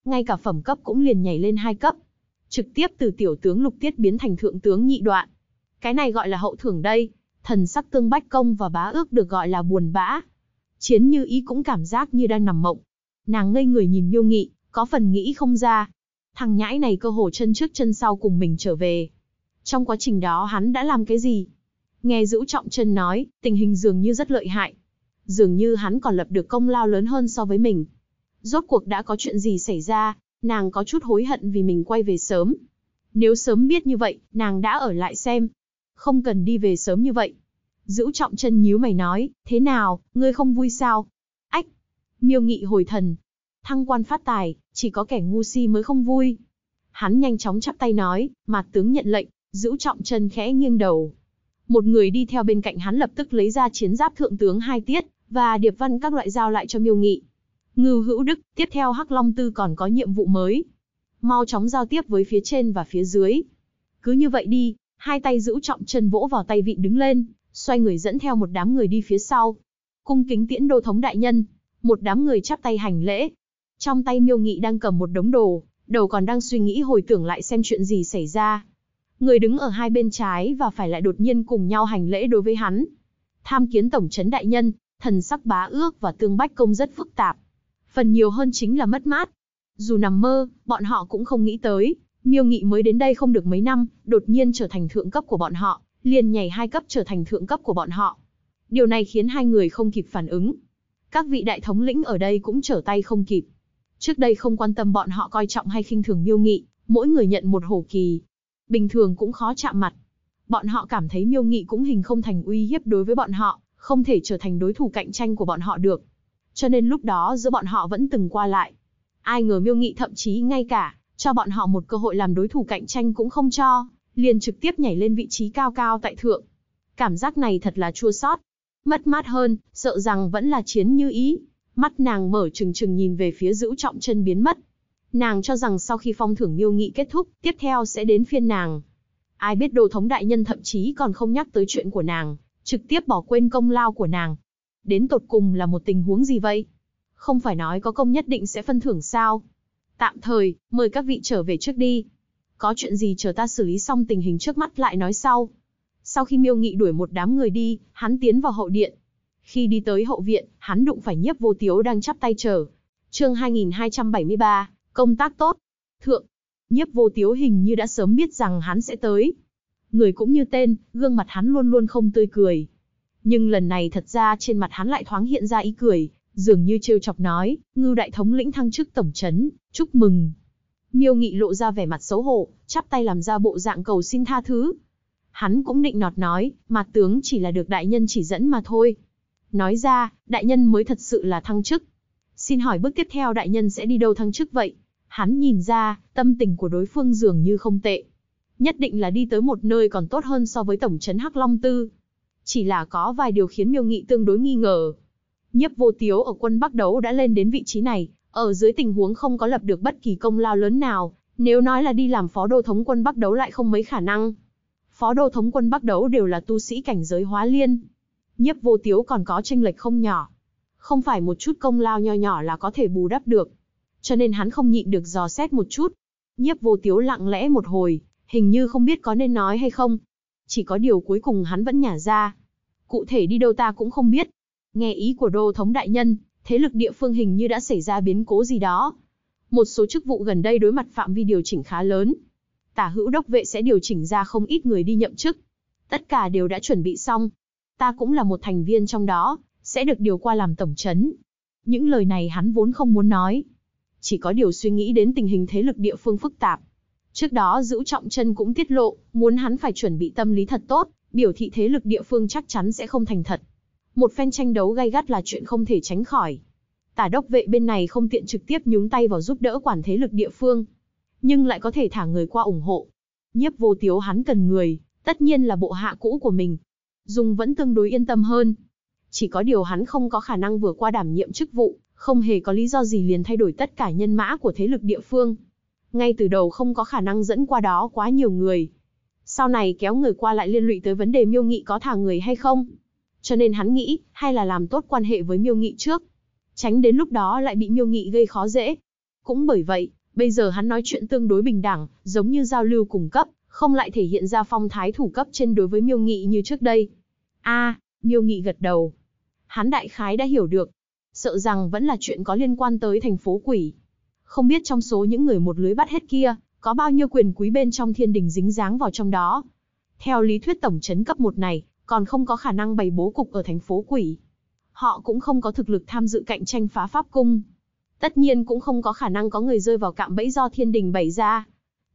S1: Ngay cả phẩm cấp cũng liền nhảy lên hai cấp. Trực tiếp từ tiểu tướng lục tiết biến thành thượng tướng nhị đoạn. Cái này gọi là hậu thưởng đây. Thần sắc tương bách công và bá ước được gọi là buồn bã Chiến như ý cũng cảm giác như đang nằm mộng. Nàng ngây người nhìn Miêu Nghị, có phần nghĩ không ra. Thằng nhãi này cơ hồ chân trước chân sau cùng mình trở về. Trong quá trình đó hắn đã làm cái gì? Nghe Dữ Trọng Chân nói, tình hình dường như rất lợi hại. Dường như hắn còn lập được công lao lớn hơn so với mình. Rốt cuộc đã có chuyện gì xảy ra, nàng có chút hối hận vì mình quay về sớm. Nếu sớm biết như vậy, nàng đã ở lại xem. Không cần đi về sớm như vậy. Dữ trọng chân nhíu mày nói, thế nào, ngươi không vui sao? Ách! Miêu nghị hồi thần. Thăng quan phát tài, chỉ có kẻ ngu si mới không vui. Hắn nhanh chóng chắp tay nói, mặt tướng nhận lệnh, Dữ trọng chân khẽ nghiêng đầu. Một người đi theo bên cạnh hắn lập tức lấy ra chiến giáp thượng tướng hai tiết, và điệp văn các loại giao lại cho miêu nghị. Ngưu hữu đức, tiếp theo Hắc Long Tư còn có nhiệm vụ mới. Mau chóng giao tiếp với phía trên và phía dưới. Cứ như vậy đi, hai tay giữ trọng chân vỗ vào tay vị đứng lên, xoay người dẫn theo một đám người đi phía sau. Cung kính tiễn đô thống đại nhân, một đám người chắp tay hành lễ. Trong tay miêu nghị đang cầm một đống đồ, đầu còn đang suy nghĩ hồi tưởng lại xem chuyện gì xảy ra. Người đứng ở hai bên trái và phải lại đột nhiên cùng nhau hành lễ đối với hắn. Tham kiến tổng trấn đại nhân, thần sắc bá ước và tương bách công rất phức tạp. Phần nhiều hơn chính là mất mát. Dù nằm mơ, bọn họ cũng không nghĩ tới, miêu nghị mới đến đây không được mấy năm, đột nhiên trở thành thượng cấp của bọn họ, liền nhảy hai cấp trở thành thượng cấp của bọn họ. Điều này khiến hai người không kịp phản ứng. Các vị đại thống lĩnh ở đây cũng trở tay không kịp. Trước đây không quan tâm bọn họ coi trọng hay khinh thường miêu nghị, mỗi người nhận một hổ kỳ. Bình thường cũng khó chạm mặt. Bọn họ cảm thấy miêu nghị cũng hình không thành uy hiếp đối với bọn họ, không thể trở thành đối thủ cạnh tranh của bọn họ được. Cho nên lúc đó giữa bọn họ vẫn từng qua lại. Ai ngờ miêu nghị thậm chí ngay cả, cho bọn họ một cơ hội làm đối thủ cạnh tranh cũng không cho, liền trực tiếp nhảy lên vị trí cao cao tại thượng. Cảm giác này thật là chua sót. Mất mát hơn, sợ rằng vẫn là chiến như ý. Mắt nàng mở trừng trừng nhìn về phía giữ trọng chân biến mất. Nàng cho rằng sau khi phong thưởng miêu nghị kết thúc, tiếp theo sẽ đến phiên nàng. Ai biết đồ thống đại nhân thậm chí còn không nhắc tới chuyện của nàng, trực tiếp bỏ quên công lao của nàng. Đến tột cùng là một tình huống gì vậy? Không phải nói có công nhất định sẽ phân thưởng sao? Tạm thời, mời các vị trở về trước đi có chuyện gì chờ ta xử lý xong tình hình trước mắt lại nói sau. Sau khi miêu nghị đuổi một đám người đi, hắn tiến vào hậu điện. Khi đi tới hậu viện, hắn đụng phải nhiếp vô tiếu đang chắp tay chờ. chương 2273, công tác tốt. Thượng, nhiếp vô tiếu hình như đã sớm biết rằng hắn sẽ tới. Người cũng như tên, gương mặt hắn luôn luôn không tươi cười. Nhưng lần này thật ra trên mặt hắn lại thoáng hiện ra ý cười, dường như trêu chọc nói, ngưu đại thống lĩnh thăng chức tổng chấn, chúc mừng. Miêu Nghị lộ ra vẻ mặt xấu hổ, chắp tay làm ra bộ dạng cầu xin tha thứ. Hắn cũng định nọt nói, mặt tướng chỉ là được đại nhân chỉ dẫn mà thôi. Nói ra, đại nhân mới thật sự là thăng chức. Xin hỏi bước tiếp theo đại nhân sẽ đi đâu thăng chức vậy? Hắn nhìn ra, tâm tình của đối phương dường như không tệ. Nhất định là đi tới một nơi còn tốt hơn so với tổng trấn Hắc Long Tư. Chỉ là có vài điều khiến miêu nghị tương đối nghi ngờ. Nhiếp vô tiếu ở quân Bắc Đấu đã lên đến vị trí này, ở dưới tình huống không có lập được bất kỳ công lao lớn nào, nếu nói là đi làm phó đô thống quân Bắc Đấu lại không mấy khả năng. Phó đô thống quân Bắc Đấu đều là tu sĩ cảnh giới hóa liên. Nhiếp vô tiếu còn có tranh lệch không nhỏ. Không phải một chút công lao nho nhỏ là có thể bù đắp được. Cho nên hắn không nhịn được dò xét một chút. Nhiếp vô tiếu lặng lẽ một hồi, hình như không biết có nên nói hay không. Chỉ có điều cuối cùng hắn vẫn nhả ra. Cụ thể đi đâu ta cũng không biết. Nghe ý của đô thống đại nhân, thế lực địa phương hình như đã xảy ra biến cố gì đó. Một số chức vụ gần đây đối mặt phạm vi điều chỉnh khá lớn. Tả hữu đốc vệ sẽ điều chỉnh ra không ít người đi nhậm chức. Tất cả đều đã chuẩn bị xong. Ta cũng là một thành viên trong đó, sẽ được điều qua làm tổng chấn. Những lời này hắn vốn không muốn nói. Chỉ có điều suy nghĩ đến tình hình thế lực địa phương phức tạp. Trước đó giữ trọng chân cũng tiết lộ, muốn hắn phải chuẩn bị tâm lý thật tốt, biểu thị thế lực địa phương chắc chắn sẽ không thành thật một phen tranh đấu gay gắt là chuyện không thể tránh khỏi. Tả đốc vệ bên này không tiện trực tiếp nhúng tay vào giúp đỡ quản thế lực địa phương, nhưng lại có thể thả người qua ủng hộ. Nhiếp vô tiếu hắn cần người, tất nhiên là bộ hạ cũ của mình. Dung vẫn tương đối yên tâm hơn. Chỉ có điều hắn không có khả năng vừa qua đảm nhiệm chức vụ, không hề có lý do gì liền thay đổi tất cả nhân mã của thế lực địa phương. Ngay từ đầu không có khả năng dẫn qua đó quá nhiều người. Sau này kéo người qua lại liên lụy tới vấn đề miêu nghị có thả người hay không. Cho nên hắn nghĩ, hay là làm tốt quan hệ với Miêu Nghị trước, tránh đến lúc đó lại bị Miêu Nghị gây khó dễ. Cũng bởi vậy, bây giờ hắn nói chuyện tương đối bình đẳng, giống như giao lưu cùng cấp, không lại thể hiện ra phong thái thủ cấp trên đối với Miêu Nghị như trước đây. A, Miêu Nghị gật đầu. Hắn đại khái đã hiểu được, sợ rằng vẫn là chuyện có liên quan tới thành phố quỷ. Không biết trong số những người một lưới bắt hết kia, có bao nhiêu quyền quý bên trong thiên đình dính dáng vào trong đó. Theo lý thuyết tổng chấn cấp một này, còn không có khả năng bày bố cục ở thành phố quỷ. Họ cũng không có thực lực tham dự cạnh tranh phá pháp cung. Tất nhiên cũng không có khả năng có người rơi vào cạm bẫy do thiên đình bày ra.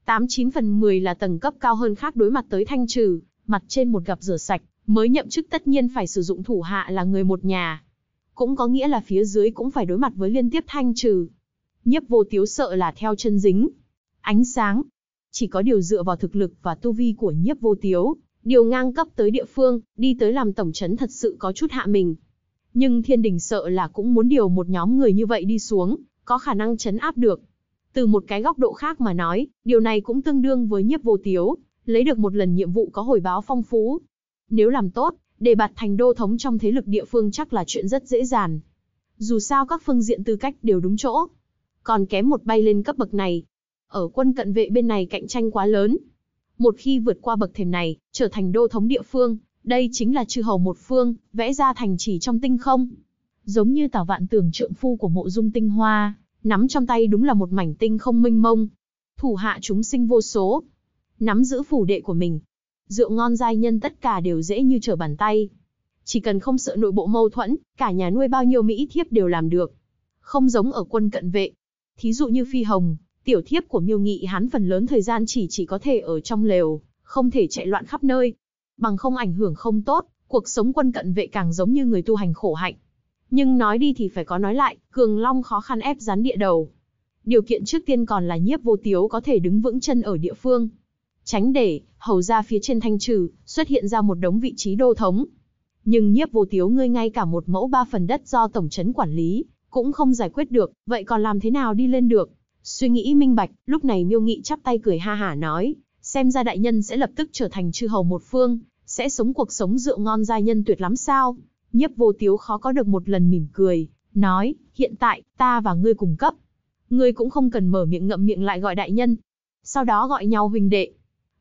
S1: 89 phần 10 là tầng cấp cao hơn khác đối mặt tới thanh trừ, mặt trên một gặp rửa sạch, mới nhậm chức tất nhiên phải sử dụng thủ hạ là người một nhà. Cũng có nghĩa là phía dưới cũng phải đối mặt với liên tiếp thanh trừ. Nhiếp vô tiếu sợ là theo chân dính. Ánh sáng. Chỉ có điều dựa vào thực lực và tu vi của nhiếp vô tiếu, Điều ngang cấp tới địa phương, đi tới làm tổng chấn thật sự có chút hạ mình. Nhưng thiên đình sợ là cũng muốn điều một nhóm người như vậy đi xuống, có khả năng chấn áp được. Từ một cái góc độ khác mà nói, điều này cũng tương đương với nhiếp vô tiếu, lấy được một lần nhiệm vụ có hồi báo phong phú. Nếu làm tốt, đề bạt thành đô thống trong thế lực địa phương chắc là chuyện rất dễ dàng. Dù sao các phương diện tư cách đều đúng chỗ. Còn kém một bay lên cấp bậc này. Ở quân cận vệ bên này cạnh tranh quá lớn, một khi vượt qua bậc thềm này, trở thành đô thống địa phương, đây chính là chư hầu một phương, vẽ ra thành chỉ trong tinh không. Giống như tảo vạn tường trượng phu của mộ dung tinh hoa, nắm trong tay đúng là một mảnh tinh không minh mông. Thủ hạ chúng sinh vô số, nắm giữ phủ đệ của mình. Rượu ngon giai nhân tất cả đều dễ như trở bàn tay. Chỉ cần không sợ nội bộ mâu thuẫn, cả nhà nuôi bao nhiêu Mỹ thiếp đều làm được. Không giống ở quân cận vệ. Thí dụ như Phi Hồng, Tiểu thiếp của miêu nghị hắn phần lớn thời gian chỉ chỉ có thể ở trong lều, không thể chạy loạn khắp nơi. Bằng không ảnh hưởng không tốt, cuộc sống quân cận vệ càng giống như người tu hành khổ hạnh. Nhưng nói đi thì phải có nói lại, Cường Long khó khăn ép rắn địa đầu. Điều kiện trước tiên còn là nhiếp vô tiếu có thể đứng vững chân ở địa phương. Tránh để, hầu ra phía trên thanh trừ, xuất hiện ra một đống vị trí đô thống. Nhưng nhiếp vô tiếu ngươi ngay cả một mẫu ba phần đất do tổng trấn quản lý, cũng không giải quyết được, vậy còn làm thế nào đi lên được? Suy nghĩ minh bạch, lúc này miêu nghị chắp tay cười ha hả nói, xem ra đại nhân sẽ lập tức trở thành chư hầu một phương, sẽ sống cuộc sống rượu ngon giai nhân tuyệt lắm sao. Nhấp vô tiếu khó có được một lần mỉm cười, nói, hiện tại, ta và ngươi cùng cấp. Ngươi cũng không cần mở miệng ngậm miệng lại gọi đại nhân. Sau đó gọi nhau huynh đệ.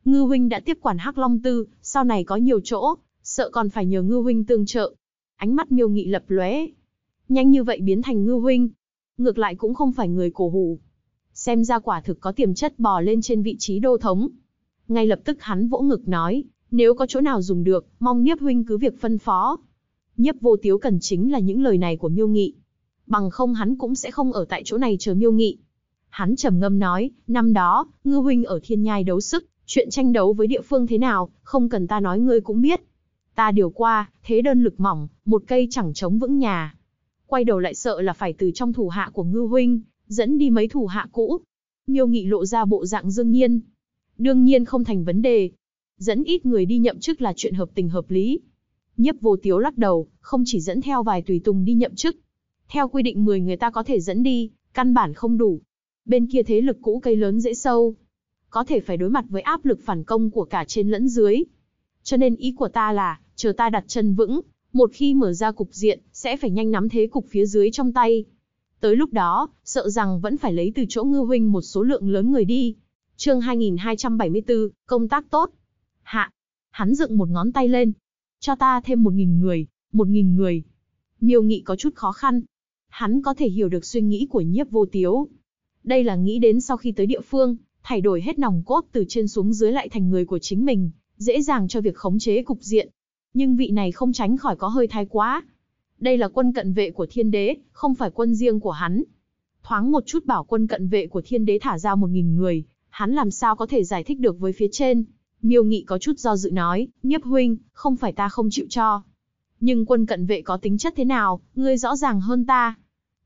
S1: Ngư huynh đã tiếp quản hắc long tư, sau này có nhiều chỗ, sợ còn phải nhờ ngư huynh tương trợ. Ánh mắt miêu nghị lập lóe, nhanh như vậy biến thành ngư huynh. Ngược lại cũng không phải người cổ hủ xem ra quả thực có tiềm chất bò lên trên vị trí đô thống. Ngay lập tức hắn vỗ ngực nói, nếu có chỗ nào dùng được, mong nhiếp huynh cứ việc phân phó. Nhiếp vô tiếu cần chính là những lời này của miêu nghị. Bằng không hắn cũng sẽ không ở tại chỗ này chờ miêu nghị. Hắn trầm ngâm nói, năm đó, ngư huynh ở thiên nhai đấu sức, chuyện tranh đấu với địa phương thế nào, không cần ta nói ngươi cũng biết. Ta điều qua, thế đơn lực mỏng, một cây chẳng chống vững nhà. Quay đầu lại sợ là phải từ trong thủ hạ của ngư huynh, dẫn đi mấy thủ hạ cũ. Miêu Nghị lộ ra bộ dạng dương nhiên. Đương nhiên không thành vấn đề. Dẫn ít người đi nhậm chức là chuyện hợp tình hợp lý. nhấp vô tiếu lắc đầu, không chỉ dẫn theo vài tùy tùng đi nhậm chức. Theo quy định 10 người ta có thể dẫn đi, căn bản không đủ. Bên kia thế lực cũ cây lớn dễ sâu. Có thể phải đối mặt với áp lực phản công của cả trên lẫn dưới. Cho nên ý của ta là, chờ ta đặt chân vững, một khi mở ra cục diện, sẽ phải nhanh nắm thế cục phía dưới trong tay, Tới lúc đó, sợ rằng vẫn phải lấy từ chỗ ngư huynh một số lượng lớn người đi. chương 2274, công tác tốt. Hạ, hắn dựng một ngón tay lên. Cho ta thêm một nghìn người, một nghìn người. Miêu nghị có chút khó khăn. Hắn có thể hiểu được suy nghĩ của nhiếp vô tiếu. Đây là nghĩ đến sau khi tới địa phương, thay đổi hết nòng cốt từ trên xuống dưới lại thành người của chính mình, dễ dàng cho việc khống chế cục diện. Nhưng vị này không tránh khỏi có hơi thái quá, đây là quân cận vệ của thiên đế, không phải quân riêng của hắn. Thoáng một chút bảo quân cận vệ của thiên đế thả ra một nghìn người, hắn làm sao có thể giải thích được với phía trên. Miêu Nghị có chút do dự nói, nhiếp huynh, không phải ta không chịu cho. Nhưng quân cận vệ có tính chất thế nào, ngươi rõ ràng hơn ta.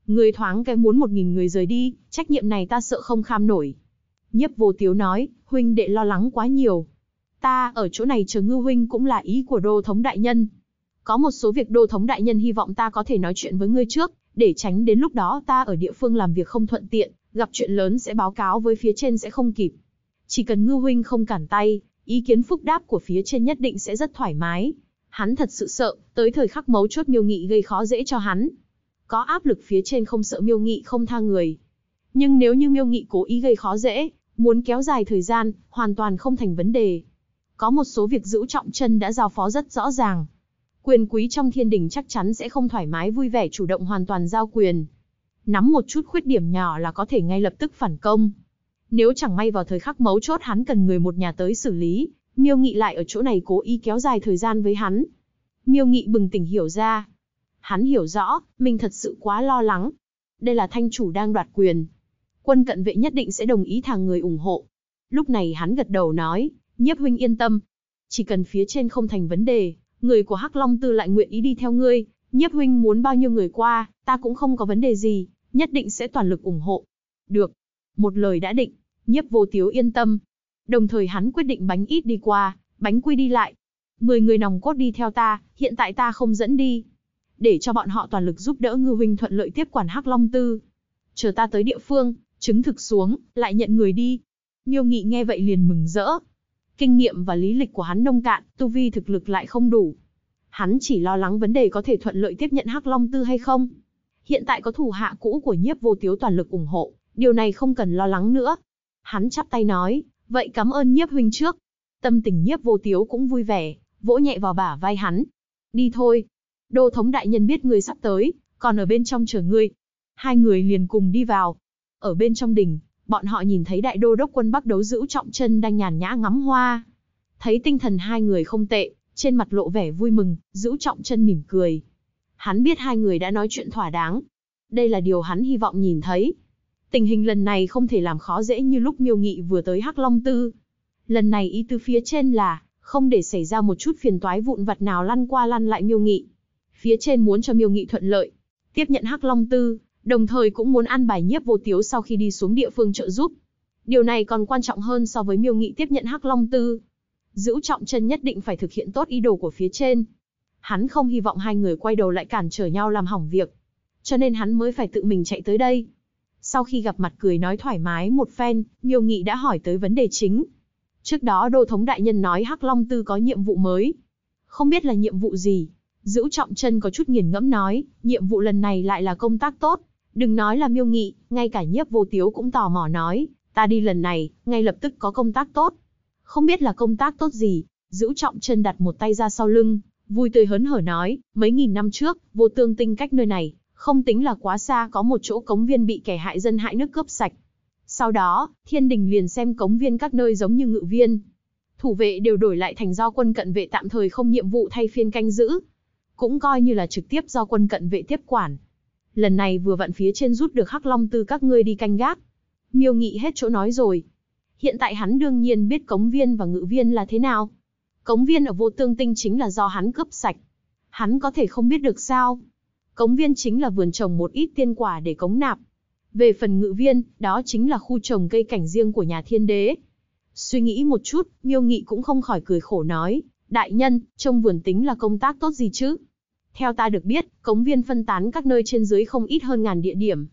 S1: Ngươi thoáng cái muốn một nghìn người rời đi, trách nhiệm này ta sợ không kham nổi. Nhiếp vô tiếu nói, huynh đệ lo lắng quá nhiều. Ta ở chỗ này chờ ngư huynh cũng là ý của đô thống đại nhân có một số việc đô thống đại nhân hy vọng ta có thể nói chuyện với ngươi trước, để tránh đến lúc đó ta ở địa phương làm việc không thuận tiện, gặp chuyện lớn sẽ báo cáo với phía trên sẽ không kịp. Chỉ cần ngư huynh không cản tay, ý kiến phúc đáp của phía trên nhất định sẽ rất thoải mái. Hắn thật sự sợ, tới thời khắc mấu chốt miêu nghị gây khó dễ cho hắn. Có áp lực phía trên không sợ miêu nghị không tha người. Nhưng nếu như miêu nghị cố ý gây khó dễ, muốn kéo dài thời gian, hoàn toàn không thành vấn đề. Có một số việc giữ trọng chân đã giao phó rất rõ ràng, quyền quý trong thiên đình chắc chắn sẽ không thoải mái vui vẻ chủ động hoàn toàn giao quyền. Nắm một chút khuyết điểm nhỏ là có thể ngay lập tức phản công. Nếu chẳng may vào thời khắc mấu chốt hắn cần người một nhà tới xử lý, Miêu Nghị lại ở chỗ này cố ý kéo dài thời gian với hắn. Miêu Nghị bừng tỉnh hiểu ra. Hắn hiểu rõ, mình thật sự quá lo lắng. Đây là thanh chủ đang đoạt quyền. Quân cận vệ nhất định sẽ đồng ý thằng người ủng hộ. Lúc này hắn gật đầu nói, nhiếp huynh yên tâm. Chỉ cần phía trên không thành vấn đề, người của Hắc Long Tư lại nguyện ý đi theo ngươi, nhiếp huynh muốn bao nhiêu người qua, ta cũng không có vấn đề gì, nhất định sẽ toàn lực ủng hộ. Được. Một lời đã định, nhiếp vô tiếu yên tâm. Đồng thời hắn quyết định bánh ít đi qua, bánh quy đi lại. Mười người nòng cốt đi theo ta, hiện tại ta không dẫn đi. Để cho bọn họ toàn lực giúp đỡ ngư huynh thuận lợi tiếp quản Hắc Long Tư. Chờ ta tới địa phương, chứng thực xuống, lại nhận người đi. Miêu Nghị nghe vậy liền mừng rỡ, kinh nghiệm và lý lịch của hắn nông cạn, tu vi thực lực lại không đủ. Hắn chỉ lo lắng vấn đề có thể thuận lợi tiếp nhận Hắc Long Tư hay không. Hiện tại có thủ hạ cũ của nhiếp vô tiếu toàn lực ủng hộ, điều này không cần lo lắng nữa. Hắn chắp tay nói, vậy cảm ơn nhiếp huynh trước. Tâm tình nhiếp vô tiếu cũng vui vẻ, vỗ nhẹ vào bả vai hắn. Đi thôi. Đô thống đại nhân biết ngươi sắp tới, còn ở bên trong chờ ngươi. Hai người liền cùng đi vào. Ở bên trong đình, bọn họ nhìn thấy đại đô đốc quân Bắc đấu giữ trọng chân đang nhàn nhã ngắm hoa. Thấy tinh thần hai người không tệ, trên mặt lộ vẻ vui mừng, giữ trọng chân mỉm cười. Hắn biết hai người đã nói chuyện thỏa đáng. Đây là điều hắn hy vọng nhìn thấy. Tình hình lần này không thể làm khó dễ như lúc miêu nghị vừa tới Hắc Long Tư. Lần này ý tứ phía trên là, không để xảy ra một chút phiền toái vụn vặt nào lăn qua lăn lại miêu nghị. Phía trên muốn cho miêu nghị thuận lợi. Tiếp nhận Hắc Long Tư, đồng thời cũng muốn an bài nhiếp vô tiếu sau khi đi xuống địa phương trợ giúp. Điều này còn quan trọng hơn so với miêu nghị tiếp nhận Hắc Long Tư. Dữ trọng chân nhất định phải thực hiện tốt ý đồ của phía trên. Hắn không hy vọng hai người quay đầu lại cản trở nhau làm hỏng việc. Cho nên hắn mới phải tự mình chạy tới đây. Sau khi gặp mặt cười nói thoải mái một phen, miêu nghị đã hỏi tới vấn đề chính. Trước đó đô thống đại nhân nói Hắc Long Tư có nhiệm vụ mới. Không biết là nhiệm vụ gì. Dữ trọng chân có chút nghiền ngẫm nói, nhiệm vụ lần này lại là công tác tốt. Đừng nói là miêu nghị, ngay cả nhiếp vô tiếu cũng tò mò nói, ta đi lần này, ngay lập tức có công tác tốt. Không biết là công tác tốt gì, giữ trọng chân đặt một tay ra sau lưng, vui tươi hớn hở nói, mấy nghìn năm trước, vô tương tinh cách nơi này, không tính là quá xa có một chỗ cống viên bị kẻ hại dân hại nước cướp sạch. Sau đó, thiên đình liền xem cống viên các nơi giống như ngự viên. Thủ vệ đều đổi lại thành do quân cận vệ tạm thời không nhiệm vụ thay phiên canh giữ. Cũng coi như là trực tiếp do quân cận vệ tiếp quản lần này vừa vặn phía trên rút được hắc long tư các ngươi đi canh gác. Miêu nghị hết chỗ nói rồi. Hiện tại hắn đương nhiên biết cống viên và ngự viên là thế nào. Cống viên ở vô tương tinh chính là do hắn cướp sạch. Hắn có thể không biết được sao. Cống viên chính là vườn trồng một ít tiên quả để cống nạp. Về phần ngự viên, đó chính là khu trồng cây cảnh riêng của nhà thiên đế. Suy nghĩ một chút, miêu nghị cũng không khỏi cười khổ nói, đại nhân, trong vườn tính là công tác tốt gì chứ? Theo ta được biết, cống viên phân tán các nơi trên dưới không ít hơn ngàn địa điểm.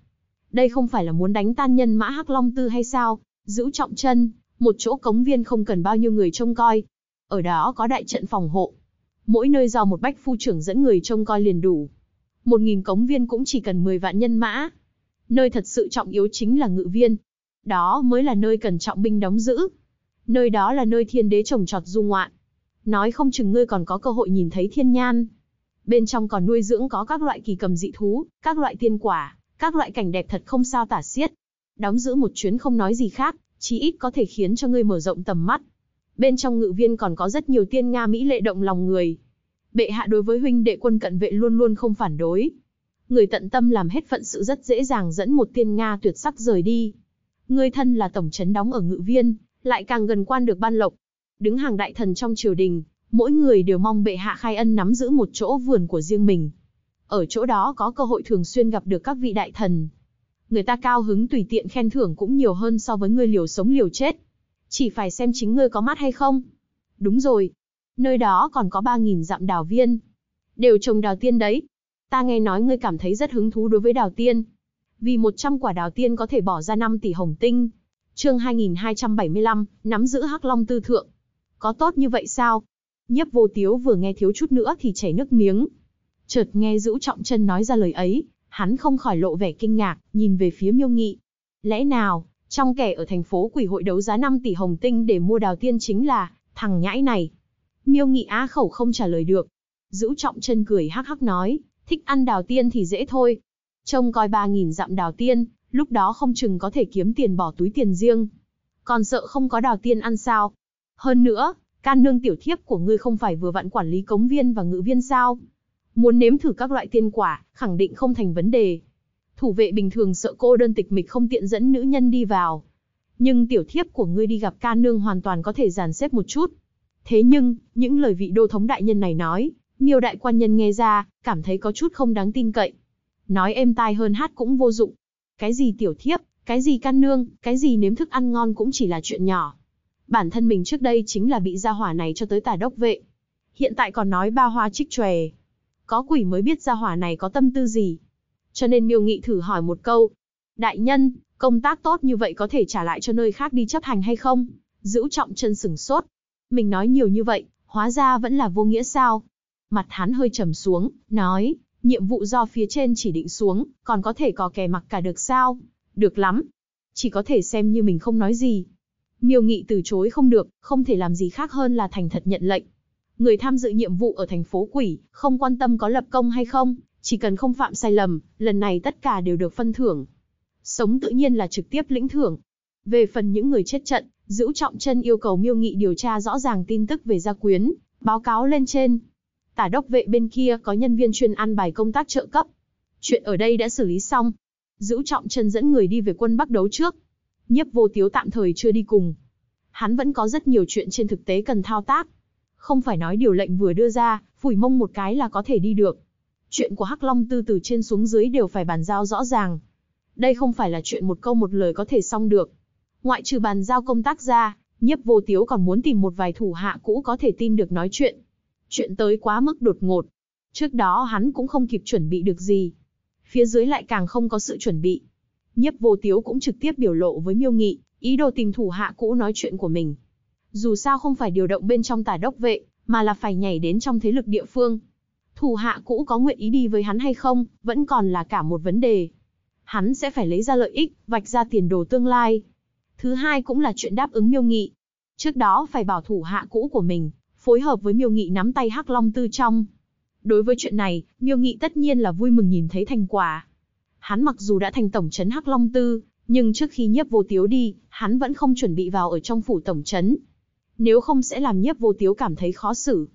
S1: Đây không phải là muốn đánh tan nhân mã Hắc Long Tư hay sao? Giữ trọng chân, một chỗ cống viên không cần bao nhiêu người trông coi. Ở đó có đại trận phòng hộ. Mỗi nơi do một bách phu trưởng dẫn người trông coi liền đủ. Một nghìn cống viên cũng chỉ cần 10 vạn nhân mã. Nơi thật sự trọng yếu chính là ngự viên. Đó mới là nơi cần trọng binh đóng giữ. Nơi đó là nơi thiên đế trồng trọt du ngoạn. Nói không chừng ngươi còn có cơ hội nhìn thấy thiên nhan bên trong còn nuôi dưỡng có các loại kỳ cầm dị thú, các loại tiên quả, các loại cảnh đẹp thật không sao tả xiết. Đóng giữ một chuyến không nói gì khác, chí ít có thể khiến cho ngươi mở rộng tầm mắt. Bên trong ngự viên còn có rất nhiều tiên nga mỹ lệ động lòng người. Bệ hạ đối với huynh đệ quân cận vệ luôn luôn không phản đối. Người tận tâm làm hết phận sự rất dễ dàng dẫn một tiên nga tuyệt sắc rời đi. Ngươi thân là tổng trấn đóng ở ngự viên, lại càng gần quan được ban lộc. Đứng hàng đại thần trong triều đình, mỗi người đều mong bệ hạ khai ân nắm giữ một chỗ vườn của riêng mình. Ở chỗ đó có cơ hội thường xuyên gặp được các vị đại thần. Người ta cao hứng tùy tiện khen thưởng cũng nhiều hơn so với ngươi liều sống liều chết. Chỉ phải xem chính ngươi có mắt hay không. Đúng rồi, nơi đó còn có 3.000 dặm đào viên. Đều trồng đào tiên đấy. Ta nghe nói ngươi cảm thấy rất hứng thú đối với đào tiên. Vì 100 quả đào tiên có thể bỏ ra 5 tỷ hồng tinh. Chương 2275, nắm giữ Hắc Long tư thượng. Có tốt như vậy sao? Nhiếp vô tiếu vừa nghe thiếu chút nữa thì chảy nước miếng. Chợt nghe Dữ trọng chân nói ra lời ấy, hắn không khỏi lộ vẻ kinh ngạc, nhìn về phía miêu nghị. Lẽ nào, trong kẻ ở thành phố quỷ hội đấu giá 5 tỷ hồng tinh để mua đào tiên chính là, thằng nhãi này. Miêu nghị á khẩu không trả lời được. Dữ trọng chân cười hắc hắc nói, thích ăn đào tiên thì dễ thôi. Trông coi 3.000 dặm đào tiên, lúc đó không chừng có thể kiếm tiền bỏ túi tiền riêng. Còn sợ không có đào tiên ăn sao. Hơn nữa, Can nương tiểu thiếp của ngươi không phải vừa vặn quản lý cống viên và ngự viên sao? Muốn nếm thử các loại tiên quả, khẳng định không thành vấn đề. Thủ vệ bình thường sợ cô đơn tịch mịch không tiện dẫn nữ nhân đi vào. Nhưng tiểu thiếp của ngươi đi gặp Can nương hoàn toàn có thể dàn xếp một chút. Thế nhưng, những lời vị đô thống đại nhân này nói, nhiều đại quan nhân nghe ra, cảm thấy có chút không đáng tin cậy. Nói êm tai hơn hát cũng vô dụng. Cái gì tiểu thiếp, cái gì can nương, cái gì nếm thức ăn ngon cũng chỉ là chuyện nhỏ bản thân mình trước đây chính là bị gia hỏa này cho tới tả đốc vệ. Hiện tại còn nói ba hoa trích tròe. Có quỷ mới biết gia hỏa này có tâm tư gì. Cho nên miêu nghị thử hỏi một câu. Đại nhân, công tác tốt như vậy có thể trả lại cho nơi khác đi chấp hành hay không? Giữ trọng chân sửng sốt. Mình nói nhiều như vậy, hóa ra vẫn là vô nghĩa sao? Mặt hắn hơi trầm xuống, nói, nhiệm vụ do phía trên chỉ định xuống, còn có thể có kè mặc cả được sao? Được lắm. Chỉ có thể xem như mình không nói gì, Miêu Nghị từ chối không được, không thể làm gì khác hơn là thành thật nhận lệnh. Người tham dự nhiệm vụ ở thành phố quỷ, không quan tâm có lập công hay không, chỉ cần không phạm sai lầm, lần này tất cả đều được phân thưởng. Sống tự nhiên là trực tiếp lĩnh thưởng. Về phần những người chết trận, giữ trọng chân yêu cầu Miêu Nghị điều tra rõ ràng tin tức về gia quyến, báo cáo lên trên. Tả đốc vệ bên kia có nhân viên chuyên ăn bài công tác trợ cấp. Chuyện ở đây đã xử lý xong. Giữ trọng chân dẫn người đi về quân Bắc đấu trước, nhiếp vô tiếu tạm thời chưa đi cùng. Hắn vẫn có rất nhiều chuyện trên thực tế cần thao tác. Không phải nói điều lệnh vừa đưa ra, phủi mông một cái là có thể đi được. Chuyện của Hắc Long Tư từ trên xuống dưới đều phải bàn giao rõ ràng. Đây không phải là chuyện một câu một lời có thể xong được. Ngoại trừ bàn giao công tác ra, nhiếp vô tiếu còn muốn tìm một vài thủ hạ cũ có thể tin được nói chuyện. Chuyện tới quá mức đột ngột. Trước đó hắn cũng không kịp chuẩn bị được gì. Phía dưới lại càng không có sự chuẩn bị. Nhiếp vô tiếu cũng trực tiếp biểu lộ với miêu nghị, ý đồ tìm thủ hạ cũ nói chuyện của mình. Dù sao không phải điều động bên trong tả đốc vệ, mà là phải nhảy đến trong thế lực địa phương. Thủ hạ cũ có nguyện ý đi với hắn hay không, vẫn còn là cả một vấn đề. Hắn sẽ phải lấy ra lợi ích, vạch ra tiền đồ tương lai. Thứ hai cũng là chuyện đáp ứng miêu nghị. Trước đó phải bảo thủ hạ cũ của mình, phối hợp với miêu nghị nắm tay hắc long tư trong. Đối với chuyện này, miêu nghị tất nhiên là vui mừng nhìn thấy thành quả hắn mặc dù đã thành tổng trấn Hắc Long Tư, nhưng trước khi nhiếp vô tiếu đi, hắn vẫn không chuẩn bị vào ở trong phủ tổng trấn. Nếu không sẽ làm nhiếp vô tiếu cảm thấy khó xử.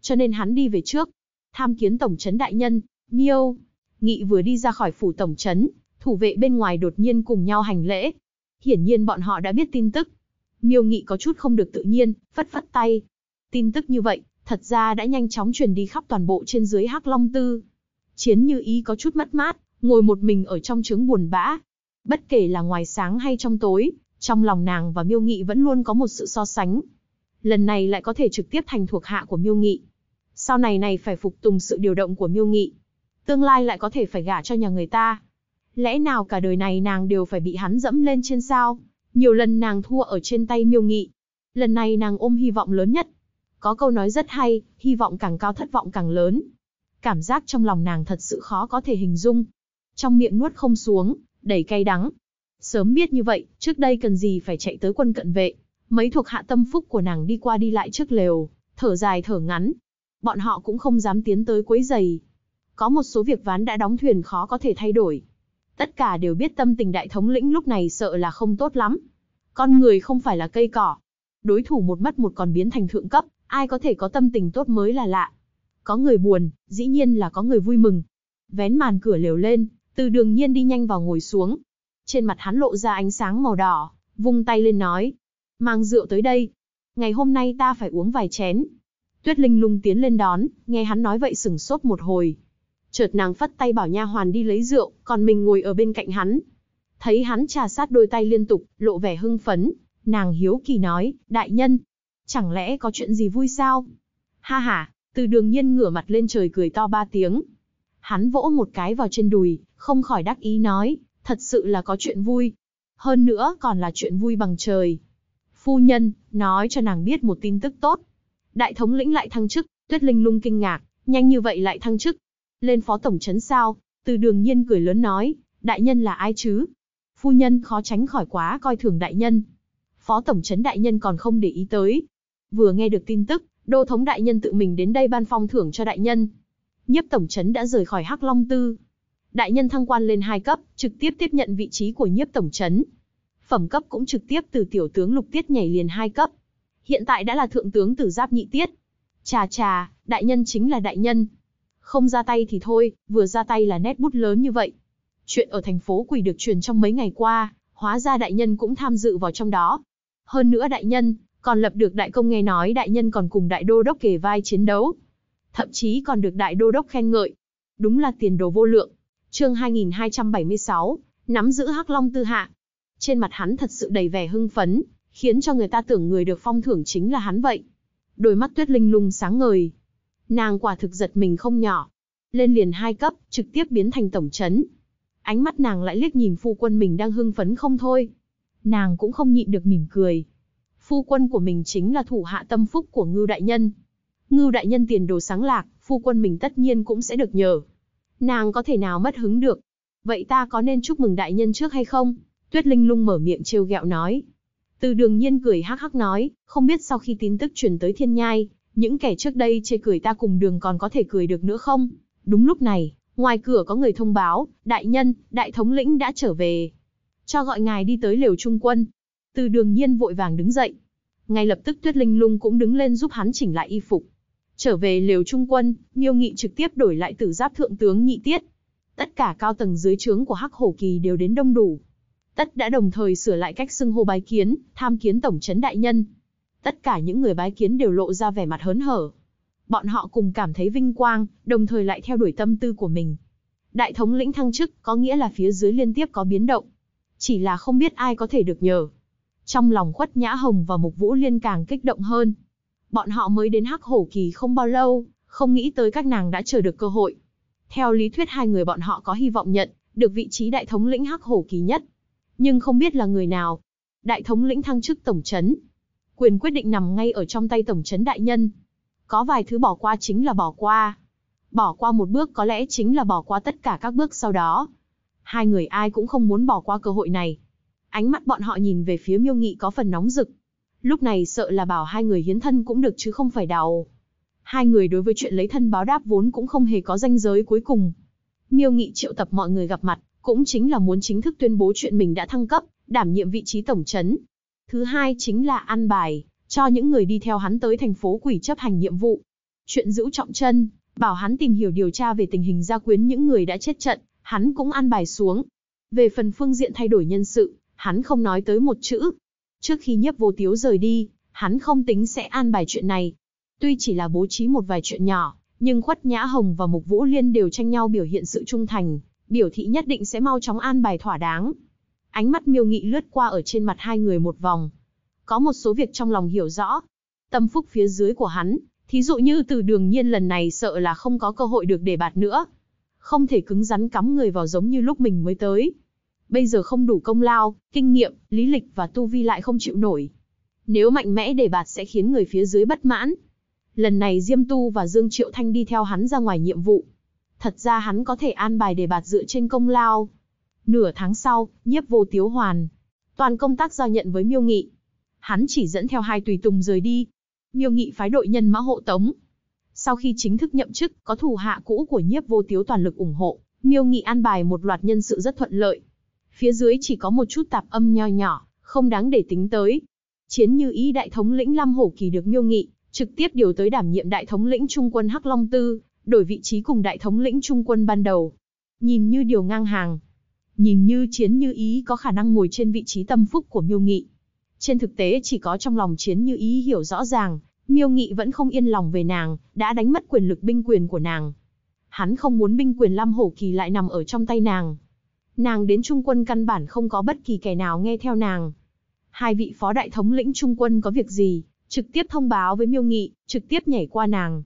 S1: Cho nên hắn đi về trước, tham kiến tổng trấn đại nhân, miêu. Nghị vừa đi ra khỏi phủ tổng trấn, thủ vệ bên ngoài đột nhiên cùng nhau hành lễ. Hiển nhiên bọn họ đã biết tin tức. Miêu Nghị có chút không được tự nhiên, phất phất tay. Tin tức như vậy, thật ra đã nhanh chóng truyền đi khắp toàn bộ trên dưới Hắc Long Tư. Chiến Như Ý có chút mất mát, ngồi một mình ở trong trứng buồn bã. Bất kể là ngoài sáng hay trong tối, trong lòng nàng và Miêu Nghị vẫn luôn có một sự so sánh. Lần này lại có thể trực tiếp thành thuộc hạ của Miêu Nghị. Sau này này phải phục tùng sự điều động của Miêu Nghị. Tương lai lại có thể phải gả cho nhà người ta. Lẽ nào cả đời này nàng đều phải bị hắn dẫm lên trên sao? Nhiều lần nàng thua ở trên tay Miêu Nghị. Lần này nàng ôm hy vọng lớn nhất. Có câu nói rất hay, hy vọng càng cao thất vọng càng lớn. Cảm giác trong lòng nàng thật sự khó có thể hình dung trong miệng nuốt không xuống, đầy cay đắng. Sớm biết như vậy, trước đây cần gì phải chạy tới quân cận vệ. Mấy thuộc hạ tâm phúc của nàng đi qua đi lại trước lều, thở dài thở ngắn. Bọn họ cũng không dám tiến tới quấy giày. Có một số việc ván đã đóng thuyền khó có thể thay đổi. Tất cả đều biết tâm tình đại thống lĩnh lúc này sợ là không tốt lắm. Con người không phải là cây cỏ. Đối thủ một mất một còn biến thành thượng cấp, ai có thể có tâm tình tốt mới là lạ. Có người buồn, dĩ nhiên là có người vui mừng. Vén màn cửa lều lên, từ đường nhiên đi nhanh vào ngồi xuống. Trên mặt hắn lộ ra ánh sáng màu đỏ, vung tay lên nói. Mang rượu tới đây. Ngày hôm nay ta phải uống vài chén. Tuyết Linh lung tiến lên đón, nghe hắn nói vậy sừng sốt một hồi. Chợt nàng phất tay bảo nha hoàn đi lấy rượu, còn mình ngồi ở bên cạnh hắn. Thấy hắn trà sát đôi tay liên tục, lộ vẻ hưng phấn. Nàng hiếu kỳ nói, đại nhân, chẳng lẽ có chuyện gì vui sao? Ha ha, từ đường nhiên ngửa mặt lên trời cười to ba tiếng. Hắn vỗ một cái vào trên đùi, không khỏi đắc ý nói, thật sự là có chuyện vui. Hơn nữa còn là chuyện vui bằng trời. Phu nhân, nói cho nàng biết một tin tức tốt. Đại thống lĩnh lại thăng chức, Tuyết Linh lung kinh ngạc, nhanh như vậy lại thăng chức. Lên phó tổng chấn sao, từ đường nhiên cười lớn nói, đại nhân là ai chứ? Phu nhân khó tránh khỏi quá coi thường đại nhân. Phó tổng chấn đại nhân còn không để ý tới. Vừa nghe được tin tức, đô thống đại nhân tự mình đến đây ban phong thưởng cho đại nhân. Nhiếp tổng chấn đã rời khỏi Hắc Long Tư, đại nhân thăng quan lên hai cấp, trực tiếp tiếp nhận vị trí của nhiếp tổng chấn, Phẩm cấp cũng trực tiếp từ tiểu tướng Lục Tiết nhảy liền hai cấp. Hiện tại đã là thượng tướng Tử Giáp Nhị Tiết. Chà chà, đại nhân chính là đại nhân. Không ra tay thì thôi, vừa ra tay là nét bút lớn như vậy. Chuyện ở thành phố quỷ được truyền trong mấy ngày qua, hóa ra đại nhân cũng tham dự vào trong đó. Hơn nữa đại nhân, còn lập được đại công nghe nói đại nhân còn cùng đại đô đốc kề vai chiến đấu. Thậm chí còn được đại đô đốc khen ngợi. Đúng là tiền đồ vô lượng. Chương 2276, nắm giữ Hắc Long Tư Hạ. Trên mặt hắn thật sự đầy vẻ hưng phấn, khiến cho người ta tưởng người được phong thưởng chính là hắn vậy. Đôi mắt Tuyết Linh lung sáng ngời. Nàng quả thực giật mình không nhỏ. Lên liền hai cấp, trực tiếp biến thành tổng chấn, Ánh mắt nàng lại liếc nhìn phu quân mình đang hưng phấn không thôi. Nàng cũng không nhịn được mỉm cười. Phu quân của mình chính là thủ hạ tâm phúc của Ngưu đại nhân. Ngưu đại nhân tiền đồ sáng lạc, phu quân mình tất nhiên cũng sẽ được nhờ nàng có thể nào mất hứng được. Vậy ta có nên chúc mừng đại nhân trước hay không? Tuyết Linh lung mở miệng trêu ghẹo nói. Từ đường nhiên cười hắc hắc nói, không biết sau khi tin tức truyền tới thiên nhai, những kẻ trước đây chê cười ta cùng đường còn có thể cười được nữa không? Đúng lúc này, ngoài cửa có người thông báo, đại nhân, đại thống lĩnh đã trở về. Cho gọi ngài đi tới liều trung quân. Từ đường nhiên vội vàng đứng dậy. Ngay lập tức Tuyết Linh lung cũng đứng lên giúp hắn chỉnh lại y phục. Trở về liều trung quân, Miêu Nghị trực tiếp đổi lại tử giáp thượng tướng nhị tiết. Tất cả cao tầng dưới trướng của Hắc Hổ Kỳ đều đến đông đủ. Tất đã đồng thời sửa lại cách xưng hô bái kiến, tham kiến tổng trấn đại nhân. Tất cả những người bái kiến đều lộ ra vẻ mặt hớn hở. Bọn họ cùng cảm thấy vinh quang, đồng thời lại theo đuổi tâm tư của mình. Đại thống lĩnh thăng chức có nghĩa là phía dưới liên tiếp có biến động. Chỉ là không biết ai có thể được nhờ. Trong lòng khuất nhã hồng và mục vũ liên càng kích động hơn. Bọn họ mới đến Hắc Hổ Kỳ không bao lâu, không nghĩ tới các nàng đã chờ được cơ hội. Theo lý thuyết hai người bọn họ có hy vọng nhận được vị trí đại thống lĩnh Hắc Hổ Kỳ nhất, nhưng không biết là người nào. Đại thống lĩnh thăng chức tổng chấn, quyền quyết định nằm ngay ở trong tay tổng chấn đại nhân. Có vài thứ bỏ qua chính là bỏ qua. Bỏ qua một bước có lẽ chính là bỏ qua tất cả các bước sau đó. Hai người ai cũng không muốn bỏ qua cơ hội này. Ánh mắt bọn họ nhìn về phía Miêu Nghị có phần nóng rực, Lúc này sợ là bảo hai người hiến thân cũng được chứ không phải đào. Hai người đối với chuyện lấy thân báo đáp vốn cũng không hề có danh giới cuối cùng. Miêu Nghị triệu tập mọi người gặp mặt, cũng chính là muốn chính thức tuyên bố chuyện mình đã thăng cấp, đảm nhiệm vị trí tổng trấn. Thứ hai chính là ăn bài, cho những người đi theo hắn tới thành phố quỷ chấp hành nhiệm vụ. Chuyện giữ trọng chân, bảo hắn tìm hiểu điều tra về tình hình gia quyến những người đã chết trận, hắn cũng ăn bài xuống. Về phần phương diện thay đổi nhân sự, hắn không nói tới một chữ, Trước khi nhấp vô tiếu rời đi, hắn không tính sẽ an bài chuyện này. Tuy chỉ là bố trí một vài chuyện nhỏ, nhưng Khuất Nhã Hồng và Mục Vũ Liên đều tranh nhau biểu hiện sự trung thành, biểu thị nhất định sẽ mau chóng an bài thỏa đáng. Ánh mắt miêu nghị lướt qua ở trên mặt hai người một vòng. Có một số việc trong lòng hiểu rõ. Tâm phúc phía dưới của hắn, thí dụ như từ đường nhiên lần này sợ là không có cơ hội được để bạt nữa. Không thể cứng rắn cắm người vào giống như lúc mình mới tới, bây giờ không đủ công lao, kinh nghiệm, lý lịch và tu vi lại không chịu nổi. Nếu mạnh mẽ để bạt sẽ khiến người phía dưới bất mãn. Lần này Diêm Tu và Dương Triệu Thanh đi theo hắn ra ngoài nhiệm vụ. Thật ra hắn có thể an bài để bạt dựa trên công lao. Nửa tháng sau, nhiếp vô tiếu hoàn. Toàn công tác giao nhận với Miêu Nghị. Hắn chỉ dẫn theo hai tùy tùng rời đi. Miêu Nghị phái đội nhân mã hộ tống. Sau khi chính thức nhậm chức, có thủ hạ cũ của nhiếp vô tiếu toàn lực ủng hộ. Miêu Nghị an bài một loạt nhân sự rất thuận lợi phía dưới chỉ có một chút tạp âm nho nhỏ, không đáng để tính tới. Chiến Như Ý đại thống lĩnh Lâm Hổ Kỳ được miêu nghị, trực tiếp điều tới đảm nhiệm đại thống lĩnh trung quân Hắc Long Tư, đổi vị trí cùng đại thống lĩnh trung quân ban đầu. Nhìn như điều ngang hàng, nhìn như Chiến Như Ý có khả năng ngồi trên vị trí tâm phúc của miêu nghị. Trên thực tế chỉ có trong lòng Chiến Như Ý hiểu rõ ràng, miêu nghị vẫn không yên lòng về nàng, đã đánh mất quyền lực binh quyền của nàng. Hắn không muốn binh quyền Lâm Hổ Kỳ lại nằm ở trong tay nàng. Nàng đến trung quân căn bản không có bất kỳ kẻ nào nghe theo nàng. Hai vị phó đại thống lĩnh trung quân có việc gì, trực tiếp thông báo với miêu nghị, trực tiếp nhảy qua nàng.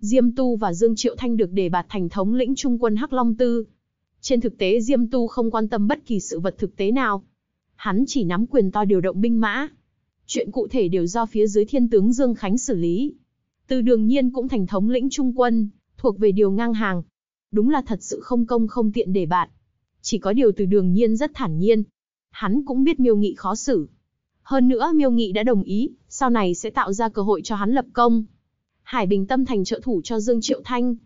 S1: Diêm Tu và Dương Triệu Thanh được đề bạt thành thống lĩnh trung quân Hắc Long Tư. Trên thực tế Diêm Tu không quan tâm bất kỳ sự vật thực tế nào. Hắn chỉ nắm quyền to điều động binh mã. Chuyện cụ thể đều do phía dưới thiên tướng Dương Khánh xử lý. Từ đường nhiên cũng thành thống lĩnh trung quân, thuộc về điều ngang hàng. Đúng là thật sự không công không tiện để bạt chỉ có điều từ đường nhiên rất thản nhiên. Hắn cũng biết miêu nghị khó xử. Hơn nữa miêu nghị đã đồng ý, sau này sẽ tạo ra cơ hội cho hắn lập công. Hải Bình tâm thành trợ thủ cho Dương Triệu Thanh.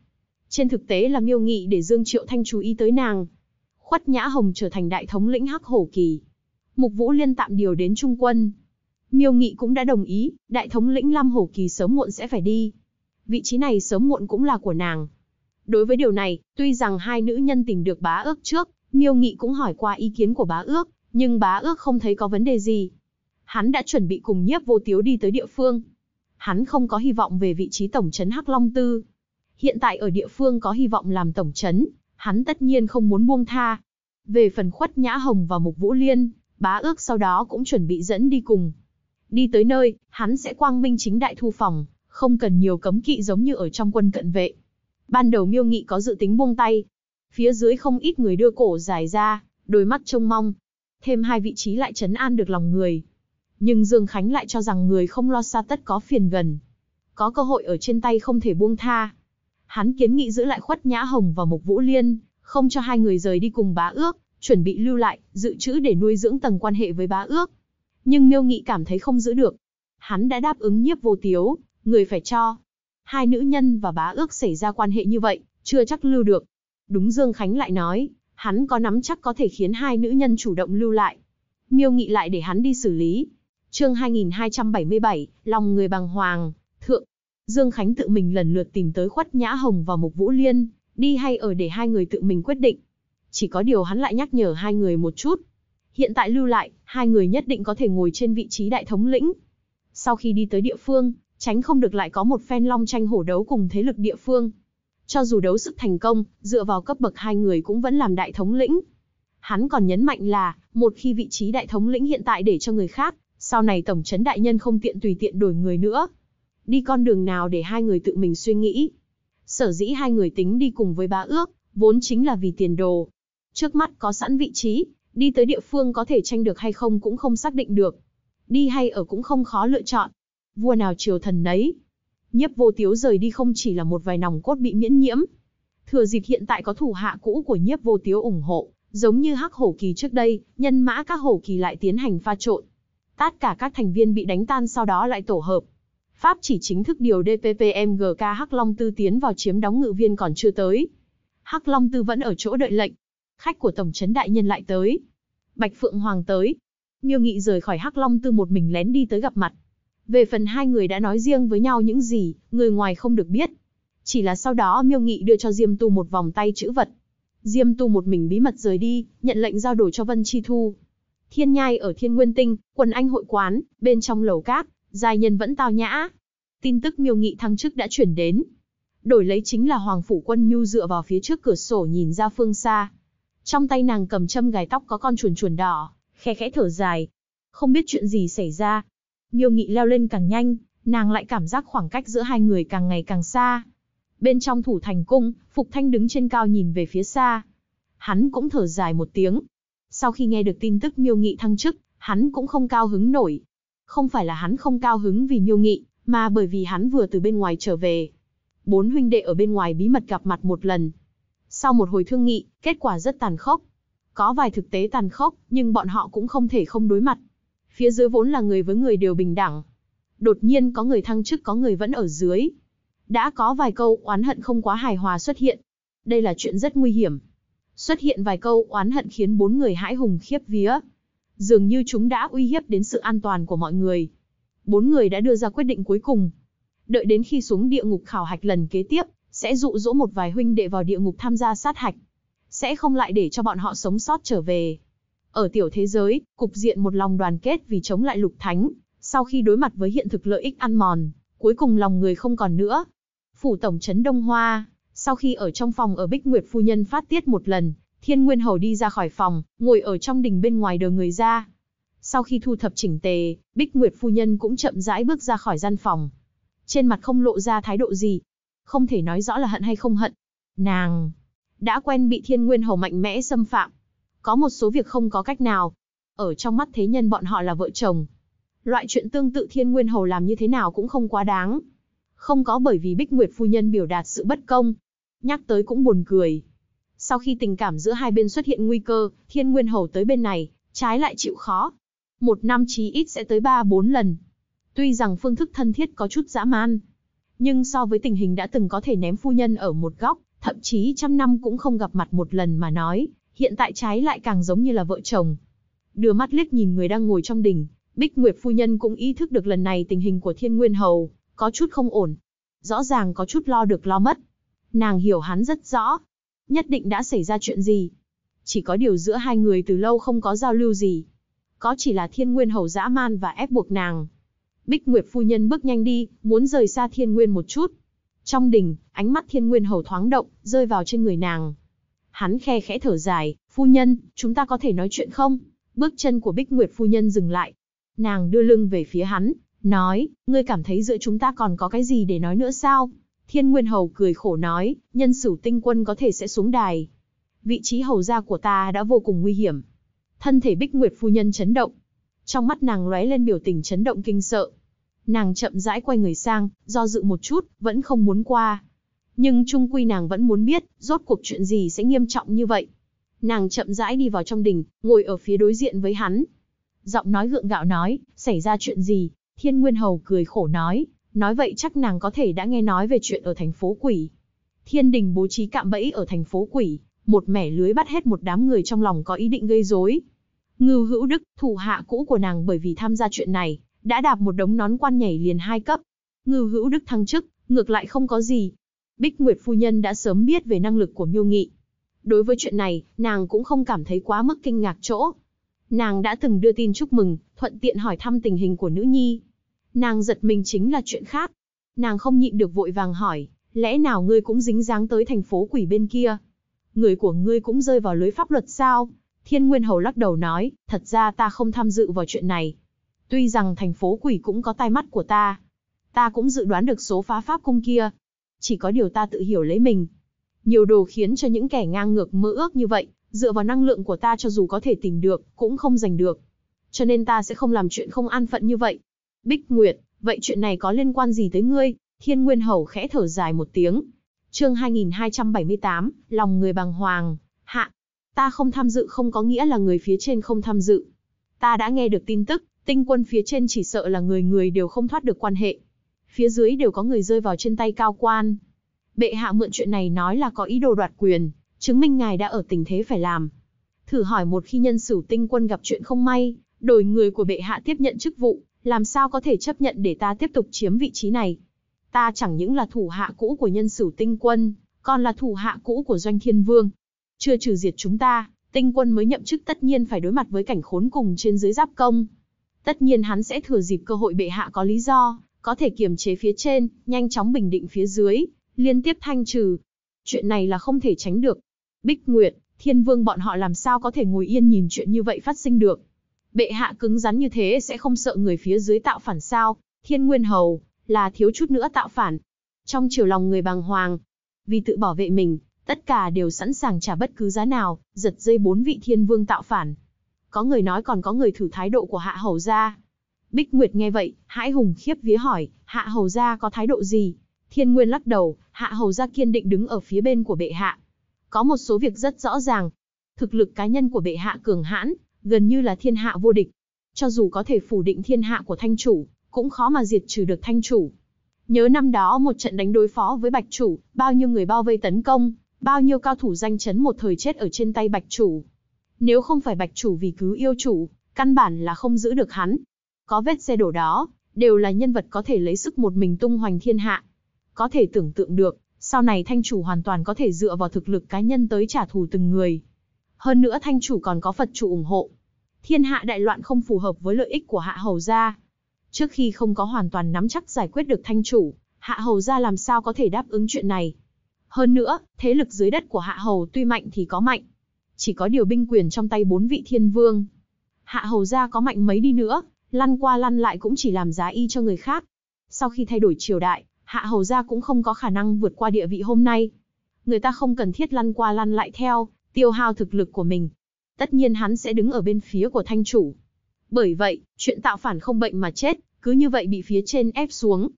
S1: Trên thực tế là miêu nghị để Dương Triệu Thanh chú ý tới nàng. Khuất Nhã Hồng trở thành đại thống lĩnh Hắc Hổ Kỳ. Mục Vũ Liên tạm điều đến Trung Quân. Miêu Nghị cũng đã đồng ý, đại thống lĩnh Lam Hổ Kỳ sớm muộn sẽ phải đi. Vị trí này sớm muộn cũng là của nàng. Đối với điều này, tuy rằng hai nữ nhân tình được bá ước trước, Miêu Nghị cũng hỏi qua ý kiến của bá ước, nhưng bá ước không thấy có vấn đề gì. Hắn đã chuẩn bị cùng nhiếp vô tiếu đi tới địa phương. Hắn không có hy vọng về vị trí tổng trấn Hắc Long Tư. Hiện tại ở địa phương có hy vọng làm tổng trấn, hắn tất nhiên không muốn buông tha. Về phần khuất Nhã Hồng và Mục Vũ Liên, bá ước sau đó cũng chuẩn bị dẫn đi cùng. Đi tới nơi, hắn sẽ quang minh chính đại thu phòng, không cần nhiều cấm kỵ giống như ở trong quân cận vệ. Ban đầu miêu nghị có dự tính buông tay, Phía dưới không ít người đưa cổ dài ra, đôi mắt trông mong. Thêm hai vị trí lại chấn an được lòng người. Nhưng Dương Khánh lại cho rằng người không lo xa tất có phiền gần. Có cơ hội ở trên tay không thể buông tha. Hắn kiến nghị giữ lại khuất nhã hồng và mục vũ liên, không cho hai người rời đi cùng bá ước, chuẩn bị lưu lại, dự trữ để nuôi dưỡng tầng quan hệ với bá ước. Nhưng Niêu Nghị cảm thấy không giữ được. Hắn đã đáp ứng nhiếp vô tiếu, người phải cho. Hai nữ nhân và bá ước xảy ra quan hệ như vậy, chưa chắc lưu được. Đúng Dương Khánh lại nói, hắn có nắm chắc có thể khiến hai nữ nhân chủ động lưu lại. Miêu nghị lại để hắn đi xử lý. Chương 2277, lòng người bằng hoàng, thượng. Dương Khánh tự mình lần lượt tìm tới Khuất Nhã Hồng và Mục Vũ Liên, đi hay ở để hai người tự mình quyết định. Chỉ có điều hắn lại nhắc nhở hai người một chút. Hiện tại lưu lại, hai người nhất định có thể ngồi trên vị trí đại thống lĩnh. Sau khi đi tới địa phương, tránh không được lại có một phen long tranh hổ đấu cùng thế lực địa phương, cho dù đấu sức thành công, dựa vào cấp bậc hai người cũng vẫn làm đại thống lĩnh. Hắn còn nhấn mạnh là, một khi vị trí đại thống lĩnh hiện tại để cho người khác, sau này tổng trấn đại nhân không tiện tùy tiện đổi người nữa. Đi con đường nào để hai người tự mình suy nghĩ. Sở dĩ hai người tính đi cùng với bá ước, vốn chính là vì tiền đồ. Trước mắt có sẵn vị trí, đi tới địa phương có thể tranh được hay không cũng không xác định được. Đi hay ở cũng không khó lựa chọn. Vua nào triều thần nấy, nhiếp vô tiếu rời đi không chỉ là một vài nòng cốt bị miễn nhiễm. Thừa dịp hiện tại có thủ hạ cũ của nhiếp vô tiếu ủng hộ, giống như hắc hổ kỳ trước đây, nhân mã các hổ kỳ lại tiến hành pha trộn. Tất cả các thành viên bị đánh tan sau đó lại tổ hợp. Pháp chỉ chính thức điều DPPMGK Hắc Long Tư tiến vào chiếm đóng ngự viên còn chưa tới. Hắc Long Tư vẫn ở chỗ đợi lệnh. Khách của Tổng trấn Đại Nhân lại tới. Bạch Phượng Hoàng tới. Miêu Nghị rời khỏi Hắc Long Tư một mình lén đi tới gặp mặt. Về phần hai người đã nói riêng với nhau những gì, người ngoài không được biết. Chỉ là sau đó Miêu Nghị đưa cho Diêm Tu một vòng tay chữ vật. Diêm Tu một mình bí mật rời đi, nhận lệnh giao đổi cho Vân Chi Thu. Thiên Nhai ở Thiên Nguyên Tinh, quần anh hội quán, bên trong lầu cát, giai nhân vẫn tao nhã. Tin tức Miêu Nghị thăng chức đã chuyển đến. Đổi lấy chính là Hoàng Phủ Quân Nhu dựa vào phía trước cửa sổ nhìn ra phương xa. Trong tay nàng cầm châm gài tóc có con chuồn chuồn đỏ, khẽ khẽ thở dài. Không biết chuyện gì xảy ra, Miêu Nghị leo lên càng nhanh, nàng lại cảm giác khoảng cách giữa hai người càng ngày càng xa. Bên trong thủ thành cung, Phục Thanh đứng trên cao nhìn về phía xa. Hắn cũng thở dài một tiếng. Sau khi nghe được tin tức Miêu Nghị thăng chức, hắn cũng không cao hứng nổi. Không phải là hắn không cao hứng vì Miêu Nghị, mà bởi vì hắn vừa từ bên ngoài trở về. Bốn huynh đệ ở bên ngoài bí mật gặp mặt một lần. Sau một hồi thương nghị, kết quả rất tàn khốc. Có vài thực tế tàn khốc, nhưng bọn họ cũng không thể không đối mặt phía dưới vốn là người với người đều bình đẳng. Đột nhiên có người thăng chức có người vẫn ở dưới. Đã có vài câu oán hận không quá hài hòa xuất hiện. Đây là chuyện rất nguy hiểm. Xuất hiện vài câu oán hận khiến bốn người hãi hùng khiếp vía. Dường như chúng đã uy hiếp đến sự an toàn của mọi người. Bốn người đã đưa ra quyết định cuối cùng. Đợi đến khi xuống địa ngục khảo hạch lần kế tiếp, sẽ dụ dỗ một vài huynh đệ vào địa ngục tham gia sát hạch. Sẽ không lại để cho bọn họ sống sót trở về. Ở tiểu thế giới, cục diện một lòng đoàn kết vì chống lại lục thánh, sau khi đối mặt với hiện thực lợi ích ăn mòn, cuối cùng lòng người không còn nữa. Phủ tổng trấn Đông Hoa, sau khi ở trong phòng ở Bích Nguyệt phu nhân phát tiết một lần, Thiên Nguyên Hầu đi ra khỏi phòng, ngồi ở trong đình bên ngoài đờ người ra. Sau khi thu thập chỉnh tề, Bích Nguyệt phu nhân cũng chậm rãi bước ra khỏi gian phòng. Trên mặt không lộ ra thái độ gì, không thể nói rõ là hận hay không hận. Nàng đã quen bị Thiên Nguyên Hầu mạnh mẽ xâm phạm, có một số việc không có cách nào. Ở trong mắt thế nhân bọn họ là vợ chồng. Loại chuyện tương tự thiên nguyên hầu làm như thế nào cũng không quá đáng. Không có bởi vì Bích Nguyệt phu nhân biểu đạt sự bất công. Nhắc tới cũng buồn cười. Sau khi tình cảm giữa hai bên xuất hiện nguy cơ, thiên nguyên hầu tới bên này, trái lại chịu khó. Một năm chí ít sẽ tới ba bốn lần. Tuy rằng phương thức thân thiết có chút dã man, nhưng so với tình hình đã từng có thể ném phu nhân ở một góc, thậm chí trăm năm cũng không gặp mặt một lần mà nói, hiện tại trái lại càng giống như là vợ chồng. Đưa mắt liếc nhìn người đang ngồi trong đỉnh, Bích Nguyệt phu nhân cũng ý thức được lần này tình hình của Thiên Nguyên Hầu, có chút không ổn. Rõ ràng có chút lo được lo mất. Nàng hiểu hắn rất rõ. Nhất định đã xảy ra chuyện gì. Chỉ có điều giữa hai người từ lâu không có giao lưu gì. Có chỉ là Thiên Nguyên Hầu dã man và ép buộc nàng. Bích Nguyệt phu nhân bước nhanh đi, muốn rời xa Thiên Nguyên một chút. Trong đình, ánh mắt Thiên Nguyên Hầu thoáng động, rơi vào trên người nàng. Hắn khe khẽ thở dài, phu nhân, chúng ta có thể nói chuyện không? Bước chân của Bích Nguyệt phu nhân dừng lại. Nàng đưa lưng về phía hắn, nói, ngươi cảm thấy giữa chúng ta còn có cái gì để nói nữa sao? Thiên Nguyên Hầu cười khổ nói, nhân sử tinh quân có thể sẽ xuống đài. Vị trí hầu gia của ta đã vô cùng nguy hiểm. Thân thể Bích Nguyệt phu nhân chấn động. Trong mắt nàng lóe lên biểu tình chấn động kinh sợ. Nàng chậm rãi quay người sang, do dự một chút, vẫn không muốn qua. Nhưng trung quy nàng vẫn muốn biết, rốt cuộc chuyện gì sẽ nghiêm trọng như vậy. Nàng chậm rãi đi vào trong đình, ngồi ở phía đối diện với hắn. Giọng nói gượng gạo nói, xảy ra chuyện gì? Thiên Nguyên Hầu cười khổ nói, nói vậy chắc nàng có thể đã nghe nói về chuyện ở thành phố quỷ. Thiên đình bố trí cạm bẫy ở thành phố quỷ, một mẻ lưới bắt hết một đám người trong lòng có ý định gây rối. Ngưu hữu đức, thủ hạ cũ của nàng bởi vì tham gia chuyện này, đã đạp một đống nón quan nhảy liền hai cấp. Ngưu hữu đức thăng chức, ngược lại không có gì, Bích Nguyệt Phu Nhân đã sớm biết về năng lực của Miêu Nghị. Đối với chuyện này, nàng cũng không cảm thấy quá mức kinh ngạc chỗ. Nàng đã từng đưa tin chúc mừng, thuận tiện hỏi thăm tình hình của nữ nhi. Nàng giật mình chính là chuyện khác. Nàng không nhịn được vội vàng hỏi, lẽ nào ngươi cũng dính dáng tới thành phố quỷ bên kia? Người của ngươi cũng rơi vào lưới pháp luật sao? Thiên Nguyên Hầu lắc đầu nói, thật ra ta không tham dự vào chuyện này. Tuy rằng thành phố quỷ cũng có tai mắt của ta, ta cũng dự đoán được số phá pháp cung kia, chỉ có điều ta tự hiểu lấy mình. Nhiều đồ khiến cho những kẻ ngang ngược mơ ước như vậy, dựa vào năng lượng của ta cho dù có thể tìm được, cũng không giành được. Cho nên ta sẽ không làm chuyện không an phận như vậy. Bích Nguyệt, vậy chuyện này có liên quan gì tới ngươi? Thiên Nguyên Hầu khẽ thở dài một tiếng. Chương 2278, lòng người bằng hoàng, hạ. Ta không tham dự không có nghĩa là người phía trên không tham dự. Ta đã nghe được tin tức, tinh quân phía trên chỉ sợ là người người đều không thoát được quan hệ, phía dưới đều có người rơi vào trên tay cao quan. Bệ hạ mượn chuyện này nói là có ý đồ đoạt quyền, chứng minh ngài đã ở tình thế phải làm. Thử hỏi một khi nhân sử tinh quân gặp chuyện không may, đổi người của bệ hạ tiếp nhận chức vụ, làm sao có thể chấp nhận để ta tiếp tục chiếm vị trí này? Ta chẳng những là thủ hạ cũ của nhân sử tinh quân, còn là thủ hạ cũ của doanh thiên vương. Chưa trừ diệt chúng ta, tinh quân mới nhậm chức tất nhiên phải đối mặt với cảnh khốn cùng trên dưới giáp công. Tất nhiên hắn sẽ thừa dịp cơ hội bệ hạ có lý do, có thể kiềm chế phía trên, nhanh chóng bình định phía dưới, liên tiếp thanh trừ. Chuyện này là không thể tránh được. Bích Nguyệt, Thiên Vương bọn họ làm sao có thể ngồi yên nhìn chuyện như vậy phát sinh được. Bệ hạ cứng rắn như thế sẽ không sợ người phía dưới tạo phản sao, Thiên Nguyên Hầu, là thiếu chút nữa tạo phản. Trong chiều lòng người bàng hoàng, vì tự bảo vệ mình, tất cả đều sẵn sàng trả bất cứ giá nào, giật dây bốn vị thiên vương tạo phản. Có người nói còn có người thử thái độ của hạ hầu ra, Bích Nguyệt nghe vậy, hãi hùng khiếp vía hỏi, hạ hầu gia có thái độ gì? Thiên Nguyên lắc đầu, hạ hầu gia kiên định đứng ở phía bên của bệ hạ. Có một số việc rất rõ ràng. Thực lực cá nhân của bệ hạ cường hãn, gần như là thiên hạ vô địch. Cho dù có thể phủ định thiên hạ của thanh chủ, cũng khó mà diệt trừ được thanh chủ. Nhớ năm đó một trận đánh đối phó với bạch chủ, bao nhiêu người bao vây tấn công, bao nhiêu cao thủ danh chấn một thời chết ở trên tay bạch chủ. Nếu không phải bạch chủ vì cứu yêu chủ, căn bản là không giữ được hắn. Có vết xe đổ đó, đều là nhân vật có thể lấy sức một mình tung hoành thiên hạ. Có thể tưởng tượng được, sau này thanh chủ hoàn toàn có thể dựa vào thực lực cá nhân tới trả thù từng người. Hơn nữa thanh chủ còn có Phật chủ ủng hộ. Thiên hạ đại loạn không phù hợp với lợi ích của hạ hầu gia. Trước khi không có hoàn toàn nắm chắc giải quyết được thanh chủ, hạ hầu gia làm sao có thể đáp ứng chuyện này. Hơn nữa, thế lực dưới đất của hạ hầu tuy mạnh thì có mạnh. Chỉ có điều binh quyền trong tay bốn vị thiên vương. Hạ hầu gia có mạnh mấy đi nữa, lăn qua lăn lại cũng chỉ làm giá y cho người khác. Sau khi thay đổi triều đại, hạ hầu gia cũng không có khả năng vượt qua địa vị hôm nay. Người ta không cần thiết lăn qua lăn lại theo, tiêu hao thực lực của mình. Tất nhiên hắn sẽ đứng ở bên phía của thanh chủ. Bởi vậy, chuyện tạo phản không bệnh mà chết, cứ như vậy bị phía trên ép xuống.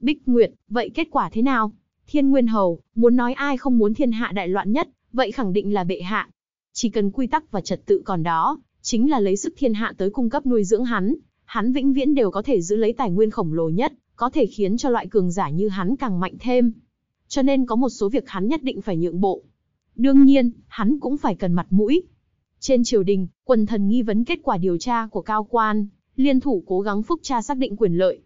S1: Bích Nguyệt, vậy kết quả thế nào? Thiên Nguyên Hầu, muốn nói ai không muốn thiên hạ đại loạn nhất, vậy khẳng định là bệ hạ. Chỉ cần quy tắc và trật tự còn đó, chính là lấy sức thiên hạ tới cung cấp nuôi dưỡng hắn, hắn vĩnh viễn đều có thể giữ lấy tài nguyên khổng lồ nhất, có thể khiến cho loại cường giả như hắn càng mạnh thêm. Cho nên có một số việc hắn nhất định phải nhượng bộ. Đương nhiên, hắn cũng phải cần mặt mũi. Trên triều đình, quần thần nghi vấn kết quả điều tra của cao quan, liên thủ cố gắng phúc tra xác định quyền lợi.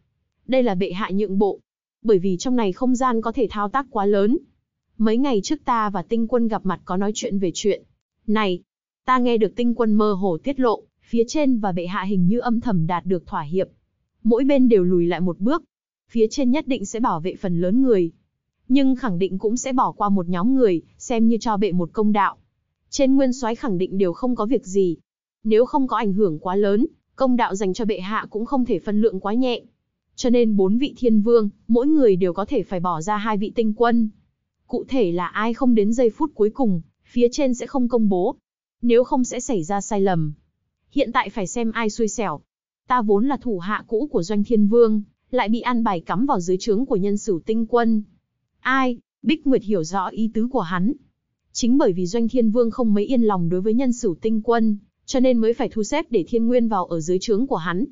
S1: Đây là bệ hạ nhượng bộ, bởi vì trong này không gian có thể thao tác quá lớn. Mấy ngày trước ta và tinh quân gặp mặt có nói chuyện về chuyện. Này, ta nghe được tinh quân mơ hồ tiết lộ, phía trên và bệ hạ hình như âm thầm đạt được thỏa hiệp. Mỗi bên đều lùi lại một bước. Phía trên nhất định sẽ bảo vệ phần lớn người. Nhưng khẳng định cũng sẽ bỏ qua một nhóm người, xem như cho bệ một công đạo. Trên nguyên soái khẳng định đều không có việc gì. Nếu không có ảnh hưởng quá lớn, công đạo dành cho bệ hạ cũng không thể phân lượng quá nhẹ. Cho nên bốn vị thiên vương, mỗi người đều có thể phải bỏ ra hai vị tinh quân. Cụ thể là ai không đến giây phút cuối cùng, phía trên sẽ không công bố. Nếu không sẽ xảy ra sai lầm, hiện tại phải xem ai xui xẻo. Ta vốn là thủ hạ cũ của Doanh Thiên Vương, lại bị an bài cắm vào dưới trướng của nhân Sử tinh quân. Ai? Bích Nguyệt hiểu rõ ý tứ của hắn. Chính bởi vì Doanh Thiên Vương không mấy yên lòng đối với nhân Sử tinh quân, cho nên mới phải thu xếp để Thiên Nguyên vào ở dưới trướng của hắn.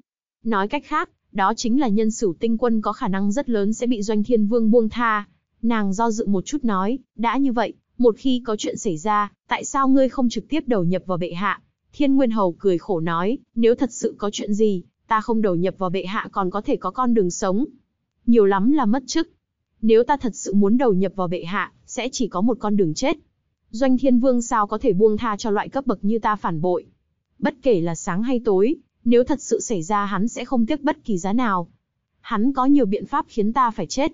S1: Nói cách khác, đó chính là nhân Sử tinh quân có khả năng rất lớn sẽ bị Doanh Thiên Vương buông tha. Nàng do dự một chút nói, đã như vậy, một khi có chuyện xảy ra, tại sao ngươi không trực tiếp đầu nhập vào bệ hạ, Thiên Nguyên Hầu cười khổ nói, nếu thật sự có chuyện gì, ta không đầu nhập vào bệ hạ còn có thể có con đường sống. Nhiều lắm là mất chức. Nếu ta thật sự muốn đầu nhập vào bệ hạ, sẽ chỉ có một con đường chết. Doanh Thiên Vương sao có thể buông tha cho loại cấp bậc như ta phản bội. Bất kể là sáng hay tối, nếu thật sự xảy ra hắn sẽ không tiếc bất kỳ giá nào. Hắn có nhiều biện pháp khiến ta phải chết.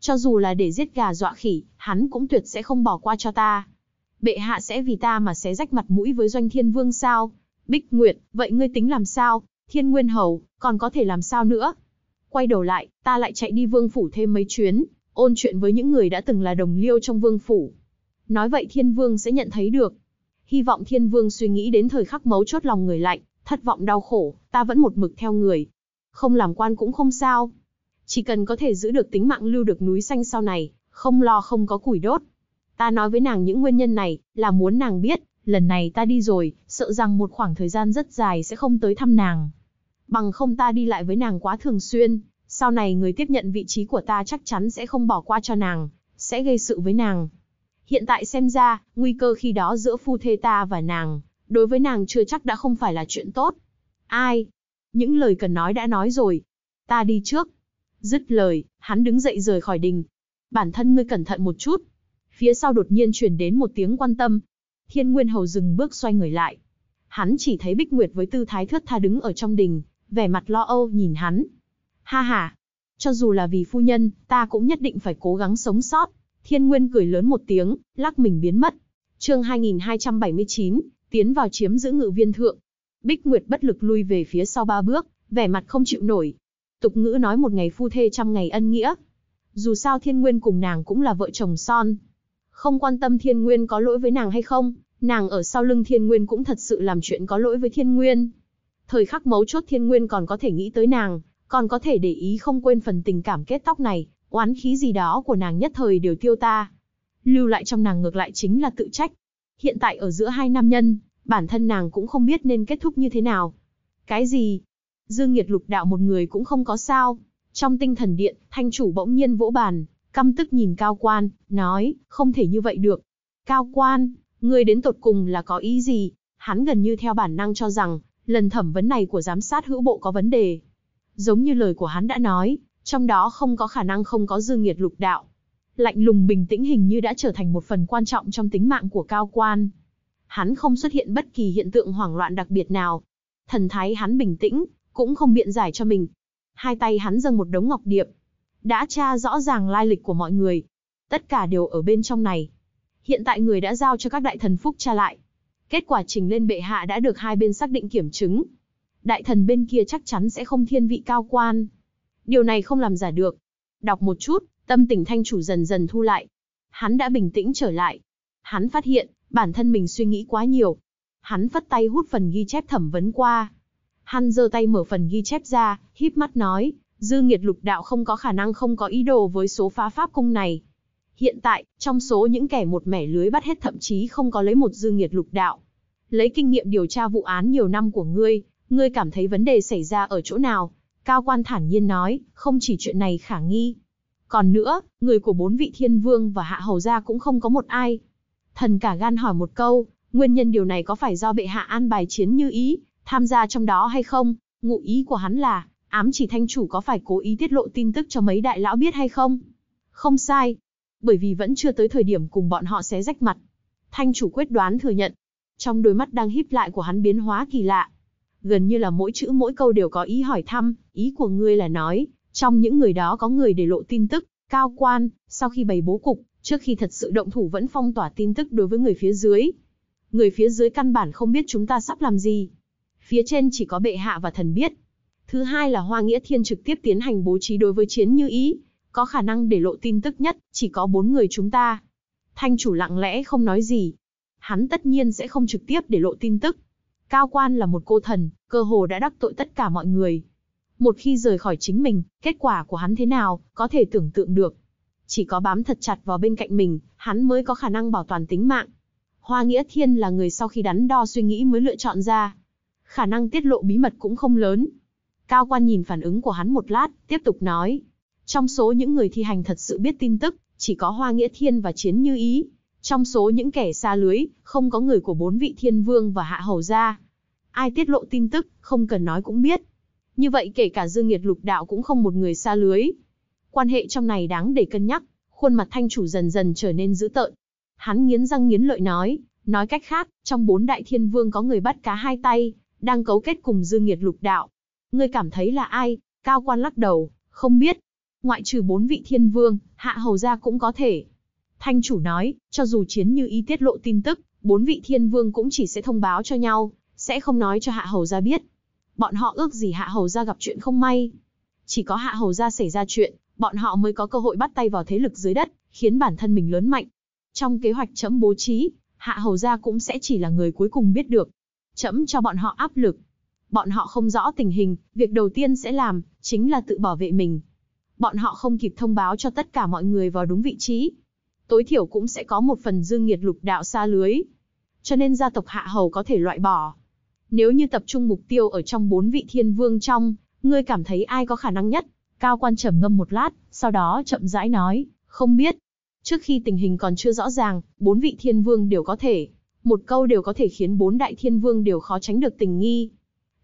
S1: Cho dù là để giết gà dọa khỉ, hắn cũng tuyệt sẽ không bỏ qua cho ta bệ hạ sẽ vì ta mà xé rách mặt mũi với doanh thiên vương sao? Bích Nguyệt, vậy ngươi tính làm sao? Thiên Nguyên Hầu, còn có thể làm sao nữa? Quay đầu lại, ta lại chạy đi vương phủ thêm mấy chuyến, ôn chuyện với những người đã từng là đồng liêu trong vương phủ. Nói vậy thiên vương sẽ nhận thấy được. Hy vọng thiên vương suy nghĩ đến thời khắc mấu chốt lòng người lạnh, thất vọng đau khổ, ta vẫn một mực theo người. Không làm quan cũng không sao. Chỉ cần có thể giữ được tính mạng lưu được núi xanh sau này, không lo không có củi đốt, Ta nói với nàng những nguyên nhân này, là muốn nàng biết, lần này ta đi rồi, sợ rằng một khoảng thời gian rất dài sẽ không tới thăm nàng. Bằng không ta đi lại với nàng quá thường xuyên, sau này người tiếp nhận vị trí của ta chắc chắn sẽ không bỏ qua cho nàng, sẽ gây sự với nàng. Hiện tại xem ra, nguy cơ khi đó giữa phu thê ta và nàng, đối với nàng chưa chắc đã không phải là chuyện tốt. Ai? Những lời cần nói đã nói rồi. Ta đi trước. Dứt lời, hắn đứng dậy rời khỏi đình. Bản thân ngươi cẩn thận một chút. Phía sau đột nhiên truyền đến một tiếng quan tâm. Thiên Nguyên Hầu dừng bước xoay người lại. Hắn chỉ thấy Bích Nguyệt với tư thái thướt tha đứng ở trong đình, vẻ mặt lo âu nhìn hắn. Ha ha, cho dù là vì phu nhân, ta cũng nhất định phải cố gắng sống sót. Thiên Nguyên cười lớn một tiếng, lắc mình biến mất. Chương 2279, tiến vào chiếm giữ ngự viên thượng. Bích Nguyệt bất lực lui về phía sau ba bước, vẻ mặt không chịu nổi. Tục ngữ nói một ngày phu thê trăm ngày ân nghĩa. Dù sao Thiên Nguyên cùng nàng cũng là vợ chồng son, không quan tâm Thiên Nguyên có lỗi với nàng hay không, nàng ở sau lưng Thiên Nguyên cũng thật sự làm chuyện có lỗi với Thiên Nguyên. Thời khắc mấu chốt Thiên Nguyên còn có thể nghĩ tới nàng, còn có thể để ý không quên phần tình cảm kết tóc này, oán khí gì đó của nàng nhất thời đều tiêu ta. Lưu lại trong nàng ngược lại chính là tự trách. Hiện tại ở giữa hai nam nhân, bản thân nàng cũng không biết nên kết thúc như thế nào. Cái gì? Dương Nhiệt lục đạo một người cũng không có sao. Trong tinh thần điện, thanh chủ bỗng nhiên vỗ bàn, căm tức nhìn cao quan, nói, không thể như vậy được. Cao quan, người đến tột cùng là có ý gì? Hắn gần như theo bản năng cho rằng, lần thẩm vấn này của giám sát hữu bộ có vấn đề. Giống như lời của hắn đã nói, trong đó không có khả năng không có dư nghiệt lục đạo. Lạnh lùng bình tĩnh hình như đã trở thành một phần quan trọng trong tính mạng của cao quan. Hắn không xuất hiện bất kỳ hiện tượng hoảng loạn đặc biệt nào. Thần thái hắn bình tĩnh, cũng không biện giải cho mình. Hai tay hắn dâng một đống ngọc điệp, đã tra rõ ràng lai lịch của mọi người. Tất cả đều ở bên trong này. Hiện tại người đã giao cho các đại thần phúc tra lại. Kết quả trình lên bệ hạ đã được hai bên xác định kiểm chứng. Đại thần bên kia chắc chắn sẽ không thiên vị cao quan. Điều này không làm giả được. Đọc một chút, tâm tình thanh chủ dần dần thu lại. Hắn đã bình tĩnh trở lại. Hắn phát hiện, bản thân mình suy nghĩ quá nhiều. Hắn phất tay hút phần ghi chép thẩm vấn qua. Hắn giơ tay mở phần ghi chép ra, híp mắt nói, Dư nghiệt lục đạo không có khả năng không có ý đồ với số phá pháp cung này. Hiện tại, trong số những kẻ một mẻ lưới bắt hết thậm chí không có lấy một dư nghiệt lục đạo. Lấy kinh nghiệm điều tra vụ án nhiều năm của ngươi, ngươi cảm thấy vấn đề xảy ra ở chỗ nào? Cao quan thản nhiên nói, không chỉ chuyện này khả nghi. Còn nữa, người của bốn vị thiên vương và hạ hầu gia cũng không có một ai. Thần cả gan hỏi một câu, nguyên nhân điều này có phải do bệ hạ an bài chiến như ý, tham gia trong đó hay không? Ngụ ý của hắn là, Ám chỉ thanh chủ có phải cố ý tiết lộ tin tức cho mấy đại lão biết hay không? Không sai. Bởi vì vẫn chưa tới thời điểm cùng bọn họ xé rách mặt. Thanh chủ quyết đoán thừa nhận. Trong đôi mắt đang híp lại của hắn biến hóa kỳ lạ. Gần như là mỗi chữ mỗi câu đều có ý hỏi thăm, ý của ngươi là nói, trong những người đó có người để lộ tin tức, cao quan, sau khi bày bố cục, trước khi thật sự động thủ vẫn phong tỏa tin tức đối với người phía dưới. Người phía dưới căn bản không biết chúng ta sắp làm gì. Phía trên chỉ có bệ hạ và thần biết, Thứ hai là Hoa Nghĩa Thiên trực tiếp tiến hành bố trí đối với chiến như ý, có khả năng để lộ tin tức nhất, chỉ có bốn người chúng ta. Thanh chủ lặng lẽ không nói gì. Hắn tất nhiên sẽ không trực tiếp để lộ tin tức. Cao quan là một cô thần, cơ hồ đã đắc tội tất cả mọi người. Một khi rời khỏi chính mình, kết quả của hắn thế nào, có thể tưởng tượng được. Chỉ có bám thật chặt vào bên cạnh mình, hắn mới có khả năng bảo toàn tính mạng. Hoa Nghĩa Thiên là người sau khi đắn đo suy nghĩ mới lựa chọn ra. Khả năng tiết lộ bí mật cũng không lớn, Cao quan nhìn phản ứng của hắn một lát, tiếp tục nói. Trong số những người thi hành thật sự biết tin tức, chỉ có Hoa Nghĩa Thiên và Chiến Như Ý. Trong số những kẻ xa lưới, không có người của bốn vị thiên vương và hạ hầu gia. Ai tiết lộ tin tức, không cần nói cũng biết. Như vậy kể cả Dương Nghiệt lục đạo cũng không một người xa lưới. Quan hệ trong này đáng để cân nhắc, khuôn mặt thanh chủ dần dần trở nên dữ tợn. Hắn nghiến răng nghiến lợi nói, nói cách khác, trong bốn đại thiên vương có người bắt cá hai tay, đang cấu kết cùng Dương Nghiệt lục đạo. Ngươi cảm thấy là ai? Cao quan lắc đầu, không biết. Ngoại trừ bốn vị thiên vương, hạ hầu ra cũng có thể. Thanh chủ nói, cho dù chiến như ý tiết lộ tin tức, bốn vị thiên vương cũng chỉ sẽ thông báo cho nhau, sẽ không nói cho hạ hầu ra biết. Bọn họ ước gì hạ hầu ra gặp chuyện không may. Chỉ có hạ hầu ra xảy ra chuyện, bọn họ mới có cơ hội bắt tay vào thế lực dưới đất, khiến bản thân mình lớn mạnh. Trong kế hoạch chấm bố trí, hạ hầu ra cũng sẽ chỉ là người cuối cùng biết được. Chấm cho bọn họ áp lực, bọn họ không rõ tình hình, việc đầu tiên sẽ làm, chính là tự bảo vệ mình. Bọn họ không kịp thông báo cho tất cả mọi người vào đúng vị trí. Tối thiểu cũng sẽ có một phần dương nghiệt lục đạo xa lưới. Cho nên gia tộc Hạ Hầu có thể loại bỏ. Nếu như tập trung mục tiêu ở trong bốn vị thiên vương trong, ngươi cảm thấy ai có khả năng nhất? Cao quan trầm ngâm một lát, sau đó chậm rãi nói, không biết. Trước khi tình hình còn chưa rõ ràng, bốn vị thiên vương đều có thể. Một câu đều có thể khiến bốn đại thiên vương đều khó tránh được tình nghi.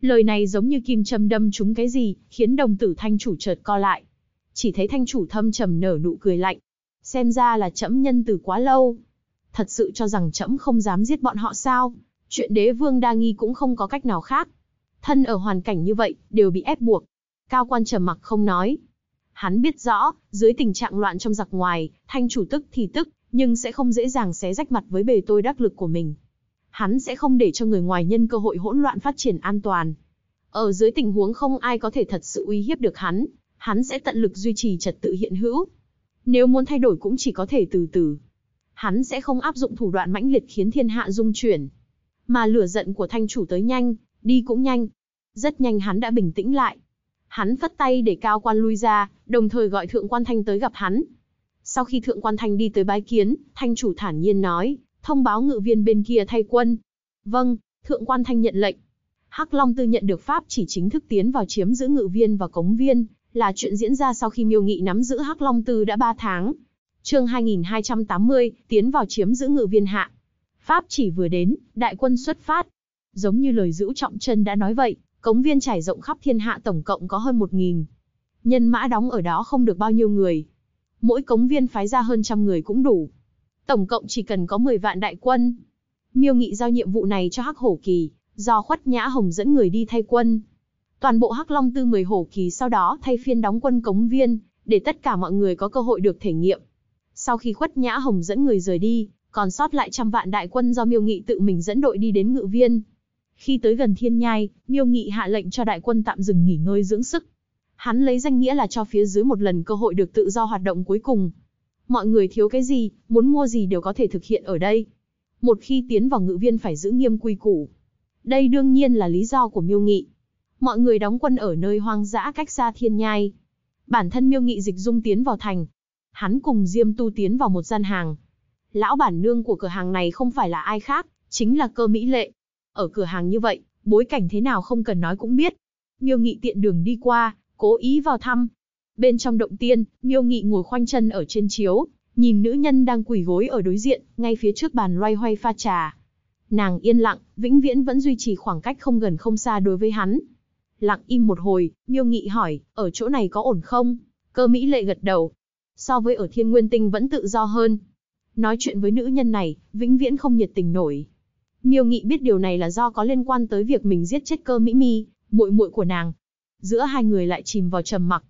S1: Lời này giống như kim châm đâm trúng cái gì, khiến đồng tử thanh chủ chợt co lại. Chỉ thấy thanh chủ thâm trầm nở nụ cười lạnh. Xem ra là trẫm nhân từ quá lâu. Thật sự cho rằng trẫm không dám giết bọn họ sao? Chuyện đế vương đa nghi cũng không có cách nào khác. Thân ở hoàn cảnh như vậy, đều bị ép buộc. Cao quan trầm mặc không nói. Hắn biết rõ, dưới tình trạng loạn trong giặc ngoài, thanh chủ tức thì tức, nhưng sẽ không dễ dàng xé rách mặt với bề tôi đắc lực của mình hắn sẽ không để cho người ngoài nhân cơ hội hỗn loạn phát triển an toàn. Ở dưới tình huống không ai có thể thật sự uy hiếp được hắn, hắn sẽ tận lực duy trì trật tự hiện hữu. Nếu muốn thay đổi cũng chỉ có thể từ từ. Hắn sẽ không áp dụng thủ đoạn mãnh liệt khiến thiên hạ dung chuyển. Mà lửa giận của thanh chủ tới nhanh, đi cũng nhanh. Rất nhanh hắn đã bình tĩnh lại. Hắn phất tay để cao quan lui ra, đồng thời gọi thượng quan thanh tới gặp hắn. Sau khi thượng quan thanh đi tới bái kiến, thanh chủ thản nhiên nói, thông báo ngự viên bên kia thay quân. Vâng, thượng quan thanh nhận lệnh. Hắc Long Tư nhận được pháp chỉ chính thức tiến vào chiếm giữ ngự viên và cống viên, là chuyện diễn ra sau khi miêu nghị nắm giữ Hắc Long Tư đã 3 tháng. chương 2280, tiến vào chiếm giữ ngự viên hạ. Pháp chỉ vừa đến, đại quân xuất phát. Giống như lời giữ trọng chân đã nói vậy, cống viên trải rộng khắp thiên hạ tổng cộng có hơn 1.000. Nhân mã đóng ở đó không được bao nhiêu người. Mỗi cống viên phái ra hơn trăm người cũng đủ. Tổng cộng chỉ cần có 10 vạn đại quân. Miêu Nghị giao nhiệm vụ này cho Hắc Hổ Kỳ, do Khoắt Nhã Hồng dẫn người đi thay quân. Toàn bộ Hắc Long Tư 10 Hổ Kỳ sau đó thay phiên đóng quân cống viên, để tất cả mọi người có cơ hội được thể nghiệm. Sau khi Khuất Nhã Hồng dẫn người rời đi, còn sót lại trăm vạn đại quân do Miêu Nghị tự mình dẫn đội đi đến Ngự Viên. Khi tới gần Thiên Nhai, Miêu Nghị hạ lệnh cho đại quân tạm dừng nghỉ ngơi dưỡng sức. Hắn lấy danh nghĩa là cho phía dưới một lần cơ hội được tự do hoạt động cuối cùng, mọi người thiếu cái gì, muốn mua gì đều có thể thực hiện ở đây. Một khi tiến vào ngự viên phải giữ nghiêm quy củ. Đây đương nhiên là lý do của miêu nghị. Mọi người đóng quân ở nơi hoang dã cách xa thiên nhai. Bản thân miêu nghị dịch dung tiến vào thành. Hắn cùng Diêm Tu tiến vào một gian hàng. Lão bản nương của cửa hàng này không phải là ai khác, chính là cơ mỹ lệ. Ở cửa hàng như vậy, bối cảnh thế nào không cần nói cũng biết. Miêu nghị tiện đường đi qua, cố ý vào thăm, Bên trong động tiên, Miêu Nghị ngồi khoanh chân ở trên chiếu, nhìn nữ nhân đang quỳ gối ở đối diện, ngay phía trước bàn loay hoay pha trà. Nàng yên lặng, vĩnh viễn vẫn duy trì khoảng cách không gần không xa đối với hắn. Lặng im một hồi, Miêu Nghị hỏi, ở chỗ này có ổn không? Cơ Mỹ Lệ gật đầu. So với ở Thiên Nguyên Tinh vẫn tự do hơn. Nói chuyện với nữ nhân này, vĩnh viễn không nhiệt tình nổi. Miêu Nghị biết điều này là do có liên quan tới việc mình giết chết Cơ Mỹ Mi, muội muội của nàng. Giữa hai người lại chìm vào trầm mặc.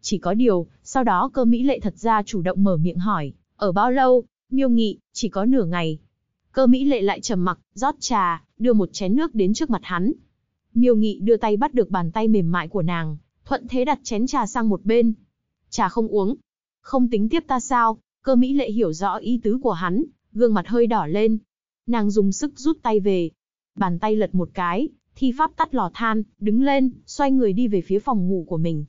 S1: Chỉ có điều, sau đó cơ Mỹ Lệ thật ra chủ động mở miệng hỏi, ở bao lâu? Miêu nghị, chỉ có nửa ngày. Cơ Mỹ Lệ lại trầm mặc, rót trà, đưa một chén nước đến trước mặt hắn. Miêu nghị đưa tay bắt được bàn tay mềm mại của nàng, thuận thế đặt chén trà sang một bên. Trà không uống. Không tính tiếp ta sao, cơ Mỹ Lệ hiểu rõ ý tứ của hắn, gương mặt hơi đỏ lên. Nàng dùng sức rút tay về. Bàn tay lật một cái, thi pháp tắt lò than, đứng lên, xoay người đi về phía phòng ngủ của mình.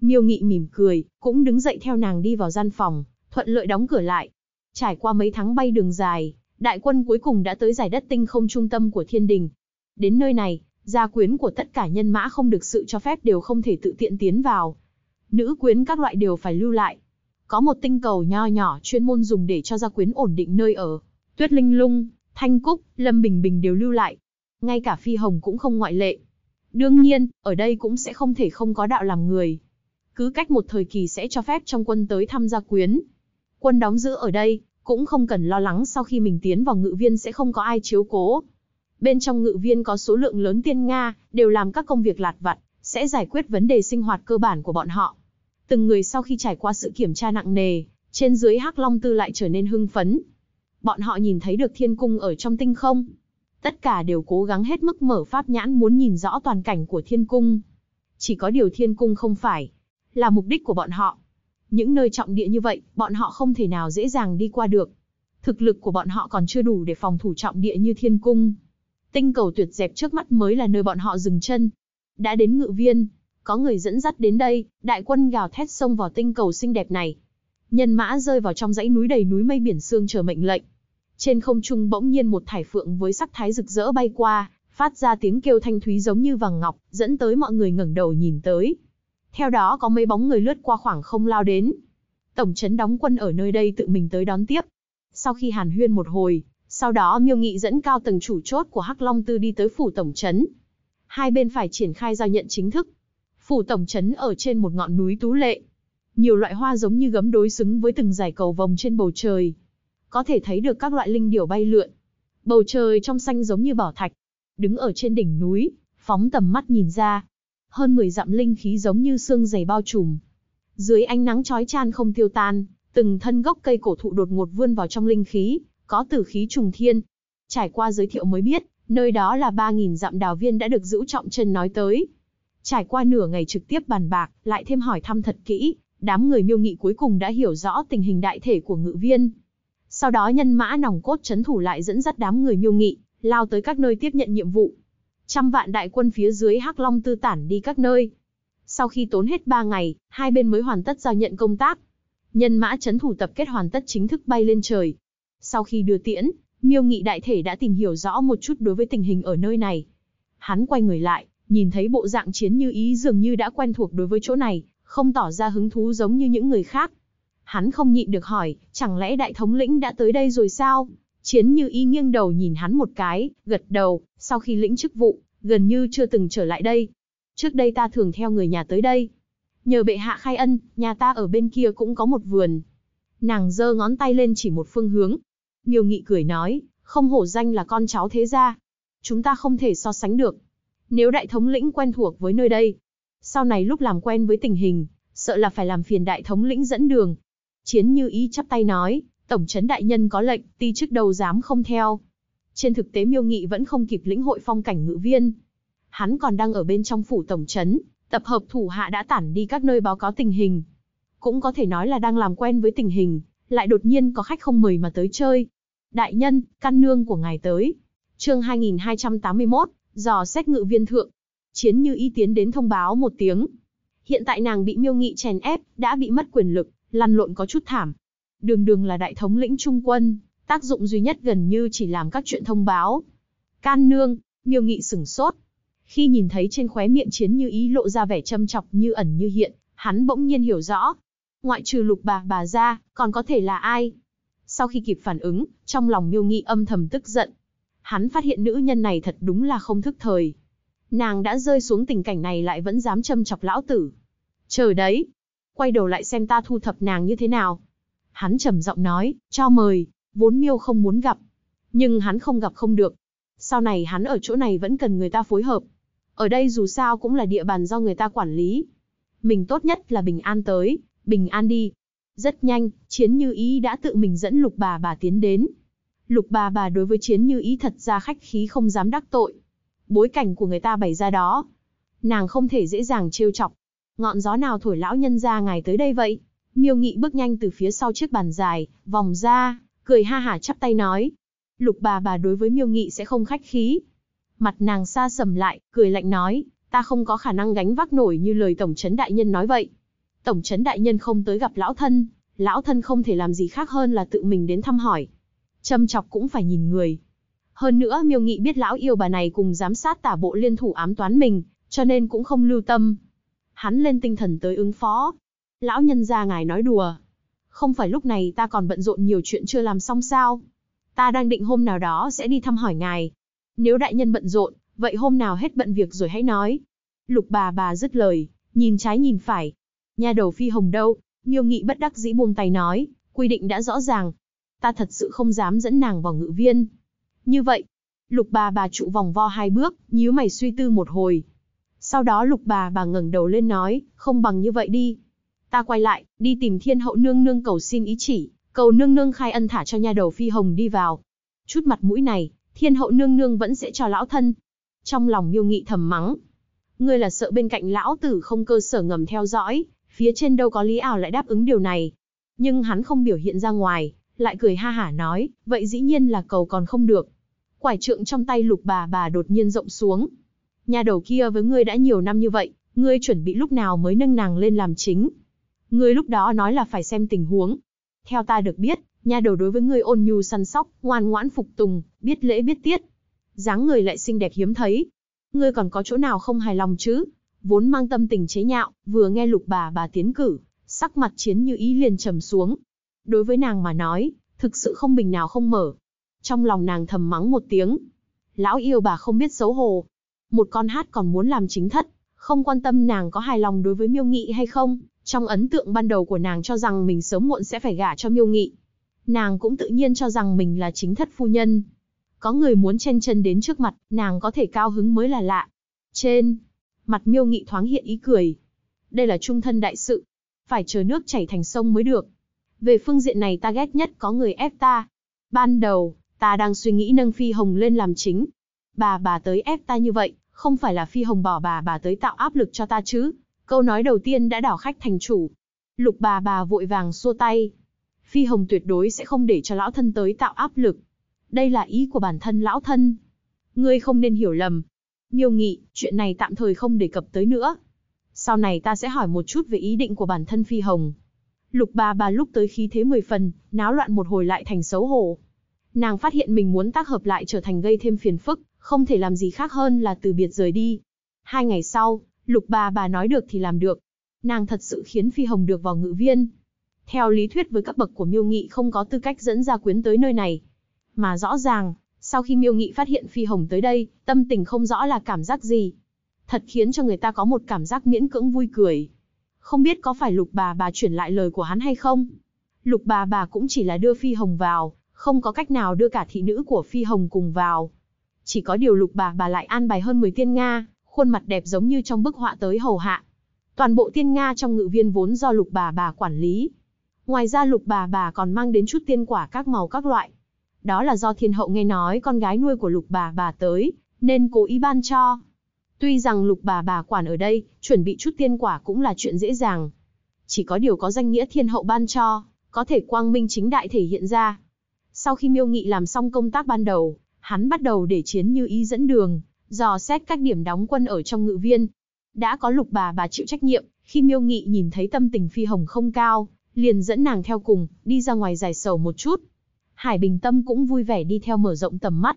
S1: Miêu Nghị mỉm cười, cũng đứng dậy theo nàng đi vào gian phòng, thuận lợi đóng cửa lại. Trải qua mấy tháng bay đường dài, đại quân cuối cùng đã tới giải đất tinh không trung tâm của thiên đình. Đến nơi này, gia quyến của tất cả nhân mã không được sự cho phép đều không thể tự tiện tiến vào. Nữ quyến các loại đều phải lưu lại. Có một tinh cầu nho nhỏ chuyên môn dùng để cho gia quyến ổn định nơi ở. Tuyết Linh Lung, Thanh Cúc, Lâm Bình Bình đều lưu lại. Ngay cả Phi Hồng cũng không ngoại lệ. Đương nhiên, ở đây cũng sẽ không thể không có đạo làm người cứ cách một thời kỳ sẽ cho phép trong quân tới thăm gia quyến. Quân đóng giữ ở đây, cũng không cần lo lắng sau khi mình tiến vào ngự viên sẽ không có ai chiếu cố. Bên trong ngự viên có số lượng lớn tiên Nga, đều làm các công việc lạt vặt, sẽ giải quyết vấn đề sinh hoạt cơ bản của bọn họ. Từng người sau khi trải qua sự kiểm tra nặng nề, trên dưới Hắc Long Tư lại trở nên hưng phấn. Bọn họ nhìn thấy được thiên cung ở trong tinh không. Tất cả đều cố gắng hết mức mở pháp nhãn muốn nhìn rõ toàn cảnh của thiên cung. Chỉ có điều thiên cung không phải là mục đích của bọn họ. Những nơi trọng địa như vậy, bọn họ không thể nào dễ dàng đi qua được. Thực lực của bọn họ còn chưa đủ để phòng thủ trọng địa như thiên cung. Tinh cầu tuyệt dẹp trước mắt mới là nơi bọn họ dừng chân. Đã đến ngự viên, có người dẫn dắt đến đây, đại quân gào thét xông vào tinh cầu xinh đẹp này. Nhân mã rơi vào trong dãy núi đầy núi mây biển sương chờ mệnh lệnh. Trên không trung bỗng nhiên một thải phượng với sắc thái rực rỡ bay qua, phát ra tiếng kêu thanh thúy giống như vàng ngọc, dẫn tới mọi người ngẩng đầu nhìn tới. Theo đó có mấy bóng người lướt qua khoảng không lao đến. Tổng trấn đóng quân ở nơi đây tự mình tới đón tiếp. Sau khi hàn huyên một hồi, sau đó Miêu Nghị dẫn cao tầng chủ chốt của Hắc Long Tư đi tới phủ tổng trấn. Hai bên phải triển khai giao nhận chính thức. Phủ tổng trấn ở trên một ngọn núi tú lệ. Nhiều loại hoa giống như gấm đối xứng với từng dải cầu vồng trên bầu trời. Có thể thấy được các loại linh điểu bay lượn. Bầu trời trong xanh giống như bảo thạch. Đứng ở trên đỉnh núi, phóng tầm mắt nhìn ra, hơn 10 dặm linh khí giống như xương dày bao trùm. Dưới ánh nắng chói chan không tiêu tan, từng thân gốc cây cổ thụ đột ngột vươn vào trong linh khí, có tử khí trùng thiên. Trải qua giới thiệu mới biết, nơi đó là 3.000 dặm đào viên đã được giữ trọng chân nói tới. Trải qua nửa ngày trực tiếp bàn bạc, lại thêm hỏi thăm thật kỹ, đám người miêu nghị cuối cùng đã hiểu rõ tình hình đại thể của ngự viên. Sau đó nhân mã nòng cốt chấn thủ lại dẫn dắt đám người miêu nghị, lao tới các nơi tiếp nhận nhiệm vụ. Trăm vạn đại quân phía dưới Hắc Long Tư tản đi các nơi. Sau khi tốn hết 3 ngày, hai bên mới hoàn tất giao nhận công tác. Nhân mã chấn thủ tập kết hoàn tất chính thức bay lên trời. Sau khi đưa tiễn, Miêu Nghị đại thể đã tìm hiểu rõ một chút đối với tình hình ở nơi này. Hắn quay người lại, nhìn thấy bộ dạng chiến như ý dường như đã quen thuộc đối với chỗ này, không tỏ ra hứng thú giống như những người khác. Hắn không nhịn được hỏi, chẳng lẽ đại thống lĩnh đã tới đây rồi sao? Chiến như y nghiêng đầu nhìn hắn một cái, gật đầu, sau khi lĩnh chức vụ, gần như chưa từng trở lại đây. Trước đây ta thường theo người nhà tới đây. Nhờ bệ hạ khai ân, nhà ta ở bên kia cũng có một vườn. Nàng giơ ngón tay lên chỉ một phương hướng. Miêu nghị cười nói, không hổ danh là con cháu thế gia. Chúng ta không thể so sánh được. Nếu đại thống lĩnh quen thuộc với nơi đây, sau này lúc làm quen với tình hình, sợ là phải làm phiền đại thống lĩnh dẫn đường. Chiến như ý chắp tay nói, Tổng trấn đại nhân có lệnh, ti chức đâu dám không theo. Trên thực tế miêu nghị vẫn không kịp lĩnh hội phong cảnh ngự viên. Hắn còn đang ở bên trong phủ tổng trấn, tập hợp thủ hạ đã tản đi các nơi báo cáo tình hình. Cũng có thể nói là đang làm quen với tình hình, lại đột nhiên có khách không mời mà tới chơi. Đại nhân, căn nương của ngài tới. Chương 2281, dò xét ngự viên thượng. Chiến Như Y tiến đến thông báo một tiếng. Hiện tại nàng bị Miêu Nghị chèn ép, đã bị mất quyền lực, lăn lộn có chút thảm, đường đường là đại thống lĩnh trung quân, tác dụng duy nhất gần như chỉ làm các chuyện thông báo. Can nương, miêu nghị sửng sốt. Khi nhìn thấy trên khóe miệng chiến như ý lộ ra vẻ châm chọc như ẩn như hiện, hắn bỗng nhiên hiểu rõ. Ngoại trừ lục bà bà ra, còn có thể là ai? Sau khi kịp phản ứng, trong lòng miêu nghị âm thầm tức giận. Hắn phát hiện nữ nhân này thật đúng là không thức thời. Nàng đã rơi xuống tình cảnh này lại vẫn dám châm chọc lão tử. Chờ đấy, quay đầu lại xem ta thu thập nàng như thế nào. Hắn trầm giọng nói, cho mời, vốn miêu không muốn gặp. Nhưng hắn không gặp không được. Sau này hắn ở chỗ này vẫn cần người ta phối hợp. Ở đây dù sao cũng là địa bàn do người ta quản lý. Mình tốt nhất là bình an tới, bình an đi. Rất nhanh, Chiến Như Ý đã tự mình dẫn Lục Bà Bà tiến đến. Lục Bà Bà đối với Chiến Như Ý thật ra khách khí không dám đắc tội. Bối cảnh của người ta bày ra đó. Nàng không thể dễ dàng trêu chọc. Ngọn gió nào thổi lão nhân ra ngài tới đây vậy? Miêu Nghị bước nhanh từ phía sau chiếc bàn dài, vòng ra, cười ha hả chắp tay nói. Lục bà bà đối với Miêu Nghị sẽ không khách khí. Mặt nàng xa sầm lại, cười lạnh nói, ta không có khả năng gánh vác nổi như lời Tổng Trấn Đại Nhân nói vậy. Tổng Trấn Đại Nhân không tới gặp lão thân, lão thân không thể làm gì khác hơn là tự mình đến thăm hỏi. Châm chọc cũng phải nhìn người. Hơn nữa miêu nghị biết lão yêu bà này cùng giám sát tả bộ liên thủ ám toán mình, cho nên cũng không lưu tâm. Hắn lên tinh thần tới ứng phó, Lão nhân gia ngài nói đùa. Không phải lúc này ta còn bận rộn nhiều chuyện chưa làm xong sao? Ta đang định hôm nào đó sẽ đi thăm hỏi ngài. Nếu đại nhân bận rộn, vậy hôm nào hết bận việc rồi hãy nói. Lục bà bà dứt lời, nhìn trái nhìn phải. Nhà đầu phi hồng đâu, miêu nghị bất đắc dĩ buông tay nói, quy định đã rõ ràng. Ta thật sự không dám dẫn nàng vào ngự viên. Như vậy, lục bà bà trụ vòng vo hai bước, nhíu mày suy tư một hồi. Sau đó lục bà bà ngẩng đầu lên nói, không bằng như vậy đi, ta quay lại, đi tìm thiên hậu nương nương cầu xin ý chỉ, cầu nương nương khai ân thả cho nha đầu phi hồng đi vào. Chút mặt mũi này, thiên hậu nương nương vẫn sẽ cho lão thân. Trong lòng miêu nghị thầm mắng. Ngươi là sợ bên cạnh lão tử không cơ sở ngầm theo dõi, phía trên đâu có lý ảo lại đáp ứng điều này. Nhưng hắn không biểu hiện ra ngoài, lại cười ha hả nói, vậy dĩ nhiên là cầu còn không được. Quải trượng trong tay lục bà bà đột nhiên rộng xuống. Nhà đầu kia với ngươi đã nhiều năm như vậy, ngươi chuẩn bị lúc nào mới nâng nàng lên làm chính. Ngươi lúc đó nói là phải xem tình huống. Theo ta được biết, nha đầu đối với ngươi ôn nhu săn sóc, ngoan ngoãn phục tùng, biết lễ biết tiết. dáng người lại xinh đẹp hiếm thấy. Ngươi còn có chỗ nào không hài lòng chứ? Vốn mang tâm tình chế nhạo, vừa nghe lục bà bà tiến cử, sắc mặt chiến như ý liền trầm xuống. Đối với nàng mà nói, thực sự không bình nào không mở. Trong lòng nàng thầm mắng một tiếng. Lão yêu bà không biết xấu hổ. Một con hát còn muốn làm chính thất, không quan tâm nàng có hài lòng đối với miêu nghị hay không, trong ấn tượng ban đầu của nàng cho rằng mình sớm muộn sẽ phải gả cho Miêu Nghị. Nàng cũng tự nhiên cho rằng mình là chính thất phu nhân. Có người muốn chen chân đến trước mặt, nàng có thể cao hứng mới là lạ. Trên, mặt Miêu Nghị thoáng hiện ý cười. Đây là trung thân đại sự. Phải chờ nước chảy thành sông mới được. Về phương diện này ta ghét nhất có người ép ta. Ban đầu, ta đang suy nghĩ nâng Phi Hồng lên làm chính. Bà bà tới ép ta như vậy, không phải là Phi Hồng bỏ bà bà tới tạo áp lực cho ta chứ, Câu nói đầu tiên đã đảo khách thành chủ. Lục bà bà vội vàng xua tay. Phi hồng tuyệt đối sẽ không để cho lão thân tới tạo áp lực. Đây là ý của bản thân lão thân. Ngươi không nên hiểu lầm. Miêu nghị, chuyện này tạm thời không đề cập tới nữa. Sau này ta sẽ hỏi một chút về ý định của bản thân Phi hồng. Lục bà bà lúc tới khí thế mười phần, náo loạn một hồi lại thành xấu hổ. Nàng phát hiện mình muốn tác hợp lại trở thành gây thêm phiền phức, không thể làm gì khác hơn là từ biệt rời đi. Hai ngày sau, Lục bà bà nói được thì làm được. Nàng thật sự khiến Phi Hồng được vào ngự viên. Theo lý thuyết với các bậc của Miêu Nghị không có tư cách dẫn gia quyến tới nơi này. Mà rõ ràng, sau khi Miêu Nghị phát hiện Phi Hồng tới đây, tâm tình không rõ là cảm giác gì. Thật khiến cho người ta có một cảm giác miễn cưỡng vui cười. Không biết có phải lục bà bà chuyển lại lời của hắn hay không? Lục bà bà cũng chỉ là đưa Phi Hồng vào, không có cách nào đưa cả thị nữ của Phi Hồng cùng vào. Chỉ có điều lục bà bà lại an bài hơn 10 tiên Nga, khuôn mặt đẹp giống như trong bức họa tới hầu hạ. Toàn bộ tiên Nga trong ngự viên vốn do lục bà bà quản lý. Ngoài ra lục bà bà còn mang đến chút tiên quả các màu các loại. Đó là do thiên hậu nghe nói con gái nuôi của lục bà bà tới, nên cố ý ban cho. Tuy rằng lục bà bà quản ở đây, chuẩn bị chút tiên quả cũng là chuyện dễ dàng. Chỉ có điều có danh nghĩa thiên hậu ban cho, có thể quang minh chính đại thể hiện ra. Sau khi miêu nghị làm xong công tác ban đầu, hắn bắt đầu để chiến như ý dẫn đường, dò xét các điểm đóng quân ở trong ngự viên. Đã có lục bà bà chịu trách nhiệm, khi miêu nghị nhìn thấy tâm tình phi hồng không cao, liền dẫn nàng theo cùng, đi ra ngoài giải sầu một chút. Hải Bình Tâm cũng vui vẻ đi theo mở rộng tầm mắt.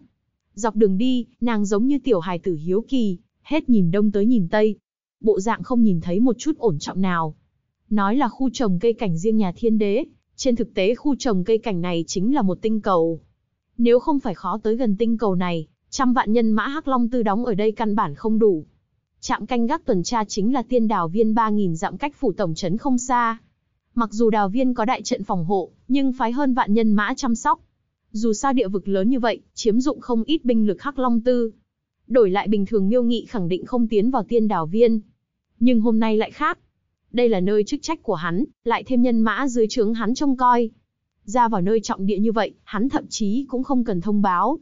S1: Dọc đường đi, nàng giống như tiểu hài tử hiếu kỳ, hết nhìn đông tới nhìn tây. Bộ dạng không nhìn thấy một chút ổn trọng nào. Nói là khu trồng cây cảnh riêng nhà thiên đế, trên thực tế khu trồng cây cảnh này chính là một tinh cầu. Nếu không phải khó tới gần tinh cầu này, Trăm vạn nhân mã Hắc Long Tư đóng ở đây căn bản không đủ. Trạm canh gác tuần tra chính là tiên đào viên 3.000 dặm cách phủ tổng trấn không xa. Mặc dù đào viên có đại trận phòng hộ, nhưng phái hơn vạn nhân mã chăm sóc. Dù sao địa vực lớn như vậy, chiếm dụng không ít binh lực Hắc Long Tư. Đổi lại bình thường miêu nghị khẳng định không tiến vào tiên đào viên. Nhưng hôm nay lại khác. Đây là nơi chức trách của hắn, lại thêm nhân mã dưới trướng hắn trông coi. Ra vào nơi trọng địa như vậy, hắn thậm chí cũng không cần thông báo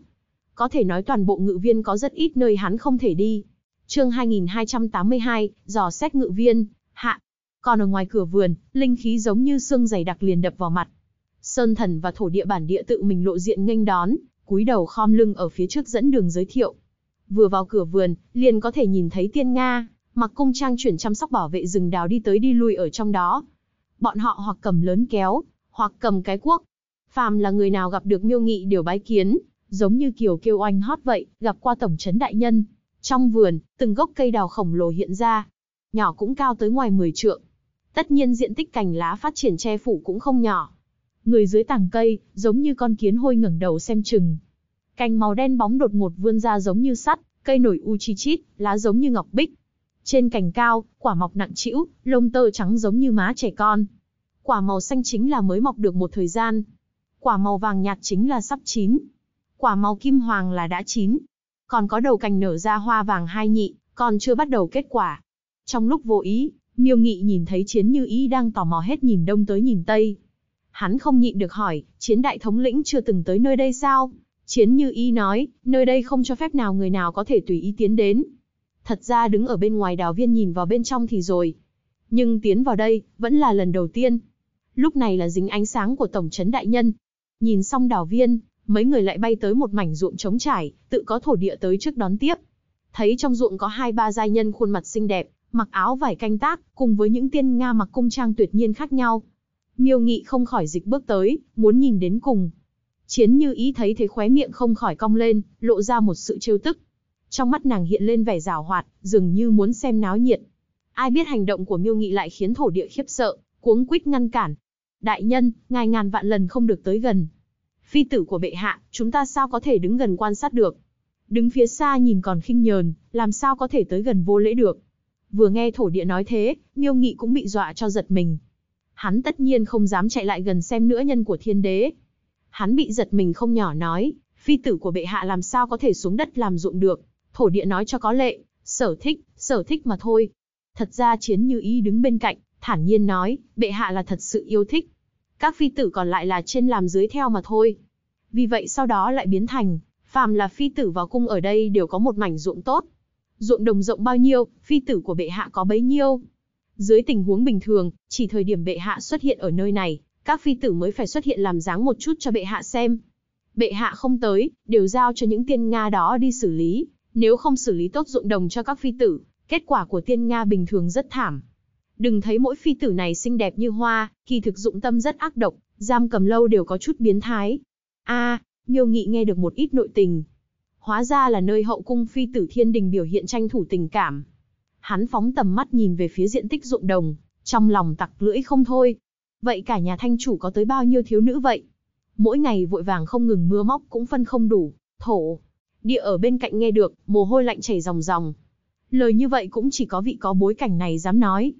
S1: có thể nói toàn bộ ngự viên có rất ít nơi hắn không thể đi. Chương 2282, dò xét ngự viên, hạ. Còn ở ngoài cửa vườn, linh khí giống như xương dày đặc liền đập vào mặt. Sơn thần và thổ địa bản địa tự mình lộ diện nghênh đón, cúi đầu khom lưng ở phía trước dẫn đường giới thiệu. Vừa vào cửa vườn, liền có thể nhìn thấy tiên Nga, mặc cung trang chuyển chăm sóc bảo vệ rừng đào đi tới đi lui ở trong đó. Bọn họ hoặc cầm lớn kéo, hoặc cầm cái cuốc. Phàm là người nào gặp được miêu nghị đều bái kiến, giống như kiều kêu oanh hót vậy, gặp qua tổng trấn đại nhân. Trong vườn, từng gốc cây đào khổng lồ hiện ra, nhỏ cũng cao tới ngoài 10 trượng. Tất nhiên diện tích cành lá phát triển che phủ cũng không nhỏ. Người dưới tảng cây, giống như con kiến hôi ngẩng đầu xem chừng. Cành màu đen bóng đột ngột vươn ra giống như sắt, cây nổi u chi chít, lá giống như ngọc bích. Trên cành cao, quả mọc nặng trĩu, lông tơ trắng giống như má trẻ con. Quả màu xanh chính là mới mọc được một thời gian. Quả màu vàng nhạt chính là sắp chín, quả màu kim hoàng là đã chín. Còn có đầu cành nở ra hoa vàng hai nhị, còn chưa bắt đầu kết quả. Trong lúc vô ý, miêu nghị nhìn thấy chiến như ý đang tò mò hết nhìn đông tới nhìn tây. Hắn không nhịn được hỏi, chiến đại thống lĩnh chưa từng tới nơi đây sao? Chiến như ý nói, nơi đây không cho phép nào người nào có thể tùy ý tiến đến. Thật ra đứng ở bên ngoài đào viên nhìn vào bên trong thì rồi. Nhưng tiến vào đây, vẫn là lần đầu tiên. Lúc này là dính ánh sáng của Tổng trấn Đại Nhân. Nhìn xong đào viên, mấy người lại bay tới một mảnh ruộng trống trải, tự có thổ địa tới trước đón tiếp. Thấy trong ruộng có hai ba giai nhân khuôn mặt xinh đẹp, mặc áo vải canh tác, cùng với những tiên nga mặc cung trang tuyệt nhiên khác nhau. Miêu Nghị không khỏi dịch bước tới, muốn nhìn đến cùng. Chiến Như ý thấy thế khóe miệng không khỏi cong lên, lộ ra một sự trêu tức. Trong mắt nàng hiện lên vẻ rào hoạt, dường như muốn xem náo nhiệt. Ai biết hành động của Miêu Nghị lại khiến thổ địa khiếp sợ, cuống quýt ngăn cản. Đại nhân, ngài ngàn vạn lần không được tới gần, phi tử của bệ hạ, chúng ta sao có thể đứng gần quan sát được? Đứng phía xa nhìn còn khinh nhờn, làm sao có thể tới gần vô lễ được? Vừa nghe thổ địa nói thế, miêu nghị cũng bị dọa cho giật mình. Hắn tất nhiên không dám chạy lại gần xem nữa nhân của thiên đế. Hắn bị giật mình không nhỏ nói, phi tử của bệ hạ làm sao có thể xuống đất làm ruộng được. Thổ địa nói cho có lệ, sở thích, sở thích mà thôi. Thật ra chiến như ý đứng bên cạnh, thản nhiên nói, bệ hạ là thật sự yêu thích, các phi tử còn lại là trên làm dưới theo mà thôi. Vì vậy sau đó lại biến thành, phàm là phi tử vào cung ở đây đều có một mảnh ruộng tốt. Ruộng đồng rộng bao nhiêu, phi tử của bệ hạ có bấy nhiêu. Dưới tình huống bình thường, chỉ thời điểm bệ hạ xuất hiện ở nơi này, các phi tử mới phải xuất hiện làm dáng một chút cho bệ hạ xem. Bệ hạ không tới, đều giao cho những tiên Nga đó đi xử lý, nếu không xử lý tốt ruộng đồng cho các phi tử, kết quả của tiên Nga bình thường rất thảm, Đừng thấy mỗi phi tử này xinh đẹp như hoa, kỳ thực dụng tâm rất ác độc, giam cầm lâu đều có chút biến thái. A, Miêu Nghị nghe được một ít nội tình. Hóa ra là nơi hậu cung phi tử Thiên Đình biểu hiện tranh thủ tình cảm. Hắn phóng tầm mắt nhìn về phía diện tích ruộng đồng, trong lòng tặc lưỡi không thôi. Vậy cả nhà thanh chủ có tới bao nhiêu thiếu nữ vậy? Mỗi ngày vội vàng không ngừng mưa móc cũng phân không đủ, thổ. Địa ở bên cạnh nghe được, mồ hôi lạnh chảy ròng ròng. Lời như vậy cũng chỉ có vị có bối cảnh này dám nói.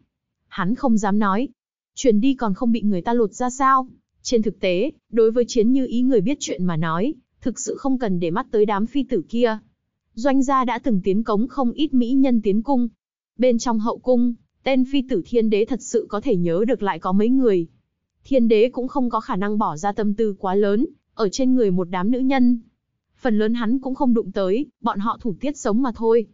S1: Hắn không dám nói. Chuyển đi còn không bị người ta lột ra sao? Trên thực tế, đối với chiến như ý người biết chuyện mà nói, thực sự không cần để mắt tới đám phi tử kia. Doanh gia đã từng tiến cống không ít mỹ nhân tiến cung. Bên trong hậu cung, tên phi tử thiên đế thật sự có thể nhớ được lại có mấy người. Thiên đế cũng không có khả năng bỏ ra tâm tư quá lớn, ở trên người một đám nữ nhân. Phần lớn hắn cũng không đụng tới, bọn họ thủ tiết sống mà thôi.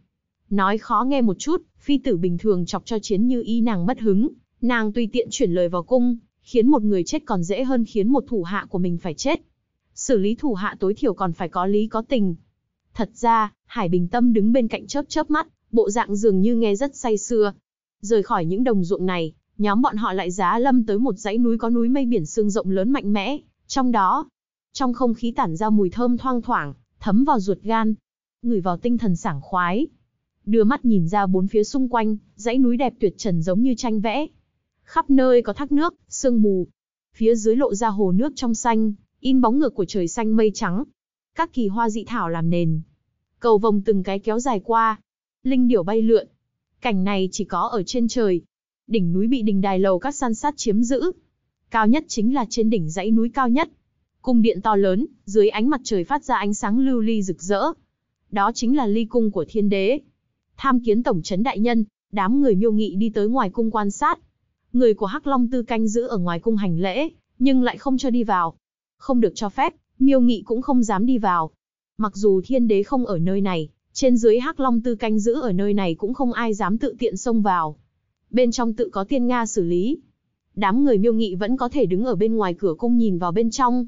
S1: Nói khó nghe một chút, Phi tử bình thường chọc cho chiến như y nàng mất hứng, nàng tùy tiện chuyển lời vào cung, khiến một người chết còn dễ hơn khiến một thủ hạ của mình phải chết. Xử lý thủ hạ tối thiểu còn phải có lý có tình. Thật ra, Hải Bình Tâm đứng bên cạnh chớp chớp mắt, bộ dạng dường như nghe rất say sưa. Rời khỏi những đồng ruộng này, nhóm bọn họ lại giá lâm tới một dãy núi có núi mây biển sương rộng lớn mạnh mẽ, trong đó, trong không khí tản ra mùi thơm thoang thoảng, thấm vào ruột gan, ngửi vào tinh thần sảng khoái, đưa mắt nhìn ra bốn phía xung quanh, dãy núi đẹp tuyệt trần giống như tranh vẽ. Khắp nơi có thác nước, sương mù. Phía dưới lộ ra hồ nước trong xanh, in bóng ngược của trời xanh mây trắng. Các kỳ hoa dị thảo làm nền. Cầu vồng từng cái kéo dài qua. Linh điểu bay lượn. Cảnh này chỉ có ở trên trời. Đỉnh núi bị đình đài lầu các san sát chiếm giữ. Cao nhất chính là trên đỉnh dãy núi cao nhất. Cung điện to lớn, dưới ánh mặt trời phát ra ánh sáng lưu ly rực rỡ. Đó chính là ly cung của thiên đế tham kiến tổng trấn đại nhân, đám người miêu nghị đi tới ngoài cung quan sát. Người của Hắc Long Tư canh giữ ở ngoài cung hành lễ, nhưng lại không cho đi vào. Không được cho phép, miêu nghị cũng không dám đi vào. Mặc dù thiên đế không ở nơi này, trên dưới Hắc Long Tư canh giữ ở nơi này cũng không ai dám tự tiện xông vào. Bên trong tự có tiên Nga xử lý. Đám người miêu nghị vẫn có thể đứng ở bên ngoài cửa cung nhìn vào bên trong.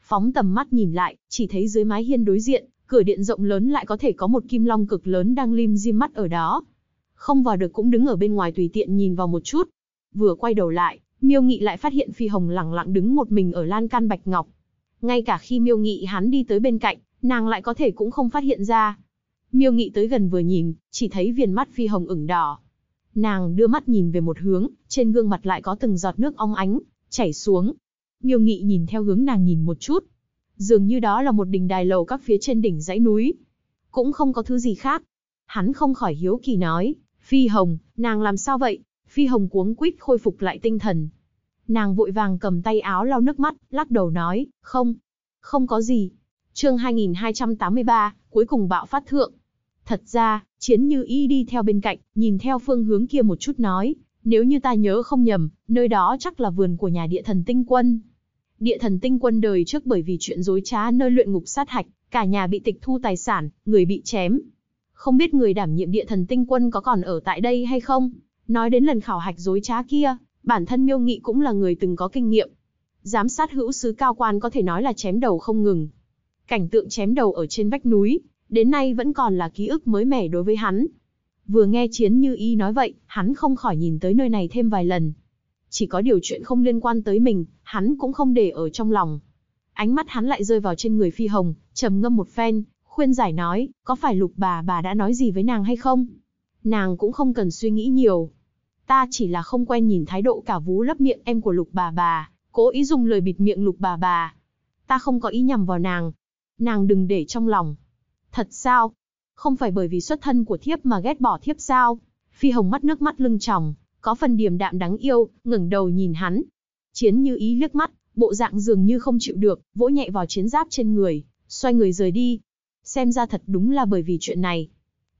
S1: Phóng tầm mắt nhìn lại, chỉ thấy dưới mái hiên đối diện, cửa điện rộng lớn lại có thể có một kim long cực lớn đang lim dim mắt ở đó. Không vào được cũng đứng ở bên ngoài tùy tiện nhìn vào một chút. Vừa quay đầu lại, Miêu Nghị lại phát hiện Phi Hồng lẳng lặng đứng một mình ở lan can bạch ngọc. Ngay cả khi Miêu Nghị hắn đi tới bên cạnh, nàng lại có thể cũng không phát hiện ra. Miêu Nghị tới gần vừa nhìn, chỉ thấy viền mắt Phi Hồng ửng đỏ. Nàng đưa mắt nhìn về một hướng, trên gương mặt lại có từng giọt nước ong ánh chảy xuống. Miêu Nghị nhìn theo hướng nàng nhìn một chút, Dường như đó là một đỉnh đài lầu các phía trên đỉnh dãy núi. Cũng không có thứ gì khác. Hắn không khỏi hiếu kỳ nói, Phi Hồng, nàng làm sao vậy? Phi Hồng cuống quýt khôi phục lại tinh thần. Nàng vội vàng cầm tay áo lau nước mắt, lắc đầu nói, không, không có gì. chương 2283, cuối cùng bạo phát thượng. Thật ra, Chiến Như Y đi theo bên cạnh, nhìn theo phương hướng kia một chút nói, nếu như ta nhớ không nhầm, nơi đó chắc là vườn của nhà địa thần tinh quân. Địa thần tinh quân đời trước bởi vì chuyện dối trá nơi luyện ngục sát hạch, cả nhà bị tịch thu tài sản, người bị chém. Không biết người đảm nhiệm địa thần tinh quân có còn ở tại đây hay không? Nói đến lần khảo hạch dối trá kia, bản thân Miêu Nghị cũng là người từng có kinh nghiệm. Giám sát hữu sứ cao quan có thể nói là chém đầu không ngừng. Cảnh tượng chém đầu ở trên vách núi, đến nay vẫn còn là ký ức mới mẻ đối với hắn. Vừa nghe Chiến Như Y nói vậy, hắn không khỏi nhìn tới nơi này thêm vài lần, chỉ có điều chuyện không liên quan tới mình, hắn cũng không để ở trong lòng. Ánh mắt hắn lại rơi vào trên người Phi Hồng, trầm ngâm một phen, khuyên giải nói, có phải lục bà bà đã nói gì với nàng hay không? Nàng cũng không cần suy nghĩ nhiều. Ta chỉ là không quen nhìn thái độ cả vú lấp miệng em của lục bà bà, cố ý dùng lời bịt miệng lục bà bà. Ta không có ý nhằm vào nàng. Nàng đừng để trong lòng. Thật sao? Không phải bởi vì xuất thân của thiếp mà ghét bỏ thiếp sao? Phi Hồng mắt nước mắt lưng tròng, có phần điềm đạm đáng yêu, ngẩng đầu nhìn hắn. Chiến như ý liếc mắt, bộ dạng dường như không chịu được, vỗ nhẹ vào chiến giáp trên người, xoay người rời đi. Xem ra thật đúng là bởi vì chuyện này.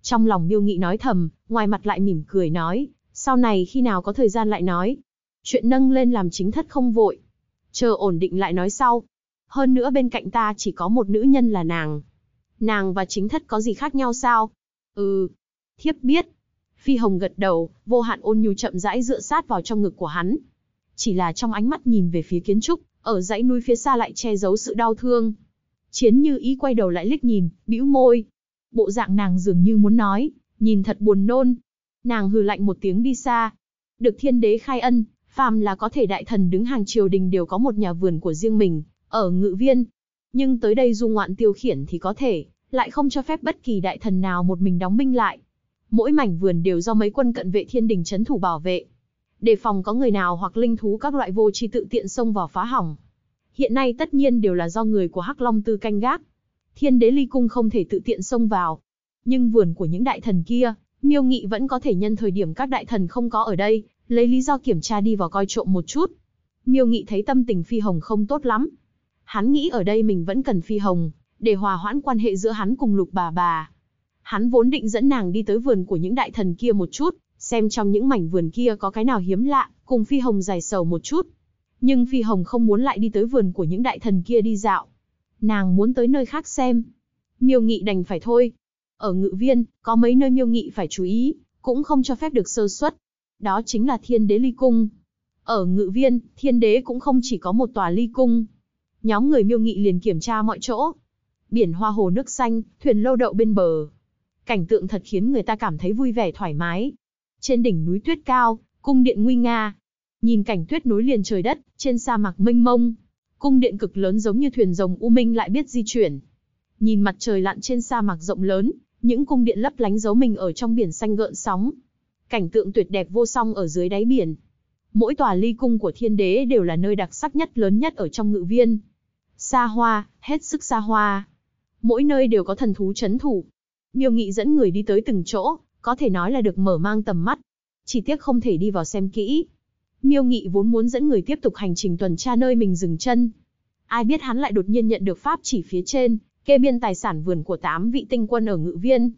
S1: Trong lòng miêu nghị nói thầm, ngoài mặt lại mỉm cười nói, sau này khi nào có thời gian lại nói. Chuyện nâng lên làm chính thất không vội. Chờ ổn định lại nói sau. Hơn nữa bên cạnh ta chỉ có một nữ nhân là nàng. Nàng và chính thất có gì khác nhau sao? Ừ, thiếp biết, Phi Hồng gật đầu, vô hạn ôn nhu chậm rãi dựa sát vào trong ngực của hắn. Chỉ là trong ánh mắt nhìn về phía kiến trúc, ở dãy núi phía xa lại che giấu sự đau thương. Chiến như ý quay đầu lại liếc nhìn, bĩu môi. Bộ dạng nàng dường như muốn nói, nhìn thật buồn nôn. Nàng hừ lạnh một tiếng đi xa. Được thiên đế khai ân, phàm là có thể đại thần đứng hàng triều đình đều có một nhà vườn của riêng mình, ở ngự viên. Nhưng tới đây du ngoạn tiêu khiển thì có thể, lại không cho phép bất kỳ đại thần nào một mình đóng binh lại mỗi mảnh vườn đều do mấy quân cận vệ thiên đình chấn thủ bảo vệ. Đề phòng có người nào hoặc linh thú các loại vô tri tự tiện xông vào phá hỏng. Hiện nay tất nhiên đều là do người của Hắc Long Tư canh gác. Thiên đế ly cung không thể tự tiện xông vào. Nhưng vườn của những đại thần kia, miêu nghị vẫn có thể nhân thời điểm các đại thần không có ở đây, lấy lý do kiểm tra đi vào coi trộm một chút. Miêu nghị thấy tâm tình phi hồng không tốt lắm. Hắn nghĩ ở đây mình vẫn cần phi hồng, để hòa hoãn quan hệ giữa hắn cùng lục bà bà. Hắn vốn định dẫn nàng đi tới vườn của những đại thần kia một chút, xem trong những mảnh vườn kia có cái nào hiếm lạ, cùng Phi Hồng giải sầu một chút. Nhưng Phi Hồng không muốn lại đi tới vườn của những đại thần kia đi dạo. Nàng muốn tới nơi khác xem. Miêu Nghị đành phải thôi. Ở ngự viên, có mấy nơi Miêu Nghị phải chú ý, cũng không cho phép được sơ suất. Đó chính là Thiên Đế Ly Cung. Ở ngự viên, Thiên Đế cũng không chỉ có một tòa Ly Cung. Nhóm người Miêu Nghị liền kiểm tra mọi chỗ. Biển hoa hồ nước xanh, thuyền lâu đậu bên bờ, Cảnh tượng thật khiến người ta cảm thấy vui vẻ thoải mái. Trên đỉnh núi tuyết cao, cung điện nguy nga. Nhìn cảnh tuyết nối liền trời đất, trên sa mạc mênh mông. Cung điện cực lớn giống như thuyền rồng U Minh lại biết di chuyển. Nhìn mặt trời lặn trên sa mạc rộng lớn, những cung điện lấp lánh giấu mình ở trong biển xanh gợn sóng. Cảnh tượng tuyệt đẹp vô song ở dưới đáy biển. Mỗi tòa ly cung của thiên đế đều là nơi đặc sắc nhất lớn nhất ở trong ngự viên. Xa hoa, hết sức xa hoa. Mỗi nơi đều có thần thú chấn thủ, Miêu Nghị dẫn người đi tới từng chỗ, có thể nói là được mở mang tầm mắt. Chỉ tiếc không thể đi vào xem kỹ. Miêu Nghị vốn muốn dẫn người tiếp tục hành trình tuần tra nơi mình dừng chân. Ai biết hắn lại đột nhiên nhận được pháp chỉ phía trên, kê biên tài sản vườn của tám vị tinh quân ở ngự viên.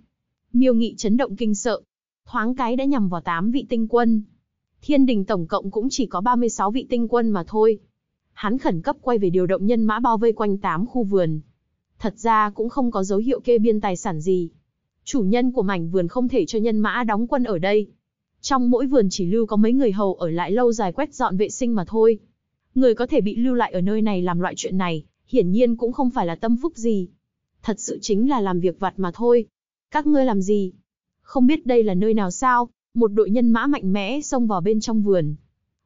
S1: Miêu Nghị chấn động kinh sợ. Thoáng cái đã nhằm vào tám vị tinh quân. Thiên đình tổng cộng cũng chỉ có ba mươi sáu vị tinh quân mà thôi. Hắn khẩn cấp quay về điều động nhân mã bao vây quanh tám khu vườn. Thật ra cũng không có dấu hiệu kê biên tài sản gì, chủ nhân của mảnh vườn không thể cho nhân mã đóng quân ở đây. Trong mỗi vườn chỉ lưu có mấy người hầu ở lại lâu dài quét dọn vệ sinh mà thôi. Người có thể bị lưu lại ở nơi này làm loại chuyện này, hiển nhiên cũng không phải là tâm phúc gì. Thật sự chính là làm việc vặt mà thôi. Các ngươi làm gì? Không biết đây là nơi nào sao? Một đội nhân mã mạnh mẽ xông vào bên trong vườn.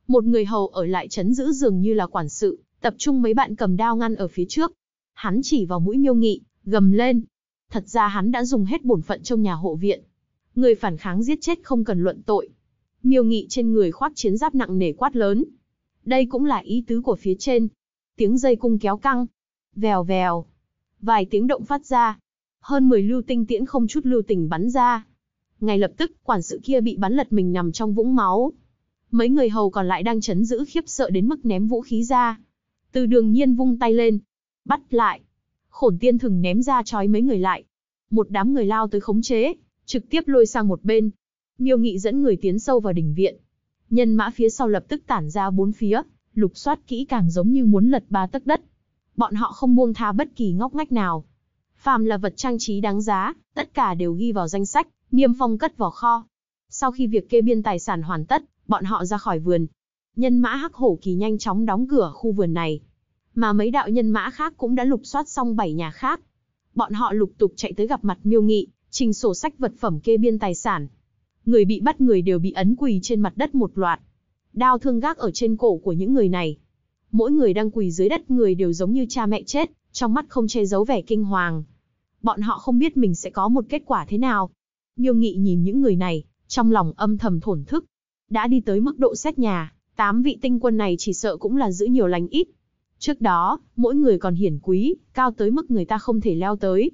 S1: Một người hầu ở lại chấn giữ dường như là quản sự, tập trung mấy bạn cầm đao ngăn ở phía trước. Hắn chỉ vào mũi miêu nghị, gầm lên, thật ra hắn đã dùng hết bổn phận trong nhà hộ viện. Người phản kháng giết chết không cần luận tội. Miêu Nghị trên người khoác chiến giáp nặng nề quát lớn. Đây cũng là ý tứ của phía trên. Tiếng dây cung kéo căng. Vèo vèo. Vài tiếng động phát ra. Hơn 10 lưu tinh tiễn không chút lưu tình bắn ra. Ngay lập tức, quản sự kia bị bắn lật mình nằm trong vũng máu. Mấy người hầu còn lại đang chấn giữ khiếp sợ đến mức ném vũ khí ra. Từ đường nhiên vung tay lên. Bắt lại khổn tiên thừng ném ra trói mấy người lại. Một đám người lao tới khống chế, trực tiếp lôi sang một bên. Miêu Nghị dẫn người tiến sâu vào đỉnh viện. Nhân mã phía sau lập tức tản ra bốn phía, lục soát kỹ càng giống như muốn lật ba tấc đất. Bọn họ không buông tha bất kỳ ngóc ngách nào. Phàm là vật trang trí đáng giá, tất cả đều ghi vào danh sách, niêm phong cất vào kho. Sau khi việc kê biên tài sản hoàn tất, bọn họ ra khỏi vườn. Nhân mã hắc hổ kỳ nhanh chóng đóng cửa khu vườn này, mà mấy đạo nhân mã khác cũng đã lục soát xong bảy nhà khác. Bọn họ lục tục chạy tới gặp mặt Miêu Nghị, trình sổ sách vật phẩm kê biên tài sản. Người bị bắt người đều bị ấn quỳ trên mặt đất một loạt. Đao thương gác ở trên cổ của những người này. Mỗi người đang quỳ dưới đất người đều giống như cha mẹ chết, trong mắt không che giấu vẻ kinh hoàng. Bọn họ không biết mình sẽ có một kết quả thế nào. Miêu Nghị nhìn những người này, trong lòng âm thầm thổn thức. Đã đi tới mức độ xét nhà, tám vị tinh quân này chỉ sợ cũng là giữ nhiều lành ít, Trước đó, mỗi người còn hiển quý, cao tới mức người ta không thể leo tới.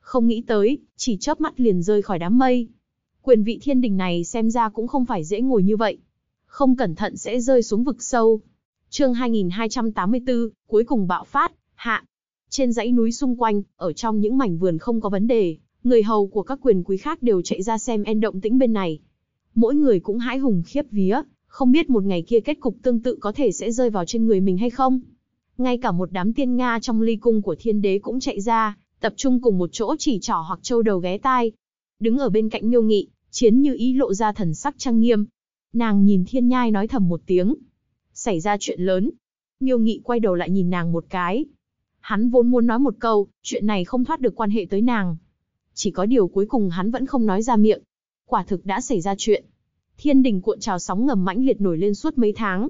S1: Không nghĩ tới, chỉ chớp mắt liền rơi khỏi đám mây. Quyền vị thiên đình này xem ra cũng không phải dễ ngồi như vậy. Không cẩn thận sẽ rơi xuống vực sâu. Chương 2284, cuối cùng bạo phát, hạ. Trên dãy núi xung quanh, ở trong những mảnh vườn không có vấn đề, người hầu của các quyền quý khác đều chạy ra xem en động tĩnh bên này. Mỗi người cũng hãi hùng khiếp vía, không biết một ngày kia kết cục tương tự có thể sẽ rơi vào trên người mình hay không ngay cả một đám tiên Nga trong ly cung của thiên đế cũng chạy ra, tập trung cùng một chỗ chỉ trỏ hoặc trâu đầu ghé tai. Đứng ở bên cạnh miêu nghị, chiến như ý lộ ra thần sắc trang nghiêm. Nàng nhìn thiên nhai nói thầm một tiếng. Xảy ra chuyện lớn. Miêu nghị quay đầu lại nhìn nàng một cái. Hắn vốn muốn nói một câu, chuyện này không thoát được quan hệ tới nàng. Chỉ có điều cuối cùng hắn vẫn không nói ra miệng. Quả thực đã xảy ra chuyện. Thiên đình cuộn trào sóng ngầm mãnh liệt nổi lên suốt mấy tháng,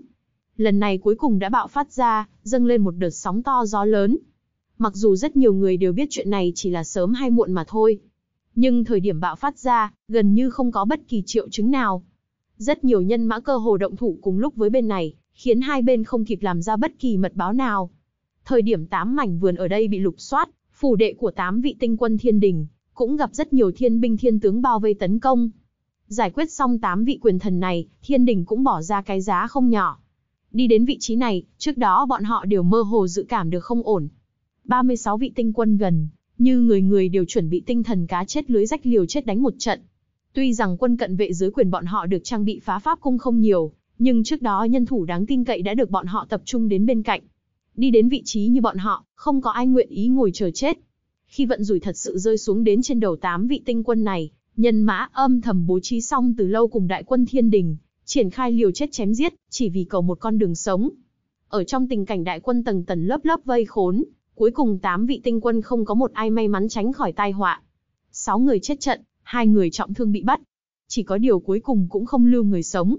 S1: lần này cuối cùng đã bạo phát ra, dâng lên một đợt sóng to gió lớn. Mặc dù rất nhiều người đều biết chuyện này chỉ là sớm hay muộn mà thôi. Nhưng thời điểm bạo phát ra, gần như không có bất kỳ triệu chứng nào. Rất nhiều nhân mã cơ hồ động thủ cùng lúc với bên này, khiến hai bên không kịp làm ra bất kỳ mật báo nào. Thời điểm tám mảnh vườn ở đây bị lục soát, phủ đệ của tám vị tinh quân thiên đình, cũng gặp rất nhiều thiên binh thiên tướng bao vây tấn công. Giải quyết xong tám vị quyền thần này, thiên đình cũng bỏ ra cái giá không nhỏ. Đi đến vị trí này, trước đó bọn họ đều mơ hồ dự cảm được không ổn. 36 vị tinh quân gần, như người người đều chuẩn bị tinh thần cá chết lưới rách liều chết đánh một trận. Tuy rằng quân cận vệ dưới quyền bọn họ được trang bị phá pháp cung không nhiều, nhưng trước đó nhân thủ đáng tin cậy đã được bọn họ tập trung đến bên cạnh. Đi đến vị trí như bọn họ, không có ai nguyện ý ngồi chờ chết. Khi vận rủi thật sự rơi xuống đến trên đầu tám vị tinh quân này, nhân mã âm thầm bố trí xong từ lâu cùng đại quân thiên đình, triển khai liều chết chém giết, chỉ vì cầu một con đường sống. Ở trong tình cảnh đại quân tầng tầng lớp lớp vây khốn, cuối cùng 8 vị tinh quân không có một ai may mắn tránh khỏi tai họa. 6 người chết trận, hai người trọng thương bị bắt. Chỉ có điều cuối cùng cũng không lưu người sống.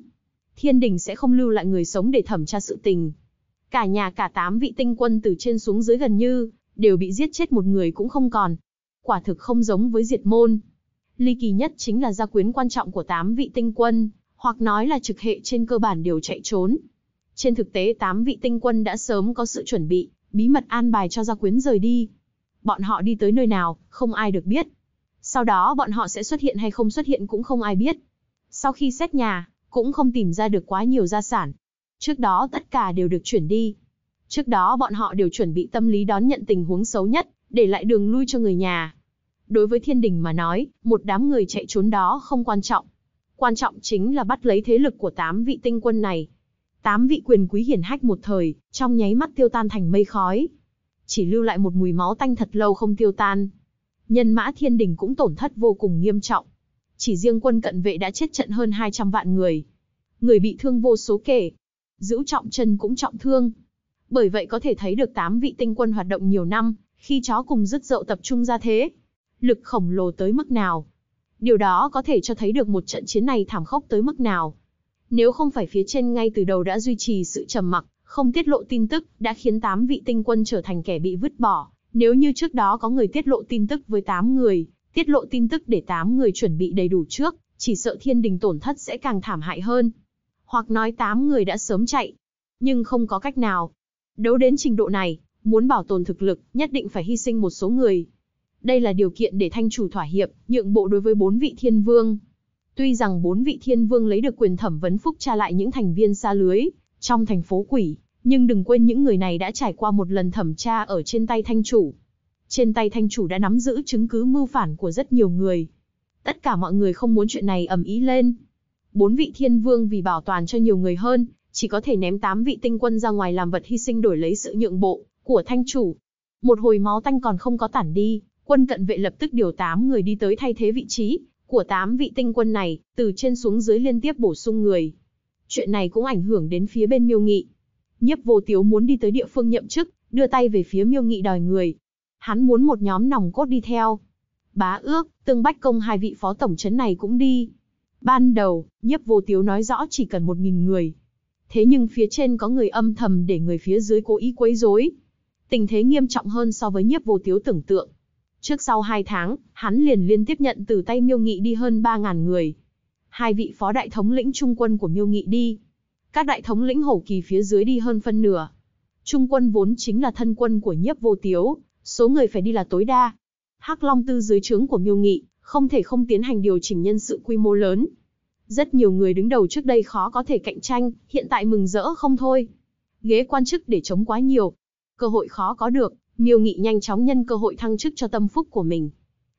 S1: Thiên đình sẽ không lưu lại người sống để thẩm tra sự tình. Cả nhà cả 8 vị tinh quân từ trên xuống dưới gần như, đều bị giết chết một người cũng không còn. Quả thực không giống với diệt môn. Ly kỳ nhất chính là gia quyến quan trọng của 8 vị tinh quân, hoặc nói là trực hệ trên cơ bản đều chạy trốn. Trên thực tế tám vị tinh quân đã sớm có sự chuẩn bị, bí mật an bài cho gia quyến rời đi. Bọn họ đi tới nơi nào, không ai được biết. Sau đó bọn họ sẽ xuất hiện hay không xuất hiện cũng không ai biết. Sau khi xét nhà, cũng không tìm ra được quá nhiều gia sản. Trước đó tất cả đều được chuyển đi. Trước đó bọn họ đều chuẩn bị tâm lý đón nhận tình huống xấu nhất, để lại đường lui cho người nhà. Đối với thiên đình mà nói, một đám người chạy trốn đó không quan trọng. Quan trọng chính là bắt lấy thế lực của tám vị tinh quân này. Tám vị quyền quý hiển hách một thời, trong nháy mắt tiêu tan thành mây khói. Chỉ lưu lại một mùi máu tanh thật lâu không tiêu tan. Nhân mã thiên đình cũng tổn thất vô cùng nghiêm trọng. Chỉ riêng quân cận vệ đã chết trận hơn 200 vạn người. Người bị thương vô số kể. Giữ trọng chân cũng trọng thương. Bởi vậy có thể thấy được tám vị tinh quân hoạt động nhiều năm, khi chó cùng rứt dậu tập trung ra thế. Lực khổng lồ tới mức nào, Điều đó có thể cho thấy được một trận chiến này thảm khốc tới mức nào. Nếu không phải phía trên ngay từ đầu đã duy trì sự trầm mặc, không tiết lộ tin tức, đã khiến 8 vị tinh quân trở thành kẻ bị vứt bỏ. Nếu như trước đó có người tiết lộ tin tức với 8 người, tiết lộ tin tức để 8 người chuẩn bị đầy đủ trước, chỉ sợ thiên đình tổn thất sẽ càng thảm hại hơn. Hoặc nói 8 người đã sớm chạy, nhưng không có cách nào. Đấu đến trình độ này, muốn bảo tồn thực lực, nhất định phải hy sinh một số người, đây là điều kiện để thanh chủ thỏa hiệp, nhượng bộ đối với bốn vị thiên vương. Tuy rằng bốn vị thiên vương lấy được quyền thẩm vấn phúc tra lại những thành viên xa lưới, trong thành phố quỷ, nhưng đừng quên những người này đã trải qua một lần thẩm tra ở trên tay thanh chủ. Trên tay thanh chủ đã nắm giữ chứng cứ mưu phản của rất nhiều người. Tất cả mọi người không muốn chuyện này ầm ý lên. Bốn vị thiên vương vì bảo toàn cho nhiều người hơn, chỉ có thể ném tám vị tinh quân ra ngoài làm vật hy sinh đổi lấy sự nhượng bộ của thanh chủ. Một hồi máu tanh còn không có tản đi, Quân cận vệ lập tức điều 8 người đi tới thay thế vị trí của 8 vị tinh quân này, từ trên xuống dưới liên tiếp bổ sung người. Chuyện này cũng ảnh hưởng đến phía bên Miêu Nghị. Nhiếp Vô Tiếu muốn đi tới địa phương nhậm chức, đưa tay về phía Miêu Nghị đòi người. Hắn muốn một nhóm nòng cốt đi theo. Bá Ước, Tương Bách Công hai vị phó tổng chấn này cũng đi. Ban đầu, Nhiếp Vô Tiếu nói rõ chỉ cần một nghìn người. Thế nhưng phía trên có người âm thầm để người phía dưới cố ý quấy rối. Tình thế nghiêm trọng hơn so với Nhiếp Vô Tiếu tưởng tượng Trước sau 2 tháng, hắn liền liên tiếp nhận từ tay Miêu Nghị đi hơn 3.000 người. Hai vị phó đại thống lĩnh trung quân của Miêu Nghị đi. Các đại thống lĩnh hổ kỳ phía dưới đi hơn phân nửa. Trung quân vốn chính là thân quân của nhiếp vô tiếu, số người phải đi là tối đa. Hắc Long Tư dưới trướng của Miêu Nghị, không thể không tiến hành điều chỉnh nhân sự quy mô lớn. Rất nhiều người đứng đầu trước đây khó có thể cạnh tranh, hiện tại mừng rỡ không thôi. Ghế quan chức để chống quá nhiều, cơ hội khó có được, Miêu Nghị nhanh chóng nhân cơ hội thăng chức cho tâm phúc của mình.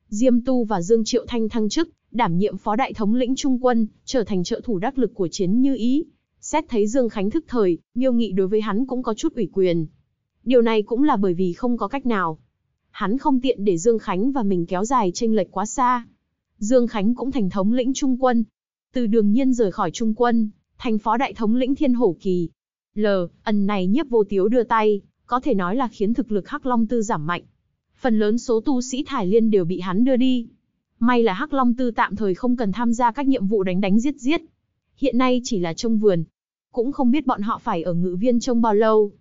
S1: Diêm Tu và Dương Triệu Thanh thăng chức, đảm nhiệm phó đại thống lĩnh trung quân, trở thành trợ thủ đắc lực của chiến như ý. Xét thấy Dương Khánh thức thời, Miêu Nghị đối với hắn cũng có chút ủy quyền. Điều này cũng là bởi vì không có cách nào. Hắn không tiện để Dương Khánh và mình kéo dài tranh lệch quá xa. Dương Khánh cũng thành thống lĩnh trung quân. Từ đường nhiên rời khỏi trung quân, thành phó đại thống lĩnh thiên hổ kỳ. L, ẩn này nhiếp vô tiếu đưa tay, có thể nói là khiến thực lực Hắc Long Tư giảm mạnh. Phần lớn số tu sĩ Thải Liên đều bị hắn đưa đi. May là Hắc Long Tư tạm thời không cần tham gia các nhiệm vụ đánh đánh giết giết. Hiện nay chỉ là trông vườn. Cũng không biết bọn họ phải ở ngự viên trông bao lâu.